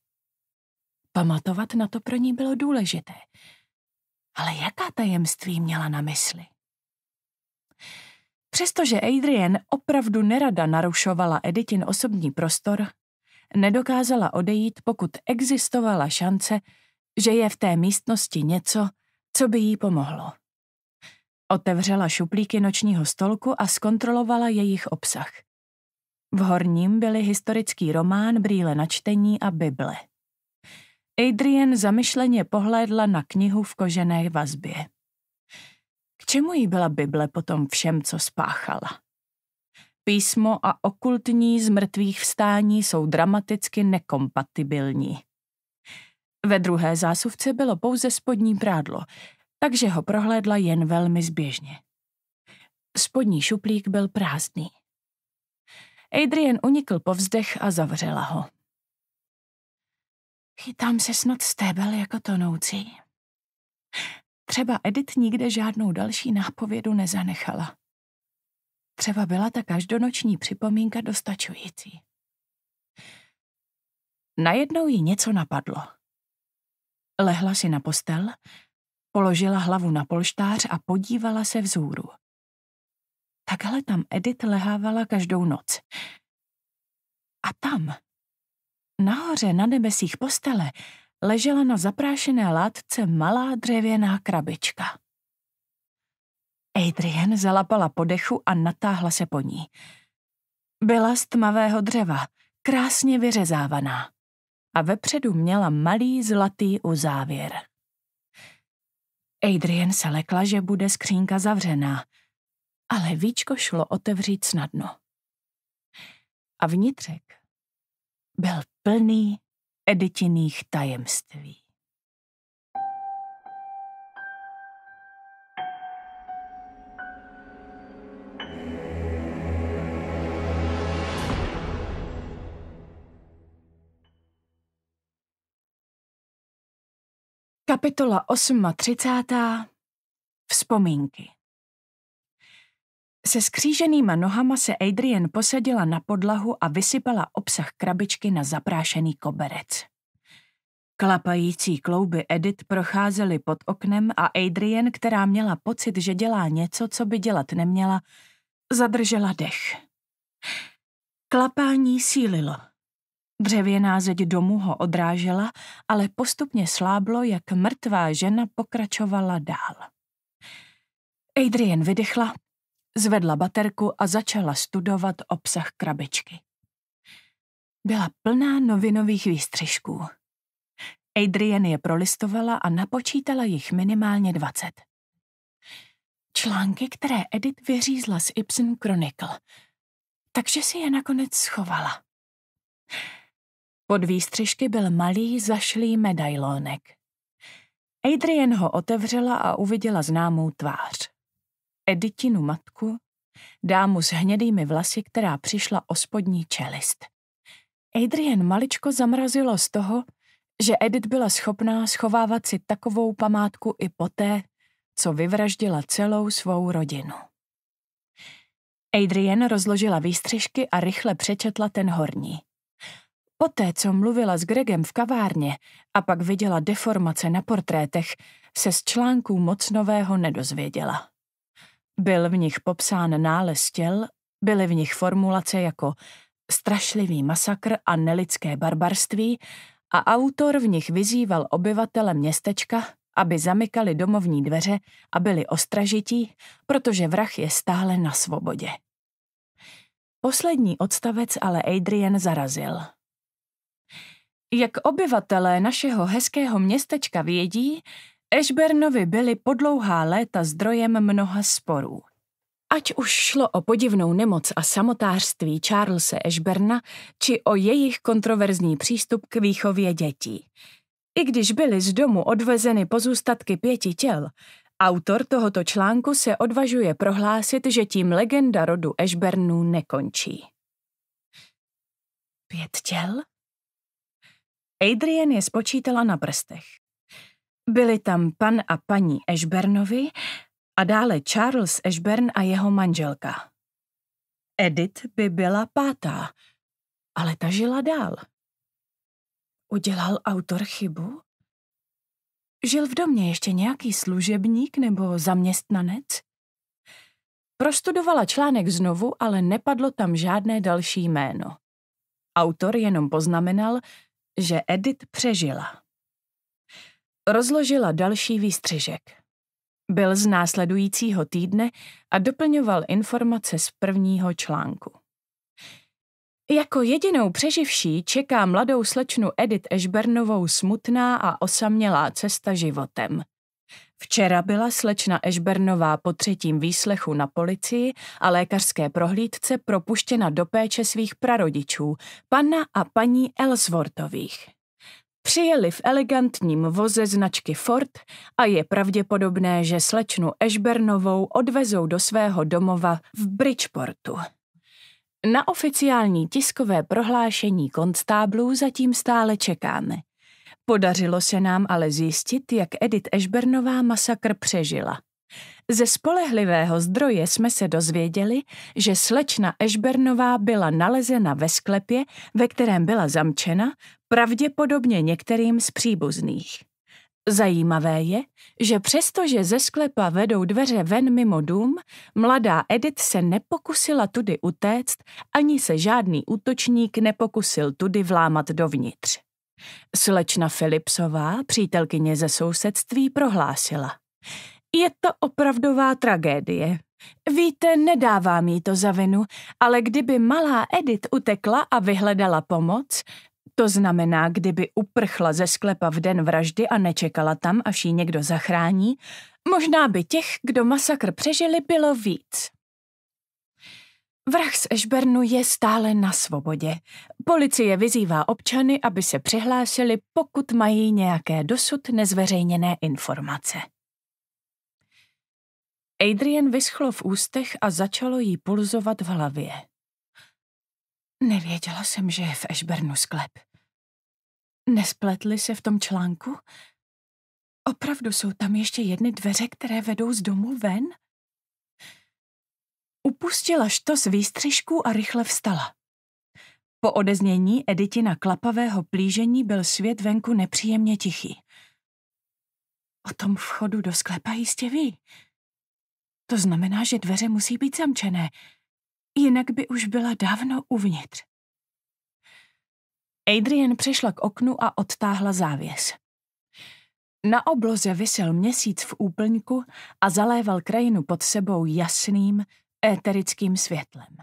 Pamatovat na to pro ní bylo důležité. Ale jaká tajemství měla na mysli? Přestože Adrian opravdu nerada narušovala Editin osobní prostor, nedokázala odejít, pokud existovala šance, že je v té místnosti něco, co by jí pomohlo. Otevřela šuplíky nočního stolku a zkontrolovala jejich obsah. V horním byly historický román, brýle na čtení a Bible. Adrian zamyšleně pohlédla na knihu v kožené vazbě. K čemu jí byla Bible potom všem, co spáchala? Písmo a okultní z mrtvých vstání jsou dramaticky nekompatibilní. Ve druhé zásuvce bylo pouze spodní prádlo, takže ho prohlédla jen velmi zběžně. Spodní šuplík byl prázdný. Adrian unikl povzdech a zavřela ho. Chytám se snad stébel jako tonoucí. Třeba Edith nikde žádnou další nápovědu nezanechala. Třeba byla ta každonoční připomínka dostačující. Najednou jí něco napadlo. Lehla si na postel Položila hlavu na polštář a podívala se vzhůru. Takhle tam Edith lehávala každou noc. A tam, nahoře na nebesích postele, ležela na zaprášené látce malá dřevěná krabička. Adrian zalapala podechu a natáhla se po ní. Byla z tmavého dřeva, krásně vyřezávaná. A vepředu měla malý zlatý uzávěr. Adrian se lekla, že bude skřínka zavřená, ale víčko šlo otevřít snadno. A vnitřek byl plný editiných tajemství. Kapitola 38. Vzpomínky Se skříženýma nohama se Adrian posadila na podlahu a vysypala obsah krabičky na zaprášený koberec. Klapající klouby Edith procházely pod oknem a Adrian, která měla pocit, že dělá něco, co by dělat neměla, zadržela dech. Klapání sílilo. Dřevěná zeď domu ho odrážela, ale postupně sláblo, jak mrtvá žena pokračovala dál. Adrian vydechla, zvedla baterku a začala studovat obsah krabičky. Byla plná novinových výstřižků. Adrian je prolistovala a napočítala jich minimálně 20. Články, které Edith vyřízla z Ibsen Chronicle, takže si je nakonec schovala. Pod výstřižky byl malý zašlý medailonek. Adrian ho otevřela a uviděla známou tvář. Editinu matku, dámu s hnědými vlasy, která přišla o spodní čelist. Adrian maličko zamrazilo z toho, že Edit byla schopná schovávat si takovou památku i poté, co vyvraždila celou svou rodinu. Adrian rozložila výstřižky a rychle přečetla ten horní. Poté, co mluvila s Gregem v kavárně a pak viděla deformace na portrétech, se z článků moc nového nedozvěděla. Byl v nich popsán nález těl, byly v nich formulace jako strašlivý masakr a nelidské barbarství a autor v nich vyzýval obyvatele městečka, aby zamykali domovní dveře a byli ostražití, protože vrah je stále na svobodě. Poslední odstavec ale Adrian zarazil – jak obyvatelé našeho hezkého městečka vědí, Ešbernovi byly po dlouhá léta zdrojem mnoha sporů. Ať už šlo o podivnou nemoc a samotářství Charlesa Ešberna, či o jejich kontroverzní přístup k výchově dětí. I když byly z domu odvezeny pozůstatky pěti těl, autor tohoto článku se odvažuje prohlásit, že tím legenda rodu Ešbernů nekončí. Pět těl? Adrian je spočítala na prstech. Byli tam pan a paní Ashburnovi a dále Charles Ashburn a jeho manželka. Edith by byla pátá, ale ta žila dál. Udělal autor chybu? Žil v domě ještě nějaký služebník nebo zaměstnanec? Prostudovala článek znovu, ale nepadlo tam žádné další jméno. Autor jenom poznamenal, že Edith přežila. Rozložila další výstřižek. Byl z následujícího týdne a doplňoval informace z prvního článku. Jako jedinou přeživší čeká mladou slečnu Edith Ashburnovou smutná a osamělá cesta životem – Včera byla slečna Ešbernová po třetím výslechu na policii a lékařské prohlídce propuštěna do péče svých prarodičů, pana a paní Ellsworthových. Přijeli v elegantním voze značky Ford a je pravděpodobné, že slečnu Ešbernovou odvezou do svého domova v Bridgeportu. Na oficiální tiskové prohlášení konstáblů zatím stále čekáme – Podařilo se nám ale zjistit, jak Edith Ešbernová masakr přežila. Ze spolehlivého zdroje jsme se dozvěděli, že slečna Ešbernová byla nalezena ve sklepě, ve kterém byla zamčena, pravděpodobně některým z příbuzných. Zajímavé je, že přestože ze sklepa vedou dveře ven mimo dům, mladá Edith se nepokusila tudy utéct, ani se žádný útočník nepokusil tudy vlámat dovnitř. Slečna Filipsová, přítelkyně ze sousedství, prohlásila. Je to opravdová tragédie. Víte, nedává mi to za vinu, ale kdyby malá Edith utekla a vyhledala pomoc, to znamená, kdyby uprchla ze sklepa v den vraždy a nečekala tam, až ji někdo zachrání, možná by těch, kdo masakr přežili, bylo víc. Vrah z Ešbernu je stále na svobodě. Policie vyzývá občany, aby se přihlásili, pokud mají nějaké dosud nezveřejněné informace. Adrian vyschlo v ústech a začalo jí pulzovat v hlavě. Nevěděla jsem, že je v Ešbernu sklep. Nespletli se v tom článku? Opravdu jsou tam ještě jedny dveře, které vedou z domu ven? Upustila štos výstřižků a rychle vstala. Po odeznění Editina klapavého plížení byl svět venku nepříjemně tichý. O tom vchodu do sklepa jistě ví. To znamená, že dveře musí být zamčené, jinak by už byla dávno uvnitř. Adrian přešla k oknu a odtáhla závěs. Na obloze visel měsíc v úplňku a zaléval krajinu pod sebou jasným, éterickým světlem.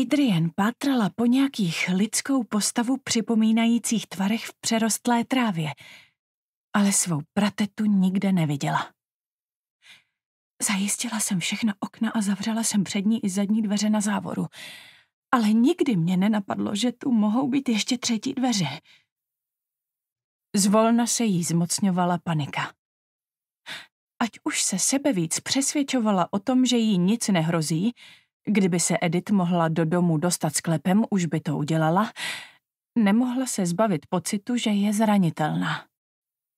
Adrian pátrala po nějakých lidskou postavu připomínajících tvarech v přerostlé trávě, ale svou pratetu nikde neviděla. Zajistila jsem všechna okna a zavřela jsem přední i zadní dveře na závoru. Ale nikdy mě nenapadlo, že tu mohou být ještě třetí dveře. Zvolna se jí zmocňovala panika ať už se víc přesvědčovala o tom, že jí nic nehrozí, kdyby se Edith mohla do domu dostat sklepem, už by to udělala, nemohla se zbavit pocitu, že je zranitelná.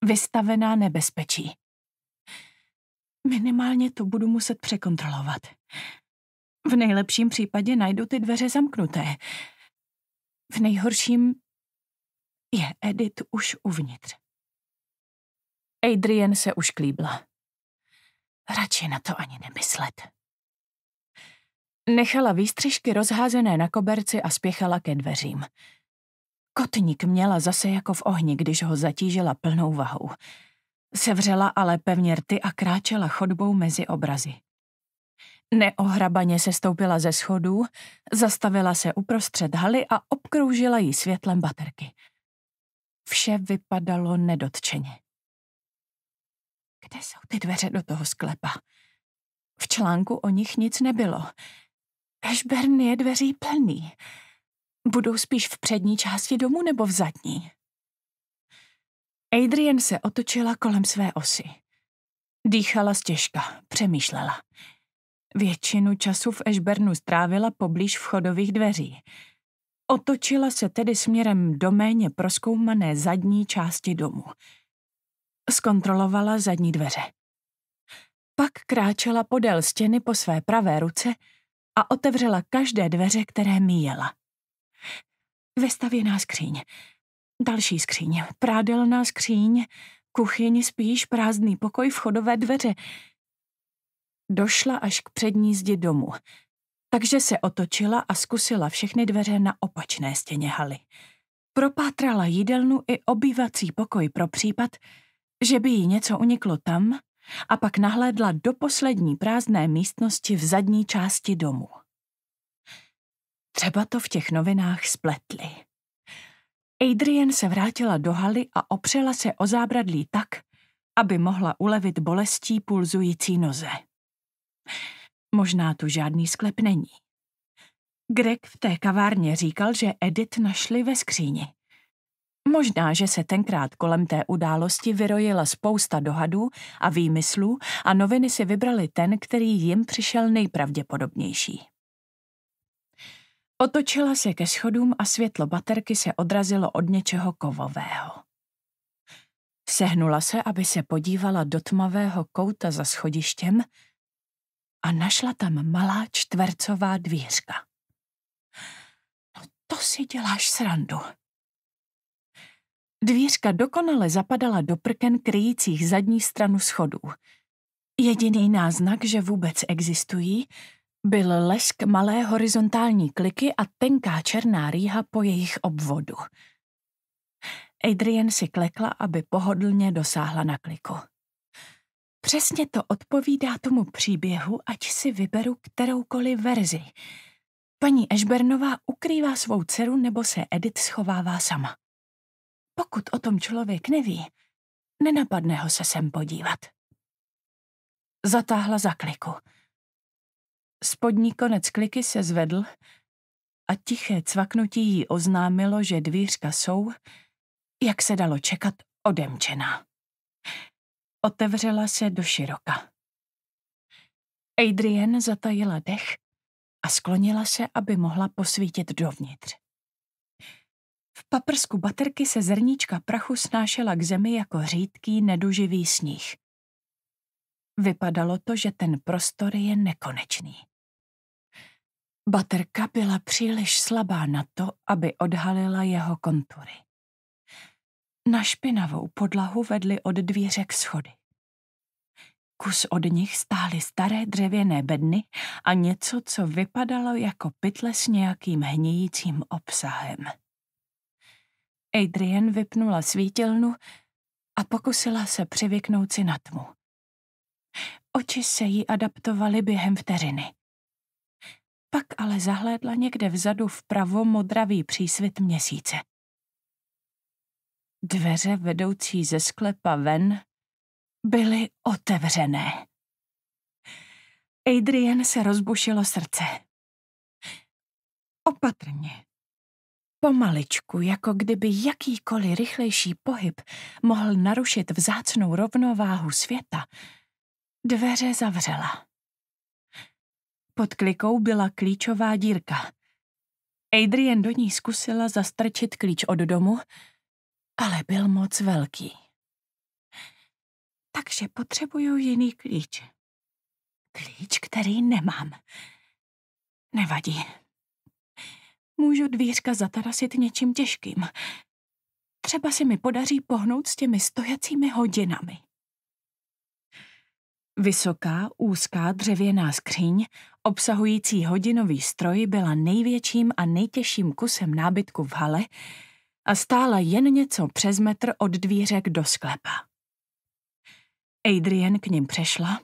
Vystavená nebezpečí. Minimálně to budu muset překontrolovat. V nejlepším případě najdu ty dveře zamknuté. V nejhorším je Edith už uvnitř. Adrian se už klíbla. Radši na to ani nemyslet. Nechala výstřižky rozházené na koberci a spěchala ke dveřím. Kotník měla zase jako v ohni, když ho zatížila plnou vahou. Sevřela ale pevně rty a kráčela chodbou mezi obrazy. Neohrabaně se stoupila ze schodů, zastavila se uprostřed haly a obkroužila jí světlem baterky. Vše vypadalo nedotčeně. Kde jsou ty dveře do toho sklepa? V článku o nich nic nebylo. Ashburn je dveří plný. Budou spíš v přední části domu nebo v zadní? Adrian se otočila kolem své osy. Dýchala stěžka, přemýšlela. Většinu času v Ešbernu strávila poblíž vchodových dveří. Otočila se tedy směrem do méně proskoumané zadní části domu zkontrolovala zadní dveře. Pak kráčela podél stěny po své pravé ruce a otevřela každé dveře, které míjela. Vestavěná skříň, další skříň, prádelná skříň, kuchyň spíš prázdný pokoj, vchodové dveře. Došla až k přední zdi domu, takže se otočila a zkusila všechny dveře na opačné stěně haly. Propátrala jídelnu i obývací pokoj pro případ, že by jí něco uniklo tam a pak nahlédla do poslední prázdné místnosti v zadní části domu. Třeba to v těch novinách spletli. Adrian se vrátila do haly a opřela se o zábradlí tak, aby mohla ulevit bolestí pulzující noze. Možná tu žádný sklep není. Greg v té kavárně říkal, že Edith našli ve skříni. Možná, že se tenkrát kolem té události vyrojila spousta dohadů a výmyslů a noviny si vybrali ten, který jim přišel nejpravděpodobnější. Otočila se ke schodům a světlo baterky se odrazilo od něčeho kovového. Sehnula se, aby se podívala do tmavého kouta za schodištěm a našla tam malá čtvercová dvířka. No to si děláš srandu, Dvířka dokonale zapadala do prken kryjících zadní stranu schodů. Jediný náznak, že vůbec existují, byl lesk malé horizontální kliky a tenká černá rýha po jejich obvodu. Adrian si klekla, aby pohodlně dosáhla na kliku. Přesně to odpovídá tomu příběhu, ať si vyberu kteroukoliv verzi. Paní Ešbernová ukrývá svou dceru nebo se Edith schovává sama. Pokud o tom člověk neví, nenapadne ho se sem podívat. Zatáhla za kliku. Spodní konec kliky se zvedl a tiché cvaknutí jí oznámilo, že dvířka jsou, jak se dalo čekat, odemčená. Otevřela se do široka. Adrian zatajila dech a sklonila se, aby mohla posvítit dovnitř paprsku baterky se zrníčka prachu snášela k zemi jako řídký nedoživý sníh. Vypadalo to, že ten prostor je nekonečný. Baterka byla příliš slabá na to, aby odhalila jeho kontury. Na špinavou podlahu vedly od dvířek schody. Kus od nich stály staré dřevěné bedny a něco, co vypadalo jako pytle s nějakým hnějícím obsahem. Adrian vypnula svítilnu a pokusila se přivyknout si na tmu. Oči se jí adaptovaly během vteřiny. Pak ale zahlédla někde vzadu vpravo modravý přísvit měsíce. Dveře vedoucí ze sklepa ven byly otevřené. Adrian se rozbušilo srdce. Opatrně, Pomaličku, jako kdyby jakýkoliv rychlejší pohyb mohl narušit vzácnou rovnováhu světa, dveře zavřela. Pod klikou byla klíčová dírka. Adrian do ní zkusila zastrčit klíč od domu, ale byl moc velký. Takže potřebuju jiný klíč. Klíč, který nemám. Nevadí můžu dvířka zatarasit něčím těžkým. Třeba se mi podaří pohnout s těmi stojacími hodinami. Vysoká, úzká dřevěná skříň, obsahující hodinový stroj, byla největším a nejtěžším kusem nábytku v hale a stála jen něco přes metr od dvířek do sklepa. Adrian k ním přešla,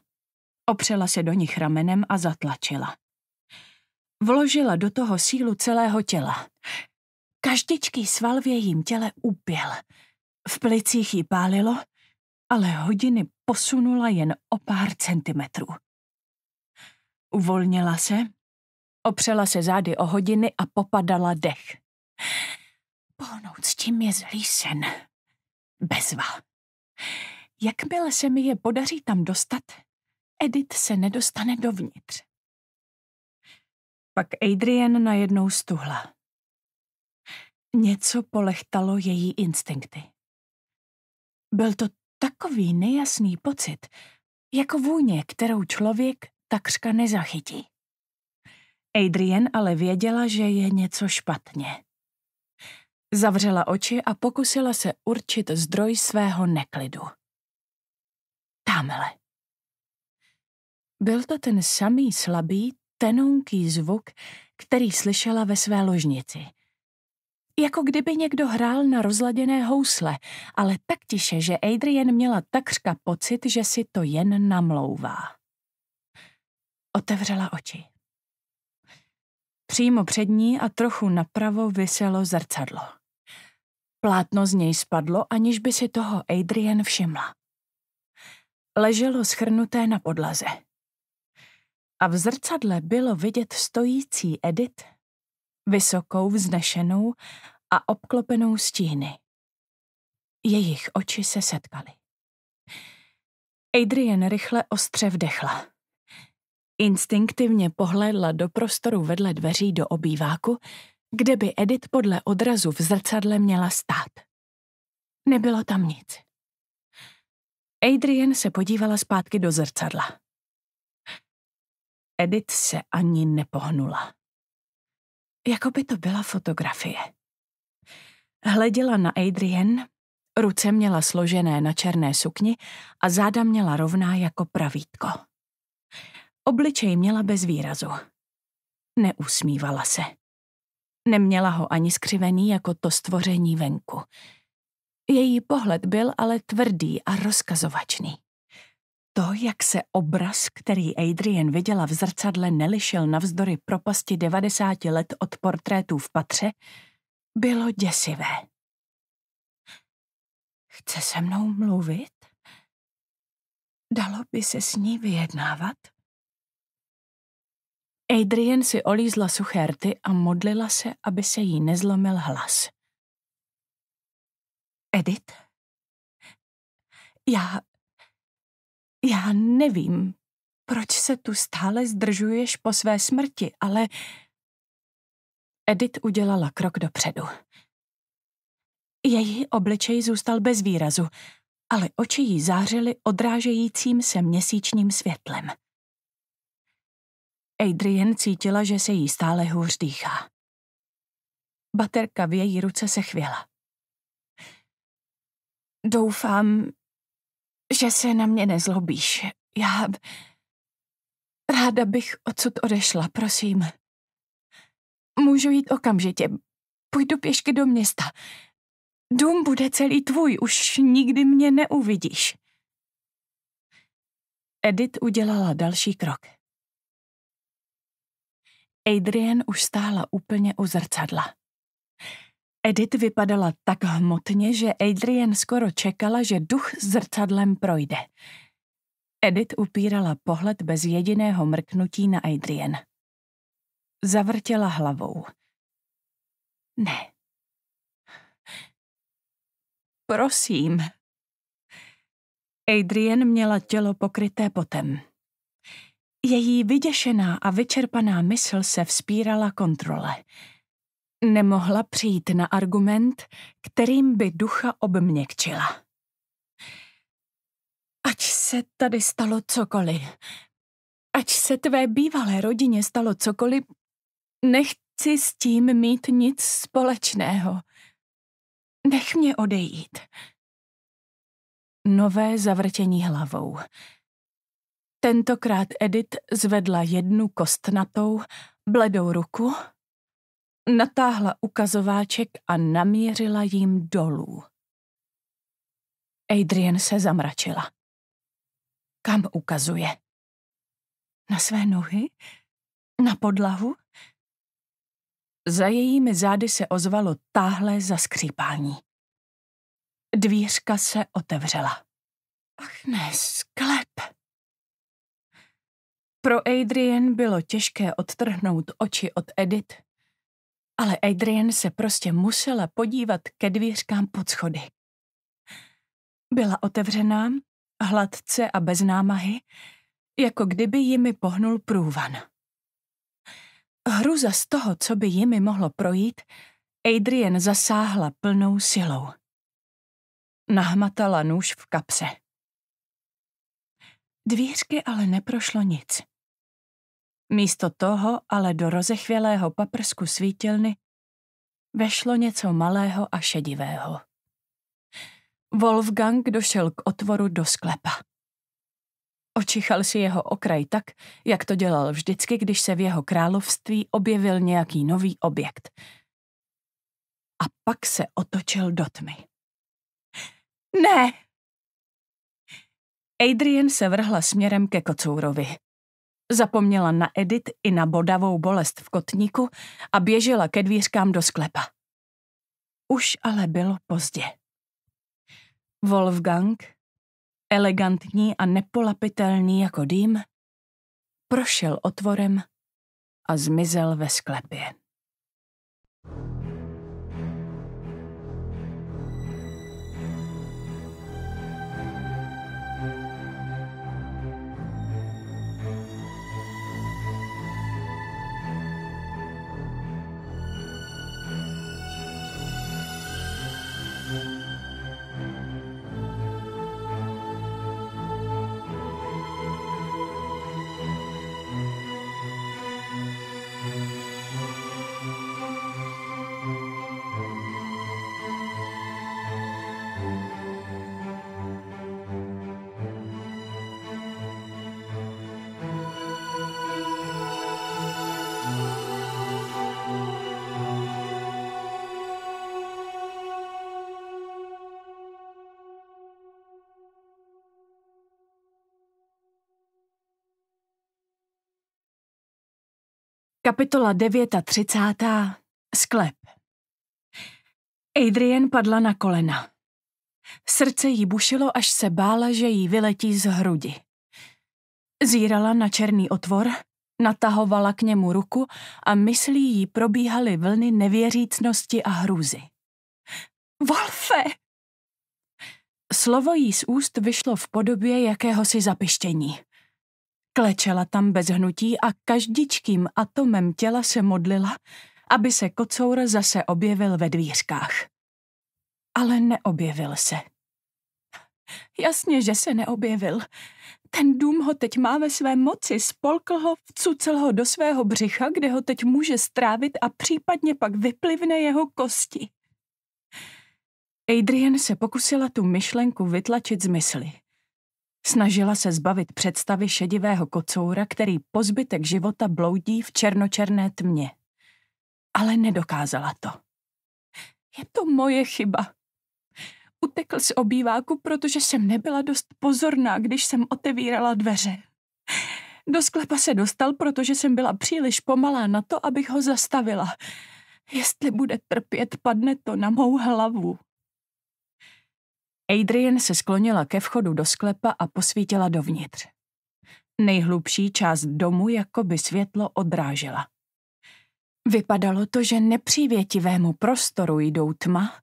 opřela se do nich ramenem a zatlačila – Vložila do toho sílu celého těla. Každičký sval v jejím těle upěl. V plicích ji pálilo, ale hodiny posunula jen o pár centimetrů. Uvolnila se, opřela se zády o hodiny a popadala dech. Pohnout s tím je zlý sen. Bezva. Jakmile se mi je podaří tam dostat, Edith se nedostane dovnitř. Pak Adrian najednou stuhla. Něco polechtalo její instinkty. Byl to takový nejasný pocit, jako vůně, kterou člověk takřka nezachytí. Adrian ale věděla, že je něco špatně. Zavřela oči a pokusila se určit zdroj svého neklidu. Tamhle. Byl to ten samý slabý, tenonký zvuk, který slyšela ve své ložnici. Jako kdyby někdo hrál na rozladěné housle, ale tak tiše, že Adrian měla takřka pocit, že si to jen namlouvá. Otevřela oči. Přímo před ní a trochu napravo vyselo zrcadlo. Plátno z něj spadlo, aniž by si toho Adrian všimla. Leželo schrnuté na podlaze a v zrcadle bylo vidět stojící Edit, vysokou, vznešenou a obklopenou stíny. Jejich oči se setkaly. Adrian rychle ostře vdechla. Instinktivně pohlédla do prostoru vedle dveří do obýváku, kde by Edith podle odrazu v zrcadle měla stát. Nebylo tam nic. Adrian se podívala zpátky do zrcadla. Edith se ani nepohnula. Jako by to byla fotografie. Hleděla na Adrian, ruce měla složené na černé sukni a záda měla rovná jako pravítko. Obličej měla bez výrazu. Neusmívala se. Neměla ho ani skřivený jako to stvoření venku. Její pohled byl ale tvrdý a rozkazovačný. To, jak se obraz, který Adrian viděla v zrcadle, nelišil navzdory propasti 90 let od portrétů v patře, bylo děsivé. Chce se mnou mluvit? Dalo by se s ní vyjednávat? Adrian si olízla suché rty a modlila se, aby se jí nezlomil hlas. Edit? Já já nevím, proč se tu stále zdržuješ po své smrti, ale... Edith udělala krok dopředu. Její obličej zůstal bez výrazu, ale oči jí zářily odrážejícím se měsíčním světlem. Adrian cítila, že se jí stále hůř dýchá. Baterka v její ruce se chvěla. Doufám, že se na mě nezlobíš. Já ráda bych odsud odešla, prosím. Můžu jít okamžitě. Půjdu pěšky do města. Dům bude celý tvůj, už nikdy mě neuvidíš. Edith udělala další krok. Adrian už stála úplně u zrcadla. Edith vypadala tak hmotně, že Adrian skoro čekala, že duch zrcadlem projde. Edith upírala pohled bez jediného mrknutí na Adrian. Zavrtěla hlavou. Ne. Prosím. Adrian měla tělo pokryté potem. Její vyděšená a vyčerpaná mysl se vzpírala kontrole nemohla přijít na argument, kterým by ducha obměkčila. Ať se tady stalo cokoliv, ať se tvé bývalé rodině stalo cokoliv, nechci s tím mít nic společného. Nech mě odejít. Nové zavrtění hlavou. Tentokrát Edith zvedla jednu kostnatou, bledou ruku Natáhla ukazováček a namířila jim dolů. Adrian se zamračila. Kam ukazuje? Na své nohy? Na podlahu? Za jejími zády se ozvalo táhle zaskřípání. Dvířka se otevřela. Ach ne, sklep! Pro Adrian bylo těžké odtrhnout oči od Edith ale Adrian se prostě musela podívat ke dvířkám pod schody. Byla otevřená, hladce a bez námahy, jako kdyby jimi pohnul průvan. Hruza z toho, co by jimi mohlo projít, Adrian zasáhla plnou silou. Nahmatala nůž v kapse. Dvířky ale neprošlo nic. Místo toho ale do rozechvělého paprsku svítilny vešlo něco malého a šedivého. Wolfgang došel k otvoru do sklepa. Očichal si jeho okraj tak, jak to dělal vždycky, když se v jeho království objevil nějaký nový objekt. A pak se otočil do tmy. Ne! Adrian se vrhla směrem ke kocourovi. Zapomněla na Edit i na bodavou bolest v kotníku a běžela ke dvířkám do sklepa. Už ale bylo pozdě. Wolfgang, elegantní a nepolapitelný jako dým, prošel otvorem a zmizel ve sklepě. thank you Kapitola 39. Sklep. Adrian padla na kolena. Srdce jí bušilo, až se bála, že jí vyletí z hrudi. Zírala na černý otvor, natahovala k němu ruku a myslí jí probíhaly vlny nevěřícnosti a hrůzy. Wolfe! Slovo jí z úst vyšlo v podobě jakéhosi zapištění – Klečela tam bez hnutí a každičkým atomem těla se modlila, aby se kocour zase objevil ve dvířkách. Ale neobjevil se. Jasně, že se neobjevil. Ten dům ho teď má ve své moci, spolkl ho, vcucel ho do svého břicha, kde ho teď může strávit a případně pak vyplivne jeho kosti. Adrian se pokusila tu myšlenku vytlačit z mysli. Snažila se zbavit představy šedivého kocoura, který po zbytek života bloudí v černočerné tmě. Ale nedokázala to. Je to moje chyba. Utekl z obýváku, protože jsem nebyla dost pozorná, když jsem otevírala dveře. Do sklepa se dostal, protože jsem byla příliš pomalá na to, abych ho zastavila. Jestli bude trpět, padne to na mou hlavu. Adrian se sklonila ke vchodu do sklepa a posvítila dovnitř. Nejhlubší část domu jako by světlo odrážela. Vypadalo to, že nepřívětivému prostoru jdou tma,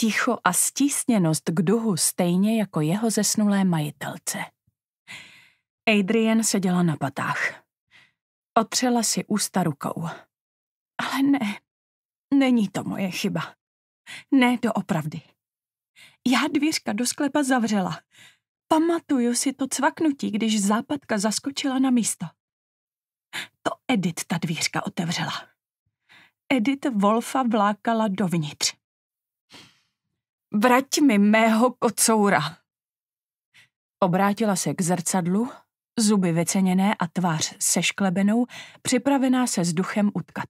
ticho a stísněnost k duhu stejně jako jeho zesnulé majitelce. Adrian seděla na patách. Otřela si ústa rukou. Ale ne, není to moje chyba. Ne opravdy. Já dvířka do sklepa zavřela. Pamatuju si to cvaknutí, když západka zaskočila na místo. To Edith ta dvířka otevřela. Edith Wolfa vlákala dovnitř. Vrať mi mého kocoura. Obrátila se k zrcadlu, zuby vyceněné a tvář sešklebenou, připravená se s duchem utkat.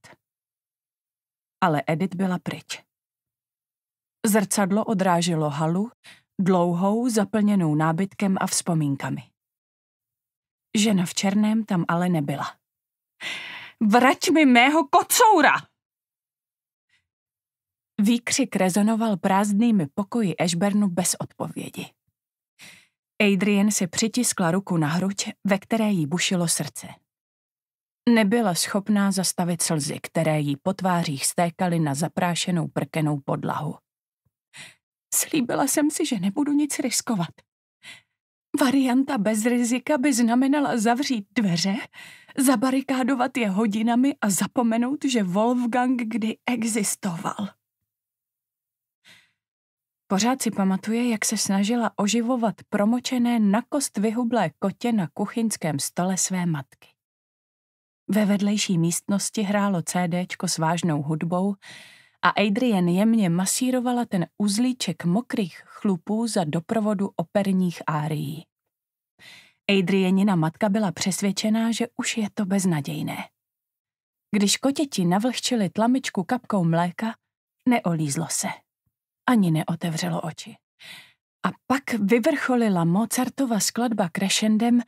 Ale Edith byla pryč. Zrcadlo odráželo halu, dlouhou, zaplněnou nábytkem a vzpomínkami. Žena v černém tam ale nebyla. Vrať mi mého kocoura! Výkřik rezonoval prázdnými pokoji Ashburnu bez odpovědi. Adrian si přitiskla ruku na hruď, ve které jí bušilo srdce. Nebyla schopná zastavit slzy, které jí po tvářích stékaly na zaprášenou prkenou podlahu. Slíbila jsem si, že nebudu nic riskovat. Varianta bez rizika by znamenala zavřít dveře, zabarikádovat je hodinami a zapomenout, že Wolfgang kdy existoval. Pořád si pamatuje, jak se snažila oživovat promočené na kost vyhublé kotě na kuchyňském stole své matky. Ve vedlejší místnosti hrálo CDčko s vážnou hudbou a Adrian jemně masírovala ten uzlíček mokrých chlupů za doprovodu operních árií. Adrianina matka byla přesvědčená, že už je to beznadějné. Když kotěti navlhčili tlamičku kapkou mléka, neolízlo se. Ani neotevřelo oči. A pak vyvrcholila Mozartova skladba krešendem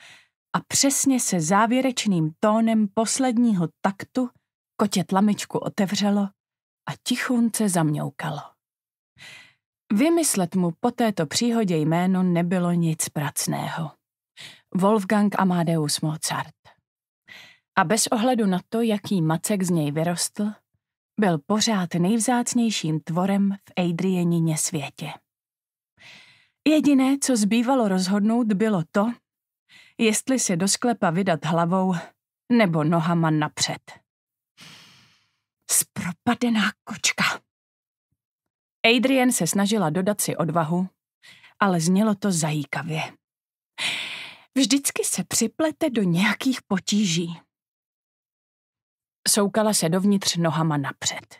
a přesně se závěrečným tónem posledního taktu kotě tlamičku otevřelo a tichonce zamňoukalo. Vymyslet mu po této příhodě jméno nebylo nic pracného. Wolfgang Amadeus Mozart. A bez ohledu na to, jaký macek z něj vyrostl, byl pořád nejvzácnějším tvorem v Adrienině světě. Jediné, co zbývalo rozhodnout, bylo to, jestli se do sklepa vydat hlavou nebo nohama napřed. Zpropadená kočka. Adrian se snažila dodat si odvahu, ale znělo to zajíkavě. Vždycky se připlete do nějakých potíží. Soukala se dovnitř nohama napřed.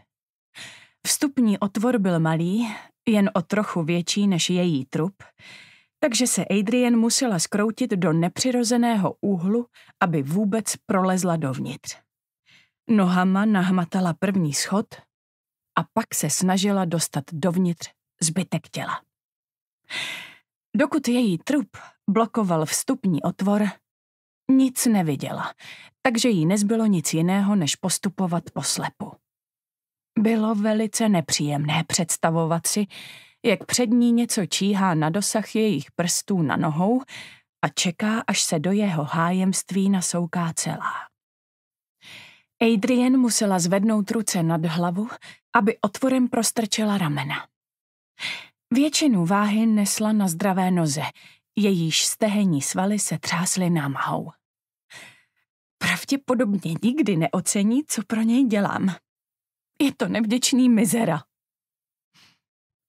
Vstupní otvor byl malý, jen o trochu větší než její trup, takže se Adrian musela skroutit do nepřirozeného úhlu, aby vůbec prolezla dovnitř. Nohama nahmatala první schod a pak se snažila dostat dovnitř zbytek těla. Dokud její trup blokoval vstupní otvor, nic neviděla, takže jí nezbylo nic jiného, než postupovat poslepu. Bylo velice nepříjemné představovat si, jak před ní něco číhá na dosah jejich prstů na nohou a čeká, až se do jeho hájemství nasouká celá. Adrian musela zvednout ruce nad hlavu, aby otvorem prostrčela ramena. Většinu váhy nesla na zdravé noze, jejíž stehení svaly se třásly námahou. Pravděpodobně nikdy neocení, co pro něj dělám. Je to nevděčný mizera.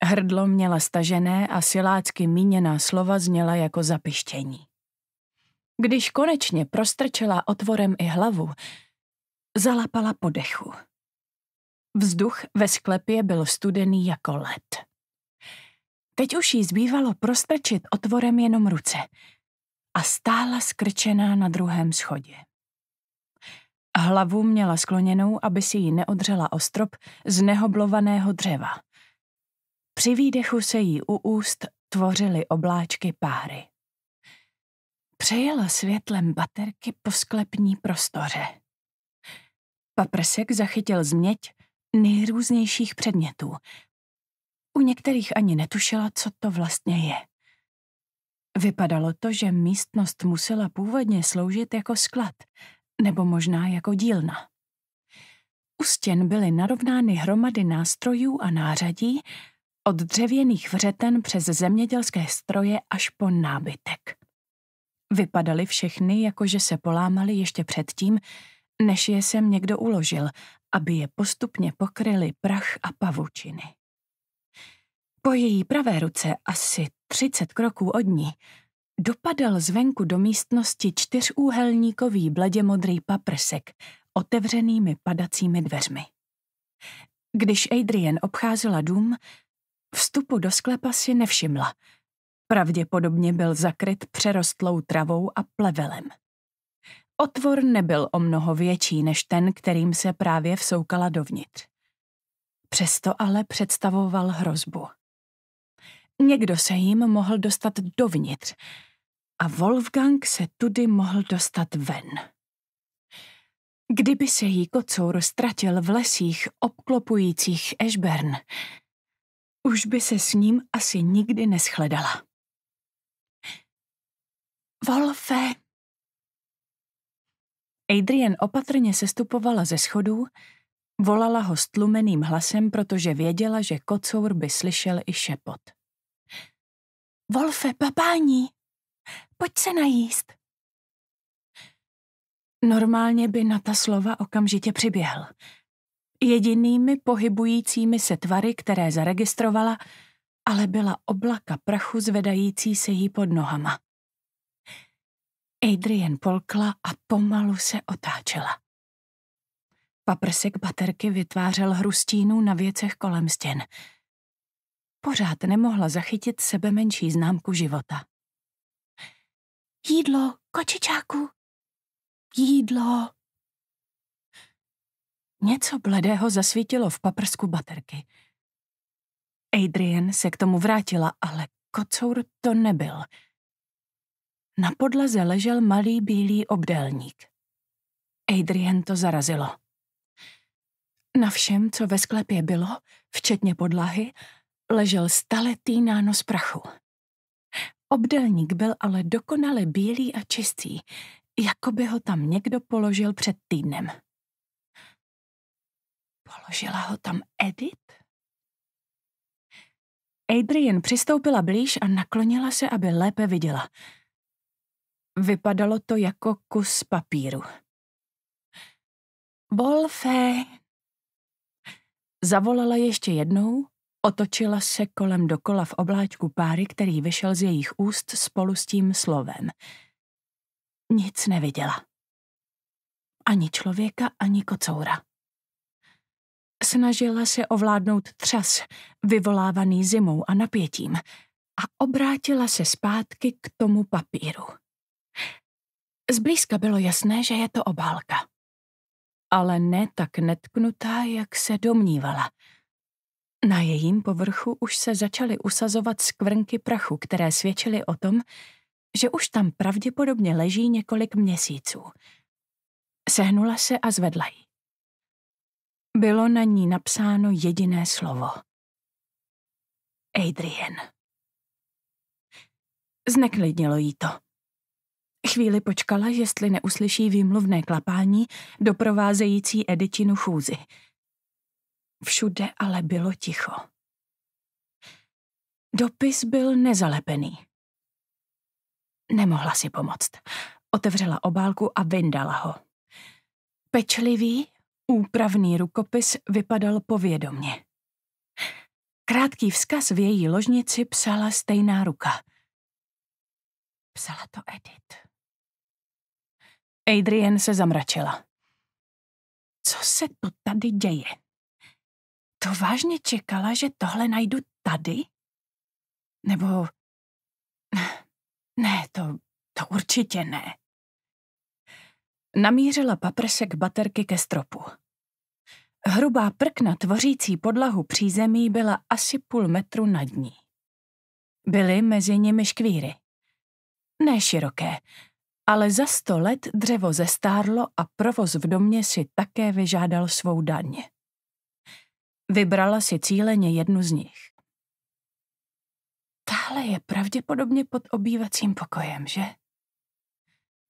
Hrdlo měla stažené a silácky míněná slova zněla jako zapištění. Když konečně prostrčela otvorem i hlavu, Zalapala po dechu. Vzduch ve sklepě byl studený jako led. Teď už jí zbývalo prostrčit otvorem jenom ruce a stála skrčená na druhém schodě. Hlavu měla skloněnou, aby si ji neodřela ostrop z nehoblovaného dřeva. Při výdechu se jí u úst tvořily obláčky páry. Přejela světlem baterky po sklepní prostoře. Paprsek zachytil změť nejrůznějších předmětů. U některých ani netušila, co to vlastně je. Vypadalo to, že místnost musela původně sloužit jako sklad, nebo možná jako dílna. U stěn byly narovnány hromady nástrojů a nářadí, od dřevěných vřeten přes zemědělské stroje až po nábytek. Vypadaly všechny, jakože se polámaly ještě předtím, než je sem někdo uložil, aby je postupně pokryly prach a pavučiny. Po její pravé ruce, asi třicet kroků od ní, dopadal zvenku do místnosti čtyřúhelníkový bladěmodrý modrý paprsek, otevřenými padacími dveřmi. Když Adrian obcházela dům, vstupu do sklepa si nevšimla. Pravděpodobně byl zakryt přerostlou travou a plevelem. Otvor nebyl o mnoho větší než ten, kterým se právě vsoukala dovnitř. Přesto ale představoval hrozbu. Někdo se jim mohl dostat dovnitř a Wolfgang se tudy mohl dostat ven. Kdyby se jí kocour ztratil v lesích obklopujících Ešbern, už by se s ním asi nikdy neschledala. Wolfe, Adrian opatrně sestupovala ze schodů, volala ho stlumeným hlasem, protože věděla, že kocour by slyšel i šepot. Wolfe, papání, pojď se najíst. Normálně by na ta slova okamžitě přiběhl. Jedinými pohybujícími se tvary, které zaregistrovala, ale byla oblaka prachu zvedající se jí pod nohama. Adrian polkla a pomalu se otáčela. Paprsek baterky vytvářel hrustínu na věcech kolem stěn. Pořád nemohla zachytit sebe menší známku života. Jídlo, kočičáku! Jídlo! Něco bledého zasvítilo v paprsku baterky. Adrian se k tomu vrátila, ale kocour to nebyl. Na podlaze ležel malý bílý obdélník. Adrian to zarazilo. Na všem, co ve sklepě bylo, včetně podlahy, ležel staletý nános prachu. Obdelník byl ale dokonale bílý a čistý, jako by ho tam někdo položil před týdnem. Položila ho tam Edith? Adrian přistoupila blíž a naklonila se, aby lépe viděla – Vypadalo to jako kus papíru. Wolfe! Zavolala ještě jednou, otočila se kolem dokola v obláčku páry, který vyšel z jejich úst spolu s tím slovem. Nic neviděla. Ani člověka, ani kocoura. Snažila se ovládnout třas, vyvolávaný zimou a napětím, a obrátila se zpátky k tomu papíru. Zblízka bylo jasné, že je to obálka. Ale ne tak netknutá, jak se domnívala. Na jejím povrchu už se začaly usazovat skvrnky prachu, které svědčily o tom, že už tam pravděpodobně leží několik měsíců. Sehnula se a zvedla ji. Bylo na ní napsáno jediné slovo. Adrian. Zneklidnilo jí to. Chvíli počkala, jestli neuslyší výmluvné klapání doprovázející Edičinu chůzi. Všude ale bylo ticho. Dopis byl nezalepený. Nemohla si pomoct. Otevřela obálku a vyndala ho. Pečlivý, úpravný rukopis vypadal povědomně. Krátký vzkaz v její ložnici psala stejná ruka. Psala to Edith. Adrian se zamračila. Co se to tady děje? To vážně čekala, že tohle najdu tady? Nebo... Ne, to, to určitě ne. Namířila paprsek baterky ke stropu. Hrubá prkna tvořící podlahu přízemí byla asi půl metru nad ní. Byly mezi nimi škvíry. Ne široké, ale za sto let dřevo zestárlo a provoz v domě si také vyžádal svou daň. Vybrala si cíleně jednu z nich. Tahle je pravděpodobně pod obývacím pokojem, že?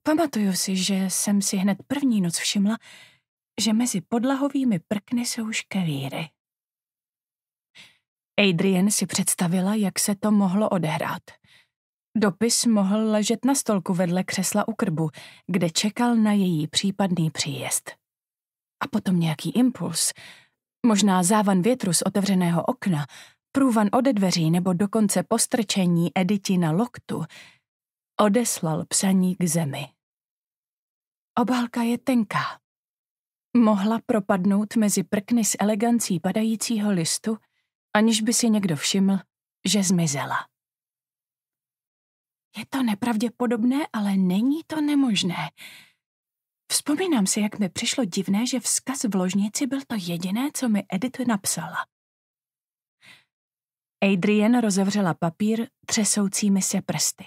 Pamatuju si, že jsem si hned první noc všimla, že mezi podlahovými prkny jsou škevíry. Adrian si představila, jak se to mohlo odehrát – Dopis mohl ležet na stolku vedle křesla u krbu, kde čekal na její případný příjezd. A potom nějaký impuls, možná závan větru z otevřeného okna, průvan ode dveří nebo dokonce postrčení Editi na loktu, odeslal psaní k zemi. Obálka je tenká. Mohla propadnout mezi prkny s elegancí padajícího listu, aniž by si někdo všiml, že zmizela. Je to nepravděpodobné, ale není to nemožné. Vzpomínám si, jak mi přišlo divné, že vzkaz v ložnici byl to jediné, co mi Edith napsala. Adrian rozevřela papír třesoucími se prsty.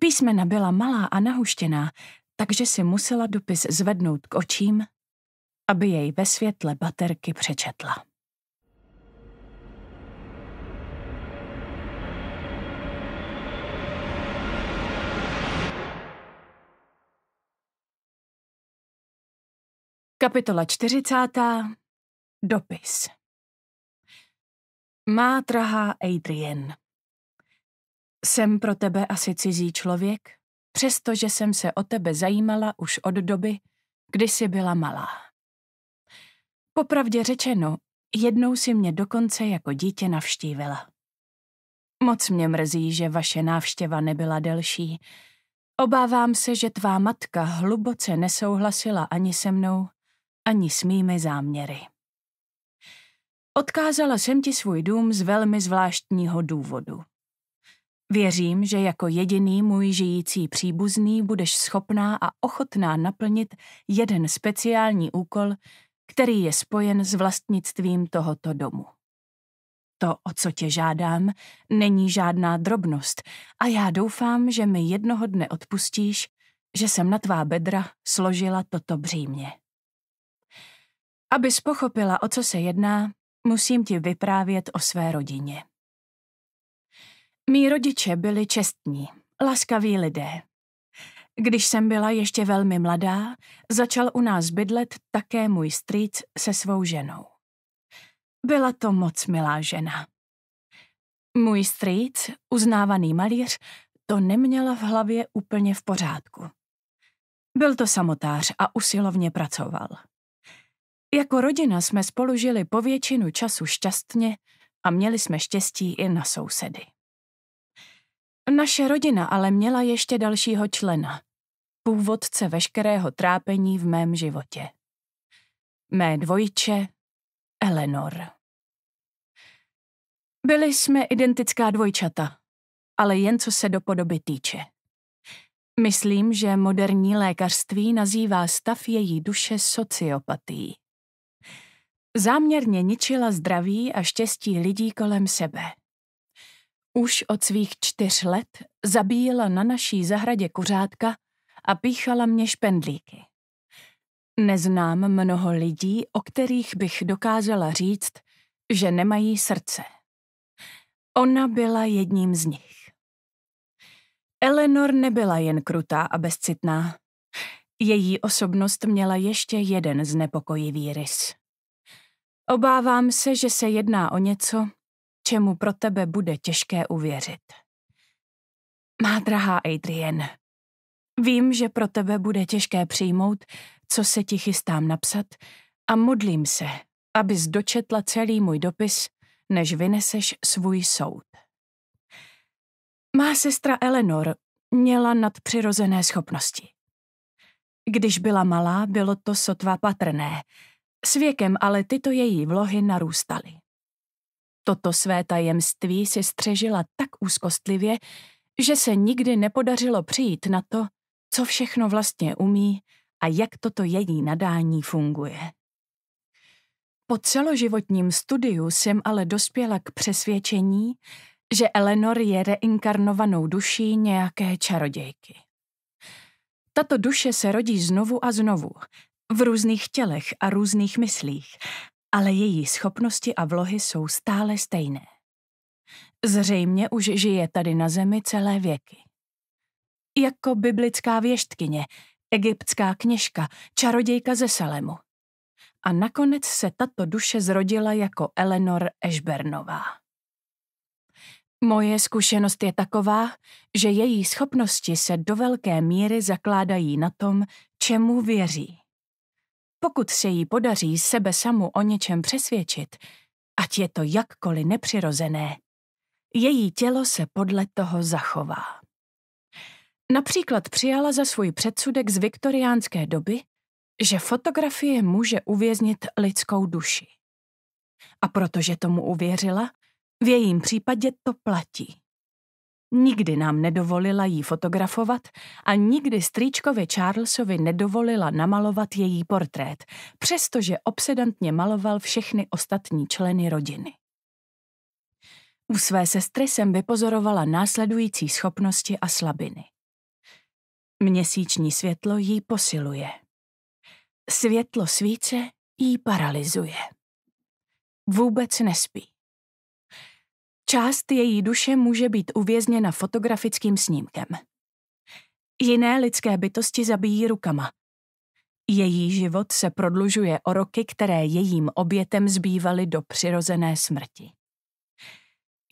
Písmena byla malá a nahuštěná, takže si musela dopis zvednout k očím, aby jej ve světle baterky přečetla. Kapitola 40. Dopis. Má trahá Adrian. Jsem pro tebe asi cizí člověk, přestože jsem se o tebe zajímala už od doby, kdy jsi byla malá. Popravdě řečeno, jednou si mě dokonce jako dítě navštívila. Moc mě mrzí, že vaše návštěva nebyla delší. Obávám se, že tvá matka hluboce nesouhlasila ani se mnou, ani s mými záměry. Odkázala jsem ti svůj dům z velmi zvláštního důvodu. Věřím, že jako jediný můj žijící příbuzný budeš schopná a ochotná naplnit jeden speciální úkol, který je spojen s vlastnictvím tohoto domu. To, o co tě žádám, není žádná drobnost a já doufám, že mi jednoho dne odpustíš, že jsem na tvá bedra složila toto břímě. Abys pochopila, o co se jedná, musím ti vyprávět o své rodině. Mí rodiče byli čestní, laskaví lidé. Když jsem byla ještě velmi mladá, začal u nás bydlet také můj strýc se svou ženou. Byla to moc milá žena. Můj strýc, uznávaný malíř, to neměla v hlavě úplně v pořádku. Byl to samotář a usilovně pracoval. Jako rodina jsme spolu žili po většinu času šťastně a měli jsme štěstí i na sousedy. Naše rodina ale měla ještě dalšího člena, původce veškerého trápení v mém životě. Mé dvojče, Eleanor. Byli jsme identická dvojčata, ale jen co se do podoby týče. Myslím, že moderní lékařství nazývá stav její duše sociopatií. Záměrně ničila zdraví a štěstí lidí kolem sebe. Už od svých čtyř let zabíjela na naší zahradě kuřátka a píchala mě špendlíky. Neznám mnoho lidí, o kterých bych dokázala říct, že nemají srdce. Ona byla jedním z nich. Eleanor nebyla jen krutá a bezcitná. Její osobnost měla ještě jeden znepokojivý rys. Obávám se, že se jedná o něco, čemu pro tebe bude těžké uvěřit. Má drahá Adrian, vím, že pro tebe bude těžké přijmout, co se ti chystám napsat a modlím se, abys dočetla celý můj dopis, než vyneseš svůj soud. Má sestra Eleanor měla nadpřirozené schopnosti. Když byla malá, bylo to sotva patrné – s věkem ale tyto její vlohy narůstaly. Toto své tajemství si střežila tak úzkostlivě, že se nikdy nepodařilo přijít na to, co všechno vlastně umí a jak toto její nadání funguje. Po celoživotním studiu jsem ale dospěla k přesvědčení, že Eleanor je reinkarnovanou duší nějaké čarodějky. Tato duše se rodí znovu a znovu v různých tělech a různých myslích, ale její schopnosti a vlohy jsou stále stejné. Zřejmě už žije tady na zemi celé věky. Jako biblická věštkyně, egyptská kněžka, čarodějka ze Salemu. A nakonec se tato duše zrodila jako Eleanor Ashbernová. Moje zkušenost je taková, že její schopnosti se do velké míry zakládají na tom, čemu věří. Pokud se jí podaří sebe samu o něčem přesvědčit, ať je to jakkoliv nepřirozené, její tělo se podle toho zachová. Například přijala za svůj předsudek z viktoriánské doby, že fotografie může uvěznit lidskou duši. A protože tomu uvěřila, v jejím případě to platí. Nikdy nám nedovolila jí fotografovat a nikdy strýčkovi Charlesovi nedovolila namalovat její portrét, přestože obsedantně maloval všechny ostatní členy rodiny. U své sestry jsem vypozorovala následující schopnosti a slabiny. Měsíční světlo jí posiluje. Světlo svíce jí paralizuje. Vůbec nespí. Část její duše může být uvězněna fotografickým snímkem. Jiné lidské bytosti zabijí rukama. Její život se prodlužuje o roky, které jejím obětem zbývaly do přirozené smrti.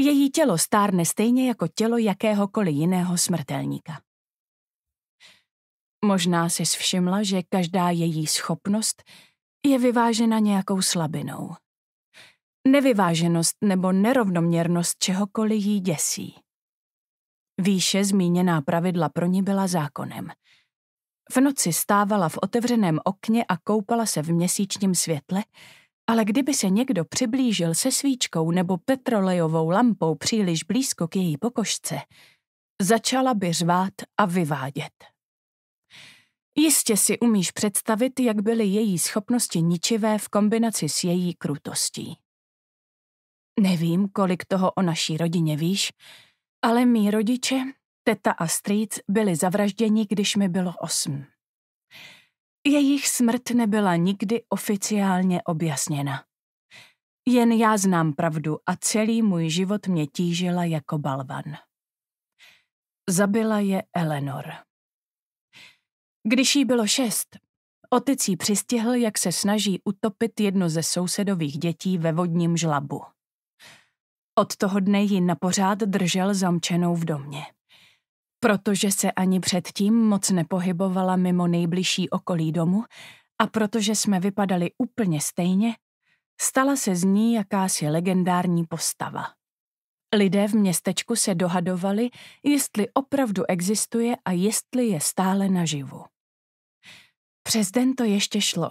Její tělo stárne stejně jako tělo jakéhokoliv jiného smrtelníka. Možná si všimla, že každá její schopnost je vyvážena nějakou slabinou. Nevyváženost nebo nerovnoměrnost čehokoliv jí děsí. Výše zmíněná pravidla pro ní byla zákonem. V noci stávala v otevřeném okně a koupala se v měsíčním světle, ale kdyby se někdo přiblížil se svíčkou nebo petrolejovou lampou příliš blízko k její pokožce, začala by řvát a vyvádět. Jistě si umíš představit, jak byly její schopnosti ničivé v kombinaci s její krutostí. Nevím, kolik toho o naší rodině víš, ale mý rodiče, teta a strýc, byli zavražděni, když mi bylo osm. Jejich smrt nebyla nikdy oficiálně objasněna. Jen já znám pravdu a celý můj život mě tížila jako balvan. Zabila je Eleanor. Když jí bylo šest, otec jí přistihl, jak se snaží utopit jedno ze sousedových dětí ve vodním žlabu. Od toho dne ji napořád držel zamčenou v domě. Protože se ani předtím moc nepohybovala mimo nejbližší okolí domu a protože jsme vypadali úplně stejně, stala se z ní jakási legendární postava. Lidé v městečku se dohadovali, jestli opravdu existuje a jestli je stále naživu. Přes den to ještě šlo.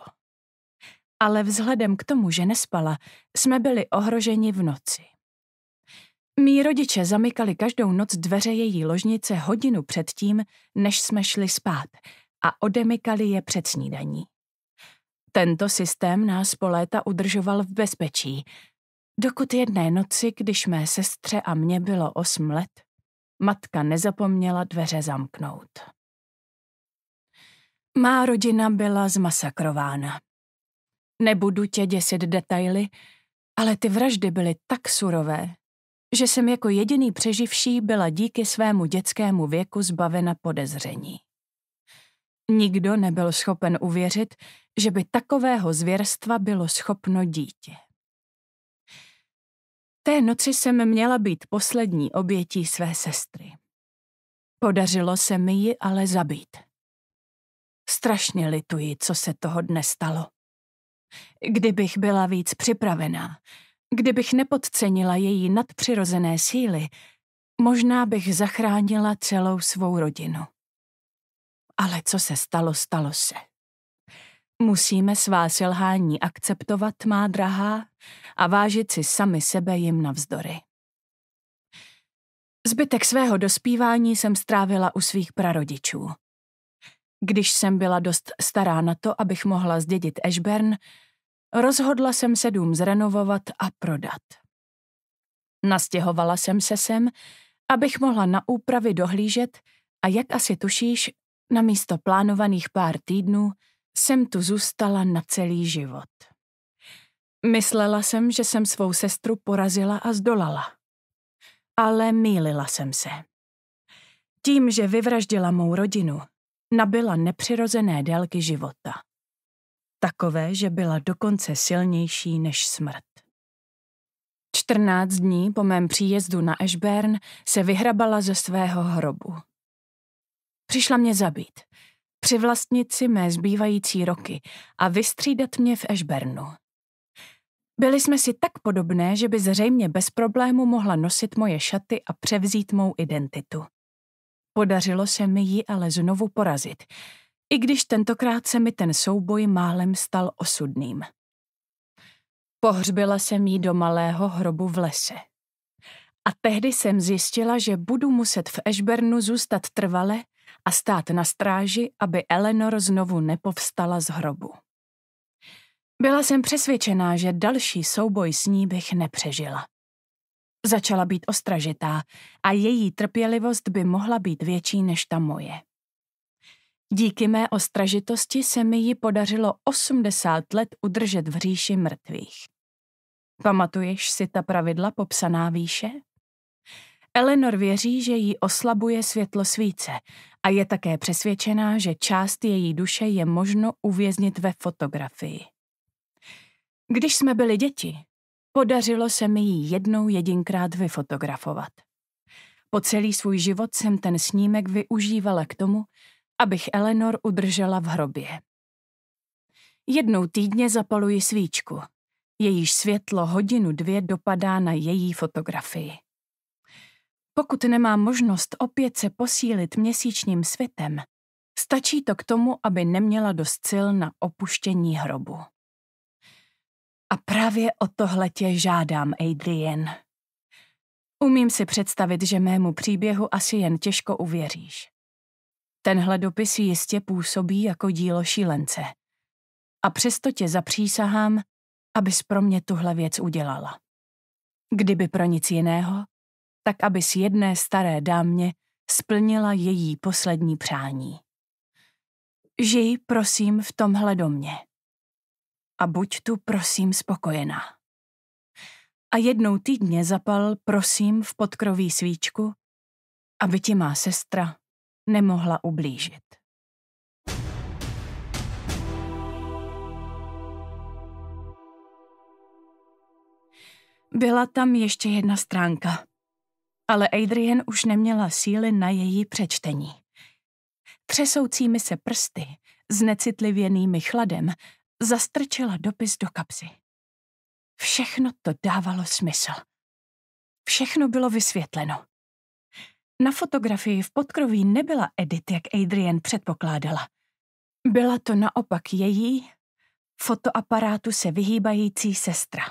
Ale vzhledem k tomu, že nespala, jsme byli ohroženi v noci. Mí rodiče zamykali každou noc dveře její ložnice hodinu předtím, než jsme šli spát a odemykali je před snídaní. Tento systém nás po léta udržoval v bezpečí, dokud jedné noci, když mé sestře a mně bylo osm let, matka nezapomněla dveře zamknout. Má rodina byla zmasakrována. Nebudu tě děsit detaily, ale ty vraždy byly tak surové, že jsem jako jediný přeživší byla díky svému dětskému věku zbavena podezření. Nikdo nebyl schopen uvěřit, že by takového zvěrstva bylo schopno dítě. Té noci jsem měla být poslední obětí své sestry. Podařilo se mi ji ale zabít. Strašně lituji, co se toho dne stalo. Kdybych byla víc připravená, Kdybych nepodcenila její nadpřirozené síly, možná bych zachránila celou svou rodinu. Ale co se stalo, stalo se. Musíme svá selhání akceptovat, má drahá, a vážit si sami sebe jim navzdory. Zbytek svého dospívání jsem strávila u svých prarodičů. Když jsem byla dost stará na to, abych mohla zdědit Ashburn, Rozhodla jsem se dům zrenovovat a prodat. Nastěhovala jsem se sem, abych mohla na úpravy dohlížet a jak asi tušíš, na místo plánovaných pár týdnů jsem tu zůstala na celý život. Myslela jsem, že jsem svou sestru porazila a zdolala. Ale mýlila jsem se. Tím, že vyvraždila mou rodinu, nabila nepřirozené délky života takové, že byla dokonce silnější než smrt. 14 dní po mém příjezdu na Ashburn se vyhrabala ze svého hrobu. Přišla mě zabít, přivlastnit si mé zbývající roky a vystřídat mě v Ashburnu. Byli jsme si tak podobné, že by zřejmě bez problému mohla nosit moje šaty a převzít mou identitu. Podařilo se mi ji ale znovu porazit – i když tentokrát se mi ten souboj málem stal osudným. Pohřbila jsem jí do malého hrobu v lese. A tehdy jsem zjistila, že budu muset v Ešbernu zůstat trvale a stát na stráži, aby Eleanor znovu nepovstala z hrobu. Byla jsem přesvědčená, že další souboj s ní bych nepřežila. Začala být ostražitá a její trpělivost by mohla být větší než ta moje. Díky mé ostražitosti se mi ji podařilo 80 let udržet v říši mrtvých. Pamatuješ si ta pravidla popsaná výše? Eleanor věří, že ji oslabuje světlo svíce a je také přesvědčená, že část její duše je možno uvěznit ve fotografii. Když jsme byli děti, podařilo se mi ji jednou jedinkrát vyfotografovat. Po celý svůj život jsem ten snímek využívala k tomu, abych Eleanor udržela v hrobě. Jednou týdně zapaluji svíčku. Jejíž světlo hodinu dvě dopadá na její fotografii. Pokud nemám možnost opět se posílit měsíčním světem, stačí to k tomu, aby neměla dost sil na opuštění hrobu. A právě o tohle tě žádám, Adrian. Umím si představit, že mému příběhu asi jen těžko uvěříš. Tenhle dopis jistě působí jako dílo šílence. A přesto tě zapřísahám, abys pro mě tuhle věc udělala. Kdyby pro nic jiného, tak abys jedné staré dámě splnila její poslední přání. Žij, prosím, v tomhle domě. A buď tu, prosím, spokojená. A jednou týdně zapal, prosím, v podkroví svíčku, aby ti má sestra nemohla ublížit. Byla tam ještě jedna stránka, ale Adrian už neměla síly na její přečtení. Třesoucími se prsty, znecitlivěnými chladem, zastrčila dopis do kapsy. Všechno to dávalo smysl. Všechno bylo vysvětleno. Na fotografii v podkroví nebyla Edith, jak Adrian předpokládala. Byla to naopak její, fotoaparátu se vyhýbající sestra.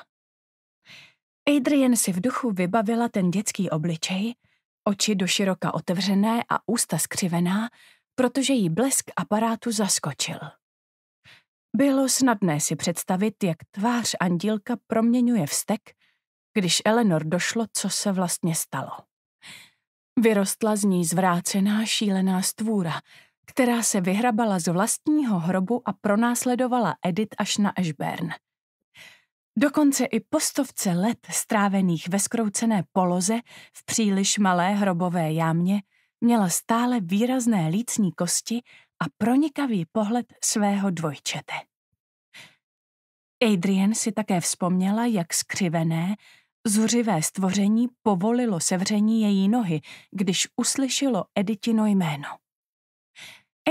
Adrian si v duchu vybavila ten dětský obličej, oči doširoka otevřené a ústa skřivená, protože jí blesk aparátu zaskočil. Bylo snadné si představit, jak tvář andílka proměňuje vztek, když Eleanor došlo, co se vlastně stalo. Vyrostla z ní zvrácená šílená stvůra, která se vyhrabala z vlastního hrobu a pronásledovala Edith až na Ashburn. Dokonce i postovce let strávených ve skroucené poloze v příliš malé hrobové jámě měla stále výrazné lícní kosti a pronikavý pohled svého dvojčete. Adrian si také vzpomněla, jak skřivené Zuřivé stvoření povolilo sevření její nohy, když uslyšelo Editino jméno.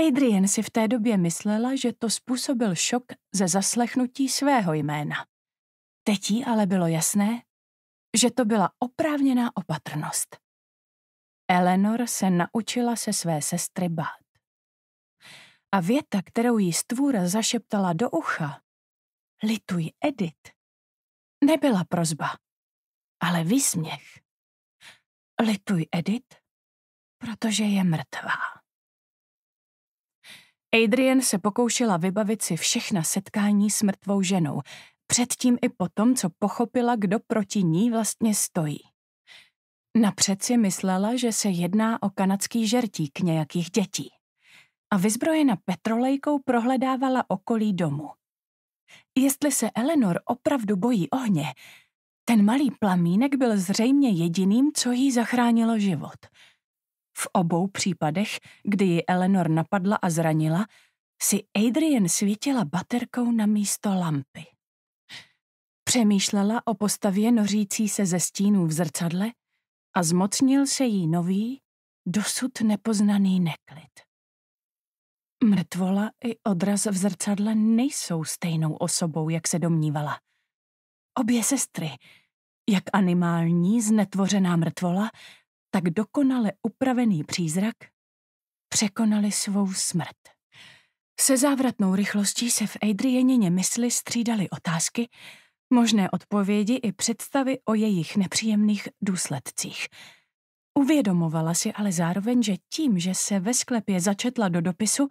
Adrian si v té době myslela, že to způsobil šok ze zaslechnutí svého jména. Teď jí ale bylo jasné, že to byla oprávněná opatrnost. Eleanor se naučila se své sestry bát. A věta, kterou jí stvůra zašeptala do ucha, lituj Edit, nebyla prozba, ale výsměch. Lituj Edith, protože je mrtvá. Adrian se pokoušela vybavit si všechna setkání s mrtvou ženou, předtím i potom, co pochopila, kdo proti ní vlastně stojí. Napřed si myslela, že se jedná o kanadský žertík nějakých dětí a vyzbrojena petrolejkou prohledávala okolí domu. Jestli se Eleanor opravdu bojí ohně, ten malý plamínek byl zřejmě jediným, co jí zachránilo život. V obou případech, kdy ji Eleanor napadla a zranila, si Adrian svítila baterkou na místo lampy. Přemýšlela o postavě nořící se ze stínů v zrcadle a zmocnil se jí nový, dosud nepoznaný neklid. Mrtvola i odraz v zrcadle nejsou stejnou osobou, jak se domnívala – Obě sestry, jak animální znetvořená mrtvola, tak dokonale upravený přízrak, překonali svou smrt. Se závratnou rychlostí se v Adrienině mysli střídaly otázky, možné odpovědi i představy o jejich nepříjemných důsledcích. Uvědomovala si ale zároveň, že tím, že se ve sklepě začetla do dopisu,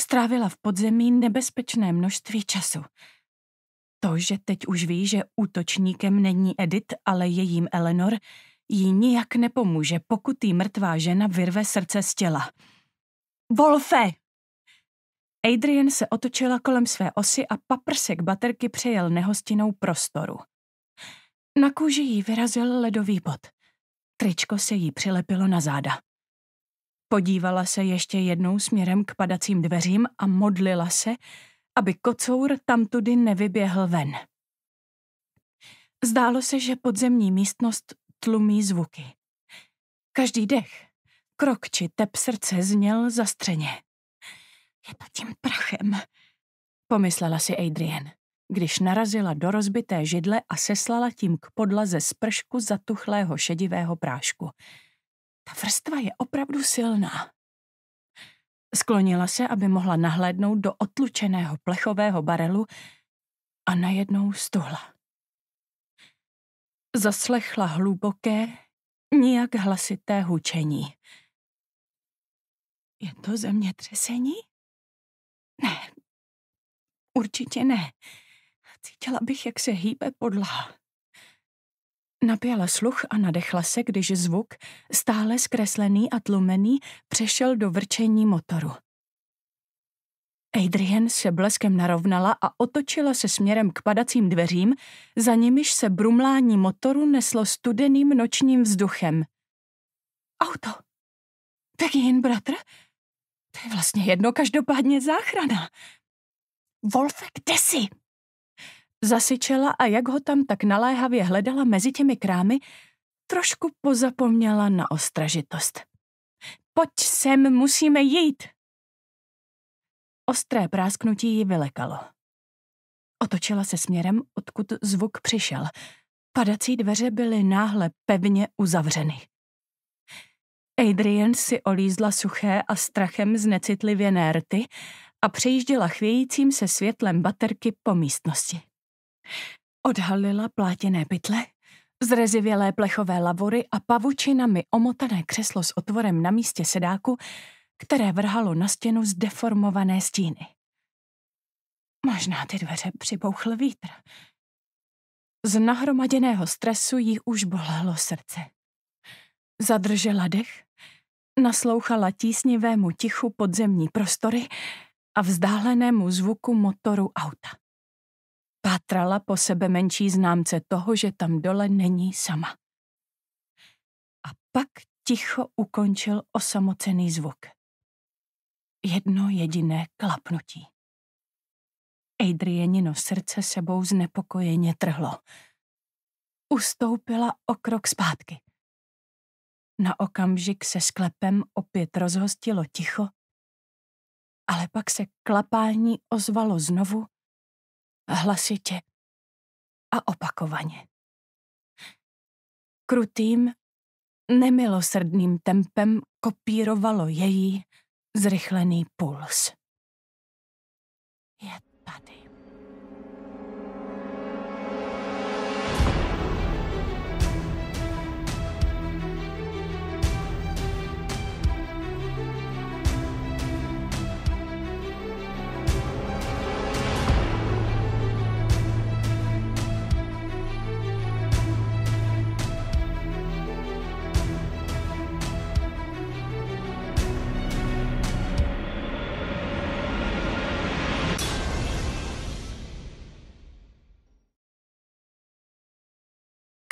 strávila v podzemí nebezpečné množství času – to, že teď už ví, že útočníkem není Edith, ale je jím Eleanor, jí nijak nepomůže, pokud jí mrtvá žena vyrve srdce z těla. Wolfe! Adrian se otočila kolem své osy a paprsek baterky přejel nehostinou prostoru. Na kůži jí vyrazil ledový bod. Tričko se jí přilepilo na záda. Podívala se ještě jednou směrem k padacím dveřím a modlila se, aby kocour tamtudy nevyběhl ven. Zdálo se, že podzemní místnost tlumí zvuky. Každý dech, krok či tep srdce zněl zastřeně. Je to tím prachem, pomyslela si Adrian, když narazila do rozbité židle a seslala tím k podlaze spršku zatuchlého šedivého prášku. Ta vrstva je opravdu silná. Sklonila se, aby mohla nahlédnout do otlučeného plechového barelu a najednou stuhla. Zaslechla hluboké, nijak hlasité hučení. Je to zemětřesení? Ne, určitě ne. Cítila bych, jak se hýbe podlaha. Napěla sluch a nadechla se, když zvuk, stále zkreslený a tlumený, přešel do vrčení motoru. Adrian se bleskem narovnala a otočila se směrem k padacím dveřím, za nimiž se brumlání motoru neslo studeným nočním vzduchem. Auto! Tak jen bratr? To je vlastně jedno, každopádně záchrana. Wolfe, kde jsi? zasyčela a jak ho tam tak naléhavě hledala mezi těmi krámy, trošku pozapomněla na ostražitost. Pojď sem, musíme jít! Ostré prásknutí ji vylekalo. Otočila se směrem, odkud zvuk přišel. Padací dveře byly náhle pevně uzavřeny. Adrian si olízla suché a strachem znecitlivěné rty a přejížděla chvějícím se světlem baterky po místnosti. Odhalila plátěné pytle, zrezivělé plechové lavory a pavučinami omotané křeslo s otvorem na místě sedáku, které vrhalo na stěnu z deformované stíny. Možná ty dveře přibouchl vítr. Z nahromaděného stresu jí už bolelo srdce. Zadržela dech, naslouchala tísnivému tichu podzemní prostory a vzdálenému zvuku motoru auta. Pátrala po sebe menší známce toho, že tam dole není sama. A pak ticho ukončil osamocený zvuk. Jedno jediné klapnutí. Adrienino srdce sebou znepokojeně trhlo. Ustoupila o krok zpátky. Na okamžik se sklepem opět rozhostilo ticho, ale pak se klapání ozvalo znovu hlasitě a opakovaně. Krutým, nemilosrdným tempem kopírovalo její zrychlený puls. Je tady.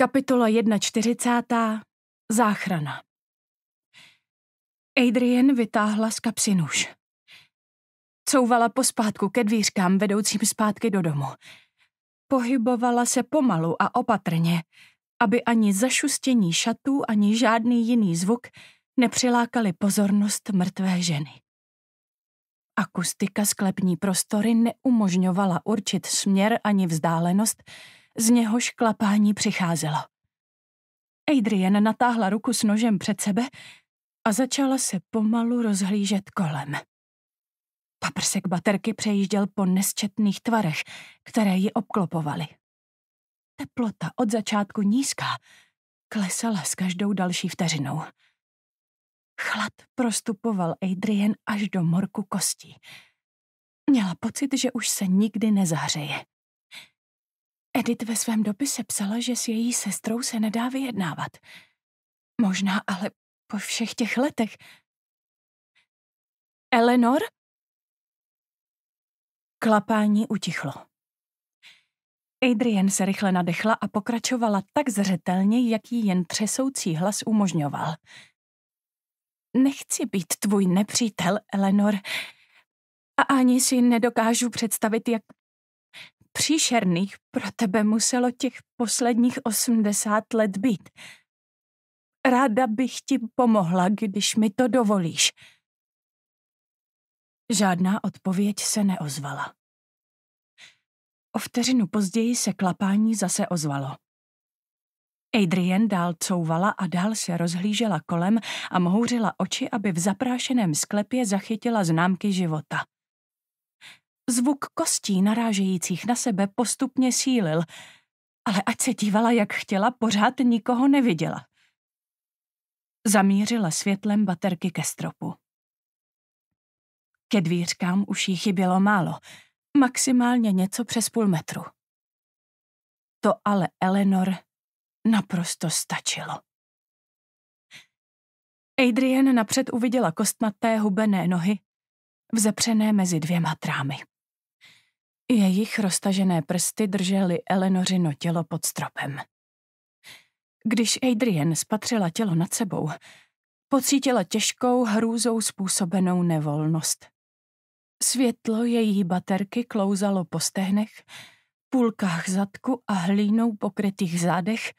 Kapitola 1.40. Záchrana. Adrian vytáhla z kapsy nůž. Couvala pospátku ke dvířkám vedoucím zpátky do domu. Pohybovala se pomalu a opatrně, aby ani zašustění šatů, ani žádný jiný zvuk nepřilákali pozornost mrtvé ženy. Akustika sklepní prostory neumožňovala určit směr ani vzdálenost, z něhož klapání přicházelo. Adrian natáhla ruku s nožem před sebe a začala se pomalu rozhlížet kolem. Paprsek baterky přejížděl po nesčetných tvarech, které ji obklopovaly. Teplota od začátku nízká klesala s každou další vteřinou. Chlad prostupoval Adrian až do morku kostí. Měla pocit, že už se nikdy nezahřeje. Edith ve svém dopise psala, že s její sestrou se nedá vyjednávat. Možná ale po všech těch letech. Eleanor? Klapání utichlo. Adrian se rychle nadechla a pokračovala tak zřetelně, jak jí jen třesoucí hlas umožňoval. Nechci být tvůj nepřítel, Eleanor. A ani si nedokážu představit, jak příšerných pro tebe muselo těch posledních osmdesát let být. Ráda bych ti pomohla, když mi to dovolíš. Žádná odpověď se neozvala. O vteřinu později se klapání zase ozvalo. Adrian dál couvala a dál se rozhlížela kolem a mohouřila oči, aby v zaprášeném sklepě zachytila známky života. Zvuk kostí narážejících na sebe postupně sílil, ale ať se dívala, jak chtěla, pořád nikoho neviděla. Zamířila světlem baterky ke stropu. Ke dvířkám už jí chybělo málo, maximálně něco přes půl metru. To ale Eleanor naprosto stačilo. Adrian napřed uviděla kostnaté hubené nohy, vzepřené mezi dvěma trámy. Jejich roztažené prsty držely Elenorino tělo pod stropem. Když Adrian spatřila tělo nad sebou, pocítila těžkou hrůzou způsobenou nevolnost. Světlo její baterky klouzalo po stehnech, půlkách zadku a hlínou pokrytých zádech,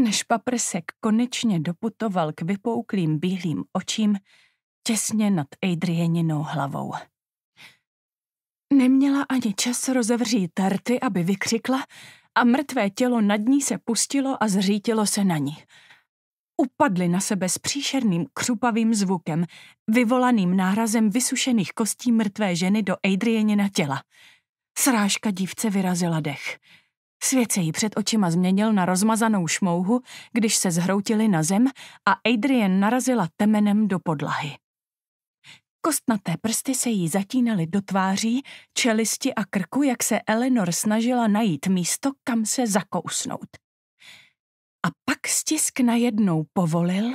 než paprsek konečně doputoval k vypouklým bílým očím těsně nad Adrianinou hlavou. Neměla ani čas rozevřít tarty, aby vykřikla a mrtvé tělo nad ní se pustilo a zřítilo se na ní. Upadly na sebe s příšerným křupavým zvukem, vyvolaným nárazem vysušených kostí mrtvé ženy do na těla. Srážka dívce vyrazila dech. Svět se jí před očima změnil na rozmazanou šmouhu, když se zhroutili na zem a Adrian narazila temenem do podlahy. Kostnaté prsty se jí zatínaly do tváří, čelisti a krku, jak se Eleanor snažila najít místo, kam se zakousnout. A pak stisk najednou povolil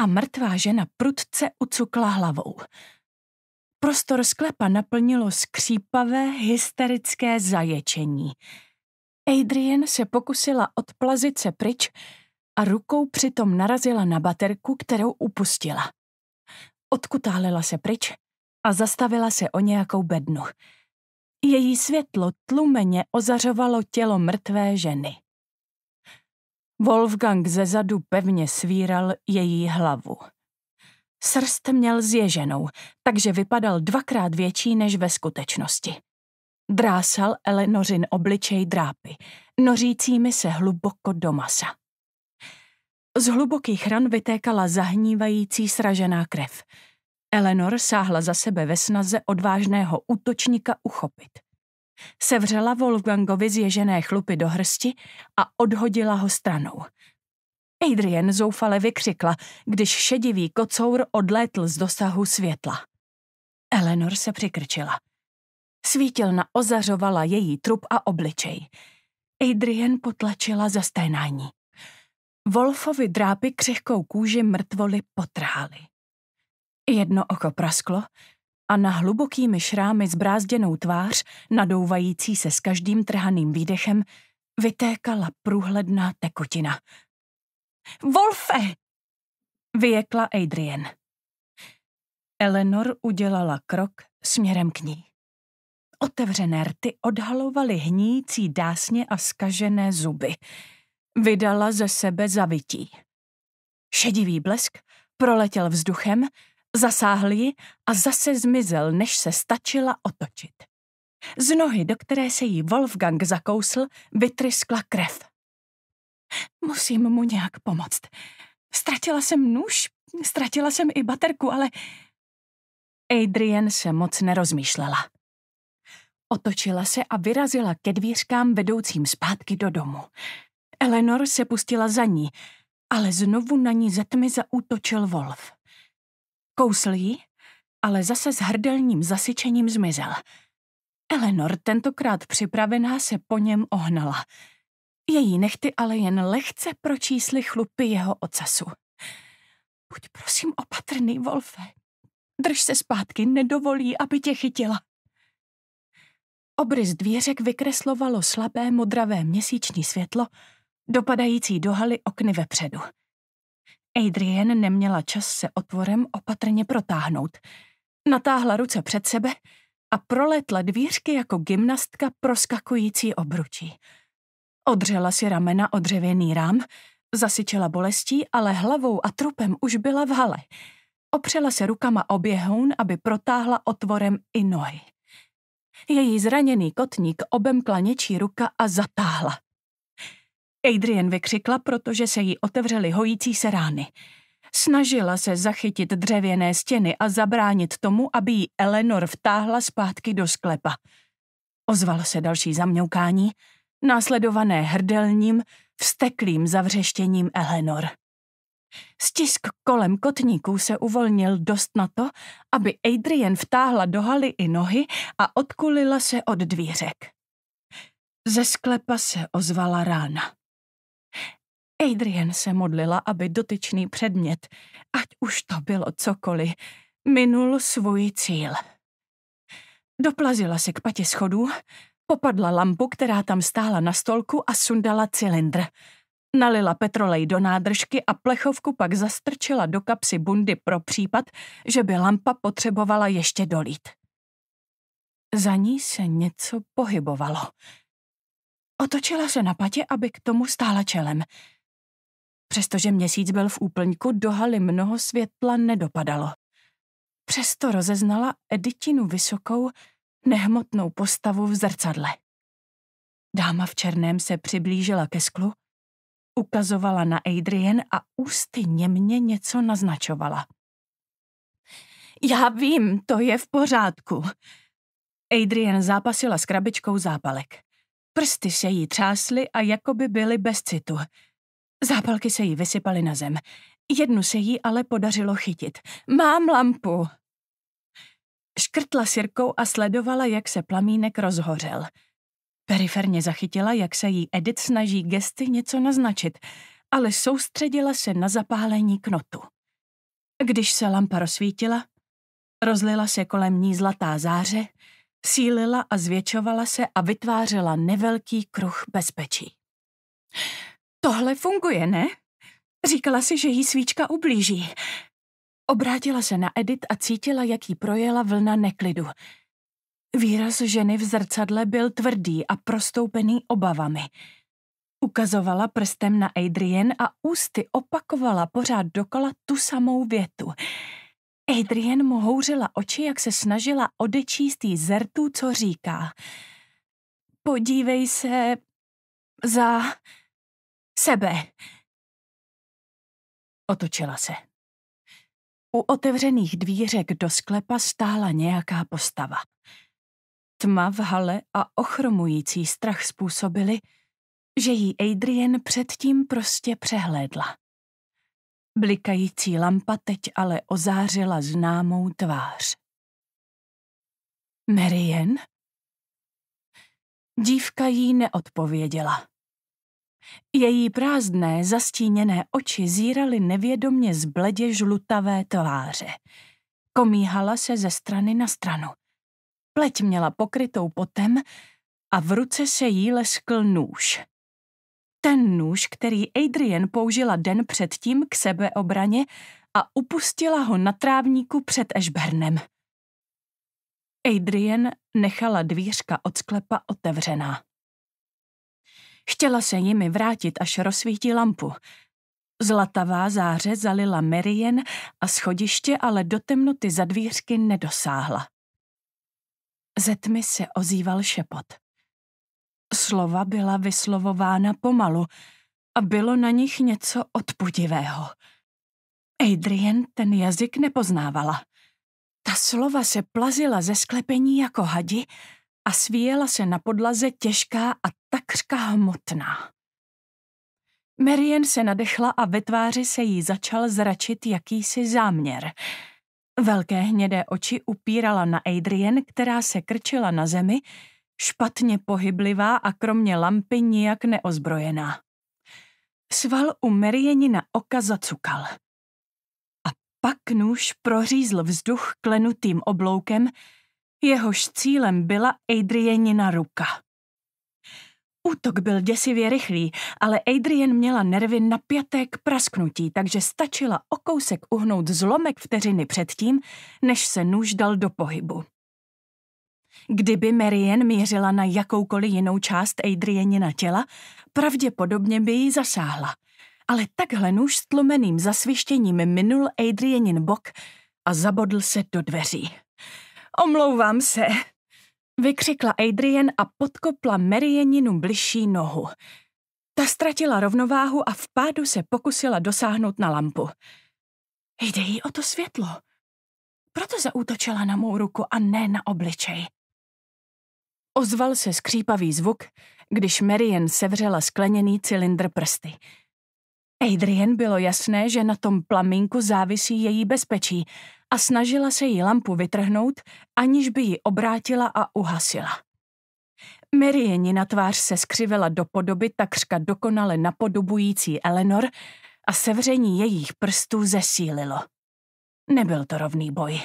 a mrtvá žena prudce ucukla hlavou. Prostor sklepa naplnilo skřípavé, hysterické zaječení. Adrian se pokusila odplazit se pryč a rukou přitom narazila na baterku, kterou upustila odkutálela se pryč a zastavila se o nějakou bednu. Její světlo tlumeně ozařovalo tělo mrtvé ženy. Wolfgang ze zadu pevně svíral její hlavu. Srst měl zježenou, takže vypadal dvakrát větší než ve skutečnosti. Drásal Elenořin obličej drápy, nořícími se hluboko do masa. Z hlubokých ran vytékala zahnívající sražená krev. Eleanor sáhla za sebe ve snaze odvážného útočníka uchopit. Sevřela Wolfgangovi zježené chlupy do hrsti a odhodila ho stranou. Adrian zoufale vykřikla, když šedivý kocour odlétl z dosahu světla. Eleanor se přikrčila. Svítilna ozařovala její trup a obličej. Adrian potlačila zasténání. Wolfovi drápy křehkou kůži mrtvoly potrály. Jedno oko prasklo a na hlubokými šrámy zbrázděnou tvář, nadouvající se s každým trhaným výdechem, vytékala průhledná tekutina. Wolfe! vyjekla Adrian. Eleanor udělala krok směrem k ní. Otevřené rty odhalovaly hníjící dásně a skažené zuby – vydala ze sebe zavití. Šedivý blesk proletěl vzduchem, zasáhl ji a zase zmizel, než se stačila otočit. Z nohy, do které se jí Wolfgang zakousl, vytryskla krev. Musím mu nějak pomoct. Ztratila jsem nůž, ztratila jsem i baterku, ale... Adrian se moc nerozmýšlela. Otočila se a vyrazila ke dvířkám vedoucím zpátky do domu. Eleanor se pustila za ní, ale znovu na ní ze tmy zaútočil Wolf. Kousl ji, ale zase s hrdelním zasyčením zmizel. Eleanor, tentokrát připravená, se po něm ohnala. Její nechty ale jen lehce pročísly chlupy jeho ocasu. Buď prosím opatrný, Wolfe. Drž se zpátky, nedovolí, aby tě chytila. Obrys dvířek vykreslovalo slabé modravé měsíční světlo dopadající do haly okny vepředu. Adrienne neměla čas se otvorem opatrně protáhnout. Natáhla ruce před sebe a proletla dvířky jako gymnastka proskakující obručí. Odřela si ramena o dřevěný rám, zasyčela bolestí, ale hlavou a trupem už byla v hale. Opřela se rukama o běhoun, aby protáhla otvorem i nohy. Její zraněný kotník obemkla něčí ruka a zatáhla. Adrian vykřikla, protože se jí otevřely hojící se rány. Snažila se zachytit dřevěné stěny a zabránit tomu, aby ji Eleanor vtáhla zpátky do sklepa. Ozvalo se další zamňoukání, následované hrdelním, vsteklým zavřeštěním Eleanor. Stisk kolem kotníků se uvolnil dost na to, aby Adrian vtáhla do haly i nohy a odkulila se od dvířek. Ze sklepa se ozvala rána. Adrian se modlila, aby dotyčný předmět, ať už to bylo cokoliv, minul svůj cíl. Doplazila se k patě schodů, popadla lampu, která tam stála na stolku a sundala cylindr. Nalila petrolej do nádržky a plechovku pak zastrčila do kapsy bundy pro případ, že by lampa potřebovala ještě dolít. Za ní se něco pohybovalo. Otočila se na patě, aby k tomu stála čelem. Přestože měsíc byl v úplňku, do haly mnoho světla nedopadalo. Přesto rozeznala Editinu vysokou, nehmotnou postavu v zrcadle. Dáma v černém se přiblížila ke sklu, ukazovala na Adrian a ústy němně něco naznačovala. Já vím, to je v pořádku. Adrian zápasila s krabičkou zápalek. Prsty se jí třásly a jako by byly bez citu. Zápalky se jí vysypaly na zem. Jednu se jí ale podařilo chytit. Mám lampu! Škrtla sirkou a sledovala, jak se plamínek rozhořel. Periferně zachytila, jak se jí Edith snaží gesty něco naznačit, ale soustředila se na zapálení knotu. Když se lampa rozsvítila, rozlila se kolem ní zlatá záře, sílila a zvětšovala se a vytvářela nevelký kruh bezpečí. Tohle funguje, ne? Říkala si, že jí svíčka ublíží. Obrátila se na Edit a cítila, jak jí projela vlna neklidu. Výraz ženy v zrcadle byl tvrdý a prostoupený obavami. Ukazovala prstem na Adrien a ústy opakovala pořád dokola tu samou větu. Adrien mu houřila oči, jak se snažila odečíst jí zertu, co říká. Podívej se za... Sebe! Otočila se. U otevřených dvířek do sklepa stála nějaká postava. Tma v hale a ochromující strach způsobili, že ji Adrian předtím prostě přehlédla. Blikající lampa teď ale ozářila známou tvář. Marian? Dívka jí neodpověděla. Její prázdné, zastíněné oči zíraly nevědomně z bledě žlutavé tváře. Komíhala se ze strany na stranu. Pleť měla pokrytou potem a v ruce se jí leskl nůž. Ten nůž, který Adrian použila den předtím k sebeobraně a upustila ho na trávníku před Ešbernem. Adrian nechala dvířka od sklepa otevřená. Chtěla se jimi vrátit, až rozsvítí lampu. Zlatavá záře zalila Merien a schodiště ale do temnoty za dvířky nedosáhla. Ze tmy se ozýval šepot. Slova byla vyslovována pomalu a bylo na nich něco odpudivého. Adrian ten jazyk nepoznávala. Ta slova se plazila ze sklepení jako hadi a svíjela se na podlaze těžká a takřka hmotná. Merien se nadechla a ve tváři se jí začal zračit jakýsi záměr. Velké hnědé oči upírala na Adrien, která se krčila na zemi, špatně pohyblivá a kromě lampy nijak neozbrojená. Sval u na oka zacukal. A pak nůž prořízl vzduch klenutým obloukem, jehož cílem byla Adrienina ruka. Útok byl děsivě rychlý, ale Adrian měla nervy napjaté k prasknutí, takže stačila o kousek uhnout zlomek vteřiny předtím, než se nůž dal do pohybu. Kdyby Marian mířila na jakoukoliv jinou část Adrianina těla, pravděpodobně by ji zasáhla. Ale takhle nůž s tlumeným zasvištěním minul Adrianin bok a zabodl se do dveří. Omlouvám se, Vykřikla Adrian a podkopla Marianinu bližší nohu. Ta ztratila rovnováhu a v pádu se pokusila dosáhnout na lampu. Jde jí o to světlo. Proto zaútočila na mou ruku a ne na obličej. Ozval se skřípavý zvuk, když Marian sevřela skleněný cylindr prsty. Adrian bylo jasné, že na tom plamínku závisí její bezpečí a snažila se jí lampu vytrhnout, aniž by ji obrátila a uhasila. Merieni na tvář se skřivila do podoby takřka dokonale napodobující Eleanor a sevření jejich prstů zesílilo. Nebyl to rovný boj.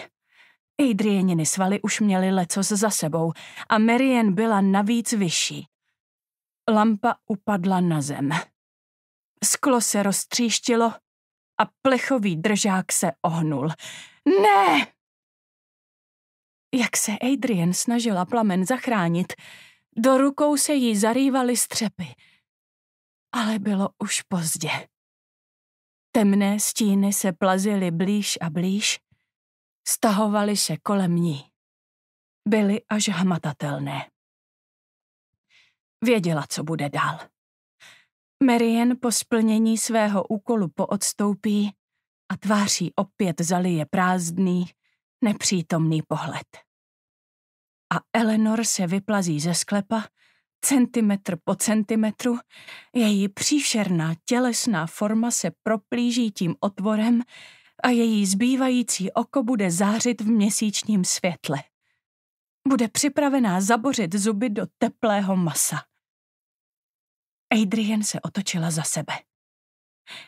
Adrieniny svaly už měly lecos za sebou a Merien byla navíc vyšší. Lampa upadla na zem. Sklo se roztříštilo a plechový držák se ohnul. Ne! Jak se Adrian snažila plamen zachránit, do rukou se jí zarývaly střepy. Ale bylo už pozdě. Temné stíny se plazily blíž a blíž, stahovaly se kolem ní. Byly až hmatatelné. Věděla, co bude dál. Marian po splnění svého úkolu poodstoupí a tváří opět zalije prázdný, nepřítomný pohled. A Eleanor se vyplazí ze sklepa, centimetr po centimetru, její příšerná tělesná forma se proplíží tím otvorem a její zbývající oko bude zářit v měsíčním světle. Bude připravená zabořit zuby do teplého masa. Adrian se otočila za sebe.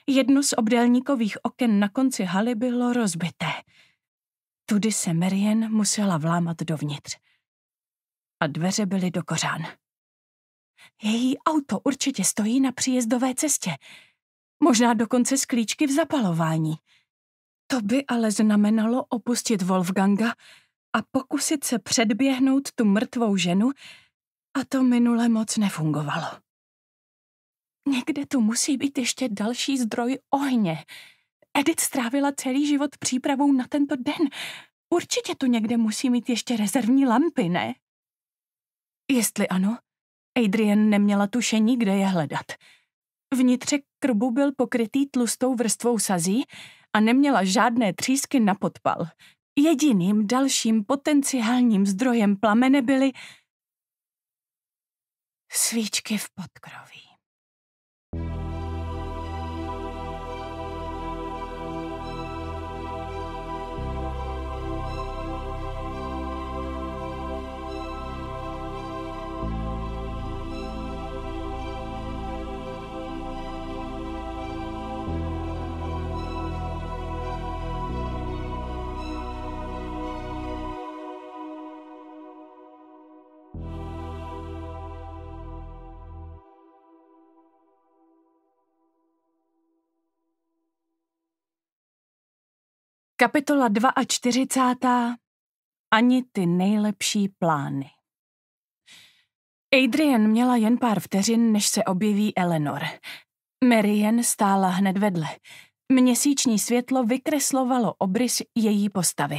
Jedno z obdélníkových oken na konci haly bylo rozbité. Tudy se Merien musela vlámat dovnitř. A dveře byly do kořán. Její auto určitě stojí na příjezdové cestě. Možná dokonce s klíčky v zapalování. To by ale znamenalo opustit Wolfganga a pokusit se předběhnout tu mrtvou ženu, a to minule moc nefungovalo. Někde tu musí být ještě další zdroj ohně. Edith strávila celý život přípravou na tento den. Určitě tu někde musí mít ještě rezervní lampy, ne? Jestli ano, Adrian neměla tušení, kde je hledat. Vnitřek krbu byl pokrytý tlustou vrstvou sazí a neměla žádné třísky na podpal. Jediným dalším potenciálním zdrojem plamene byly svíčky v podkroví. Thank you. Kapitola 42. Ani ty nejlepší plány. Adrian měla jen pár vteřin, než se objeví Eleanor. Marian stála hned vedle. Měsíční světlo vykreslovalo obrys její postavy.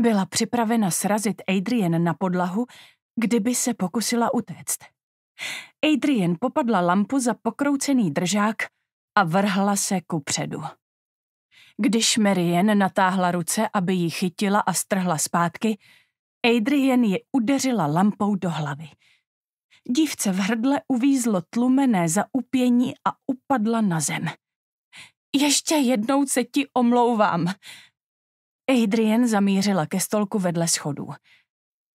Byla připravena srazit Adrian na podlahu, kdyby se pokusila utéct. Adrian popadla lampu za pokroucený držák a vrhla se ku předu. Když Marian natáhla ruce, aby ji chytila a strhla zpátky, Adrian ji udeřila lampou do hlavy. Dívce v hrdle uvízlo tlumené zaupění a upadla na zem. Ještě jednou se ti omlouvám. Adrian zamířila ke stolku vedle schodů.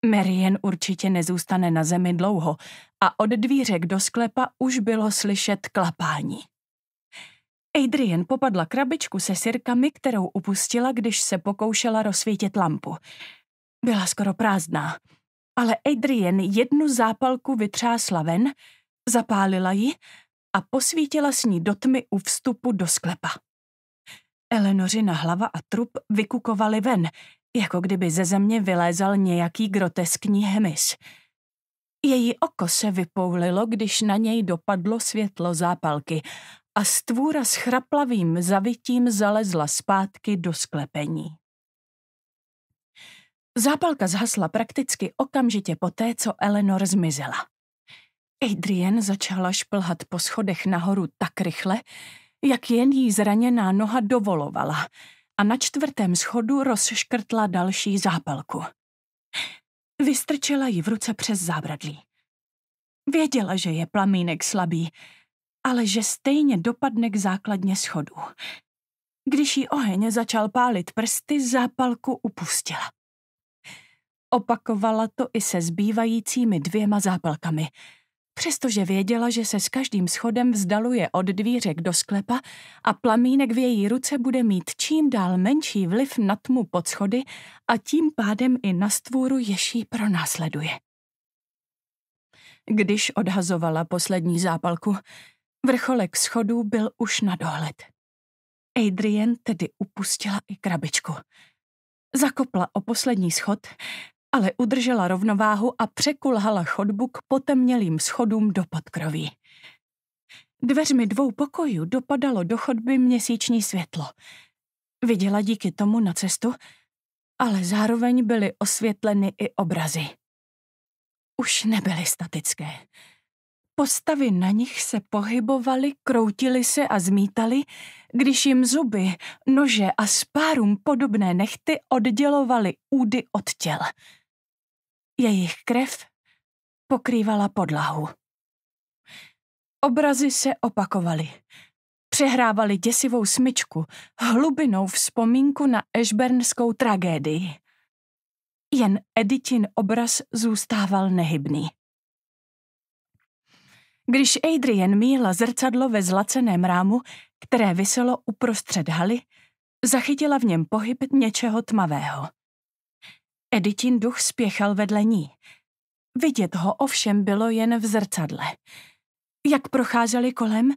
Marian určitě nezůstane na zemi dlouho a od dvířek do sklepa už bylo slyšet klapání. Adrian popadla krabičku se sirkami, kterou upustila, když se pokoušela rozsvítit lampu. Byla skoro prázdná, ale Adrian jednu zápalku vytřásla ven, zapálila ji a posvítila s ní do tmy u vstupu do sklepa. Elenořina hlava a trup vykukovali ven, jako kdyby ze země vylézal nějaký groteskní hemis. Její oko se vypoulilo, když na něj dopadlo světlo zápalky a stvůra s chraplavým zavitím zalezla zpátky do sklepení. Zápalka zhasla prakticky okamžitě poté, co Eleanor zmizela. Adrian začala šplhat po schodech nahoru tak rychle, jak jen jí zraněná noha dovolovala a na čtvrtém schodu rozškrtla další zápalku. Vystrčila ji v ruce přes zábradlí. Věděla, že je plamínek slabý, ale že stejně dopadne k základně schodu, Když jí oheň začal pálit prsty, zápalku upustila. Opakovala to i se zbývajícími dvěma zápalkami, přestože věděla, že se s každým schodem vzdaluje od dvířek do sklepa a plamínek v její ruce bude mít čím dál menší vliv na tmu pod schody a tím pádem i na stvůru, jež ji pronásleduje. Když odhazovala poslední zápalku, Vrcholek schodů byl už na dohled. Adrian tedy upustila i krabičku. Zakopla o poslední schod, ale udržela rovnováhu a překulhala chodbu k potemnělým schodům do podkroví. Dveřmi dvou pokojů dopadalo do chodby měsíční světlo. Viděla díky tomu na cestu, ale zároveň byly osvětleny i obrazy. Už nebyly statické. Postavy na nich se pohybovaly, kroutily se a zmítaly, když jim zuby, nože a spárům podobné nechty oddělovaly údy od těl. Jejich krev pokrývala podlahu. Obrazy se opakovaly. Přehrávali děsivou smyčku, hlubinou vzpomínku na Ešbernskou tragédii. Jen Editin obraz zůstával nehybný. Když Adrian míla zrcadlo ve zlaceném rámu, které viselo uprostřed haly, zachytila v něm pohyb něčeho tmavého. Editin duch spěchal vedle ní. Vidět ho ovšem bylo jen v zrcadle. Jak procházeli kolem,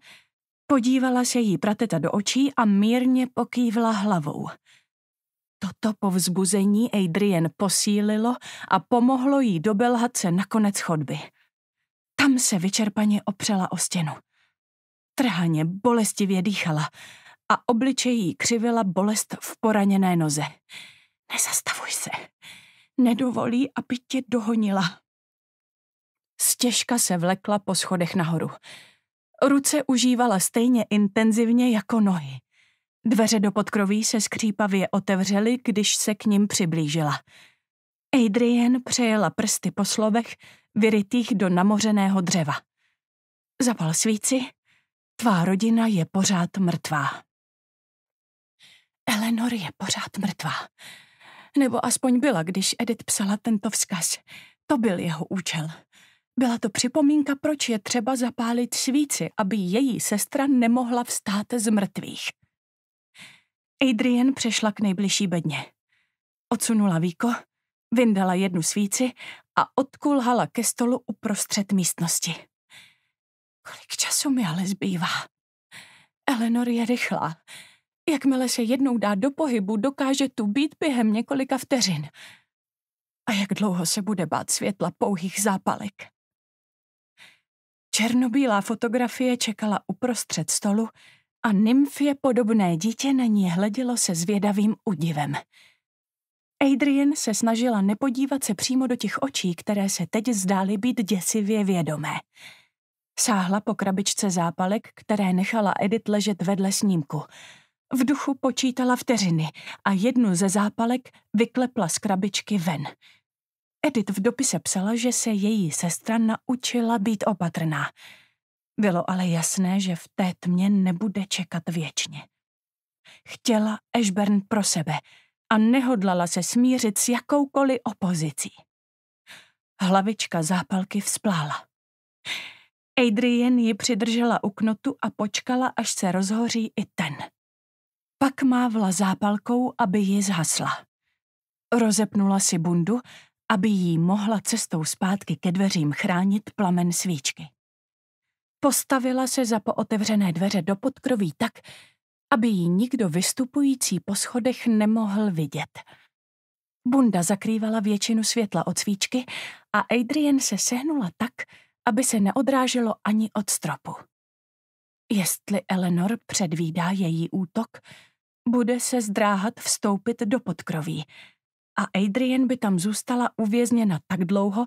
podívala se jí prateta do očí a mírně pokývla hlavou. Toto povzbuzení Adrian posílilo a pomohlo jí dobelhat se na konec chodby. Tam se vyčerpaně opřela o stěnu. Trhaně, bolestivě dýchala a jí křivila bolest v poraněné noze. Nezastavuj se. Nedovolí, aby tě dohonila. Stěžka se vlekla po schodech nahoru. Ruce užívala stejně intenzivně jako nohy. Dveře do podkroví se skřípavě otevřely, když se k ním přiblížila. Adrian přejela prsty po slovech vyrytých do namořeného dřeva. Zapal svíci, tvá rodina je pořád mrtvá. Eleanor je pořád mrtvá. Nebo aspoň byla, když Edith psala tento vzkaz. To byl jeho účel. Byla to připomínka, proč je třeba zapálit svíci, aby její sestra nemohla vstát z mrtvých. Adrian přešla k nejbližší bedně. Odsunula víko vyndala jednu svíci a odkulhala ke stolu uprostřed místnosti. Kolik času mi ale zbývá? Eleanor je rychlá. Jakmile se jednou dá do pohybu, dokáže tu být během několika vteřin. A jak dlouho se bude bát světla pouhých zápalek? Černobílá fotografie čekala uprostřed stolu a nymfě podobné dítě na ní hledělo se zvědavým udivem. Adrian se snažila nepodívat se přímo do těch očí, které se teď zdály být děsivě vědomé. Sáhla po krabičce zápalek, které nechala Edith ležet vedle snímku. V duchu počítala vteřiny a jednu ze zápalek vyklepla z krabičky ven. Edith v dopise psala, že se její sestra naučila být opatrná. Bylo ale jasné, že v té tmě nebude čekat věčně. Chtěla Ashburn pro sebe – a nehodlala se smířit s jakoukoliv opozicí. Hlavička zápalky vzplála. Adrian ji přidržela u knotu a počkala, až se rozhoří i ten. Pak mávla zápalkou, aby ji zhasla. Rozepnula si bundu, aby jí mohla cestou zpátky ke dveřím chránit plamen svíčky. Postavila se za pootevřené dveře do podkroví tak, aby ji nikdo vystupující po schodech nemohl vidět. Bunda zakrývala většinu světla od svíčky a Adrian se sehnula tak, aby se neodráželo ani od stropu. Jestli Eleanor předvídá její útok, bude se zdráhat vstoupit do podkroví a Adrian by tam zůstala uvězněna tak dlouho,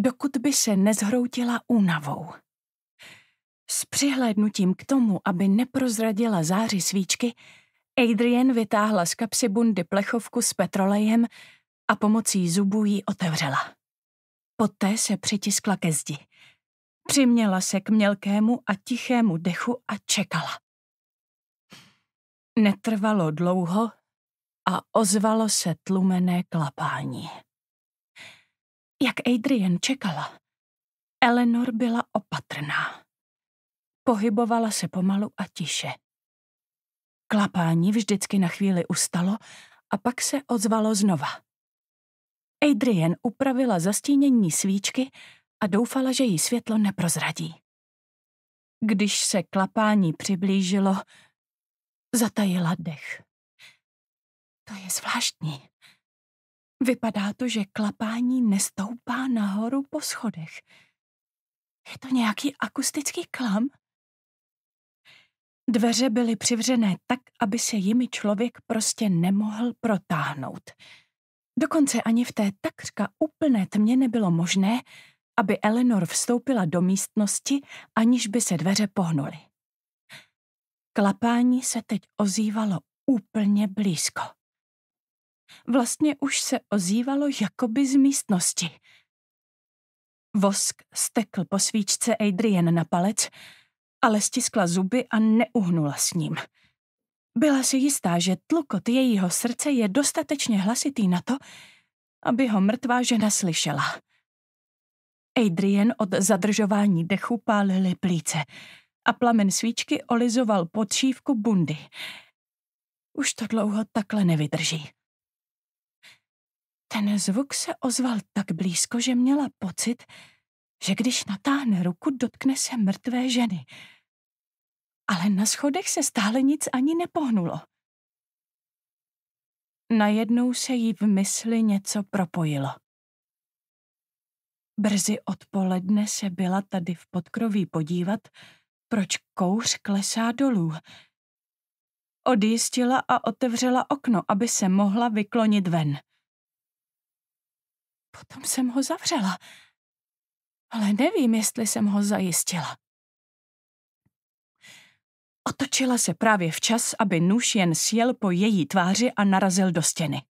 dokud by se nezhroutila únavou. S přihlédnutím k tomu, aby neprozradila záři svíčky, Adrian vytáhla z kapsy bundy plechovku s petrolejem a pomocí zubů ji otevřela. Poté se přitiskla ke zdi. Přiměla se k mělkému a tichému dechu a čekala. Netrvalo dlouho a ozvalo se tlumené klapání. Jak Adrian čekala, Eleanor byla opatrná pohybovala se pomalu a tiše. Klapání vždycky na chvíli ustalo a pak se ozvalo znova. Adrian upravila zastínění svíčky a doufala, že jí světlo neprozradí. Když se klapání přiblížilo, zatajila dech. To je zvláštní. Vypadá to, že klapání nestoupá nahoru po schodech. Je to nějaký akustický klam? Dveře byly přivřené tak, aby se jimi člověk prostě nemohl protáhnout. Dokonce ani v té takřka úplné tmě nebylo možné, aby Eleanor vstoupila do místnosti, aniž by se dveře pohnuly. Klapání se teď ozývalo úplně blízko. Vlastně už se ozývalo jakoby z místnosti. Vosk stekl po svíčce Adrian na palec ale stiskla zuby a neuhnula s ním. Byla si jistá, že tlukot jejího srdce je dostatečně hlasitý na to, aby ho mrtvá žena slyšela. Adrian od zadržování dechu pálili plíce a plamen svíčky olizoval podšívku bundy. Už to dlouho takhle nevydrží. Ten zvuk se ozval tak blízko, že měla pocit, že když natáhne ruku, dotkne se mrtvé ženy. Ale na schodech se stále nic ani nepohnulo. Najednou se jí v mysli něco propojilo. Brzy odpoledne se byla tady v podkroví podívat, proč kouř klesá dolů. Odjistila a otevřela okno, aby se mohla vyklonit ven. Potom jsem ho zavřela ale nevím, jestli jsem ho zajistila. Otočila se právě včas, aby nůž jen sjel po její tváři a narazil do stěny.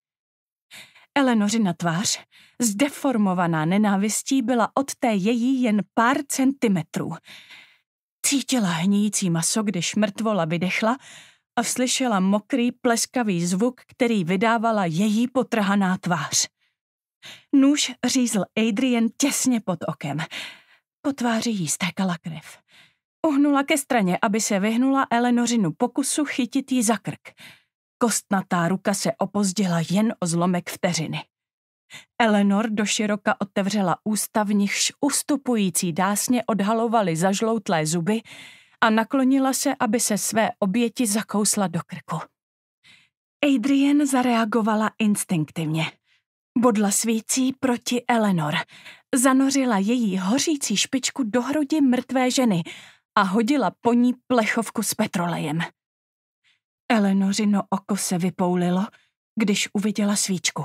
Elenořina tvář, zdeformovaná nenávistí, byla od té její jen pár centimetrů. Cítila hníjící maso, když mrtvola vydechla a slyšela mokrý, pleskavý zvuk, který vydávala její potrhaná tvář. Nůž řízl Adrian těsně pod okem. Po tváři jí stékala krev. Uhnula ke straně, aby se vyhnula Elenorinu pokusu chytit jí za krk. Kostnatá ruka se opozdila jen o zlomek vteřiny. Eleanor doširoka otevřela ústa, v nichž ustupující dásně odhalovaly zažloutlé zuby a naklonila se, aby se své oběti zakousla do krku. Adrian zareagovala instinktivně. Bodla svící proti Eleanor. Zanořila její hořící špičku do hrudi mrtvé ženy a hodila po ní plechovku s petrolejem. Eleanorino oko se vypoulilo, když uviděla svíčku.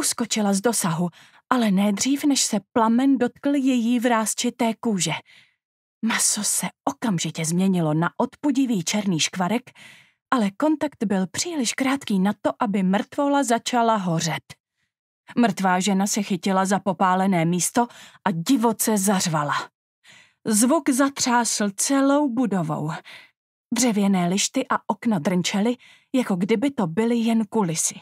Uskočila z dosahu, ale ne dřív, než se plamen dotkl její vrázčité kůže. Maso se okamžitě změnilo na odpudivý černý škvarek, ale kontakt byl příliš krátký na to, aby mrtvola začala hořet. Mrtvá žena se chytila za popálené místo a divoce zařvala. Zvuk zatřásl celou budovou. Dřevěné lišty a okna drnčely, jako kdyby to byly jen kulisy.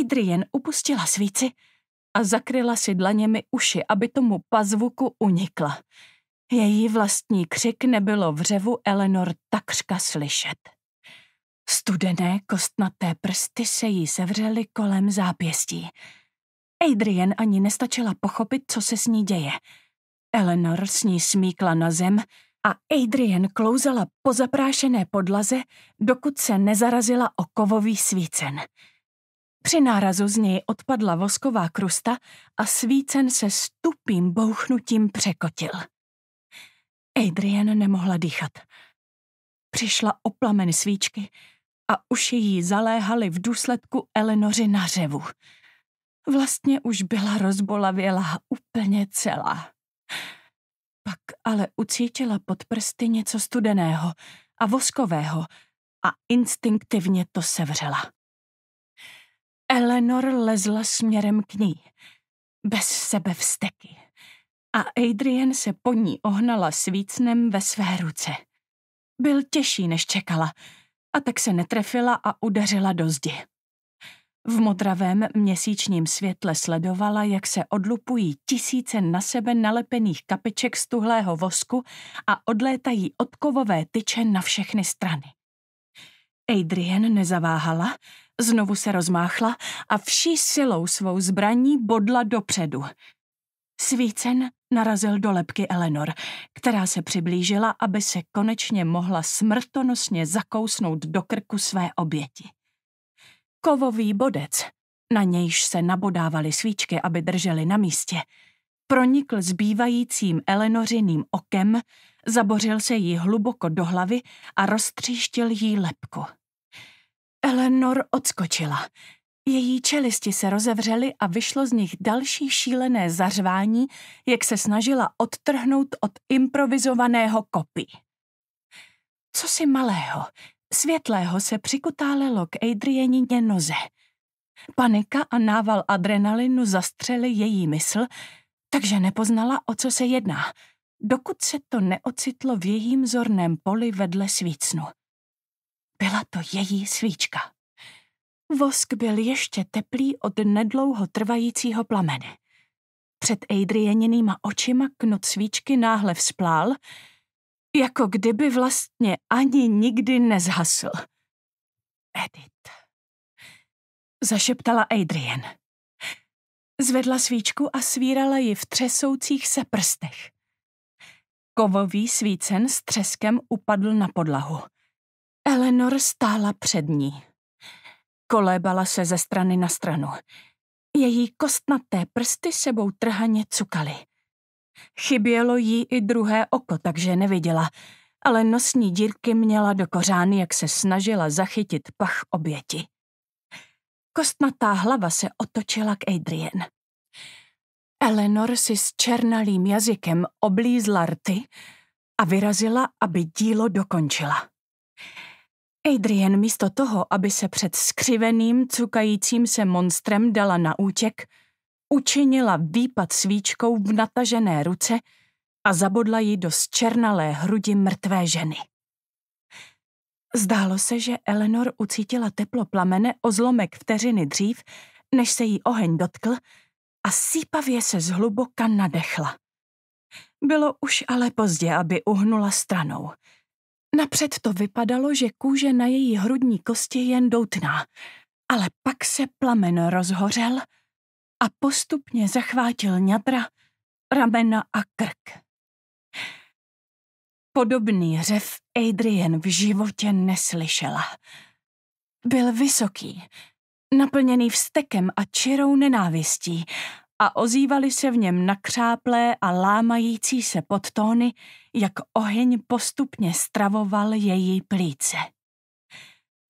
Adrian upustila svíci a zakryla si dlaněmi uši, aby tomu pazvuku unikla. Její vlastní křik nebylo v řevu Eleanor takřka slyšet. Studené kostnaté prsty se jí sevřely kolem zápěstí. Adrian ani nestačila pochopit, co se s ní děje. Eleanor s ní smíkla na zem a Adrian klouzala po zaprášené podlaze, dokud se nezarazila o kovový svícen. Při nárazu z něj odpadla vosková krusta a svícen se stupým bouchnutím překotil. Adrian nemohla dýchat. Přišla o plamen svíčky a uši jí zaléhaly v důsledku Elenoři na řevu. Vlastně už byla rozbolavělá úplně celá. Pak ale ucítila pod prsty něco studeného a voskového a instinktivně to sevřela. Eleanor lezla směrem k ní, bez sebe vsteky. A Adrian se po ní ohnala svícnem ve své ruce. Byl těžší, než čekala – a tak se netrefila a udeřila do zdi. V modravém měsíčním světle sledovala, jak se odlupují tisíce na sebe nalepených kapeček z tuhlého vosku a odlétají odkovové tyče na všechny strany. Adrian nezaváhala, znovu se rozmáchla a vší silou svou zbraní bodla dopředu. Svícen narazil do lepky Eleanor, která se přiblížila, aby se konečně mohla smrtonosně zakousnout do krku své oběti. Kovový bodec, na nějž se nabodávaly svíčky, aby držely na místě, pronikl zbývajícím Eleanoriným okem, zabořil se jí hluboko do hlavy a roztříštil jí lepku. Eleanor odskočila – její čelisti se rozevřely a vyšlo z nich další šílené zařvání, jak se snažila odtrhnout od improvizovaného kopy. Co si malého, světlého se přikutálelo k Adrienině noze. Panika a nával adrenalinu zastřeli její mysl, takže nepoznala, o co se jedná, dokud se to neocitlo v jejím zorném poli vedle svícnu. Byla to její svíčka. Vosk byl ještě teplý od nedlouho trvajícího plamene. Před Adrieninýma očima knot svíčky náhle vzplál, jako kdyby vlastně ani nikdy nezhasl. Edit. Zašeptala Adrien. Zvedla svíčku a svírala ji v třesoucích se prstech. Kovový svícen s třeskem upadl na podlahu. Eleanor stála před ní. Kolébala se ze strany na stranu. Její kostnaté prsty sebou trhaně cukaly. Chybělo jí i druhé oko, takže neviděla, ale nosní dírky měla do kořán, jak se snažila zachytit pach oběti. Kostnatá hlava se otočila k Adrien. Eleanor si s černalým jazykem oblízla rty a vyrazila, aby dílo dokončila. Adrian místo toho, aby se před skřiveným, cukajícím se monstrem dala na útěk, učinila výpad svíčkou v natažené ruce a zabodla ji do zčernalé hrudi mrtvé ženy. Zdálo se, že Eleanor ucítila teplo plamene o zlomek vteřiny dřív, než se jí oheň dotkl a sípavě se zhluboka nadechla. Bylo už ale pozdě, aby uhnula stranou – Napřed to vypadalo, že kůže na její hrudní kosti jen doutná, ale pak se plamen rozhořel a postupně zachvátil ňatra, ramena a krk. Podobný řev Adrian v životě neslyšela. Byl vysoký, naplněný vstekem a čirou nenávistí a ozývaly se v něm nakřáplé a lámající se podtóny, jak oheň postupně stravoval její plíce.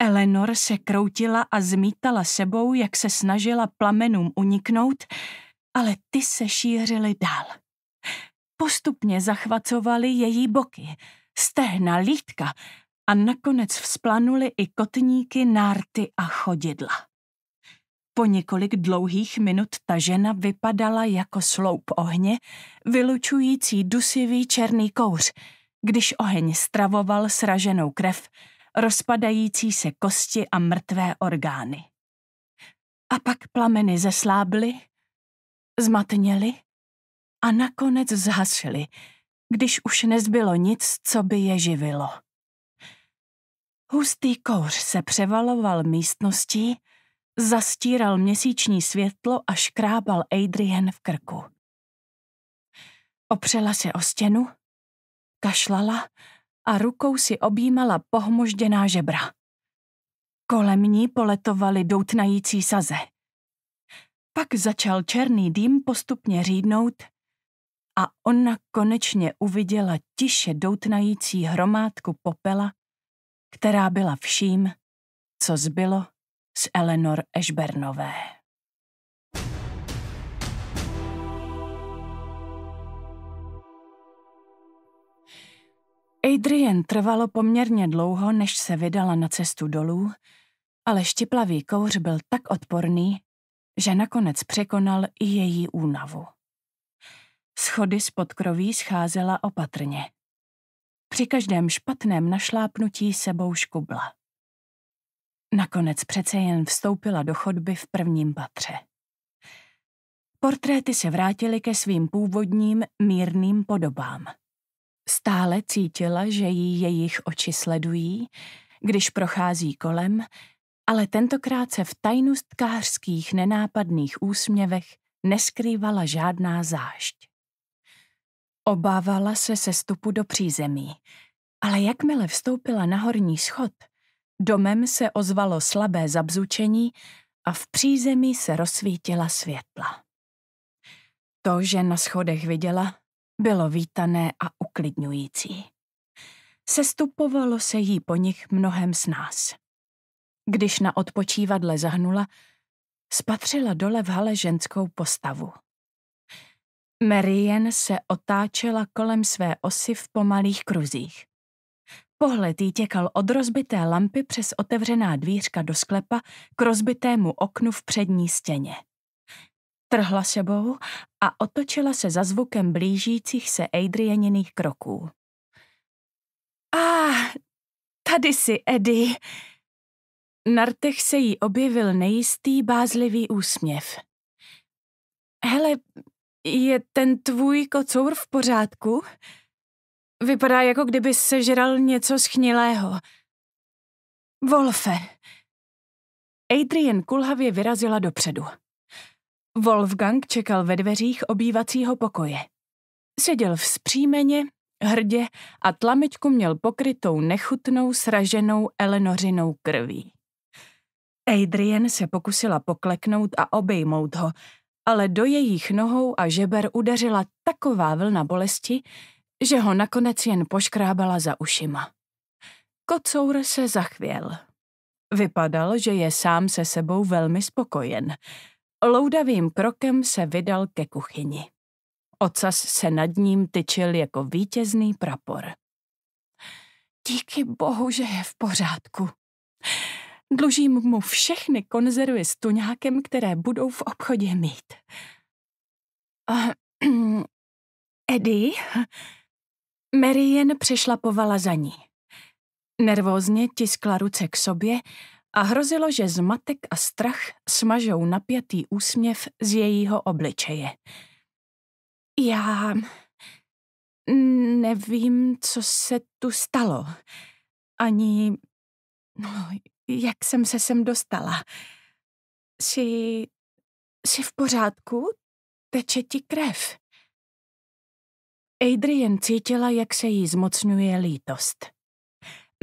Eleanor se kroutila a zmítala sebou, jak se snažila plamenům uniknout, ale ty se šířily dál. Postupně zachvacovaly její boky, stehna, lítka a nakonec vzplanuly i kotníky, nárty a chodidla. Po několik dlouhých minut ta žena vypadala jako sloup ohně, vylučující dusivý černý kouř, když oheň stravoval sraženou krev, rozpadající se kosti a mrtvé orgány. A pak plameny zeslábly, zmatněly a nakonec zhasly, když už nezbylo nic, co by je živilo. Hustý kouř se převaloval místností Zastíral měsíční světlo a škrábal Adrian v krku. Opřela se o stěnu, kašlala a rukou si objímala pohmožděná žebra. Kolem ní poletovaly doutnající saze. Pak začal černý dým postupně řídnout a ona konečně uviděla tiše doutnající hromádku popela, která byla vším, co zbylo z Eleanor Ešbernové. Adrian trvalo poměrně dlouho, než se vydala na cestu dolů, ale štiplavý kouř byl tak odporný, že nakonec překonal i její únavu. Schody z podkroví scházela opatrně. Při každém špatném našlápnutí sebou škubla. Nakonec přece jen vstoupila do chodby v prvním patře. Portréty se vrátily ke svým původním mírným podobám. Stále cítila, že jí jejich oči sledují, když prochází kolem, ale tentokrát se v tajnostkářských nenápadných úsměvech neskrývala žádná zášť. Obávala se sestupu do přízemí, ale jakmile vstoupila na horní schod – Domem se ozvalo slabé zabzučení a v přízemí se rozsvítila světla. To, že na schodech viděla, bylo vítané a uklidňující. Sestupovalo se jí po nich mnohem z nás. Když na odpočívadle zahnula, spatřila dole v hale ženskou postavu. Marian se otáčela kolem své osy v pomalých kruzích. Pohled jí těkal od rozbité lampy přes otevřená dvířka do sklepa k rozbitému oknu v přední stěně. Trhla sebou a otočila se za zvukem blížících se Adrianiných kroků. A ah, tady si, Edy Na rtech se jí objevil nejistý, bázlivý úsměv. Hele, je ten tvůj kocour v pořádku? Vypadá, jako kdyby sežral něco schnilého. Wolfe. Adrian kulhavě vyrazila dopředu. Wolfgang čekal ve dveřích obývacího pokoje. Seděl v vzpřímeně, hrdě a tlamičku měl pokrytou nechutnou, sraženou Elenořinou krví. Adrian se pokusila pokleknout a obejmout ho, ale do jejich nohou a žeber udeřila taková vlna bolesti, že ho nakonec jen poškrábala za ušima. Kocour se zachvěl. Vypadal, že je sám se sebou velmi spokojen. Loudavým krokem se vydal ke kuchyni. Ocas se nad ním tyčil jako vítězný prapor. Díky bohu, že je v pořádku. Dlužím mu všechny konzervy s tuňákem, které budou v obchodě mít. Uh, Eddie, Mary jen přešlapovala za ní. Nervózně tiskla ruce k sobě a hrozilo, že zmatek a strach smažou napjatý úsměv z jejího obličeje. Já nevím, co se tu stalo. Ani no, jak jsem se sem dostala. Jsi, jsi v pořádku? Teče ti krev. Adrian cítila, jak se jí zmocňuje lítost.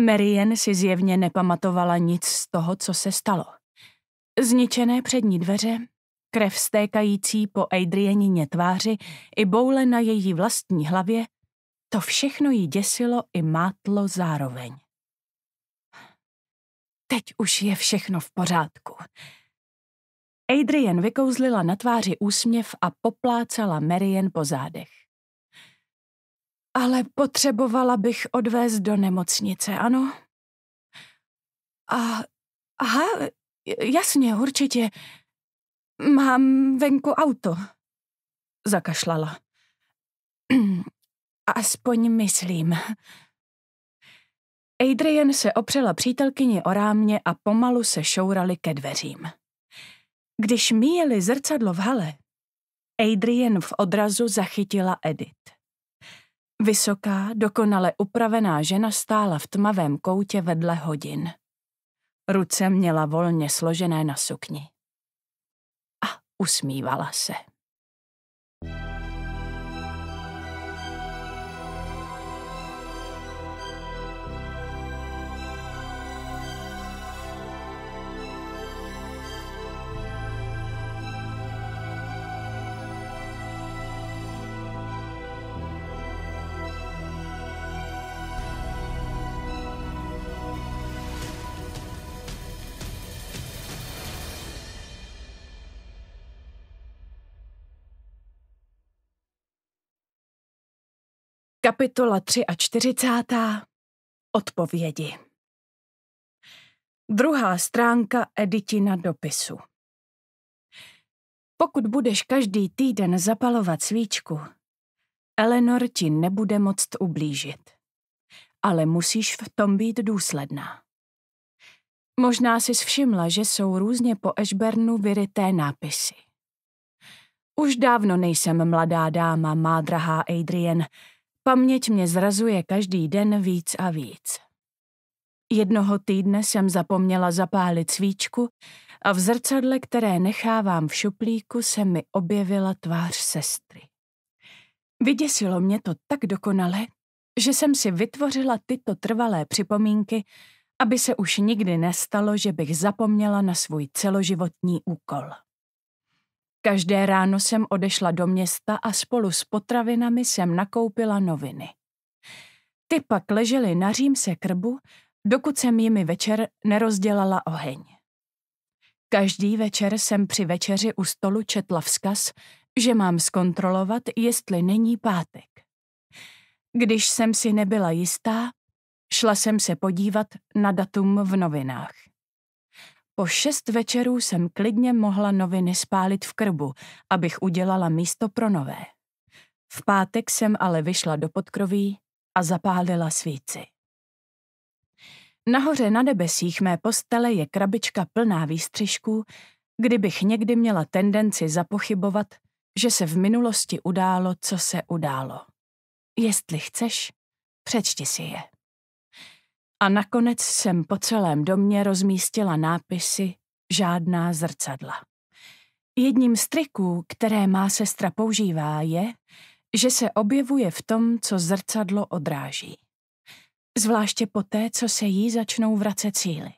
Marian si zjevně nepamatovala nic z toho, co se stalo. Zničené přední dveře, krev stékající po Adrianině tváři i boule na její vlastní hlavě, to všechno jí děsilo i mátlo zároveň. Teď už je všechno v pořádku. Adrian vykouzlila na tváři úsměv a poplácala Marian po zádech ale potřebovala bych odvést do nemocnice, ano? A, aha, jasně, určitě. Mám venku auto. Zakašlala. Aspoň myslím. Adrian se opřela přítelkyni o rámě a pomalu se šourali ke dveřím. Když míjeli zrcadlo v hale, Adrian v odrazu zachytila Edith. Vysoká, dokonale upravená žena stála v tmavém koutě vedle hodin. Ruce měla volně složené na sukni. A usmívala se. Kapitola 43. Odpovědi Druhá stránka Editina dopisu Pokud budeš každý týden zapalovat svíčku, Eleanor ti nebude moc ublížit. Ale musíš v tom být důsledná. Možná si všimla, že jsou různě po Ashburnu vyryté nápisy. Už dávno nejsem mladá dáma, má drahá Adrian, Paměť mě zrazuje každý den víc a víc. Jednoho týdne jsem zapomněla zapálit svíčku a v zrcadle, které nechávám v šuplíku, se mi objevila tvář sestry. Vyděsilo mě to tak dokonale, že jsem si vytvořila tyto trvalé připomínky, aby se už nikdy nestalo, že bych zapomněla na svůj celoživotní úkol. Každé ráno jsem odešla do města a spolu s potravinami jsem nakoupila noviny. Ty pak ležely na římse krbu, dokud jsem jimi večer nerozdělala oheň. Každý večer jsem při večeři u stolu četla vzkaz, že mám zkontrolovat, jestli není pátek. Když jsem si nebyla jistá, šla jsem se podívat na datum v novinách. Po šest večerů jsem klidně mohla noviny spálit v krbu, abych udělala místo pro nové. V pátek jsem ale vyšla do podkroví a zapálila svíci. Nahoře na debesích mé postele je krabička plná výstřižků, kdybych někdy měla tendenci zapochybovat, že se v minulosti událo, co se událo. Jestli chceš, přečti si je a nakonec jsem po celém domě rozmístila nápisy Žádná zrcadla. Jedním z triků, které má sestra používá, je, že se objevuje v tom, co zrcadlo odráží. Zvláště poté, co se jí začnou vracet síly.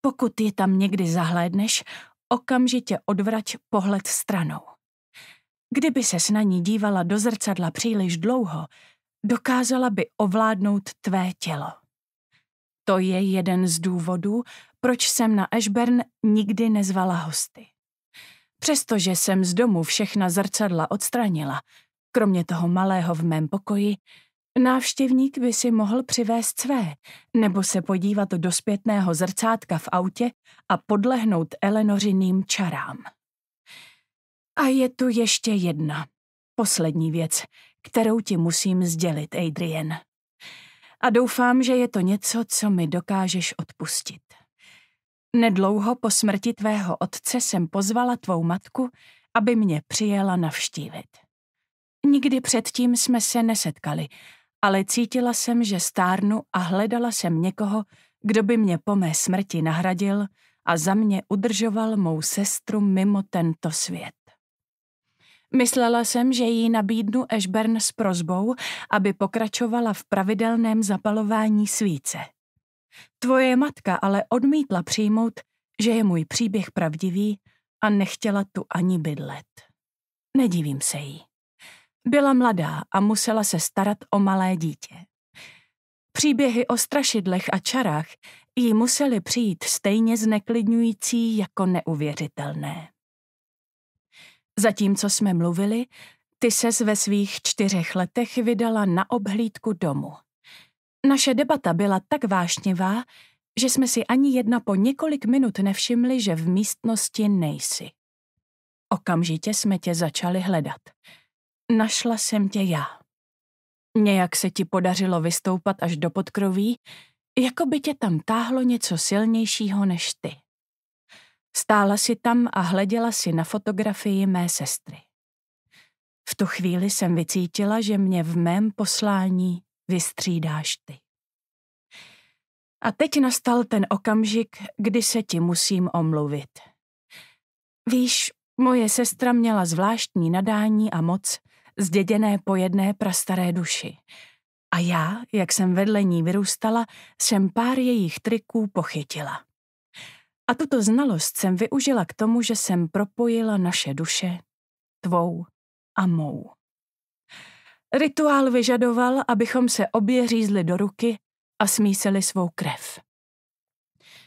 Pokud ji tam někdy zahlédneš, okamžitě odvrať pohled stranou. Kdyby se na ní dívala do zrcadla příliš dlouho, dokázala by ovládnout tvé tělo. To je jeden z důvodů, proč jsem na Ashburn nikdy nezvala hosty. Přestože jsem z domu všechna zrcadla odstranila, kromě toho malého v mém pokoji, návštěvník by si mohl přivést své, nebo se podívat do zpětného zrcátka v autě a podlehnout Elenořiným čarám. A je tu ještě jedna, poslední věc, kterou ti musím sdělit, Adrian a doufám, že je to něco, co mi dokážeš odpustit. Nedlouho po smrti tvého otce jsem pozvala tvou matku, aby mě přijela navštívit. Nikdy předtím jsme se nesetkali, ale cítila jsem, že stárnu a hledala jsem někoho, kdo by mě po mé smrti nahradil a za mě udržoval mou sestru mimo tento svět. Myslela jsem, že jí nabídnu Ashburn s prozbou, aby pokračovala v pravidelném zapalování svíce. Tvoje matka ale odmítla přijmout, že je můj příběh pravdivý a nechtěla tu ani bydlet. Nedivím se jí. Byla mladá a musela se starat o malé dítě. Příběhy o strašidlech a čarách jí musely přijít stejně zneklidňující jako neuvěřitelné. Zatímco jsme mluvili, ty ses ve svých čtyřech letech vydala na obhlídku domu. Naše debata byla tak vášnivá, že jsme si ani jedna po několik minut nevšimli, že v místnosti nejsi. Okamžitě jsme tě začali hledat. Našla jsem tě já. Nějak se ti podařilo vystoupat až do podkroví, jako by tě tam táhlo něco silnějšího než ty. Stála si tam a hleděla si na fotografii mé sestry. V tu chvíli jsem vycítila, že mě v mém poslání vystřídáš ty. A teď nastal ten okamžik, kdy se ti musím omluvit. Víš, moje sestra měla zvláštní nadání a moc, zděděné po jedné prastaré duši. A já, jak jsem vedle ní vyrůstala, jsem pár jejich triků pochytila. A tuto znalost jsem využila k tomu, že jsem propojila naše duše, tvou a mou. Rituál vyžadoval, abychom se obě řízli do ruky a smísili svou krev.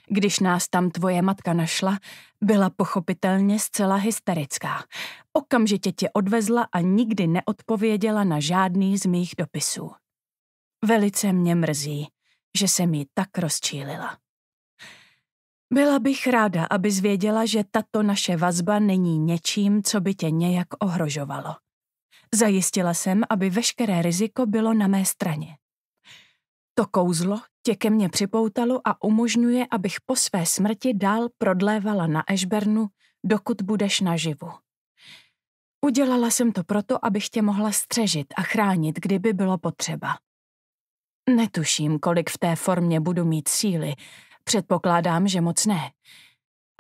Když nás tam tvoje matka našla, byla pochopitelně zcela hysterická. Okamžitě tě odvezla a nikdy neodpověděla na žádný z mých dopisů. Velice mě mrzí, že jsem ji tak rozčílila. Byla bych ráda, aby zvěděla, že tato naše vazba není něčím, co by tě nějak ohrožovalo. Zajistila jsem, aby veškeré riziko bylo na mé straně. To kouzlo tě ke mně připoutalo a umožňuje, abych po své smrti dál prodlévala na Ešbernu, dokud budeš naživu. Udělala jsem to proto, abych tě mohla střežit a chránit, kdyby bylo potřeba. Netuším, kolik v té formě budu mít síly, Předpokládám, že moc ne.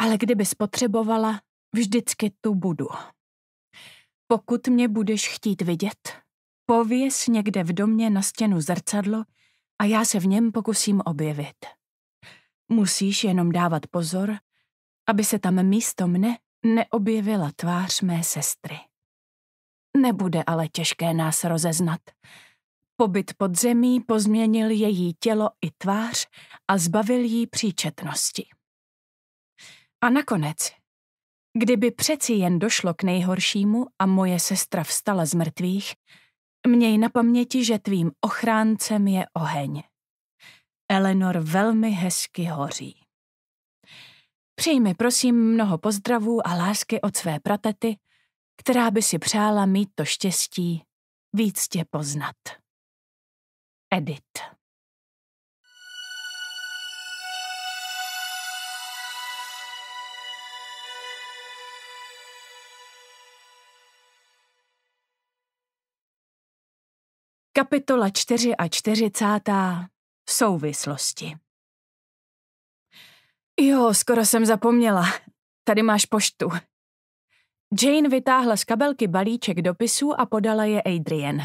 Ale kdyby spotřebovala, vždycky tu budu. Pokud mě budeš chtít vidět, pověs někde v domě na stěnu zrcadlo a já se v něm pokusím objevit. Musíš jenom dávat pozor, aby se tam místo mne neobjevila tvář mé sestry. Nebude ale těžké nás rozeznat, Pobyt pod zemí pozměnil její tělo i tvář a zbavil jí příčetnosti. A nakonec, kdyby přeci jen došlo k nejhoršímu a moje sestra vstala z mrtvých, měj na paměti, že tvým ochráncem je oheň. Eleanor velmi hezky hoří. Přijmi prosím mnoho pozdravů a lásky od své pratety, která by si přála mít to štěstí víc tě poznat. Edit. Kapitola 40. Souvislosti. Jo, skoro jsem zapomněla. Tady máš poštu. Jane vytáhla z kabelky balíček dopisů a podala je Adrian.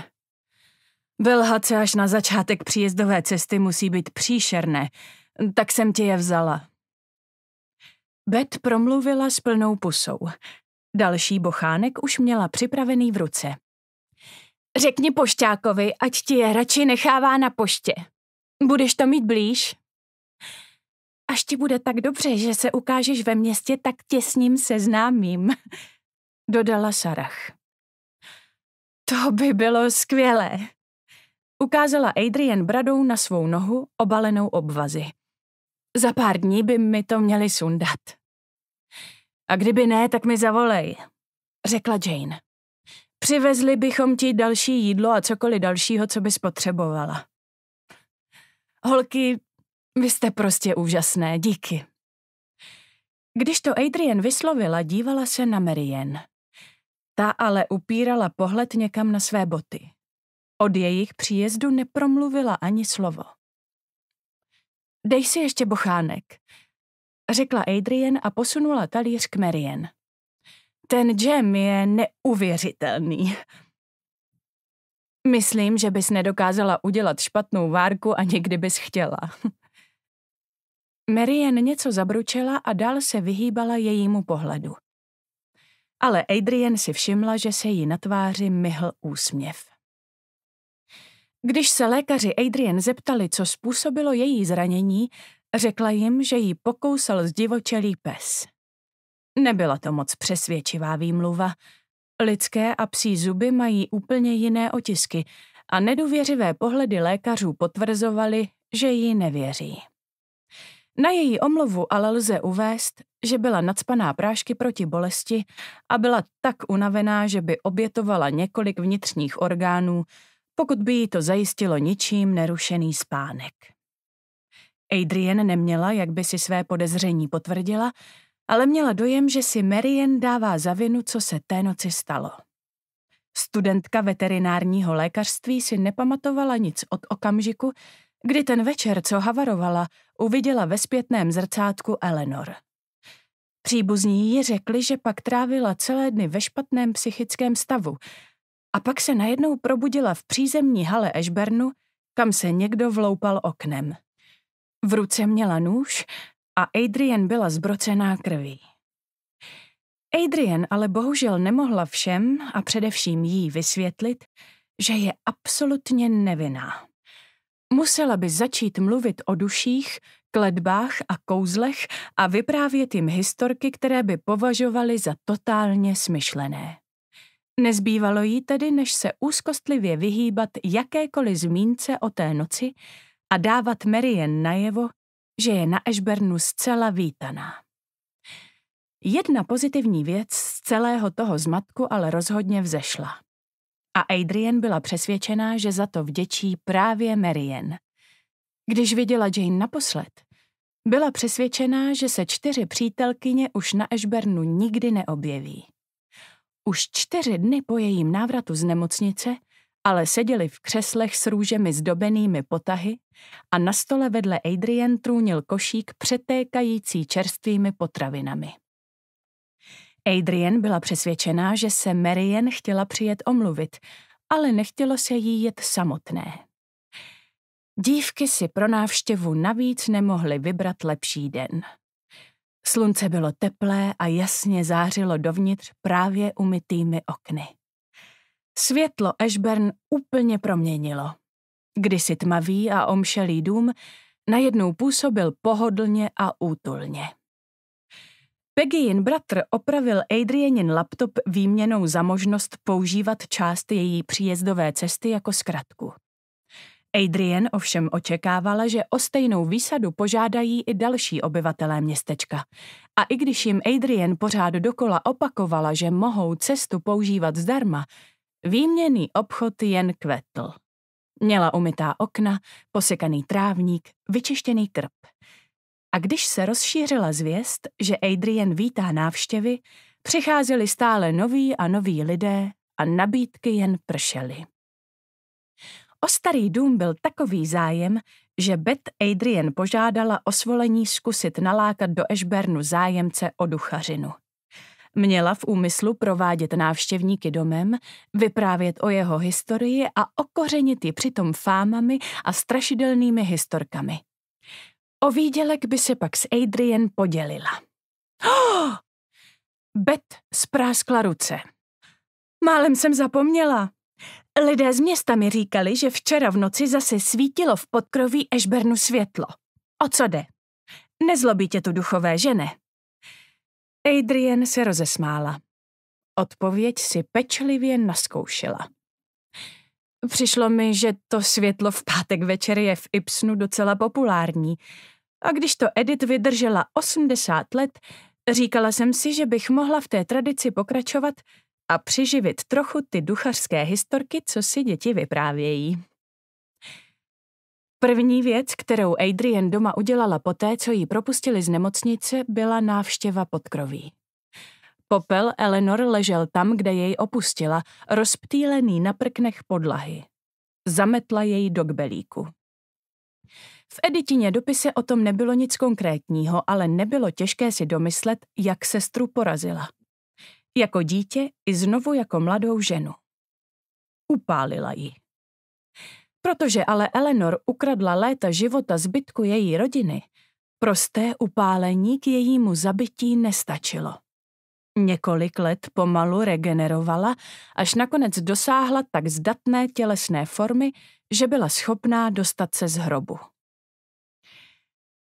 Vylhat se až na začátek příjezdové cesty musí být příšerné, tak jsem tě je vzala. Bet promluvila s plnou pusou. Další bochánek už měla připravený v ruce. Řekni pošťákovi, ať ti je radši nechává na poště. Budeš to mít blíž? Až ti bude tak dobře, že se ukážeš ve městě, tak tě s ním seznámím, dodala Sarah. To by bylo skvělé, Ukázala Adrian bradou na svou nohu obalenou obvazy. Za pár dní by mi to měli sundat. A kdyby ne, tak mi zavolej, řekla Jane. Přivezli bychom ti další jídlo a cokoliv dalšího, co bys potřebovala. Holky, vy jste prostě úžasné, díky. Když to Adrian vyslovila, dívala se na Marianne. Ta ale upírala pohled někam na své boty. Od jejich příjezdu nepromluvila ani slovo. Dej si ještě bochánek, řekla Adrian a posunula talíř k Marian. Ten džem je neuvěřitelný. Myslím, že bys nedokázala udělat špatnou várku ani kdybys chtěla. Marian něco zabručela a dál se vyhýbala jejímu pohledu. Ale Adrian si všimla, že se jí na tváři myhl úsměv. Když se lékaři Adrian zeptali, co způsobilo její zranění, řekla jim, že ji pokousal zdivočelý pes. Nebyla to moc přesvědčivá výmluva. Lidské a psí zuby mají úplně jiné otisky a nedůvěřivé pohledy lékařů potvrzovaly, že ji nevěří. Na její omluvu ale lze uvést, že byla nadspaná prášky proti bolesti a byla tak unavená, že by obětovala několik vnitřních orgánů, pokud by jí to zajistilo ničím nerušený spánek. Adrian neměla, jak by si své podezření potvrdila, ale měla dojem, že si Marian dává za vinu, co se té noci stalo. Studentka veterinárního lékařství si nepamatovala nic od okamžiku, kdy ten večer, co havarovala, uviděla ve zpětném zrcátku Eleanor. Příbuzní ji řekli, že pak trávila celé dny ve špatném psychickém stavu a pak se najednou probudila v přízemní hale Ešbernu, kam se někdo vloupal oknem. V ruce měla nůž a Adrian byla zbrocená krví. Adrian ale bohužel nemohla všem a především jí vysvětlit, že je absolutně nevinná. Musela by začít mluvit o duších, kledbách a kouzlech a vyprávět jim historky, které by považovali za totálně smyšlené. Nezbývalo jí tedy, než se úzkostlivě vyhýbat jakékoliv zmínce o té noci a dávat Marian najevo, že je na Ashburnu zcela vítaná. Jedna pozitivní věc z celého toho zmatku ale rozhodně vzešla. A Adrian byla přesvědčená, že za to vděčí právě Marian. Když viděla Jane naposled, byla přesvědčená, že se čtyři přítelkyně už na Ashburnu nikdy neobjeví. Už čtyři dny po jejím návratu z nemocnice ale seděli v křeslech s růžemi zdobenými potahy a na stole vedle Adrian trůnil košík přetékající čerstvými potravinami. Adrian byla přesvědčená, že se Marian chtěla přijet omluvit, ale nechtělo se jí jet samotné. Dívky si pro návštěvu navíc nemohly vybrat lepší den. Slunce bylo teplé a jasně zářilo dovnitř právě umytými okny. Světlo Ashburn úplně proměnilo. Kdysi tmavý a omšelý dům najednou působil pohodlně a útulně. Peggyin bratr opravil Adrianin laptop výměnou za možnost používat část její příjezdové cesty jako zkratku. Adrian ovšem očekávala, že o stejnou výsadu požádají i další obyvatelé městečka. A i když jim Adrian pořád dokola opakovala, že mohou cestu používat zdarma, výměný obchod jen kvetl. Měla umytá okna, posekaný trávník, vyčištěný krb. A když se rozšířila zvěst, že Adrian vítá návštěvy, přicházeli stále noví a noví lidé a nabídky jen pršely. O starý dům byl takový zájem, že Beth Adrian požádala o svolení zkusit nalákat do Ešbernu zájemce o duchařinu. Měla v úmyslu provádět návštěvníky domem, vyprávět o jeho historii a okořenit ji přitom fámami a strašidelnými historkami. O výdělek by se pak s Adrian podělila. Oh! Bet spráskla ruce. Málem jsem zapomněla. Lidé z města mi říkali, že včera v noci zase svítilo v podkroví Ešbernu světlo. O co jde? Nezlobí tě tu duchové, že ne? Adrian se rozesmála. Odpověď si pečlivě naskoušela. Přišlo mi, že to světlo v pátek večer je v Ipsnu docela populární. A když to Edith vydržela 80 let, říkala jsem si, že bych mohla v té tradici pokračovat a přiživit trochu ty duchařské historky, co si děti vyprávějí. První věc, kterou Adrian doma udělala poté, co ji propustili z nemocnice, byla návštěva podkroví. Popel Eleanor ležel tam, kde jej opustila, rozptýlený na prknech podlahy. Zametla jej do kbelíku. V editině dopise o tom nebylo nic konkrétního, ale nebylo těžké si domyslet, jak sestru porazila. Jako dítě i znovu jako mladou ženu. Upálila ji. Protože ale Eleanor ukradla léta života zbytku její rodiny, prosté upálení k jejímu zabití nestačilo. Několik let pomalu regenerovala, až nakonec dosáhla tak zdatné tělesné formy, že byla schopná dostat se z hrobu.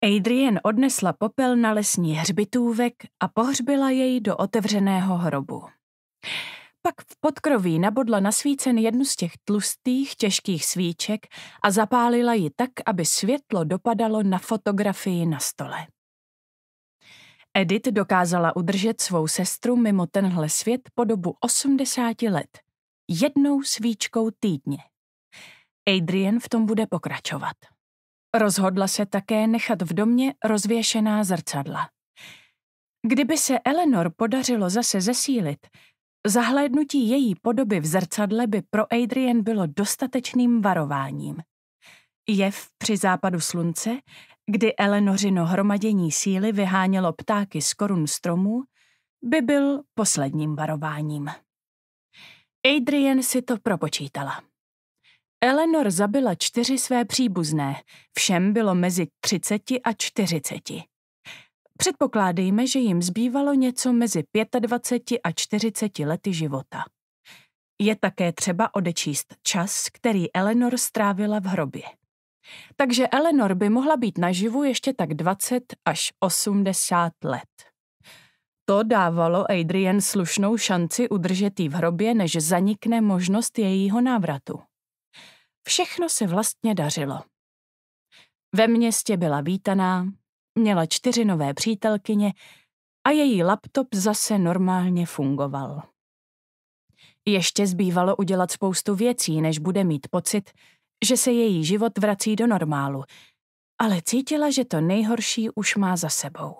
Adrian odnesla popel na lesní hřbitůvek a pohřbila jej do otevřeného hrobu. Pak v podkroví nabodla na svícen jednu z těch tlustých, těžkých svíček a zapálila ji tak, aby světlo dopadalo na fotografii na stole. Edith dokázala udržet svou sestru mimo tenhle svět po dobu 80 let. Jednou svíčkou týdně. Adrian v tom bude pokračovat. Rozhodla se také nechat v domě rozvěšená zrcadla. Kdyby se Eleanor podařilo zase zesílit, zahlédnutí její podoby v zrcadle by pro Adrian bylo dostatečným varováním. Jev při západu slunce, kdy Eleanorino hromadění síly vyhánělo ptáky z korun stromů, by byl posledním varováním. Adrian si to propočítala. Eleanor zabila čtyři své příbuzné, všem bylo mezi 30 a 40. Předpokládejme, že jim zbývalo něco mezi 25 a 40 lety života. Je také třeba odečíst čas, který Eleanor strávila v hrobě. Takže Eleanor by mohla být naživu ještě tak 20 až 80 let. To dávalo Adrian slušnou šanci udržet ji v hrobě, než zanikne možnost jejího návratu. Všechno se vlastně dařilo. Ve městě byla vítaná, měla čtyři nové přítelkyně a její laptop zase normálně fungoval. Ještě zbývalo udělat spoustu věcí, než bude mít pocit, že se její život vrací do normálu, ale cítila, že to nejhorší už má za sebou.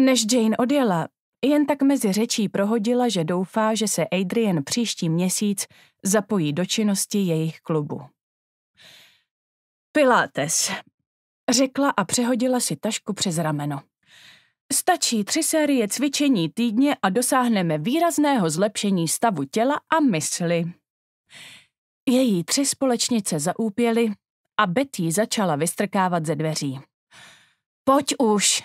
Než Jane odjela, jen tak mezi řečí prohodila, že doufá, že se Adrian příští měsíc zapojí do činnosti jejich klubu. Pilates, řekla a přehodila si tašku přes rameno. Stačí tři série cvičení týdně a dosáhneme výrazného zlepšení stavu těla a mysli. Její tři společnice zaúpěly a Betty začala vystrkávat ze dveří. Pojď už,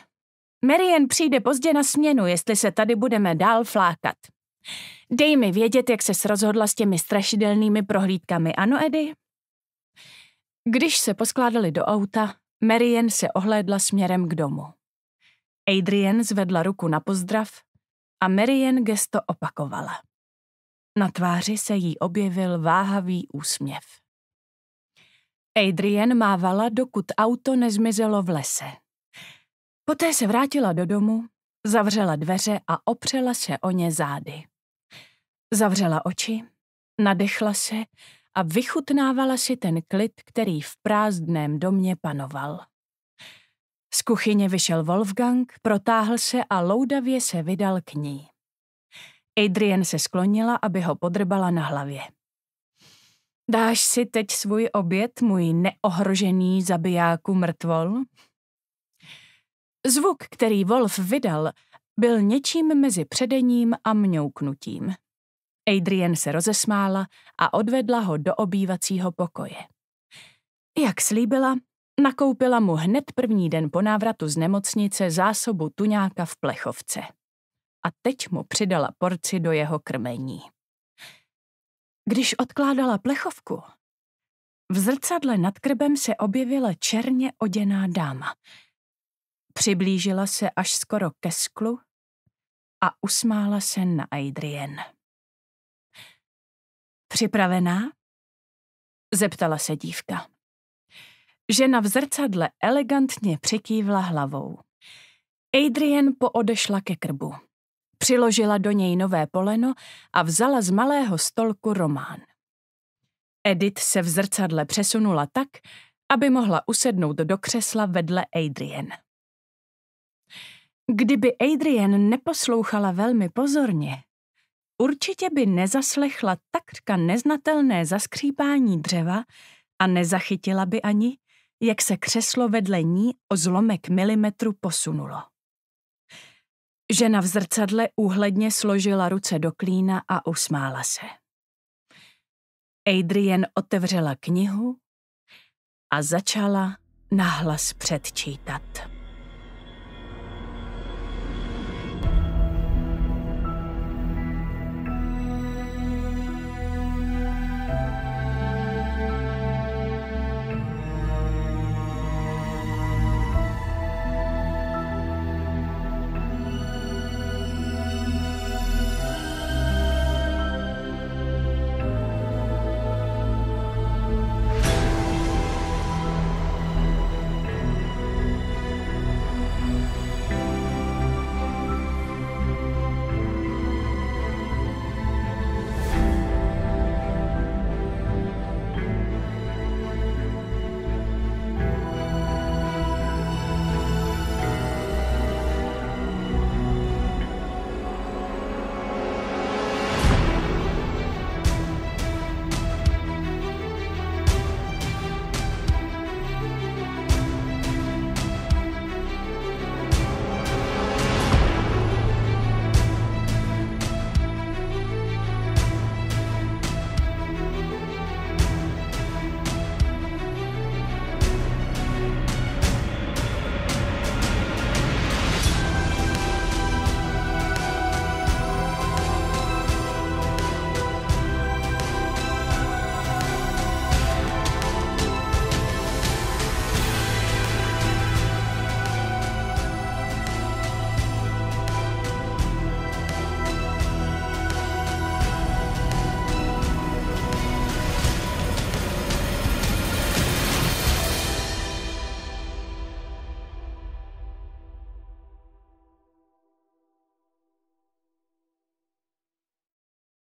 Marian přijde pozdě na směnu, jestli se tady budeme dál flákat. Dej mi vědět, jak se rozhodla s těmi strašidelnými prohlídkami, ano, Eddie? Když se poskládali do auta, Marian se ohlédla směrem k domu. Adrian zvedla ruku na pozdrav a Marian gesto opakovala. Na tváři se jí objevil váhavý úsměv. Adrian mávala, dokud auto nezmizelo v lese. Poté se vrátila do domu, zavřela dveře a opřela se o ně zády. Zavřela oči, nadechla se a vychutnávala si ten klid, který v prázdném domě panoval. Z kuchyně vyšel Wolfgang, protáhl se a loudavě se vydal k ní. Adrian se sklonila, aby ho podrbala na hlavě. Dáš si teď svůj oběd, můj neohrožený zabijáku mrtvol? Zvuk, který Wolf vydal, byl něčím mezi předením a mňouknutím. Adrian se rozesmála a odvedla ho do obývacího pokoje. Jak slíbila, nakoupila mu hned první den po návratu z nemocnice zásobu tuňáka v plechovce. A teď mu přidala porci do jeho krmení. Když odkládala plechovku, v zrcadle nad krbem se objevila černě oděná dáma – Přiblížila se až skoro ke sklu a usmála se na Adrien. Připravená? Zeptala se dívka. Žena v zrcadle elegantně přikývla hlavou. Adrien poodešla ke krbu. Přiložila do něj nové poleno a vzala z malého stolku román. Edith se v zrcadle přesunula tak, aby mohla usednout do křesla vedle Adrien. Kdyby Adrian neposlouchala velmi pozorně, určitě by nezaslechla takřka neznatelné zaskřípání dřeva a nezachytila by ani, jak se křeslo vedle ní o zlomek milimetru posunulo. Žena v zrcadle úhledně složila ruce do klína a usmála se. Adrian otevřela knihu a začala nahlas předčítat.